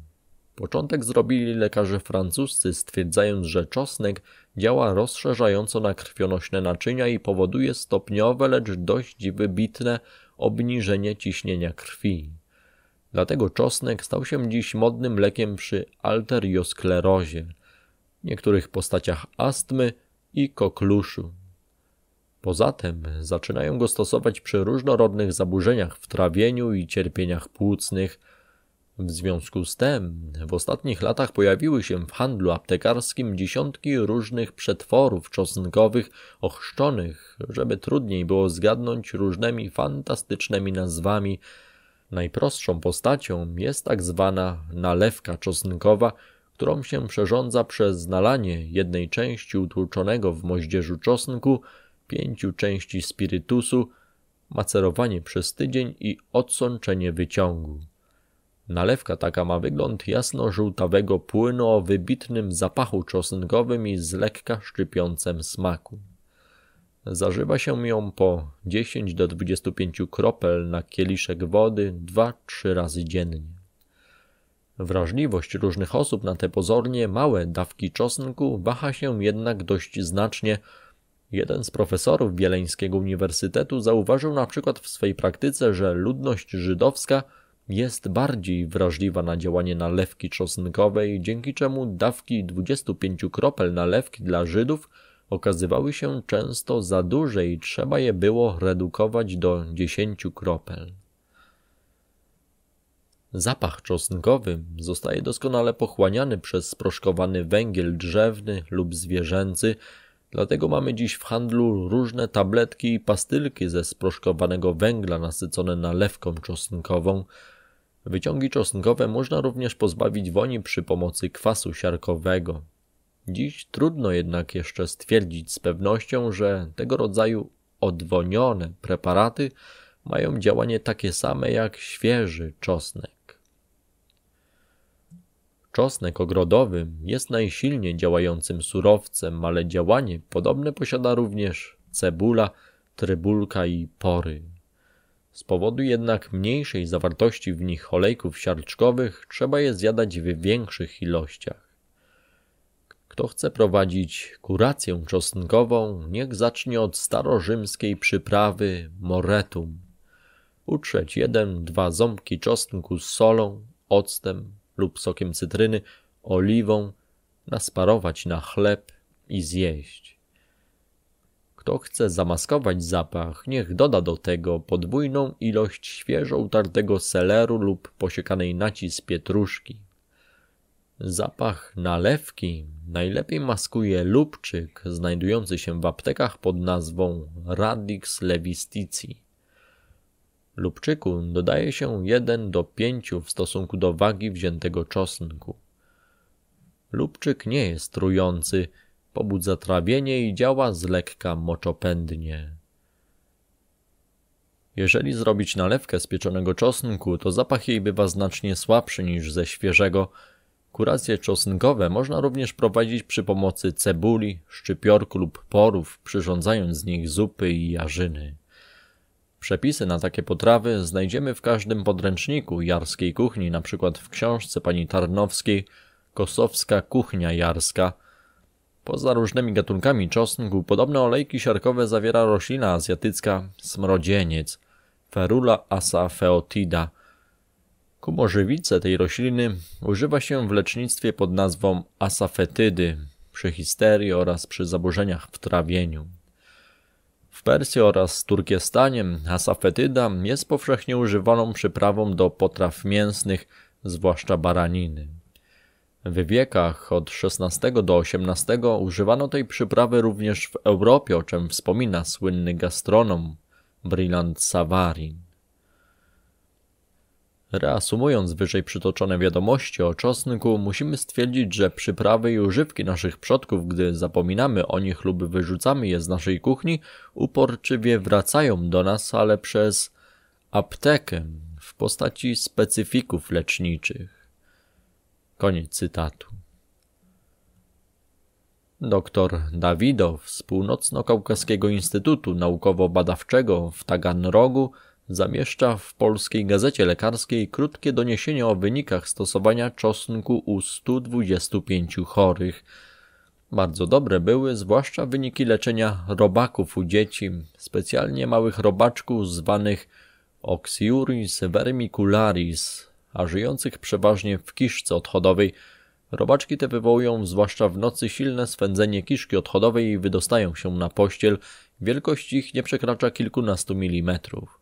Początek zrobili lekarze francuscy, stwierdzając, że czosnek działa rozszerzająco na krwionośne naczynia i powoduje stopniowe, lecz dość wybitne obniżenie ciśnienia krwi. Dlatego czosnek stał się dziś modnym lekiem przy arteriosklerozie, niektórych postaciach astmy i kokluszu. Poza tym zaczynają go stosować przy różnorodnych zaburzeniach w trawieniu i cierpieniach płucnych. W związku z tym w ostatnich latach pojawiły się w handlu aptekarskim dziesiątki różnych przetworów czosnkowych ochrzczonych, żeby trudniej było zgadnąć różnymi fantastycznymi nazwami. Najprostszą postacią jest tak zwana nalewka czosnkowa, którą się przerządza przez nalanie jednej części utłuczonego w moździerzu czosnku pięciu części spirytusu, macerowanie przez tydzień i odsączenie wyciągu. Nalewka taka ma wygląd jasno-żółtawego płynu o wybitnym zapachu czosnkowym i z lekka szczypiącym smaku. Zażywa się ją po 10 do 25 kropel na kieliszek wody 2-3 razy dziennie. Wrażliwość różnych osób na te pozornie małe dawki czosnku waha się jednak dość znacznie Jeden z profesorów Wieleńskiego Uniwersytetu zauważył na przykład w swej praktyce, że ludność żydowska jest bardziej wrażliwa na działanie nalewki czosnkowej, dzięki czemu dawki 25 kropel nalewki dla Żydów okazywały się często za duże i trzeba je było redukować do 10 kropel. Zapach czosnkowy zostaje doskonale pochłaniany przez sproszkowany węgiel drzewny lub zwierzęcy, Dlatego mamy dziś w handlu różne tabletki i pastylki ze sproszkowanego węgla nasycone nalewką czosnkową. Wyciągi czosnkowe można również pozbawić woni przy pomocy kwasu siarkowego. Dziś trudno jednak jeszcze stwierdzić z pewnością, że tego rodzaju odwonione preparaty mają działanie takie same jak świeży czosnek. Czosnek ogrodowy jest najsilniej działającym surowcem, ale działanie podobne posiada również cebula, trybulka i pory. Z powodu jednak mniejszej zawartości w nich olejków siarczkowych trzeba je zjadać w większych ilościach. Kto chce prowadzić kurację czosnkową, niech zacznie od starorzymskiej przyprawy moretum. Utrzeć jeden, dwa ząbki czosnku z solą, octem, lub sokiem cytryny, oliwą, nasparować na chleb i zjeść. Kto chce zamaskować zapach, niech doda do tego podwójną ilość świeżo utartego seleru lub posiekanej naci z pietruszki. Zapach nalewki najlepiej maskuje lubczyk znajdujący się w aptekach pod nazwą Radix levistici lubczyku dodaje się 1 do 5 w stosunku do wagi wziętego czosnku. Lubczyk nie jest trujący, pobudza trawienie i działa z lekka moczopędnie. Jeżeli zrobić nalewkę z pieczonego czosnku, to zapach jej bywa znacznie słabszy niż ze świeżego. Kuracje czosnkowe można również prowadzić przy pomocy cebuli, szczypiorku lub porów, przyrządzając z nich zupy i jarzyny. Przepisy na takie potrawy znajdziemy w każdym podręczniku jarskiej kuchni, na przykład w książce pani Tarnowskiej Kosowska kuchnia jarska. Poza różnymi gatunkami czosnku podobne olejki siarkowe zawiera roślina azjatycka smrodzieniec Ferula asafeotida. Kumożywice tej rośliny używa się w lecznictwie pod nazwą asafetydy przy histerii oraz przy zaburzeniach w trawieniu. W Persji oraz Turkestanie asafetyda jest powszechnie używaną przyprawą do potraw mięsnych, zwłaszcza baraniny. W wiekach od XVI do XVIII używano tej przyprawy również w Europie, o czym wspomina słynny gastronom Brylant Savary. Reasumując wyżej przytoczone wiadomości o czosnku, musimy stwierdzić, że przyprawy i używki naszych przodków, gdy zapominamy o nich lub wyrzucamy je z naszej kuchni, uporczywie wracają do nas, ale przez aptekę w postaci specyfików leczniczych. Koniec cytatu. Doktor Dawidow z Północno-Kaukaskiego Instytutu Naukowo-Badawczego w Taganrogu zamieszcza w Polskiej Gazecie Lekarskiej krótkie doniesienie o wynikach stosowania czosnku u 125 chorych. Bardzo dobre były zwłaszcza wyniki leczenia robaków u dzieci, specjalnie małych robaczków zwanych oxiuris vermicularis, a żyjących przeważnie w kiszce odchodowej. Robaczki te wywołują zwłaszcza w nocy silne swędzenie kiszki odchodowej i wydostają się na pościel. Wielkość ich nie przekracza kilkunastu milimetrów.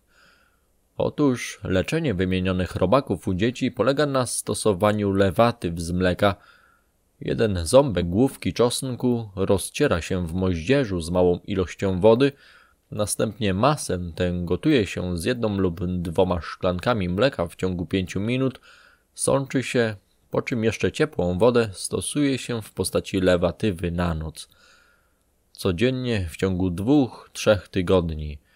Otóż leczenie wymienionych robaków u dzieci polega na stosowaniu lewatyw z mleka. Jeden ząbek główki czosnku rozciera się w moździerzu z małą ilością wody, następnie masę tę gotuje się z jedną lub dwoma szklankami mleka w ciągu 5 minut, sączy się, po czym jeszcze ciepłą wodę stosuje się w postaci lewatywy na noc. Codziennie w ciągu dwóch, trzech tygodni –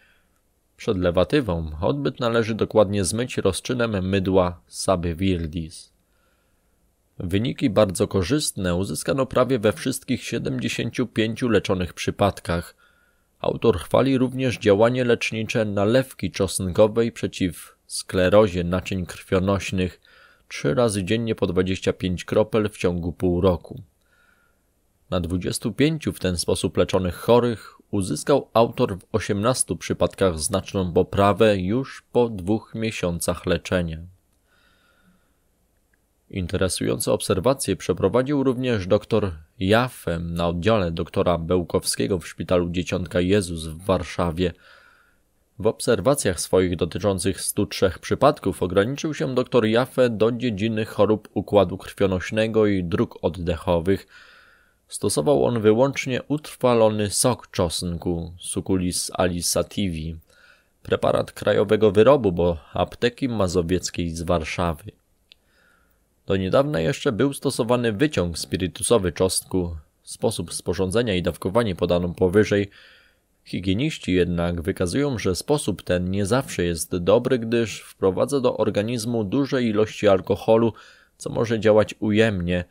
przed lewatywą odbyt należy dokładnie zmyć rozczynem mydła Saby Virdis. Wyniki bardzo korzystne uzyskano prawie we wszystkich 75 leczonych przypadkach. Autor chwali również działanie lecznicze nalewki czosnkowej przeciw sklerozie naczyń krwionośnych trzy razy dziennie po 25 kropel w ciągu pół roku. Na 25 w ten sposób leczonych chorych uzyskał autor w 18 przypadkach znaczną poprawę już po dwóch miesiącach leczenia. Interesujące obserwacje przeprowadził również dr Jafem na oddziale doktora Bełkowskiego w Szpitalu Dzieciątka Jezus w Warszawie. W obserwacjach swoich dotyczących 103 przypadków ograniczył się dr Jaffe do dziedziny chorób układu krwionośnego i dróg oddechowych – Stosował on wyłącznie utrwalony sok czosnku Suculis alisativi, preparat krajowego wyrobu, bo apteki mazowieckiej z Warszawy. Do niedawna jeszcze był stosowany wyciąg spirytusowy czosnku. Sposób sporządzenia i dawkowanie podano powyżej. Higieniści jednak wykazują, że sposób ten nie zawsze jest dobry, gdyż wprowadza do organizmu duże ilości alkoholu, co może działać ujemnie,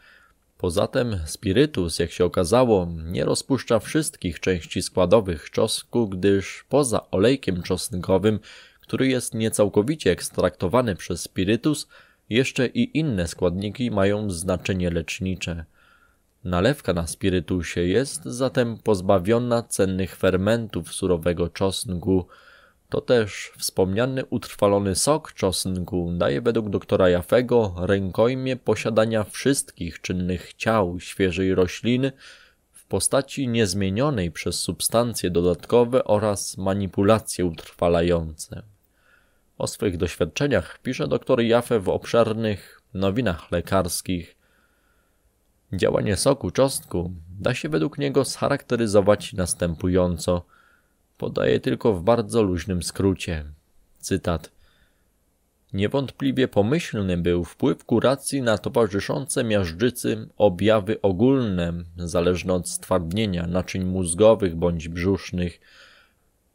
Poza tym spirytus, jak się okazało, nie rozpuszcza wszystkich części składowych czosnku, gdyż poza olejkiem czosnkowym, który jest niecałkowicie ekstraktowany przez spirytus, jeszcze i inne składniki mają znaczenie lecznicze. Nalewka na spirytusie jest zatem pozbawiona cennych fermentów surowego czosnku, to też wspomniany utrwalony sok czosnku daje według doktora Jafego rękojmie posiadania wszystkich czynnych ciał świeżej rośliny w postaci niezmienionej przez substancje dodatkowe oraz manipulacje utrwalające. O swych doświadczeniach pisze doktor Jafe w obszernych nowinach lekarskich. Działanie soku czosnku da się według niego scharakteryzować następująco – Podaję tylko w bardzo luźnym skrócie. Cytat. Niewątpliwie pomyślny był wpływ kuracji na towarzyszące miażdżycy objawy ogólne, zależne od stwardnienia naczyń mózgowych bądź brzusznych,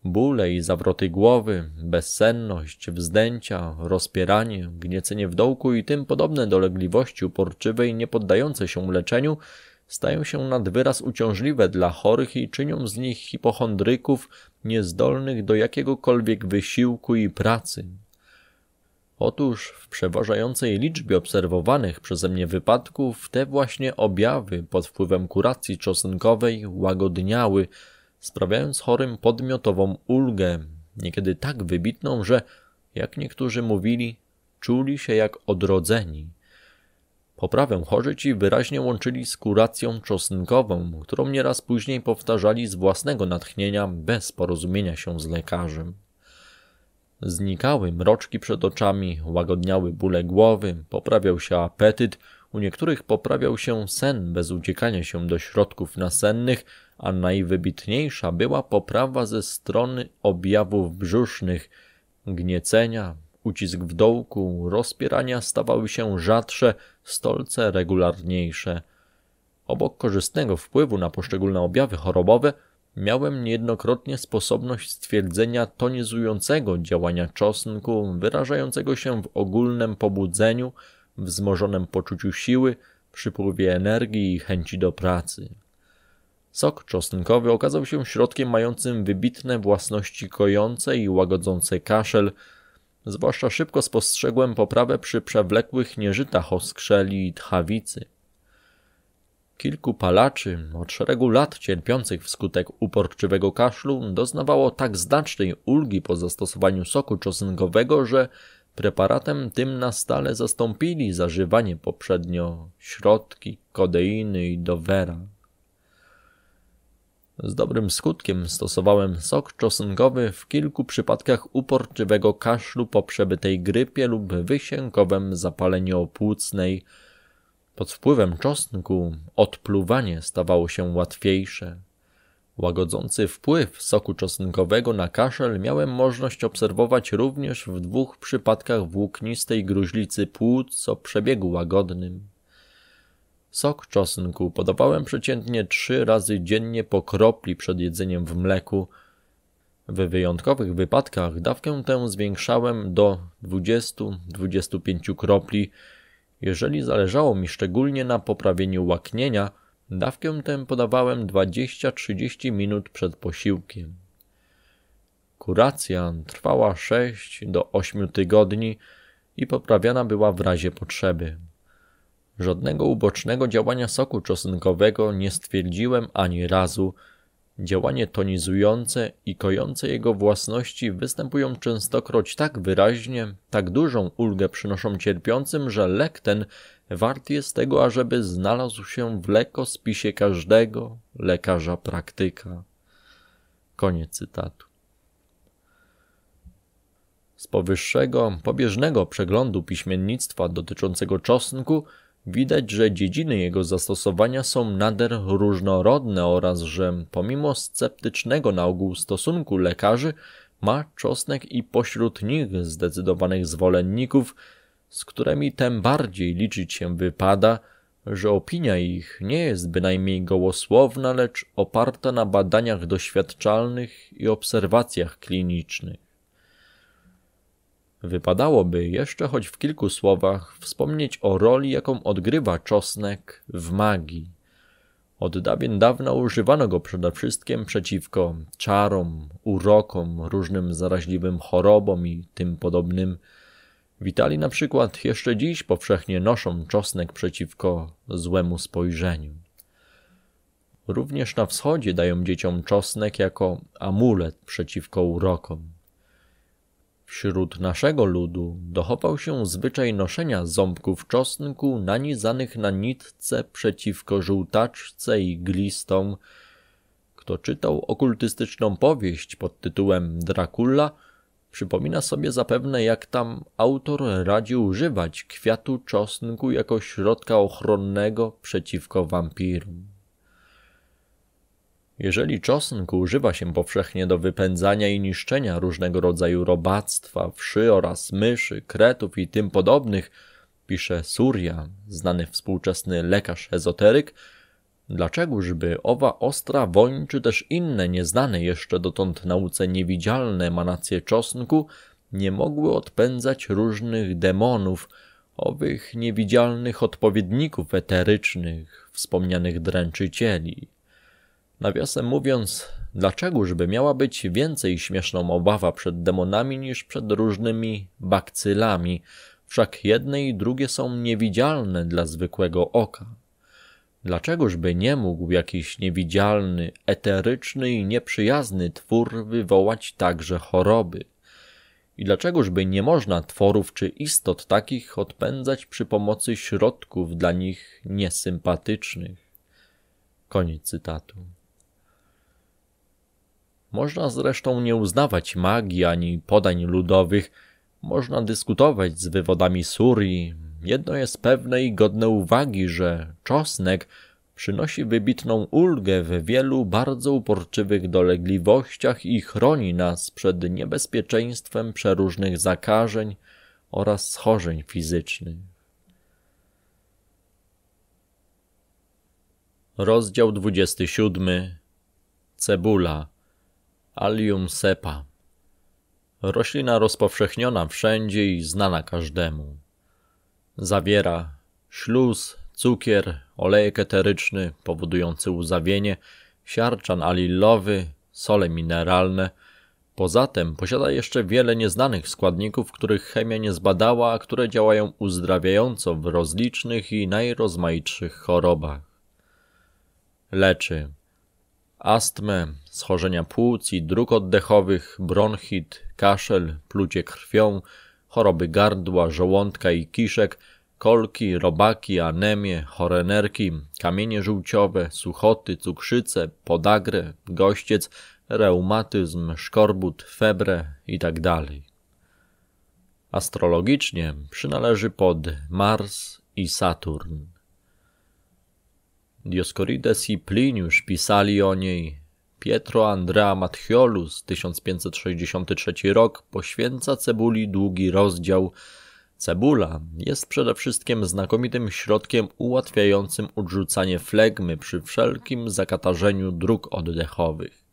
bóle i zawroty głowy, bezsenność, wzdęcia, rozpieranie, gniecenie w dołku i tym podobne dolegliwości uporczywe i niepoddające się leczeniu, stają się nad wyraz uciążliwe dla chorych i czynią z nich hipochondryków niezdolnych do jakiegokolwiek wysiłku i pracy. Otóż w przeważającej liczbie obserwowanych przeze mnie wypadków te właśnie objawy pod wpływem kuracji czosnkowej łagodniały, sprawiając chorym podmiotową ulgę, niekiedy tak wybitną, że, jak niektórzy mówili, czuli się jak odrodzeni. Poprawę chorzy ci wyraźnie łączyli z kuracją czosnkową, którą nieraz później powtarzali z własnego natchnienia bez porozumienia się z lekarzem. Znikały mroczki przed oczami, łagodniały bóle głowy, poprawiał się apetyt, u niektórych poprawiał się sen bez uciekania się do środków nasennych, a najwybitniejsza była poprawa ze strony objawów brzusznych, gniecenia, ucisk w dołku, rozpierania stawały się rzadsze, stolce regularniejsze. Obok korzystnego wpływu na poszczególne objawy chorobowe, miałem niejednokrotnie sposobność stwierdzenia tonizującego działania czosnku, wyrażającego się w ogólnym pobudzeniu, wzmożonym poczuciu siły, przypływie energii i chęci do pracy. Sok czosnkowy okazał się środkiem mającym wybitne własności kojące i łagodzące kaszel – Zwłaszcza szybko spostrzegłem poprawę przy przewlekłych nieżytach o skrzeli i tchawicy. Kilku palaczy od szeregu lat cierpiących wskutek uporczywego kaszlu doznawało tak znacznej ulgi po zastosowaniu soku czosnkowego, że preparatem tym na stale zastąpili zażywanie poprzednio środki, kodeiny i dowera. Z dobrym skutkiem stosowałem sok czosnkowy w kilku przypadkach uporczywego kaszlu po przebytej grypie lub wysiękowym zapaleniu opłucnej. Pod wpływem czosnku odpluwanie stawało się łatwiejsze. Łagodzący wpływ soku czosnkowego na kaszel miałem możliwość obserwować również w dwóch przypadkach włóknistej gruźlicy płuc o przebiegu łagodnym. Sok czosnku podawałem przeciętnie trzy razy dziennie po kropli przed jedzeniem w mleku. W wyjątkowych wypadkach dawkę tę zwiększałem do 20-25 kropli. Jeżeli zależało mi szczególnie na poprawieniu łaknienia, dawkę tę podawałem 20-30 minut przed posiłkiem. Kuracja trwała 6 do 8 tygodni i poprawiana była w razie potrzeby. Żadnego ubocznego działania soku czosnkowego nie stwierdziłem ani razu. Działanie tonizujące i kojące jego własności występują częstokroć tak wyraźnie, tak dużą ulgę przynoszą cierpiącym, że lek ten wart jest tego, ażeby znalazł się w lekospisie każdego lekarza praktyka. Koniec cytatu. Z powyższego pobieżnego przeglądu piśmiennictwa dotyczącego czosnku Widać, że dziedziny jego zastosowania są nader różnorodne oraz że pomimo sceptycznego na ogół stosunku lekarzy, ma czosnek i pośród nich zdecydowanych zwolenników, z którymi tym bardziej liczyć się wypada, że opinia ich nie jest bynajmniej gołosłowna, lecz oparta na badaniach doświadczalnych i obserwacjach klinicznych. Wypadałoby jeszcze choć w kilku słowach wspomnieć o roli, jaką odgrywa czosnek w magii. Od dawien dawna używano go przede wszystkim przeciwko czarom, urokom, różnym zaraźliwym chorobom i tym podobnym. Witali na przykład jeszcze dziś powszechnie noszą czosnek przeciwko złemu spojrzeniu. Również na wschodzie dają dzieciom czosnek jako amulet przeciwko urokom. Wśród naszego ludu dochował się zwyczaj noszenia ząbków czosnku nanizanych na nitce przeciwko żółtaczce i glistom. Kto czytał okultystyczną powieść pod tytułem Dracula, przypomina sobie zapewne, jak tam autor radził używać kwiatu czosnku jako środka ochronnego przeciwko wampirom. Jeżeli czosnku używa się powszechnie do wypędzania i niszczenia różnego rodzaju robactwa, wszy oraz myszy, kretów i tym podobnych, pisze Surya, znany współczesny lekarz ezoteryk, dlaczegożby owa ostra woń, czy też inne nieznane jeszcze dotąd nauce niewidzialne emanacje czosnku nie mogły odpędzać różnych demonów, owych niewidzialnych odpowiedników eterycznych, wspomnianych dręczycieli. Nawiasem mówiąc, dlaczegożby miała być więcej śmieszną obawa przed demonami niż przed różnymi bakcylami, wszak jedne i drugie są niewidzialne dla zwykłego oka. Dlaczegożby nie mógł jakiś niewidzialny, eteryczny i nieprzyjazny twór wywołać także choroby? I dlaczegożby nie można tworów czy istot takich odpędzać przy pomocy środków dla nich niesympatycznych? Koniec cytatu. Można zresztą nie uznawać magii ani podań ludowych, można dyskutować z wywodami Surii. Jedno jest pewne i godne uwagi, że czosnek przynosi wybitną ulgę w wielu bardzo uporczywych dolegliwościach i chroni nas przed niebezpieczeństwem przeróżnych zakażeń oraz schorzeń fizycznych. Rozdział 27 Cebula Allium sepa. Roślina rozpowszechniona wszędzie i znana każdemu. Zawiera śluz, cukier, olejek eteryczny powodujący łzawienie, siarczan alilowy, sole mineralne. Poza tym posiada jeszcze wiele nieznanych składników, których chemia nie zbadała, a które działają uzdrawiająco w rozlicznych i najrozmaitszych chorobach. Leczy astmę, schorzenia płuc i dróg oddechowych, bronchit, kaszel, plucie krwią, choroby gardła, żołądka i kiszek, kolki, robaki, anemie, chore nerki, kamienie żółciowe, suchoty, cukrzyce, podagrę, gościec, reumatyzm, szkorbut, febrę itd. Tak Astrologicznie przynależy pod Mars i Saturn. Dioskorides i Pliniusz pisali o niej, Pietro Andrea Mattiolus, 1563 rok, poświęca cebuli długi rozdział. Cebula jest przede wszystkim znakomitym środkiem ułatwiającym odrzucanie flegmy przy wszelkim zakatarzeniu dróg oddechowych.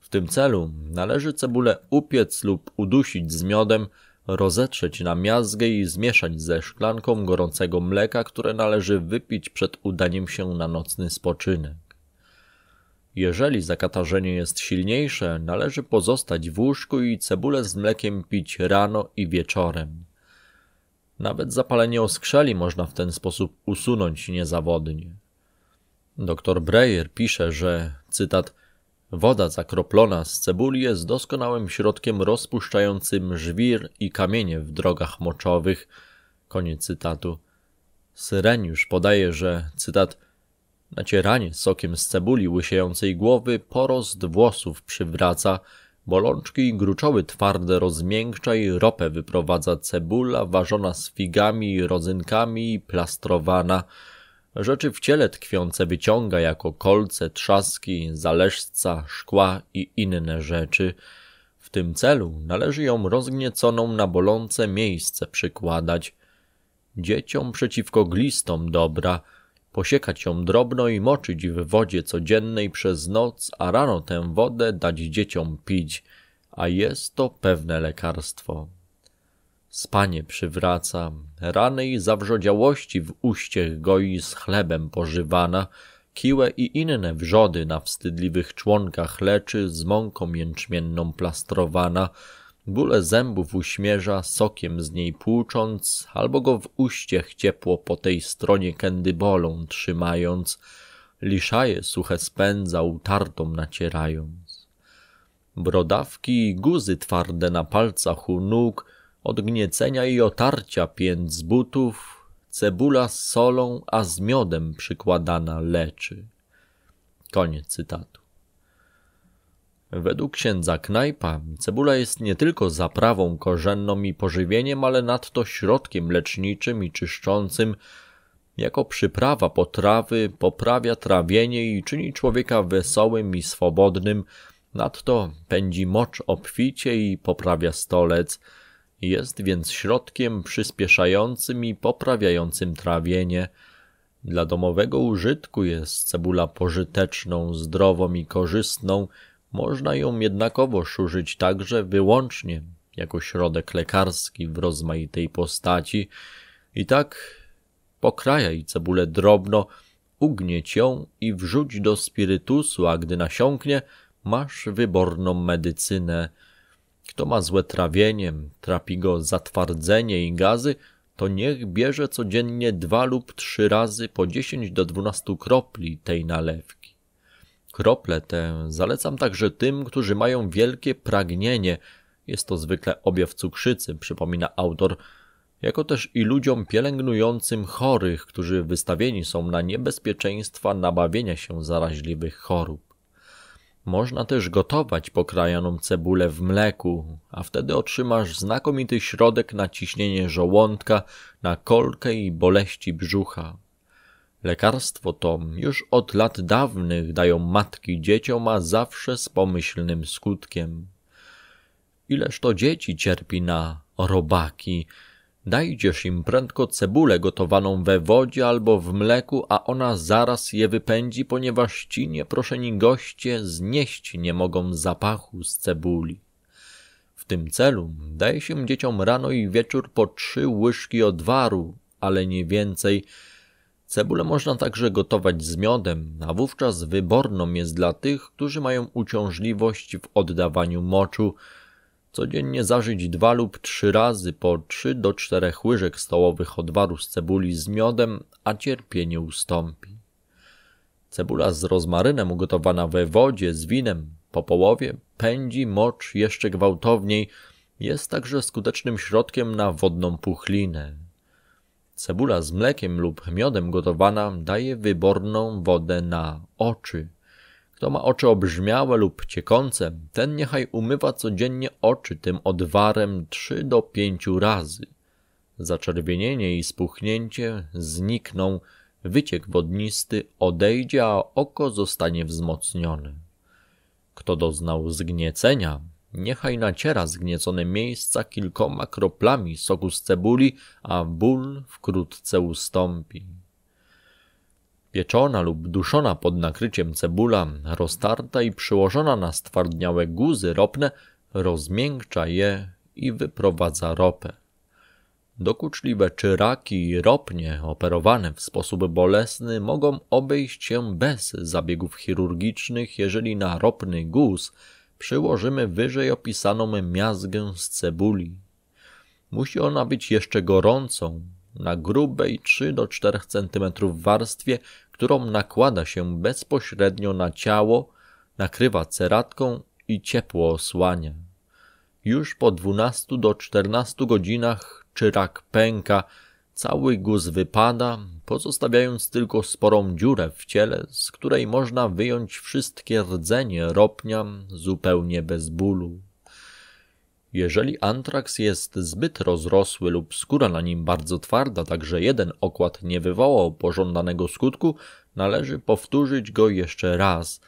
W tym celu należy cebulę upiec lub udusić z miodem, rozetrzeć na miazgę i zmieszać ze szklanką gorącego mleka, które należy wypić przed udaniem się na nocny spoczynek. Jeżeli zakatarzenie jest silniejsze, należy pozostać w łóżku i cebulę z mlekiem pić rano i wieczorem. Nawet zapalenie oskrzeli można w ten sposób usunąć niezawodnie. Dr Breyer pisze, że, cytat, woda zakroplona z cebuli jest doskonałym środkiem rozpuszczającym żwir i kamienie w drogach moczowych, koniec cytatu. Syreniusz podaje, że, cytat, Nacieranie sokiem z cebuli łysiejącej głowy porost włosów przywraca, bolączki i gruczoły twarde rozmiękcza i ropę wyprowadza cebula ważona z figami, rodzynkami i plastrowana. Rzeczy w ciele tkwiące wyciąga jako kolce, trzaski, zależca, szkła i inne rzeczy. W tym celu należy ją rozgnieconą na bolące miejsce przykładać. Dzieciom przeciwko glistom dobra – posiekać ją drobno i moczyć w wodzie codziennej przez noc, a rano tę wodę dać dzieciom pić, a jest to pewne lekarstwo. Spanie przywraca, rany i zawrzodziałości w uściech goi z chlebem pożywana, kiłę i inne wrzody na wstydliwych członkach leczy z mąką jęczmienną plastrowana, Bóle zębów uśmierza, sokiem z niej płucząc, albo go w uściech ciepło po tej stronie kędy bolą trzymając, liszaje suche spędza utartą nacierając. Brodawki i guzy twarde na palcach u nóg, odgniecenia i otarcia pięt z butów, cebula z solą, a z miodem przykładana leczy. Koniec cytatu. Według księdza Knajpa cebula jest nie tylko zaprawą korzenną i pożywieniem, ale nadto środkiem leczniczym i czyszczącym. Jako przyprawa potrawy poprawia trawienie i czyni człowieka wesołym i swobodnym. Nadto pędzi mocz obficie i poprawia stolec. Jest więc środkiem przyspieszającym i poprawiającym trawienie. Dla domowego użytku jest cebula pożyteczną, zdrową i korzystną – można ją jednakowo szużyć także wyłącznie jako środek lekarski w rozmaitej postaci i tak pokrajaj cebulę drobno, ugnieć ją i wrzuć do spirytusu, a gdy nasiąknie, masz wyborną medycynę. Kto ma złe trawienie, trapi go zatwardzenie i gazy, to niech bierze codziennie dwa lub trzy razy po 10 do 12 kropli tej nalewki. Krople tę zalecam także tym, którzy mają wielkie pragnienie. Jest to zwykle objaw cukrzycy, przypomina autor, jako też i ludziom pielęgnującym chorych, którzy wystawieni są na niebezpieczeństwa nabawienia się zaraźliwych chorób. Można też gotować pokrajaną cebulę w mleku, a wtedy otrzymasz znakomity środek na ciśnienie żołądka, na kolkę i boleści brzucha. Lekarstwo to już od lat dawnych dają matki dzieciom, a zawsze z pomyślnym skutkiem. Ileż to dzieci cierpi na robaki. Dajdziesz im prędko cebulę gotowaną we wodzie albo w mleku, a ona zaraz je wypędzi, ponieważ ci nieproszeni goście znieść nie mogą zapachu z cebuli. W tym celu daje się dzieciom rano i wieczór po trzy łyżki odwaru, ale nie więcej – Cebulę można także gotować z miodem, a wówczas wyborną jest dla tych, którzy mają uciążliwość w oddawaniu moczu. Codziennie zażyć dwa lub trzy razy po 3 do 4 łyżek stołowych odwaru z cebuli z miodem, a cierpienie ustąpi. Cebula z rozmarynem ugotowana we wodzie z winem po połowie pędzi mocz jeszcze gwałtowniej, jest także skutecznym środkiem na wodną puchlinę, Cebula z mlekiem lub miodem gotowana daje wyborną wodę na oczy. Kto ma oczy obrzmiałe lub ciekące, ten niechaj umywa codziennie oczy tym odwarem 3 do 5 razy. Zaczerwienienie i spuchnięcie znikną, wyciek wodnisty odejdzie, a oko zostanie wzmocnione. Kto doznał zgniecenia, Niechaj naciera zgniecone miejsca kilkoma kroplami soku z cebuli, a ból wkrótce ustąpi. Pieczona lub duszona pod nakryciem cebula, roztarta i przyłożona na stwardniałe guzy ropne, rozmiękcza je i wyprowadza ropę. Dokuczliwe czyraki i ropnie operowane w sposób bolesny mogą obejść się bez zabiegów chirurgicznych, jeżeli na ropny guz przyłożymy wyżej opisaną miazgę z cebuli. Musi ona być jeszcze gorącą, na grubej 3 do 4 cm warstwie, którą nakłada się bezpośrednio na ciało, nakrywa ceratką i ciepło osłania. Już po 12 do 14 godzinach czyrak pęka, Cały guz wypada, pozostawiając tylko sporą dziurę w ciele, z której można wyjąć wszystkie rdzenie ropnia zupełnie bez bólu. Jeżeli antrax jest zbyt rozrosły lub skóra na nim bardzo twarda, tak że jeden okład nie wywołał pożądanego skutku, należy powtórzyć go jeszcze raz.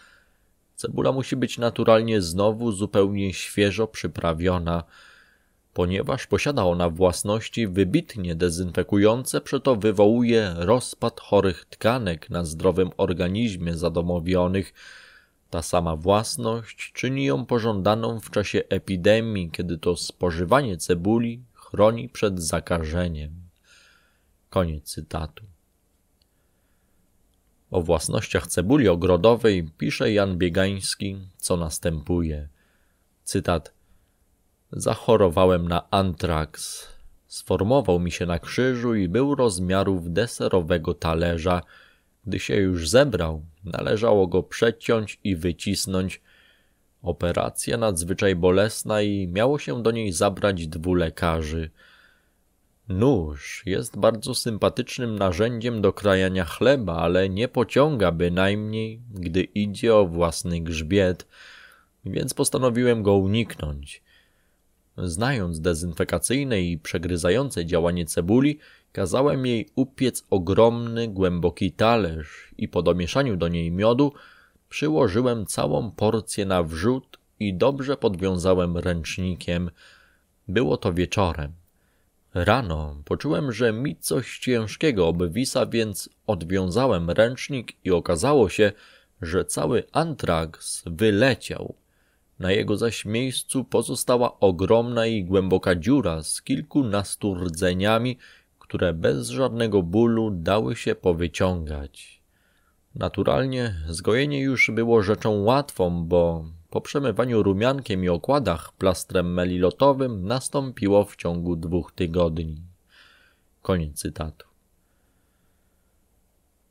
Cebula musi być naturalnie znowu zupełnie świeżo przyprawiona ponieważ posiada ona własności wybitnie dezynfekujące, przeto wywołuje rozpad chorych tkanek na zdrowym organizmie zadomowionych. Ta sama własność czyni ją pożądaną w czasie epidemii, kiedy to spożywanie cebuli chroni przed zakażeniem. Koniec cytatu. O własnościach cebuli ogrodowej pisze Jan Biegański, co następuje. Cytat Zachorowałem na antraks. Sformował mi się na krzyżu i był rozmiarów deserowego talerza. Gdy się już zebrał, należało go przeciąć i wycisnąć. Operacja nadzwyczaj bolesna i miało się do niej zabrać dwu lekarzy. Nóż jest bardzo sympatycznym narzędziem do krajania chleba, ale nie pociąga bynajmniej, gdy idzie o własny grzbiet, więc postanowiłem go uniknąć. Znając dezynfekacyjne i przegryzające działanie cebuli, kazałem jej upiec ogromny, głęboki talerz i po domieszaniu do niej miodu przyłożyłem całą porcję na wrzód i dobrze podwiązałem ręcznikiem. Było to wieczorem. Rano poczułem, że mi coś ciężkiego obwisa, więc odwiązałem ręcznik i okazało się, że cały antraks wyleciał na jego zaś miejscu pozostała ogromna i głęboka dziura z kilkunastu rdzeniami, które bez żadnego bólu dały się powyciągać. Naturalnie zgojenie już było rzeczą łatwą, bo po przemywaniu rumiankiem i okładach plastrem melilotowym nastąpiło w ciągu dwóch tygodni. Koniec cytatu.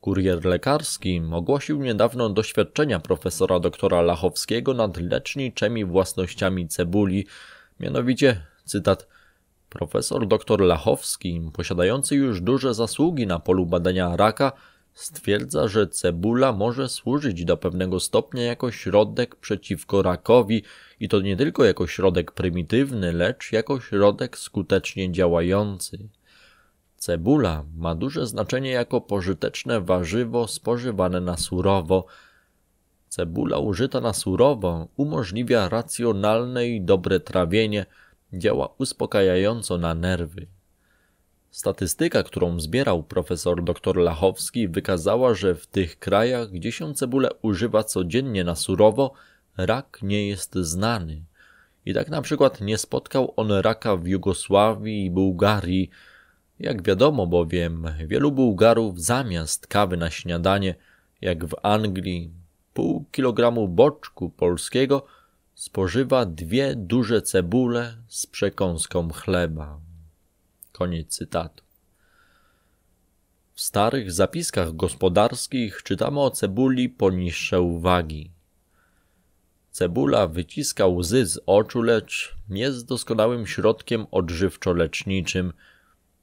Kurier lekarski ogłosił niedawno doświadczenia profesora doktora Lachowskiego nad leczniczymi własnościami cebuli, mianowicie, cytat, profesor doktor Lachowski, posiadający już duże zasługi na polu badania raka, stwierdza, że cebula może służyć do pewnego stopnia jako środek przeciwko rakowi i to nie tylko jako środek prymitywny, lecz jako środek skutecznie działający. Cebula ma duże znaczenie jako pożyteczne warzywo spożywane na surowo. Cebula użyta na surowo umożliwia racjonalne i dobre trawienie, działa uspokajająco na nerwy. Statystyka, którą zbierał profesor dr Lachowski, wykazała, że w tych krajach, gdzie się cebulę używa codziennie na surowo, rak nie jest znany. I tak na przykład nie spotkał on raka w Jugosławii i Bułgarii, jak wiadomo bowiem, wielu Bułgarów zamiast kawy na śniadanie, jak w Anglii, pół kilogramu boczku polskiego spożywa dwie duże cebule z przekąską chleba. Koniec cytatu. W starych zapiskach gospodarskich czytamy o cebuli poniższe uwagi. Cebula wyciska łzy z oczu, lecz jest doskonałym środkiem odżywczo-leczniczym –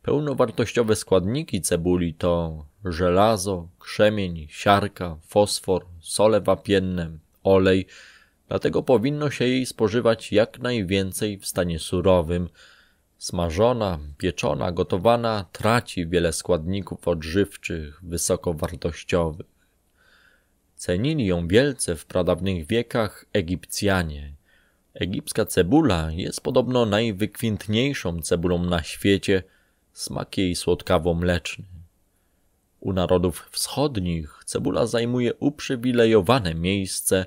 Pełnowartościowe składniki cebuli to żelazo, krzemień, siarka, fosfor, sole wapienne, olej, dlatego powinno się jej spożywać jak najwięcej w stanie surowym. Smażona, pieczona, gotowana traci wiele składników odżywczych wysokowartościowych. Cenili ją wielce w pradawnych wiekach Egipcjanie. Egipska cebula jest podobno najwykwintniejszą cebulą na świecie – Smak jej słodkawo-mleczny. U narodów wschodnich cebula zajmuje uprzywilejowane miejsce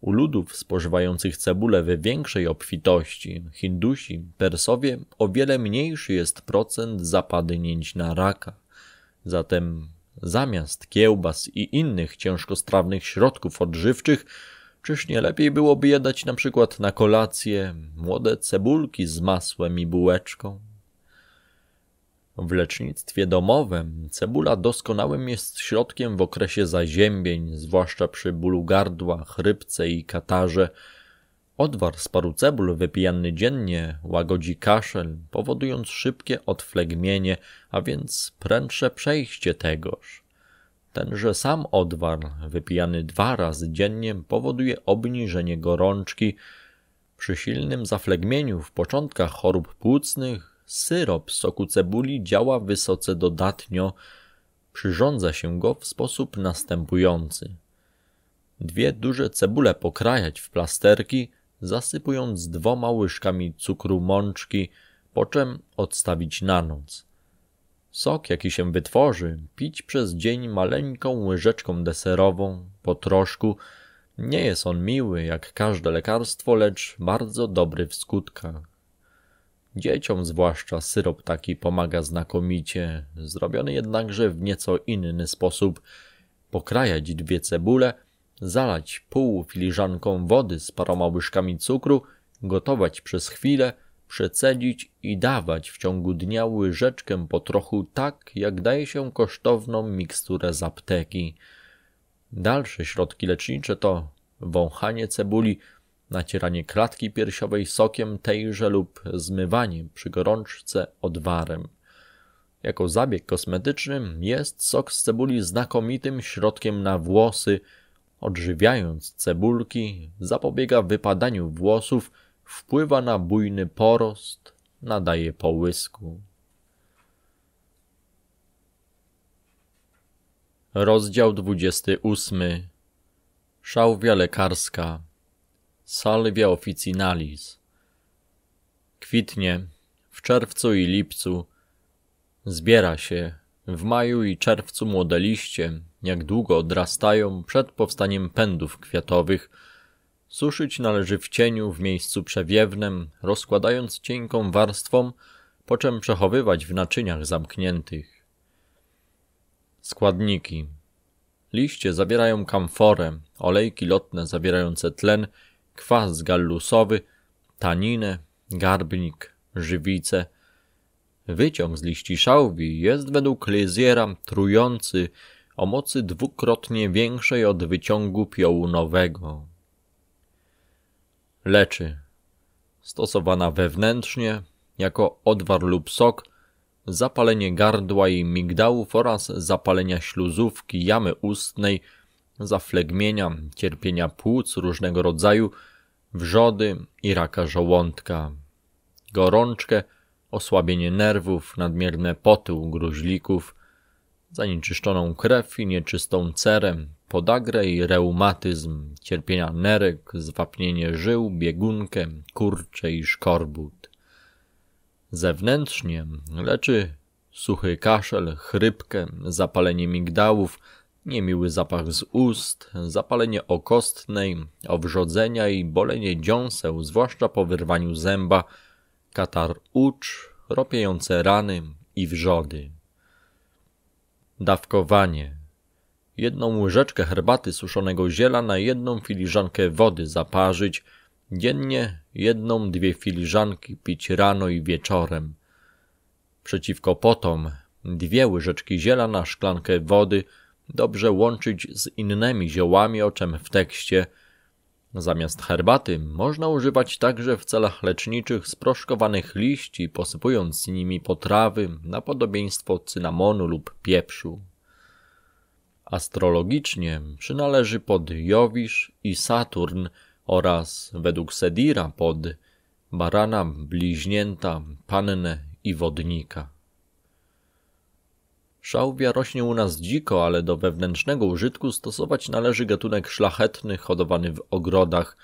u ludów spożywających cebulę we większej obfitości, Hindusi, Persowie, o wiele mniejszy jest procent zapadnięć na raka. Zatem zamiast kiełbas i innych ciężkostrawnych środków odżywczych, czyż nie lepiej byłoby jadać na przykład na kolację młode cebulki z masłem i bułeczką? W lecznictwie domowym cebula doskonałym jest środkiem w okresie zaziębień, zwłaszcza przy bólu gardła, chrypce i katarze. Odwar z paru cebul wypijany dziennie łagodzi kaszel, powodując szybkie odflegmienie, a więc prędsze przejście tegoż. Tenże sam odwar, wypijany dwa razy dziennie, powoduje obniżenie gorączki. Przy silnym zaflegmieniu w początkach chorób płucnych Syrop soku cebuli działa wysoce dodatnio. Przyrządza się go w sposób następujący. Dwie duże cebule pokrajać w plasterki, zasypując dwoma łyżkami cukru mączki, po czym odstawić na noc. Sok, jaki się wytworzy, pić przez dzień maleńką łyżeczką deserową, po troszku. Nie jest on miły jak każde lekarstwo, lecz bardzo dobry w skutkach. Dzieciom zwłaszcza syrop taki pomaga znakomicie, zrobiony jednakże w nieco inny sposób. Pokrajać dwie cebule, zalać pół filiżanką wody z paroma łyżkami cukru, gotować przez chwilę, przecedzić i dawać w ciągu dnia łyżeczkę po trochu tak, jak daje się kosztowną miksturę z apteki. Dalsze środki lecznicze to wąchanie cebuli, nacieranie klatki piersiowej sokiem tejże lub zmywanie przy gorączce odwarem. Jako zabieg kosmetyczny jest sok z cebuli znakomitym środkiem na włosy. Odżywiając cebulki, zapobiega wypadaniu włosów, wpływa na bujny porost, nadaje połysku. Rozdział 28. Szałwia lekarska. Salvia officinalis. Kwitnie w czerwcu i lipcu, zbiera się w maju i czerwcu młode liście, jak długo odrastają przed powstaniem pędów kwiatowych. Suszyć należy w cieniu w miejscu przewiewnem, rozkładając cienką warstwą, po czym przechowywać w naczyniach zamkniętych. Składniki Liście zawierają kamforę, olejki lotne zawierające tlen kwas gallusowy, taninę, garbnik, żywice. Wyciąg z liści szałwi jest według Liziera trujący o mocy dwukrotnie większej od wyciągu piołunowego. Leczy. Stosowana wewnętrznie jako odwar lub sok, zapalenie gardła i migdałów oraz zapalenia śluzówki jamy ustnej – zaflegmienia, cierpienia płuc różnego rodzaju, wrzody i raka żołądka, gorączkę, osłabienie nerwów, nadmierne poty u gruźlików, zanieczyszczoną krew i nieczystą cerę, podagrę i reumatyzm, cierpienia nerek, zwapnienie żył, biegunkę, kurcze i szkorbut. Zewnętrznie leczy suchy kaszel, chrypkę, zapalenie migdałów, niemiły zapach z ust, zapalenie okostnej, owrzodzenia i bolenie dziąseł, zwłaszcza po wyrwaniu zęba, katar ucz, ropiejące rany i wrzody. Dawkowanie. Jedną łyżeczkę herbaty suszonego ziela na jedną filiżankę wody zaparzyć, dziennie jedną, dwie filiżanki pić rano i wieczorem. Przeciwko potom dwie łyżeczki ziela na szklankę wody – dobrze łączyć z innymi ziołami, o czym w tekście. Zamiast herbaty można używać także w celach leczniczych sproszkowanych liści, posypując nimi potrawy na podobieństwo cynamonu lub pieprzu. Astrologicznie przynależy pod Jowisz i Saturn oraz według Sedira pod Barana, Bliźnięta, Pannę i Wodnika. Szałwia rośnie u nas dziko, ale do wewnętrznego użytku stosować należy gatunek szlachetny, hodowany w ogrodach.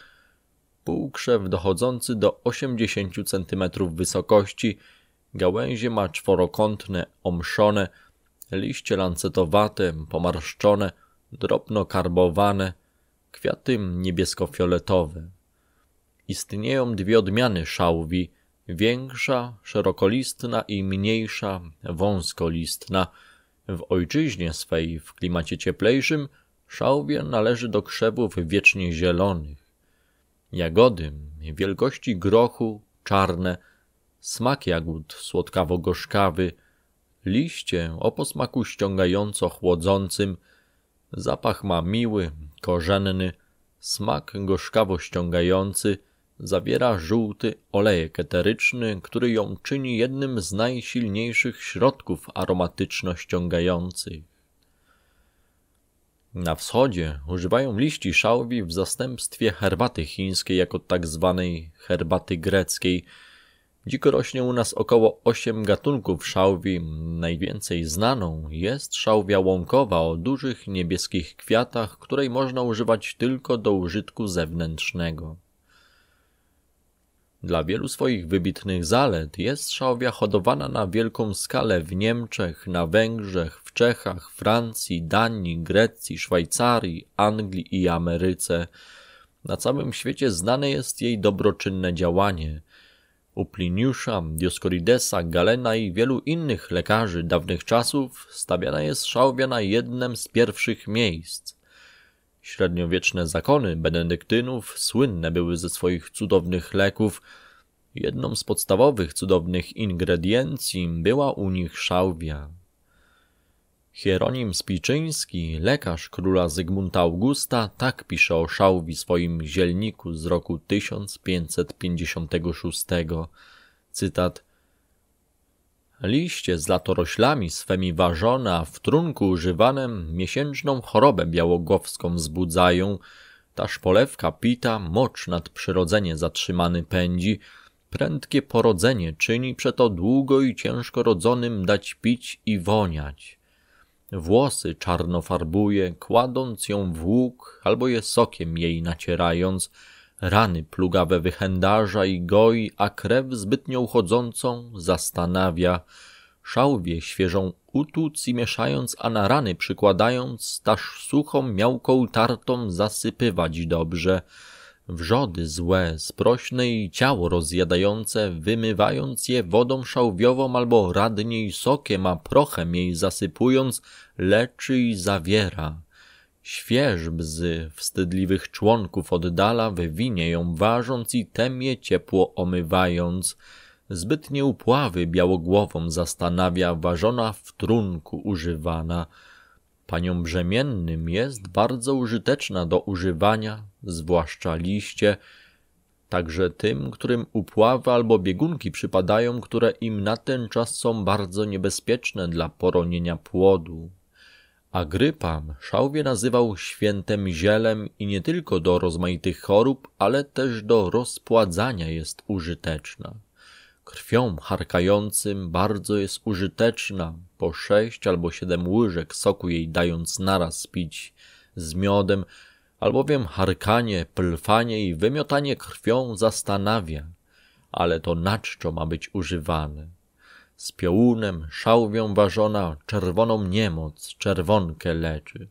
Półkrzew dochodzący do 80 cm wysokości, gałęzie ma czworokątne, omszone, liście lancetowate, pomarszczone, drobno karbowane, kwiaty niebiesko-fioletowe. Istnieją dwie odmiany szałwi – większa, szerokolistna i mniejsza, wąskolistna. W ojczyźnie swej, w klimacie cieplejszym, szałwia należy do krzewów wiecznie zielonych. Jagody wielkości grochu czarne, smak jagód słodkawo-gorzkawy, liście o posmaku ściągająco chłodzącym, zapach ma miły, korzenny, smak gorzkawo ściągający – Zawiera żółty olejek eteryczny, który ją czyni jednym z najsilniejszych środków aromatyczno-ściągających. Na wschodzie używają liści szałwi w zastępstwie herbaty chińskiej jako tak zwanej herbaty greckiej. Dziko rośnie u nas około 8 gatunków szałwi. Najwięcej znaną jest szałwia łąkowa o dużych niebieskich kwiatach, której można używać tylko do użytku zewnętrznego. Dla wielu swoich wybitnych zalet jest szałwia hodowana na wielką skalę w Niemczech, na Węgrzech, w Czechach, Francji, Danii, Grecji, Szwajcarii, Anglii i Ameryce. Na całym świecie znane jest jej dobroczynne działanie. U Pliniusza, Dioskoridesa, Galena i wielu innych lekarzy dawnych czasów stawiana jest szałwia na jednym z pierwszych miejsc. Średniowieczne zakony benedyktynów słynne były ze swoich cudownych leków. Jedną z podstawowych cudownych ingrediencji była u nich szałwia. Hieronim Spiczyński, lekarz króla Zygmunta Augusta, tak pisze o szałwi w swoim zielniku z roku 1556. Cytat Liście z latoroślami swemi ważona w trunku używanem miesięczną chorobę białogłowską wzbudzają. Ta szpolewka pita mocz przyrodzenie zatrzymany pędzi. Prędkie porodzenie czyni, przeto długo i ciężko rodzonym dać pić i woniać. Włosy czarno farbuje, kładąc ją w łuk, albo je sokiem jej nacierając – rany plugawe wychędarza i goi, a krew zbytnio uchodzącą zastanawia. Szałwie świeżą utuc i mieszając, a na rany przykładając, taż suchą miałką tartą zasypywać dobrze. Wrzody złe, sprośne i ciało rozjadające, wymywając je wodą szałwiową albo radniej sokiem, a prochem jej zasypując, leczy i zawiera Świeżb z wstydliwych członków oddala wywinie ją ważąc i temie ciepło omywając. Zbytnie upławy białogłową zastanawia, ważona w trunku używana. panią brzemiennym jest bardzo użyteczna do używania, zwłaszcza liście, także tym, którym upławy albo biegunki przypadają, które im na ten czas są bardzo niebezpieczne dla poronienia płodu. Agrypa szałwie nazywał świętem zielem i nie tylko do rozmaitych chorób, ale też do rozpładzania jest użyteczna. Krwią harkającym bardzo jest użyteczna, po sześć albo siedem łyżek soku jej dając naraz pić z miodem, albowiem harkanie, plfanie i wymiotanie krwią zastanawia, ale to naczczo ma być używane z piołunem, szałwią ważona, czerwoną niemoc, czerwonkę leczy.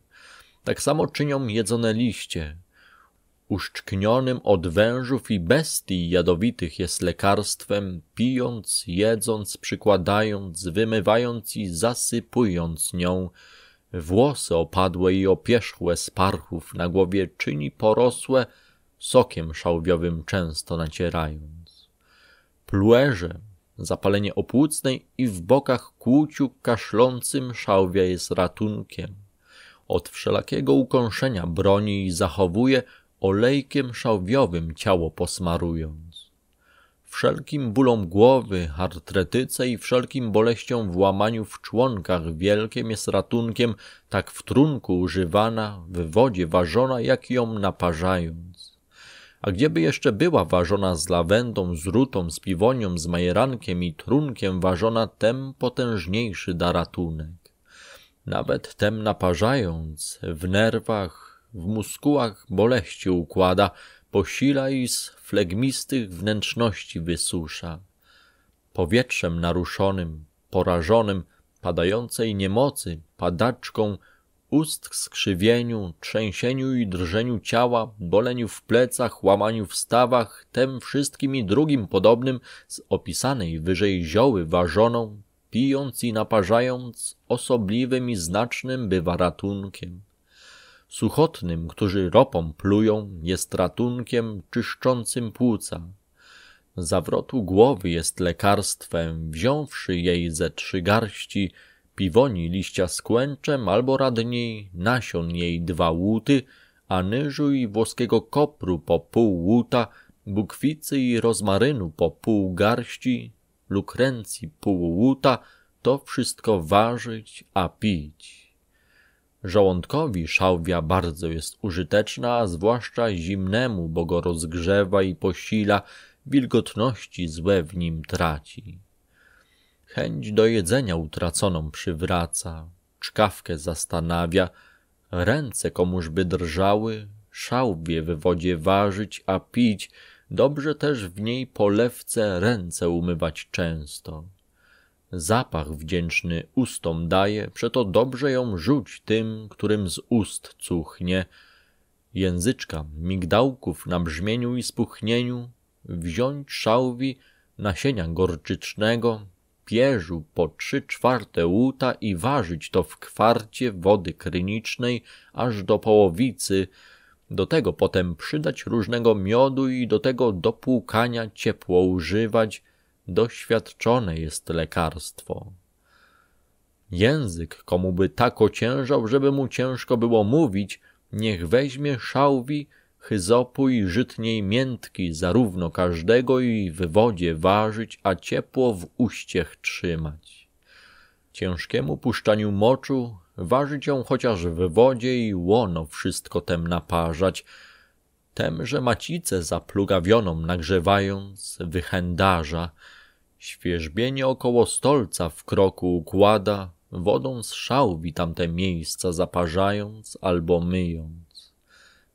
Tak samo czynią jedzone liście. Uszczknionym od wężów i bestii jadowitych jest lekarstwem, pijąc, jedząc, przykładając, wymywając i zasypując nią. Włosy opadłe i opierzchłe z parchów na głowie czyni porosłe, sokiem szałwiowym często nacierając. Pluerze Zapalenie opłucnej i w bokach kłuciu kaszlącym szałwia jest ratunkiem. Od wszelakiego ukąszenia broni i zachowuje, olejkiem szałwiowym ciało posmarując. Wszelkim bólom głowy, artretyce i wszelkim boleściom w łamaniu w członkach wielkim jest ratunkiem, tak w trunku używana, w wodzie ważona, jak ją naparzają a gdzieby jeszcze była ważona z lawendą, z rutą, z piwonią, z majerankiem i trunkiem ważona, tem potężniejszy da ratunek. Nawet tem naparzając, w nerwach, w muskułach boleści układa, posila i z flegmistych wnętrzności wysusza. Powietrzem naruszonym, porażonym, padającej niemocy, padaczką, ust, skrzywieniu, trzęsieniu i drżeniu ciała, boleniu w plecach, łamaniu w stawach, tem wszystkim i drugim podobnym z opisanej wyżej zioły ważoną, pijąc i naparzając, osobliwym i znacznym bywa ratunkiem. Suchotnym, którzy ropą plują, jest ratunkiem czyszczącym płuca. Zawrotu głowy jest lekarstwem, wziąwszy jej ze trzy garści – piwoni liścia z kłęczem, albo radniej nasion jej dwa łuty, anyżu i włoskiego kopru po pół łuta, bukwicy i rozmarynu po pół garści, lukrencji pół łuta, to wszystko ważyć, a pić. Żołądkowi szałwia bardzo jest użyteczna, a zwłaszcza zimnemu, bo go rozgrzewa i posila, wilgotności złe w nim traci. Chęć do jedzenia utraconą przywraca, czkawkę zastanawia, ręce komuż by drżały, szałwie w wodzie ważyć, a pić, dobrze też w niej polewce ręce umywać często. Zapach wdzięczny ustom daje, przeto dobrze ją rzuć tym, którym z ust cuchnie. Języczka, migdałków na brzmieniu i spuchnieniu, wziąć szałwi nasienia gorczycznego, pierzu po trzy czwarte łuta i ważyć to w kwarcie wody krynicznej aż do połowicy, do tego potem przydać różnego miodu i do tego do płukania ciepło używać, doświadczone jest lekarstwo. Język, komu by tak ociężał, żeby mu ciężko było mówić, niech weźmie szałwi, chyzopój i żytniej miętki zarówno każdego i w wodzie ważyć, a ciepło w uściech trzymać. Ciężkiemu puszczaniu moczu ważyć ją chociaż w wodzie i łono wszystko tem naparzać, temże macicę zaplugawioną nagrzewając wychędarza, świeżbienie około stolca w kroku układa, wodą z szałwi tamte miejsca zaparzając albo myjąc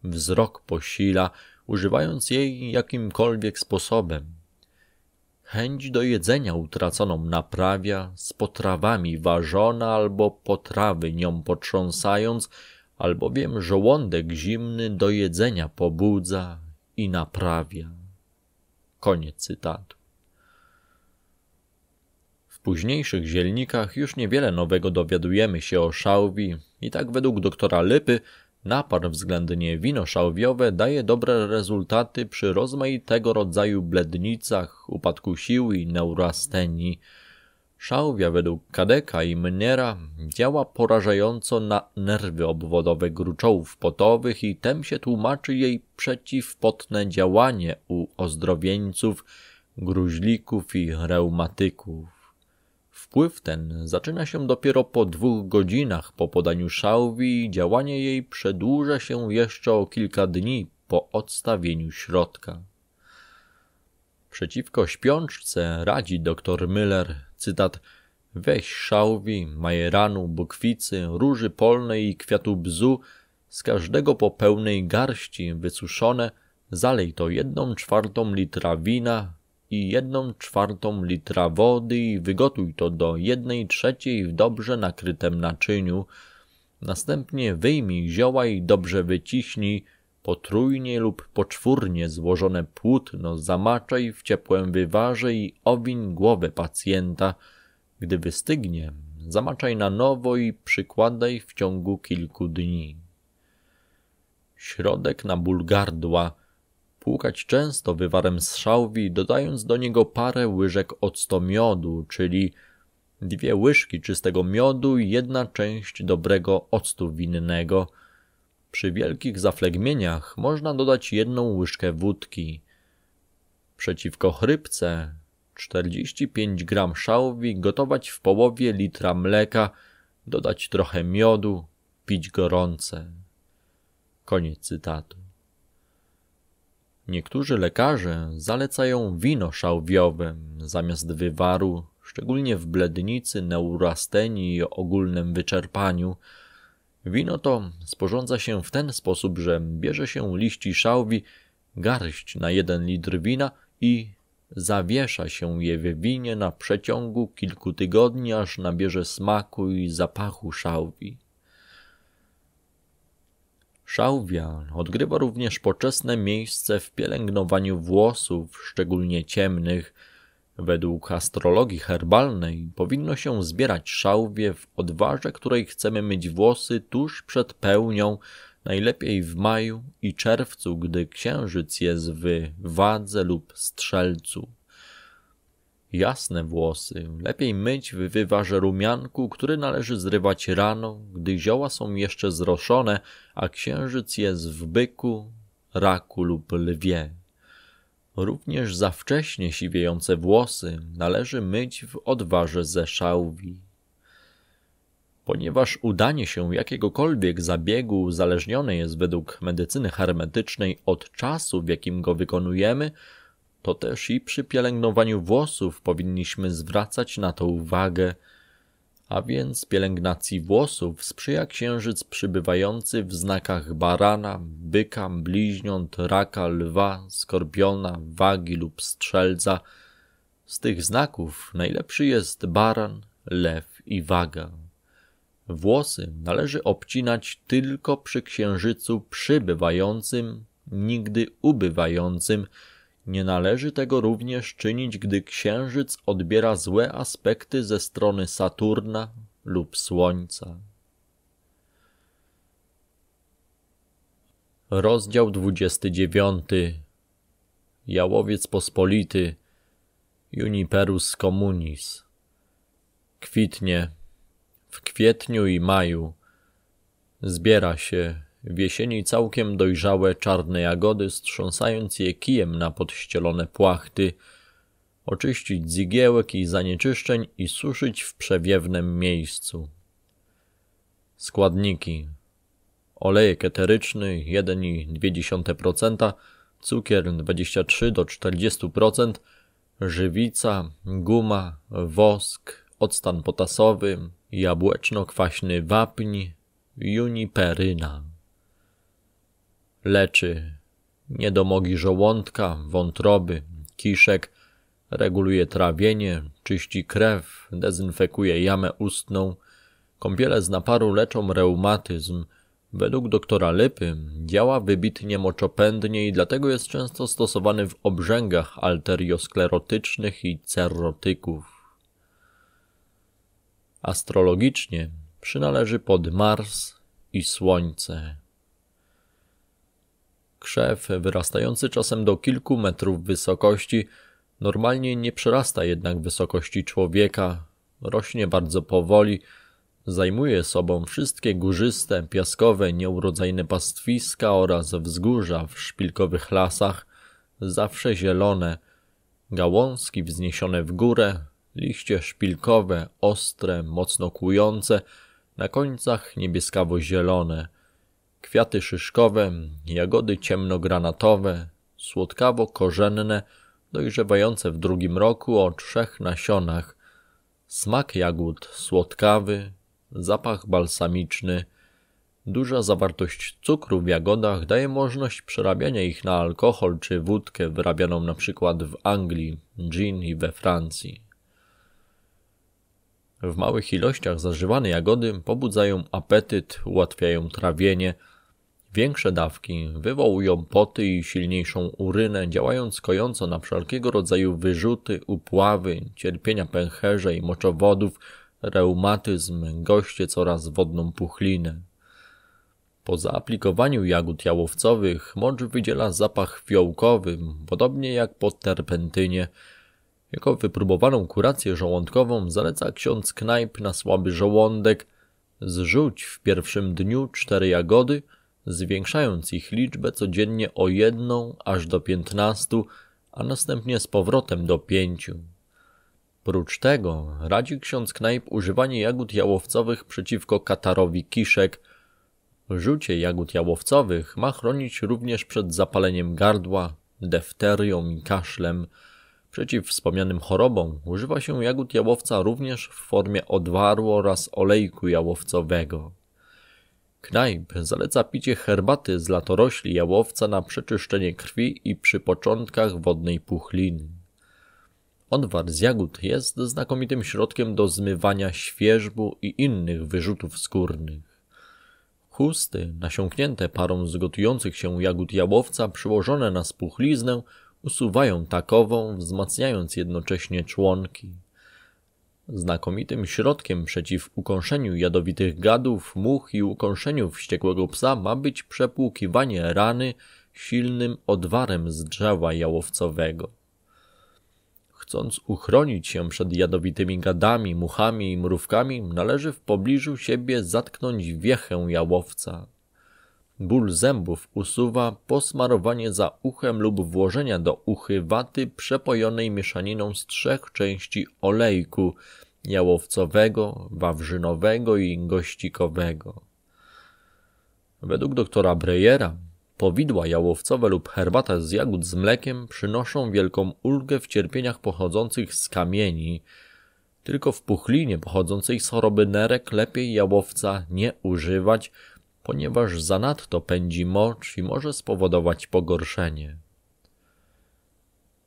wzrok posila, używając jej jakimkolwiek sposobem. Chęć do jedzenia utraconą naprawia, z potrawami ważona albo potrawy nią potrząsając, albowiem żołądek zimny do jedzenia pobudza i naprawia. Koniec cytatu. W późniejszych zielnikach już niewiele nowego dowiadujemy się o szałwi i tak według doktora Lypy Napar względnie szałwiowe daje dobre rezultaty przy rozmaitego rodzaju blednicach, upadku sił i neurastenii. Szałwia według Kadeka i Mniera działa porażająco na nerwy obwodowe gruczołów potowych i tem się tłumaczy jej przeciwpotne działanie u ozdrowieńców, gruźlików i reumatyków. Wpływ ten zaczyna się dopiero po dwóch godzinach po podaniu szałwi i działanie jej przedłuża się jeszcze o kilka dni po odstawieniu środka. Przeciwko śpiączce radzi dr Miller, cytat, weź szałwi, majeranu, bukwicy, róży polnej i kwiatu bzu, z każdego po pełnej garści wysuszone, zalej to jedną czwartą litra wina, i jedną czwartą litra wody i wygotuj to do jednej trzeciej w dobrze nakrytym naczyniu. Następnie wyjmij zioła i dobrze wyciśnij, potrójnie lub poczwórnie złożone płótno zamaczaj w ciepłym wywarze i owiń głowę pacjenta. Gdy wystygnie, zamaczaj na nowo i przykładaj w ciągu kilku dni. Środek na ból gardła spłukać często wywarem z szałwi, dodając do niego parę łyżek octo miodu, czyli dwie łyżki czystego miodu i jedna część dobrego octu winnego. Przy wielkich zaflegmieniach można dodać jedną łyżkę wódki. Przeciwko chrypce 45 gram szałwi gotować w połowie litra mleka, dodać trochę miodu, pić gorące. Koniec cytatu. Niektórzy lekarze zalecają wino szałwiowe zamiast wywaru, szczególnie w blednicy, neurastenii i ogólnym wyczerpaniu. Wino to sporządza się w ten sposób, że bierze się liści szałwi, garść na jeden litr wina i zawiesza się je w winie na przeciągu kilku tygodni, aż nabierze smaku i zapachu szałwi. Szałwian odgrywa również poczesne miejsce w pielęgnowaniu włosów, szczególnie ciemnych. Według astrologii herbalnej powinno się zbierać szałwie w odwarze, której chcemy myć włosy tuż przed pełnią, najlepiej w maju i czerwcu, gdy księżyc jest w wadze lub strzelcu jasne włosy lepiej myć w wywarze rumianku, który należy zrywać rano, gdy zioła są jeszcze zroszone, a księżyc jest w byku, raku lub lwie. Również za wcześnie siwiejące włosy należy myć w odwarze ze szałwi. Ponieważ udanie się jakiegokolwiek zabiegu uzależnione jest według medycyny hermetycznej od czasu, w jakim go wykonujemy, to też i przy pielęgnowaniu włosów powinniśmy zwracać na to uwagę. A więc pielęgnacji włosów sprzyja księżyc przybywający w znakach barana, byka, bliźniąt, raka, lwa, skorpiona, wagi lub strzelca. Z tych znaków najlepszy jest baran, lew i waga. Włosy należy obcinać tylko przy księżycu przybywającym, nigdy ubywającym, nie należy tego również czynić, gdy księżyc odbiera złe aspekty ze strony Saturna lub Słońca. Rozdział 29 Jałowiec Pospolity Juniperus communis Kwitnie w kwietniu i maju zbiera się w jesieni całkiem dojrzałe czarne jagody, strząsając je kijem na podścielone płachty, oczyścić z igiełek i zanieczyszczeń i suszyć w przewiewnym miejscu. Składniki Olejek eteryczny 1,2%, cukier 23 do 40%, żywica, guma, wosk, octan potasowy, jabłeczno-kwaśny wapń, juniperyna leczy niedomogi żołądka, wątroby, kiszek, reguluje trawienie, czyści krew, dezynfekuje jamę ustną. Kąpiele z naparu leczą reumatyzm. Według doktora Lypy działa wybitnie moczopędnie i dlatego jest często stosowany w obrzęgach arteriosklerotycznych i cerrotyków. Astrologicznie przynależy pod Mars i Słońce. Krzew, wyrastający czasem do kilku metrów wysokości, normalnie nie przerasta jednak wysokości człowieka, rośnie bardzo powoli, zajmuje sobą wszystkie górzyste, piaskowe, nieurodzajne pastwiska oraz wzgórza w szpilkowych lasach, zawsze zielone, gałązki wzniesione w górę, liście szpilkowe, ostre, mocno kłujące, na końcach niebieskawo-zielone – kwiaty szyszkowe, jagody ciemnogranatowe, słodkawo-korzenne, dojrzewające w drugim roku o trzech nasionach, smak jagód słodkawy, zapach balsamiczny. Duża zawartość cukru w jagodach daje możliwość przerabiania ich na alkohol czy wódkę wyrabianą np. w Anglii, gin i we Francji. W małych ilościach zażywane jagody pobudzają apetyt, ułatwiają trawienie – Większe dawki wywołują poty i silniejszą urynę, działając kojąco na wszelkiego rodzaju wyrzuty, upławy, cierpienia pęcherza i moczowodów, reumatyzm, gościec oraz wodną puchlinę. Po zaaplikowaniu jagód jałowcowych mocz wydziela zapach fiołkowy, podobnie jak po terpentynie. Jako wypróbowaną kurację żołądkową zaleca ksiądz Knajp na słaby żołądek. Zrzuć w pierwszym dniu cztery jagody – zwiększając ich liczbę codziennie o jedną aż do piętnastu, a następnie z powrotem do pięciu. Prócz tego radzi ksiądz Knajp używanie jagód jałowcowych przeciwko katarowi kiszek. Rzucie jagód jałowcowych ma chronić również przed zapaleniem gardła, defterią i kaszlem. Przeciw wspomnianym chorobom używa się jagód jałowca również w formie odwaru oraz olejku jałowcowego. Knajp zaleca picie herbaty z latorośli jałowca na przeczyszczenie krwi i przy początkach wodnej puchliny. Odwar z jagód jest znakomitym środkiem do zmywania świeżbu i innych wyrzutów skórnych. Chusty, nasiąknięte parą zgotujących się jagód jałowca przyłożone na spuchliznę, usuwają takową, wzmacniając jednocześnie członki. Znakomitym środkiem przeciw ukąszeniu jadowitych gadów, much i ukąszeniu wściekłego psa ma być przepłukiwanie rany silnym odwarem z drzewa jałowcowego. Chcąc uchronić się przed jadowitymi gadami, muchami i mrówkami, należy w pobliżu siebie zatknąć wiechę jałowca, Ból zębów usuwa posmarowanie za uchem lub włożenia do uchy waty przepojonej mieszaniną z trzech części olejku jałowcowego, wawrzynowego i gościkowego. Według doktora Breyera powidła jałowcowe lub herbata z jagód z mlekiem przynoszą wielką ulgę w cierpieniach pochodzących z kamieni. Tylko w puchlinie pochodzącej z choroby nerek lepiej jałowca nie używać – ponieważ zanadto pędzi mocz i może spowodować pogorszenie.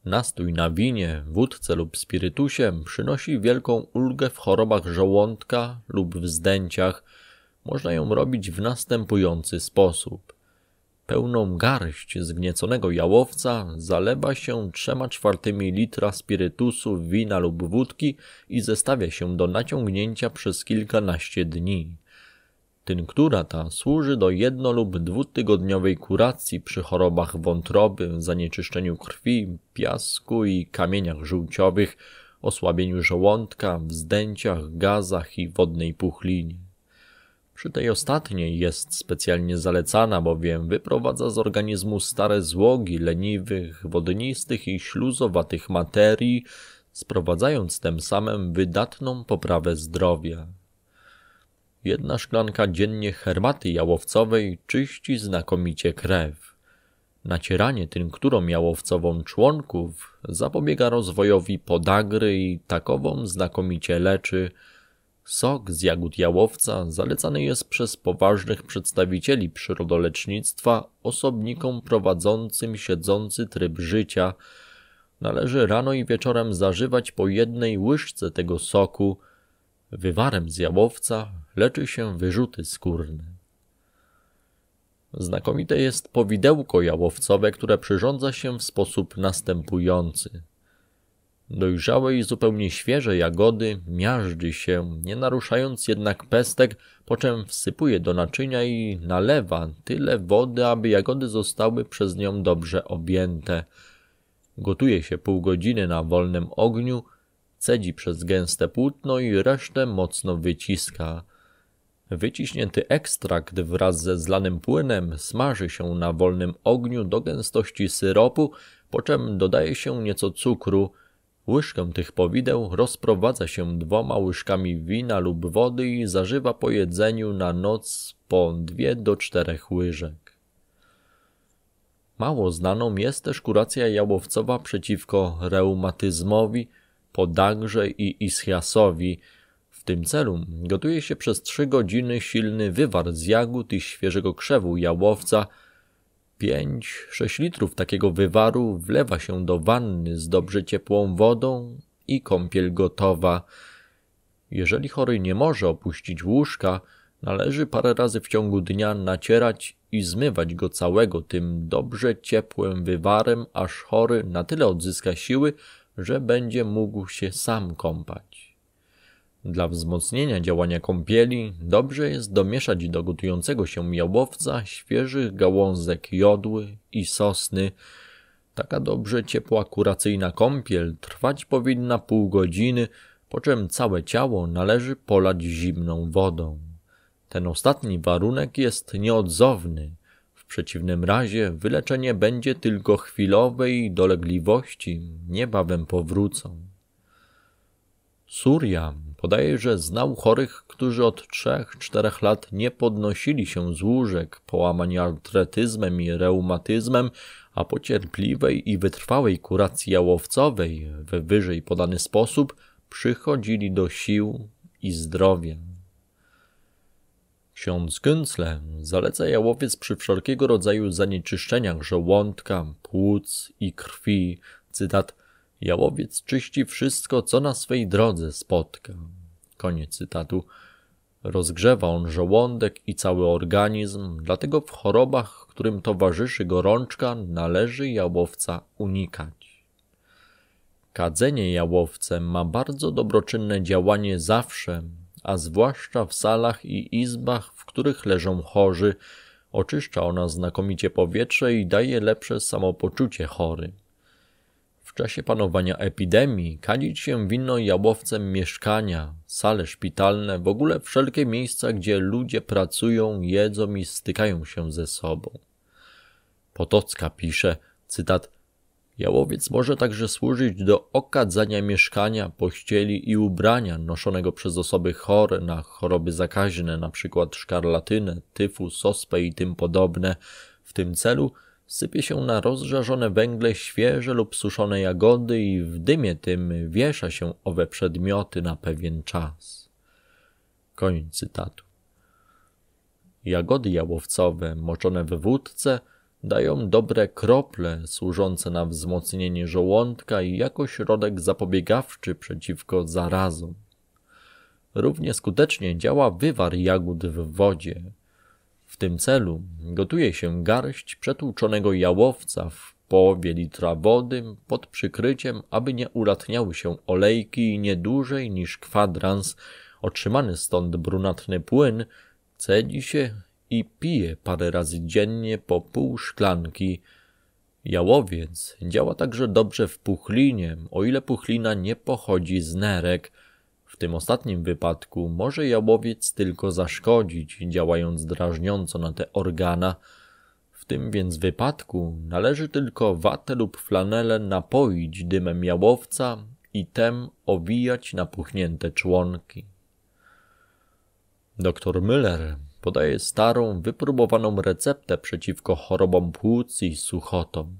Nastój na winie, wódce lub spirytusie przynosi wielką ulgę w chorobach żołądka lub w zdęciach. Można ją robić w następujący sposób. Pełną garść zgnieconego jałowca zalewa się 3 czwartymi litra spirytusu, wina lub wódki i zestawia się do naciągnięcia przez kilkanaście dni. Tynktura ta służy do jedno- lub dwutygodniowej kuracji przy chorobach wątroby, zanieczyszczeniu krwi, piasku i kamieniach żółciowych, osłabieniu żołądka, wzdęciach, gazach i wodnej puchlinie. Przy tej ostatniej jest specjalnie zalecana, bowiem wyprowadza z organizmu stare złogi leniwych, wodnistych i śluzowatych materii, sprowadzając tym samym wydatną poprawę zdrowia. Jedna szklanka dziennie herbaty jałowcowej czyści znakomicie krew. Nacieranie tynkturą jałowcową członków zapobiega rozwojowi podagry i takową znakomicie leczy. Sok z jagód jałowca zalecany jest przez poważnych przedstawicieli przyrodolecznictwa osobnikom prowadzącym siedzący tryb życia. Należy rano i wieczorem zażywać po jednej łyżce tego soku. Wywarem z jałowca leczy się wyrzuty skórne. Znakomite jest powidełko jałowcowe, które przyrządza się w sposób następujący. Dojrzałe i zupełnie świeże jagody miażdży się, nie naruszając jednak pestek, po czym wsypuje do naczynia i nalewa tyle wody, aby jagody zostały przez nią dobrze objęte. Gotuje się pół godziny na wolnym ogniu, cedzi przez gęste płótno i resztę mocno wyciska. Wyciśnięty ekstrakt wraz ze zlanym płynem smaży się na wolnym ogniu do gęstości syropu, po czym dodaje się nieco cukru. Łyżkę tych powideł rozprowadza się dwoma łyżkami wina lub wody i zażywa po jedzeniu na noc po dwie do czterech łyżek. Mało znaną jest też kuracja jałowcowa przeciwko reumatyzmowi, podagrze i ischiasowi – w tym celu gotuje się przez 3 godziny silny wywar z jagód i świeżego krzewu jałowca. 5-6 litrów takiego wywaru wlewa się do wanny z dobrze ciepłą wodą i kąpiel gotowa. Jeżeli chory nie może opuścić łóżka, należy parę razy w ciągu dnia nacierać i zmywać go całego tym dobrze ciepłym wywarem, aż chory na tyle odzyska siły, że będzie mógł się sam kąpać. Dla wzmocnienia działania kąpieli dobrze jest domieszać do gotującego się miałowca świeżych gałązek jodły i sosny. Taka dobrze ciepła kuracyjna kąpiel trwać powinna pół godziny, po czym całe ciało należy polać zimną wodą. Ten ostatni warunek jest nieodzowny. W przeciwnym razie wyleczenie będzie tylko chwilowe i dolegliwości niebawem powrócą. Surya Podaje, że znał chorych, którzy od 3-4 lat nie podnosili się z łóżek, połamani artretyzmem i reumatyzmem, a po cierpliwej i wytrwałej kuracji jałowcowej we wyżej podany sposób przychodzili do sił i zdrowia. Ksiądz Gyncle zaleca jałowiec przy wszelkiego rodzaju zanieczyszczeniach żołądka, płuc i krwi, cytat, Jałowiec czyści wszystko, co na swej drodze spotka. Koniec cytatu. Rozgrzewa on żołądek i cały organizm, dlatego w chorobach, którym towarzyszy gorączka, należy jałowca unikać. Kadzenie jałowcem ma bardzo dobroczynne działanie zawsze, a zwłaszcza w salach i izbach, w których leżą chorzy. Oczyszcza ona znakomicie powietrze i daje lepsze samopoczucie chorym. W czasie panowania epidemii kadzić się winno jałowcem mieszkania, sale szpitalne, w ogóle wszelkie miejsca, gdzie ludzie pracują, jedzą i stykają się ze sobą. Potocka pisze, cytat, Jałowiec może także służyć do okadzania mieszkania, pościeli i ubrania noszonego przez osoby chore na choroby zakaźne, np. szkarlatynę, tyfus, ospę i tym podobne. W tym celu sypie się na rozżarzone węgle świeże lub suszone jagody i w dymie tym wiesza się owe przedmioty na pewien czas. Koniec cytatu. Jagody jałowcowe moczone we wódce dają dobre krople służące na wzmocnienie żołądka i jako środek zapobiegawczy przeciwko zarazom. Równie skutecznie działa wywar jagód w wodzie, w tym celu gotuje się garść przetłuczonego jałowca w połowie litra wody pod przykryciem, aby nie ulatniały się olejki nie dłużej niż kwadrans. Otrzymany stąd brunatny płyn cedzi się i pije parę razy dziennie po pół szklanki. Jałowiec działa także dobrze w puchlinie, o ile puchlina nie pochodzi z nerek tym ostatnim wypadku może jałowiec tylko zaszkodzić, działając drażniąco na te organa. W tym więc wypadku należy tylko watę lub flanelę napoić dymem jałowca i tem owijać napuchnięte członki. Doktor Müller podaje starą, wypróbowaną receptę przeciwko chorobom płuc i suchotom.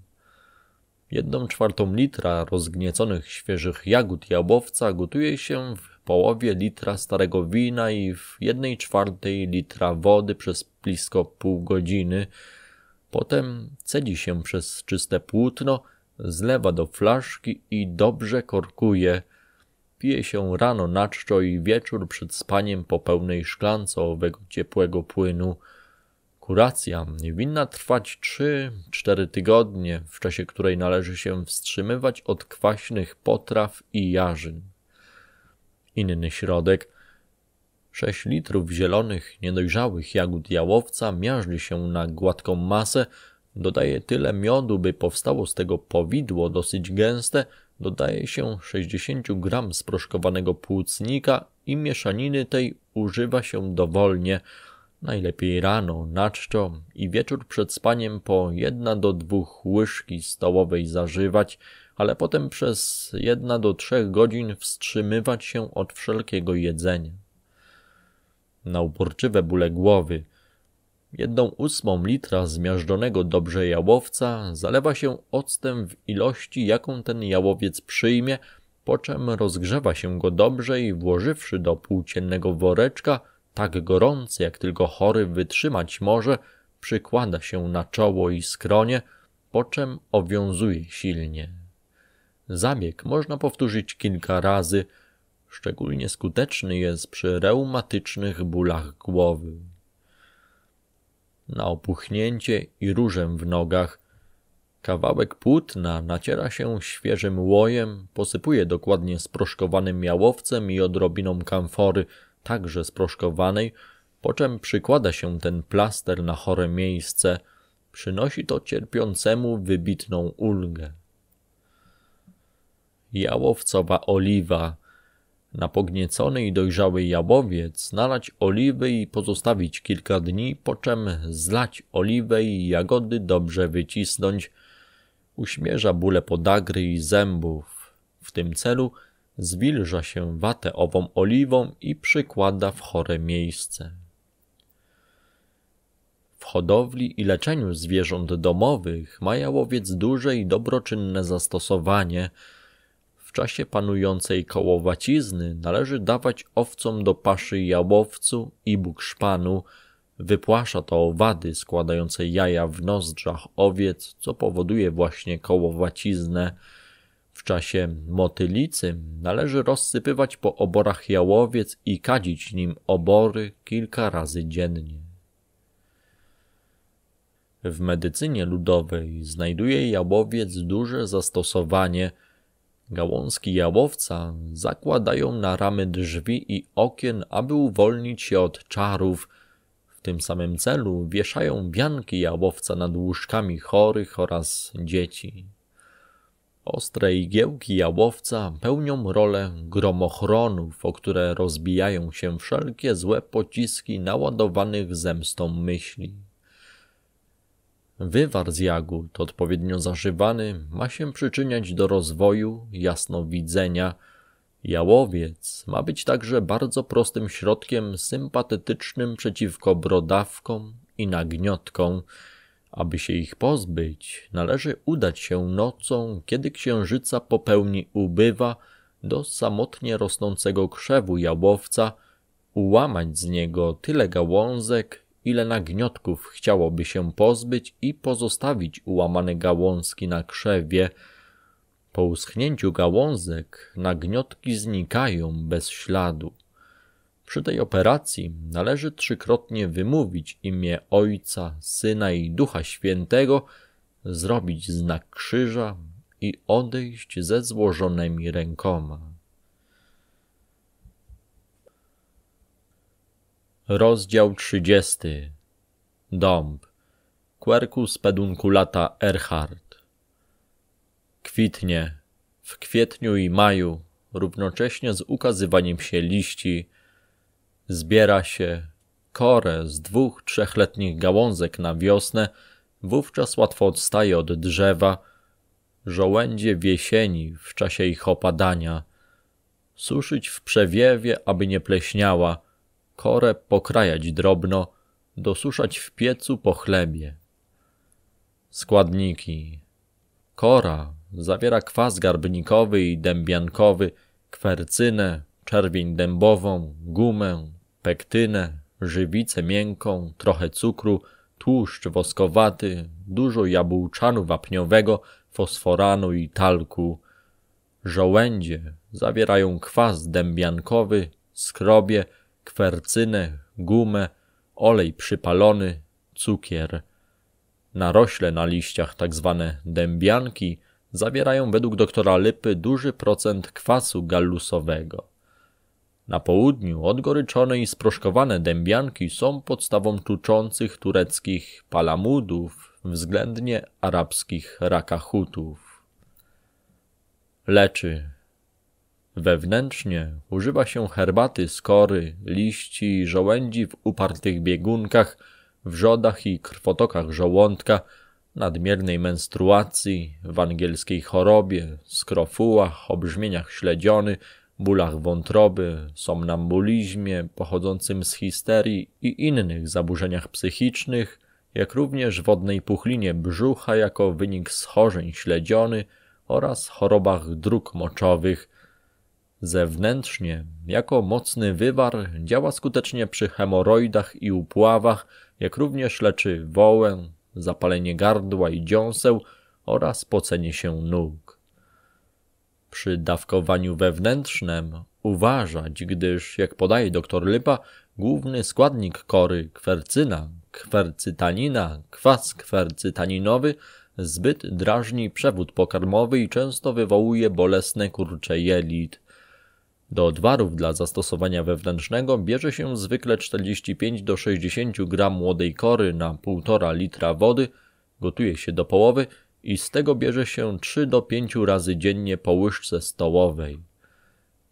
Jedną czwartą litra rozgnieconych świeżych jagód jabłowca gotuje się w połowie litra starego wina i w jednej czwartej litra wody przez blisko pół godziny. Potem cedzi się przez czyste płótno, zlewa do flaszki i dobrze korkuje. Pije się rano na czczo i wieczór przed spaniem po pełnej szklance owego ciepłego płynu – Kuracja winna trwać 3-4 tygodnie, w czasie której należy się wstrzymywać od kwaśnych potraw i jarzyn. Inny środek 6 litrów zielonych, niedojrzałych jagód jałowca miażdży się na gładką masę, dodaje tyle miodu, by powstało z tego powidło dosyć gęste, dodaje się 60 gram sproszkowanego płucnika i mieszaniny tej używa się dowolnie – Najlepiej rano, na czczo i wieczór przed spaniem po jedna do dwóch łyżki stołowej zażywać, ale potem przez jedna do trzech godzin wstrzymywać się od wszelkiego jedzenia. Na uporczywe bóle głowy jedną ósmą litra zmiażdżonego dobrze jałowca zalewa się octem w ilości, jaką ten jałowiec przyjmie, po czym rozgrzewa się go dobrze i włożywszy do półciennego woreczka – tak gorący, jak tylko chory wytrzymać może, przykłada się na czoło i skronie, po czym owiązuje silnie. Zabieg można powtórzyć kilka razy, szczególnie skuteczny jest przy reumatycznych bólach głowy. Na opuchnięcie i różem w nogach Kawałek płótna naciera się świeżym łojem, posypuje dokładnie sproszkowanym miałowcem i odrobiną kamfory, także sproszkowanej, po czym przykłada się ten plaster na chore miejsce, przynosi to cierpiącemu wybitną ulgę. Jałowcowa oliwa. Na pogniecony i dojrzały jałowiec nalać oliwy i pozostawić kilka dni, po czym zlać oliwę i jagody dobrze wycisnąć. Uśmierza bóle podagry i zębów. W tym celu Zwilża się watę ową oliwą i przykłada w chore miejsce. W hodowli i leczeniu zwierząt domowych ma jałowiec duże i dobroczynne zastosowanie. W czasie panującej kołowacizny należy dawać owcom do paszy jałowcu i bukszpanu. Wypłasza to owady składające jaja w nozdrzach owiec, co powoduje właśnie kołowaciznę. W czasie motylicy należy rozsypywać po oborach jałowiec i kadzić nim obory kilka razy dziennie. W medycynie ludowej znajduje jałowiec duże zastosowanie. Gałązki jałowca zakładają na ramy drzwi i okien, aby uwolnić się od czarów. W tym samym celu wieszają bianki jałowca nad łóżkami chorych oraz dzieci. Ostre igiełki jałowca pełnią rolę gromochronów, o które rozbijają się wszelkie złe pociski naładowanych zemstą myśli. Wywar z jagód, odpowiednio zażywany, ma się przyczyniać do rozwoju jasnowidzenia. Jałowiec ma być także bardzo prostym środkiem sympatetycznym przeciwko brodawkom i nagniotkom, aby się ich pozbyć, należy udać się nocą, kiedy księżyca popełni ubywa, do samotnie rosnącego krzewu jałowca, ułamać z niego tyle gałązek, ile nagniotków chciałoby się pozbyć i pozostawić ułamane gałązki na krzewie. Po uschnięciu gałązek nagniotki znikają bez śladu. Przy tej operacji należy trzykrotnie wymówić imię Ojca, Syna i Ducha Świętego, zrobić znak krzyża i odejść ze złożonymi rękoma. Rozdział 30. Dąb. Quercus pedunculata Erhard. Kwitnie w kwietniu i maju, równocześnie z ukazywaniem się liści, Zbiera się korę z dwóch, trzechletnich gałązek na wiosnę, wówczas łatwo odstaje od drzewa, żołędzie jesieni w czasie ich opadania. Suszyć w przewiewie, aby nie pleśniała, korę pokrajać drobno, dosuszać w piecu po chlebie. Składniki Kora zawiera kwas garbnikowy i dębiankowy, kwercynę, czerwień dębową, gumę, pektynę, żywicę miękką, trochę cukru, tłuszcz woskowaty, dużo jabłczanu wapniowego, fosforanu i talku. Żołędzie zawierają kwas dębiankowy, skrobie, kwercynę, gumę, olej przypalony, cukier. Narośle na liściach, tzw. Tak dębianki, zawierają według doktora Lipy duży procent kwasu gallusowego. Na południu odgoryczone i sproszkowane dębianki są podstawą tuczących tureckich palamudów względnie arabskich rakahutów. Leczy. Wewnętrznie używa się herbaty z kory, liści i żołędzi w upartych biegunkach, wrzodach i krwotokach żołądka, nadmiernej menstruacji, w angielskiej chorobie, skrofułach, obrzmieniach śledziony – bólach wątroby, somnambulizmie pochodzącym z histerii i innych zaburzeniach psychicznych, jak również wodnej puchlinie brzucha jako wynik schorzeń śledziony oraz chorobach dróg moczowych. Zewnętrznie, jako mocny wywar, działa skutecznie przy hemoroidach i upławach, jak również leczy wołę, zapalenie gardła i dziąseł oraz pocenie się nóg przy dawkowaniu wewnętrznym uważać, gdyż, jak podaje dr Lipa, główny składnik kory kwercyna, kwercytanina, kwas kwercytaninowy zbyt drażni przewód pokarmowy i często wywołuje bolesne kurcze jelit. Do odwarów dla zastosowania wewnętrznego bierze się zwykle 45 do 60 gram młodej kory na 1,5 litra wody, gotuje się do połowy – i z tego bierze się 3 do 5 razy dziennie po łyżce stołowej.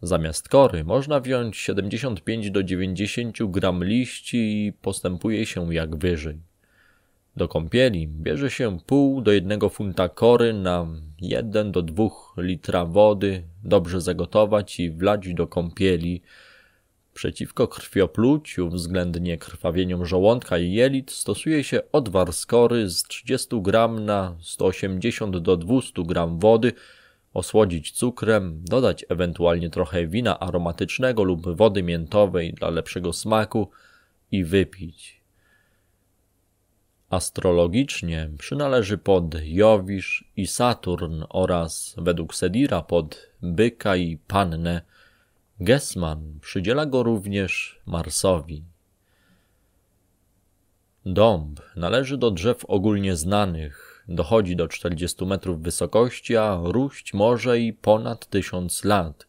Zamiast kory można wziąć 75 do 90 gram liści i postępuje się jak wyżej. Do kąpieli bierze się pół do jednego funta kory na 1 do 2 litra wody, dobrze zagotować i wlać do kąpieli, Przeciwko krwiopluciu, względnie krwawieniom żołądka i jelit, stosuje się odwar skory z 30 gram na 180 do 200 gram wody, osłodzić cukrem, dodać ewentualnie trochę wina aromatycznego lub wody miętowej dla lepszego smaku i wypić. Astrologicznie przynależy pod Jowisz i Saturn oraz według Sedira pod Byka i Pannę, Gessman przydziela go również Marsowi. Dąb należy do drzew ogólnie znanych, dochodzi do 40 metrów wysokości, a róść może i ponad 1000 lat.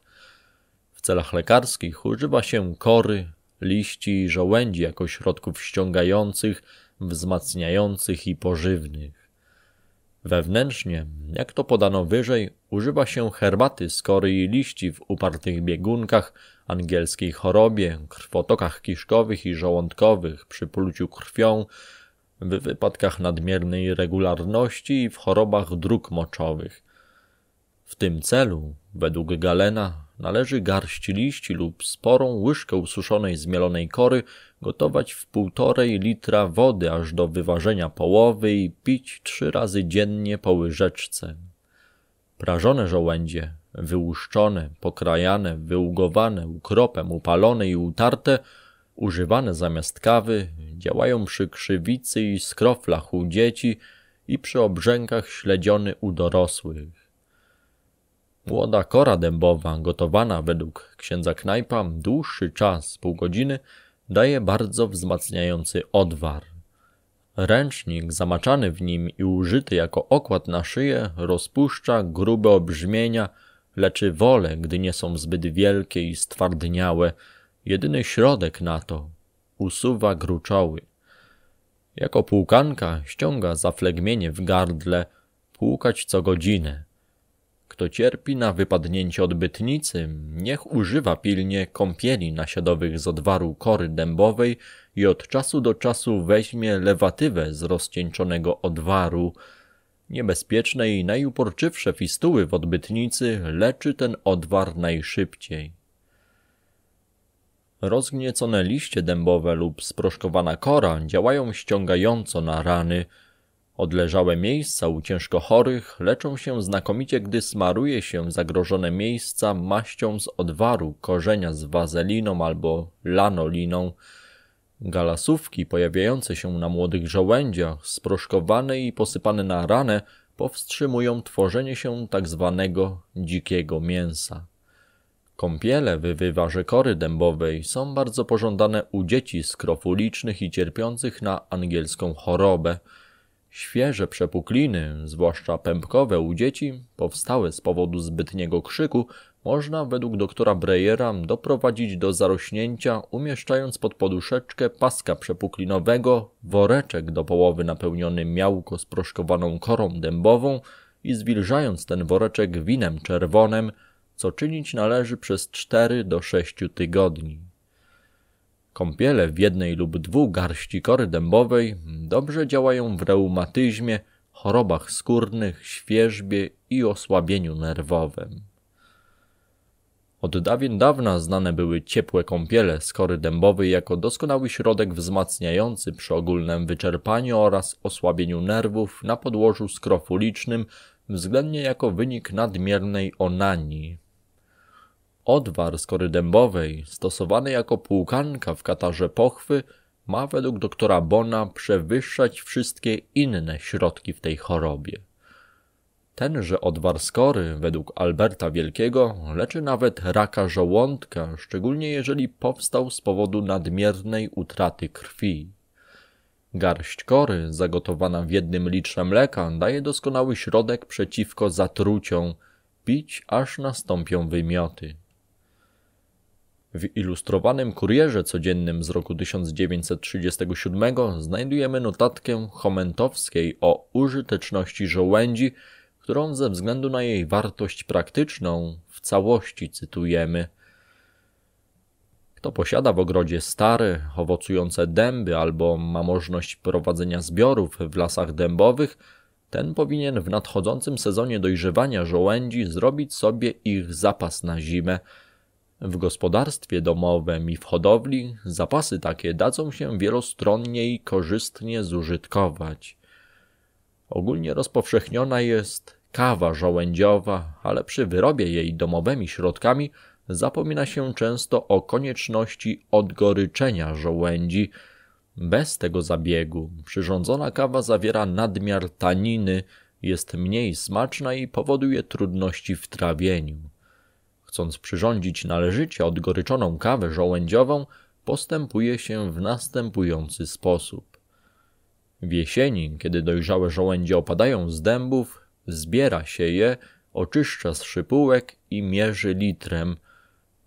W celach lekarskich używa się kory, liści i żołędzi jako środków ściągających, wzmacniających i pożywnych. Wewnętrznie, jak to podano wyżej, używa się herbaty z kory i liści w upartych biegunkach, angielskiej chorobie, krwotokach kiszkowych i żołądkowych, przy pluciu krwią, w wypadkach nadmiernej regularności i w chorobach dróg moczowych. W tym celu, według Galena, Należy garść liści lub sporą łyżkę ususzonej zmielonej kory gotować w półtorej litra wody aż do wyważenia połowy i pić trzy razy dziennie po łyżeczce. Prażone żołędzie, wyłuszczone, pokrajane, wyługowane, ukropem, upalone i utarte, używane zamiast kawy, działają przy krzywicy i skroflach u dzieci i przy obrzękach śledziony u dorosłych. Młoda kora dębowa, gotowana według księdza Knajpa dłuższy czas, pół godziny, daje bardzo wzmacniający odwar. Ręcznik zamaczany w nim i użyty jako okład na szyję rozpuszcza grube obrzmienia, leczy wole, gdy nie są zbyt wielkie i stwardniałe, jedyny środek na to usuwa gruczoły. Jako pułkanka ściąga zaflegmienie w gardle, płukać co godzinę kto cierpi na wypadnięcie odbytnicy, niech używa pilnie kąpieli nasiadowych z odwaru kory dębowej i od czasu do czasu weźmie lewatywę z rozcieńczonego odwaru. Niebezpieczne i najuporczywsze fistuły w odbytnicy leczy ten odwar najszybciej. Rozgniecone liście dębowe lub sproszkowana kora działają ściągająco na rany – Odleżałe miejsca u ciężko chorych leczą się znakomicie, gdy smaruje się zagrożone miejsca maścią z odwaru korzenia z wazeliną albo lanoliną. Galasówki pojawiające się na młodych żołędziach, sproszkowane i posypane na ranę, powstrzymują tworzenie się tak zwanego dzikiego mięsa. Kąpiele w wywarze kory dębowej są bardzo pożądane u dzieci skrofulicznych i cierpiących na angielską chorobę – Świeże przepukliny, zwłaszcza pępkowe u dzieci, powstałe z powodu zbytniego krzyku, można według doktora Breyera doprowadzić do zarośnięcia, umieszczając pod poduszeczkę paska przepuklinowego, woreczek do połowy napełniony miałko sproszkowaną korą dębową i zwilżając ten woreczek winem czerwonym, co czynić należy przez 4 do 6 tygodni. Kąpiele w jednej lub dwóch garści kory dębowej dobrze działają w reumatyzmie, chorobach skórnych, świeżbie i osłabieniu nerwowym. Od dawien dawna znane były ciepłe kąpiele z kory dębowej jako doskonały środek wzmacniający przy ogólnym wyczerpaniu oraz osłabieniu nerwów na podłożu skrofulicznym względnie jako wynik nadmiernej onanii. Odwar z kory dębowej, stosowany jako płukanka w katarze pochwy, ma według doktora Bona przewyższać wszystkie inne środki w tej chorobie. Tenże odwar skory, według Alberta Wielkiego, leczy nawet raka żołądka, szczególnie jeżeli powstał z powodu nadmiernej utraty krwi. Garść kory, zagotowana w jednym litrze mleka, daje doskonały środek przeciwko zatruciom, pić aż nastąpią wymioty. W ilustrowanym kurierze codziennym z roku 1937 znajdujemy notatkę Chomentowskiej o użyteczności żołędzi, którą ze względu na jej wartość praktyczną w całości cytujemy. Kto posiada w ogrodzie stare, owocujące dęby albo ma możliwość prowadzenia zbiorów w lasach dębowych, ten powinien w nadchodzącym sezonie dojrzewania żołędzi zrobić sobie ich zapas na zimę – w gospodarstwie domowym i w hodowli zapasy takie dadzą się wielostronnie i korzystnie zużytkować. Ogólnie rozpowszechniona jest kawa żołędziowa, ale przy wyrobie jej domowymi środkami zapomina się często o konieczności odgoryczenia żołędzi. Bez tego zabiegu przyrządzona kawa zawiera nadmiar taniny, jest mniej smaczna i powoduje trudności w trawieniu chcąc przyrządzić należycie odgoryczoną kawę żołędziową, postępuje się w następujący sposób. W jesieni, kiedy dojrzałe żołędzie opadają z dębów, zbiera się je, oczyszcza z szypułek i mierzy litrem.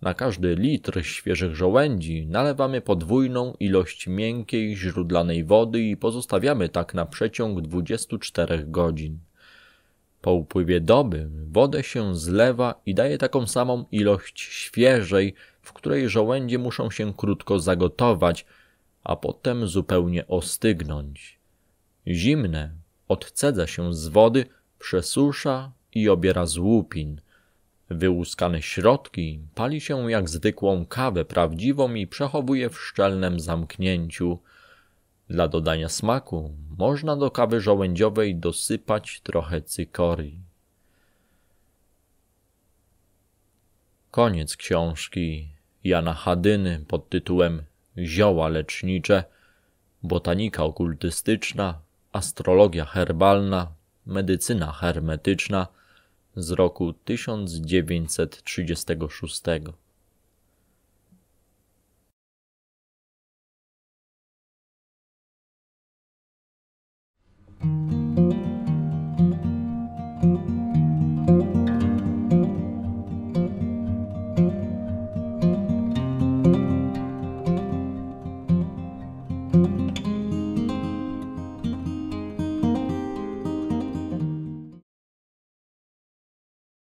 Na każdy litr świeżych żołędzi nalewamy podwójną ilość miękkiej źródlanej wody i pozostawiamy tak na przeciąg 24 godzin. Po upływie doby wodę się zlewa i daje taką samą ilość świeżej, w której żołędzie muszą się krótko zagotować, a potem zupełnie ostygnąć. Zimne odcedza się z wody, przesusza i obiera z łupin. Wyłuskane środki pali się jak zwykłą kawę prawdziwą i przechowuje w szczelnym zamknięciu – dla dodania smaku można do kawy żołędziowej dosypać trochę cykorii. Koniec książki Jana Hadyny pod tytułem Zioła lecznicze, botanika okultystyczna, astrologia herbalna, medycyna hermetyczna z roku 1936.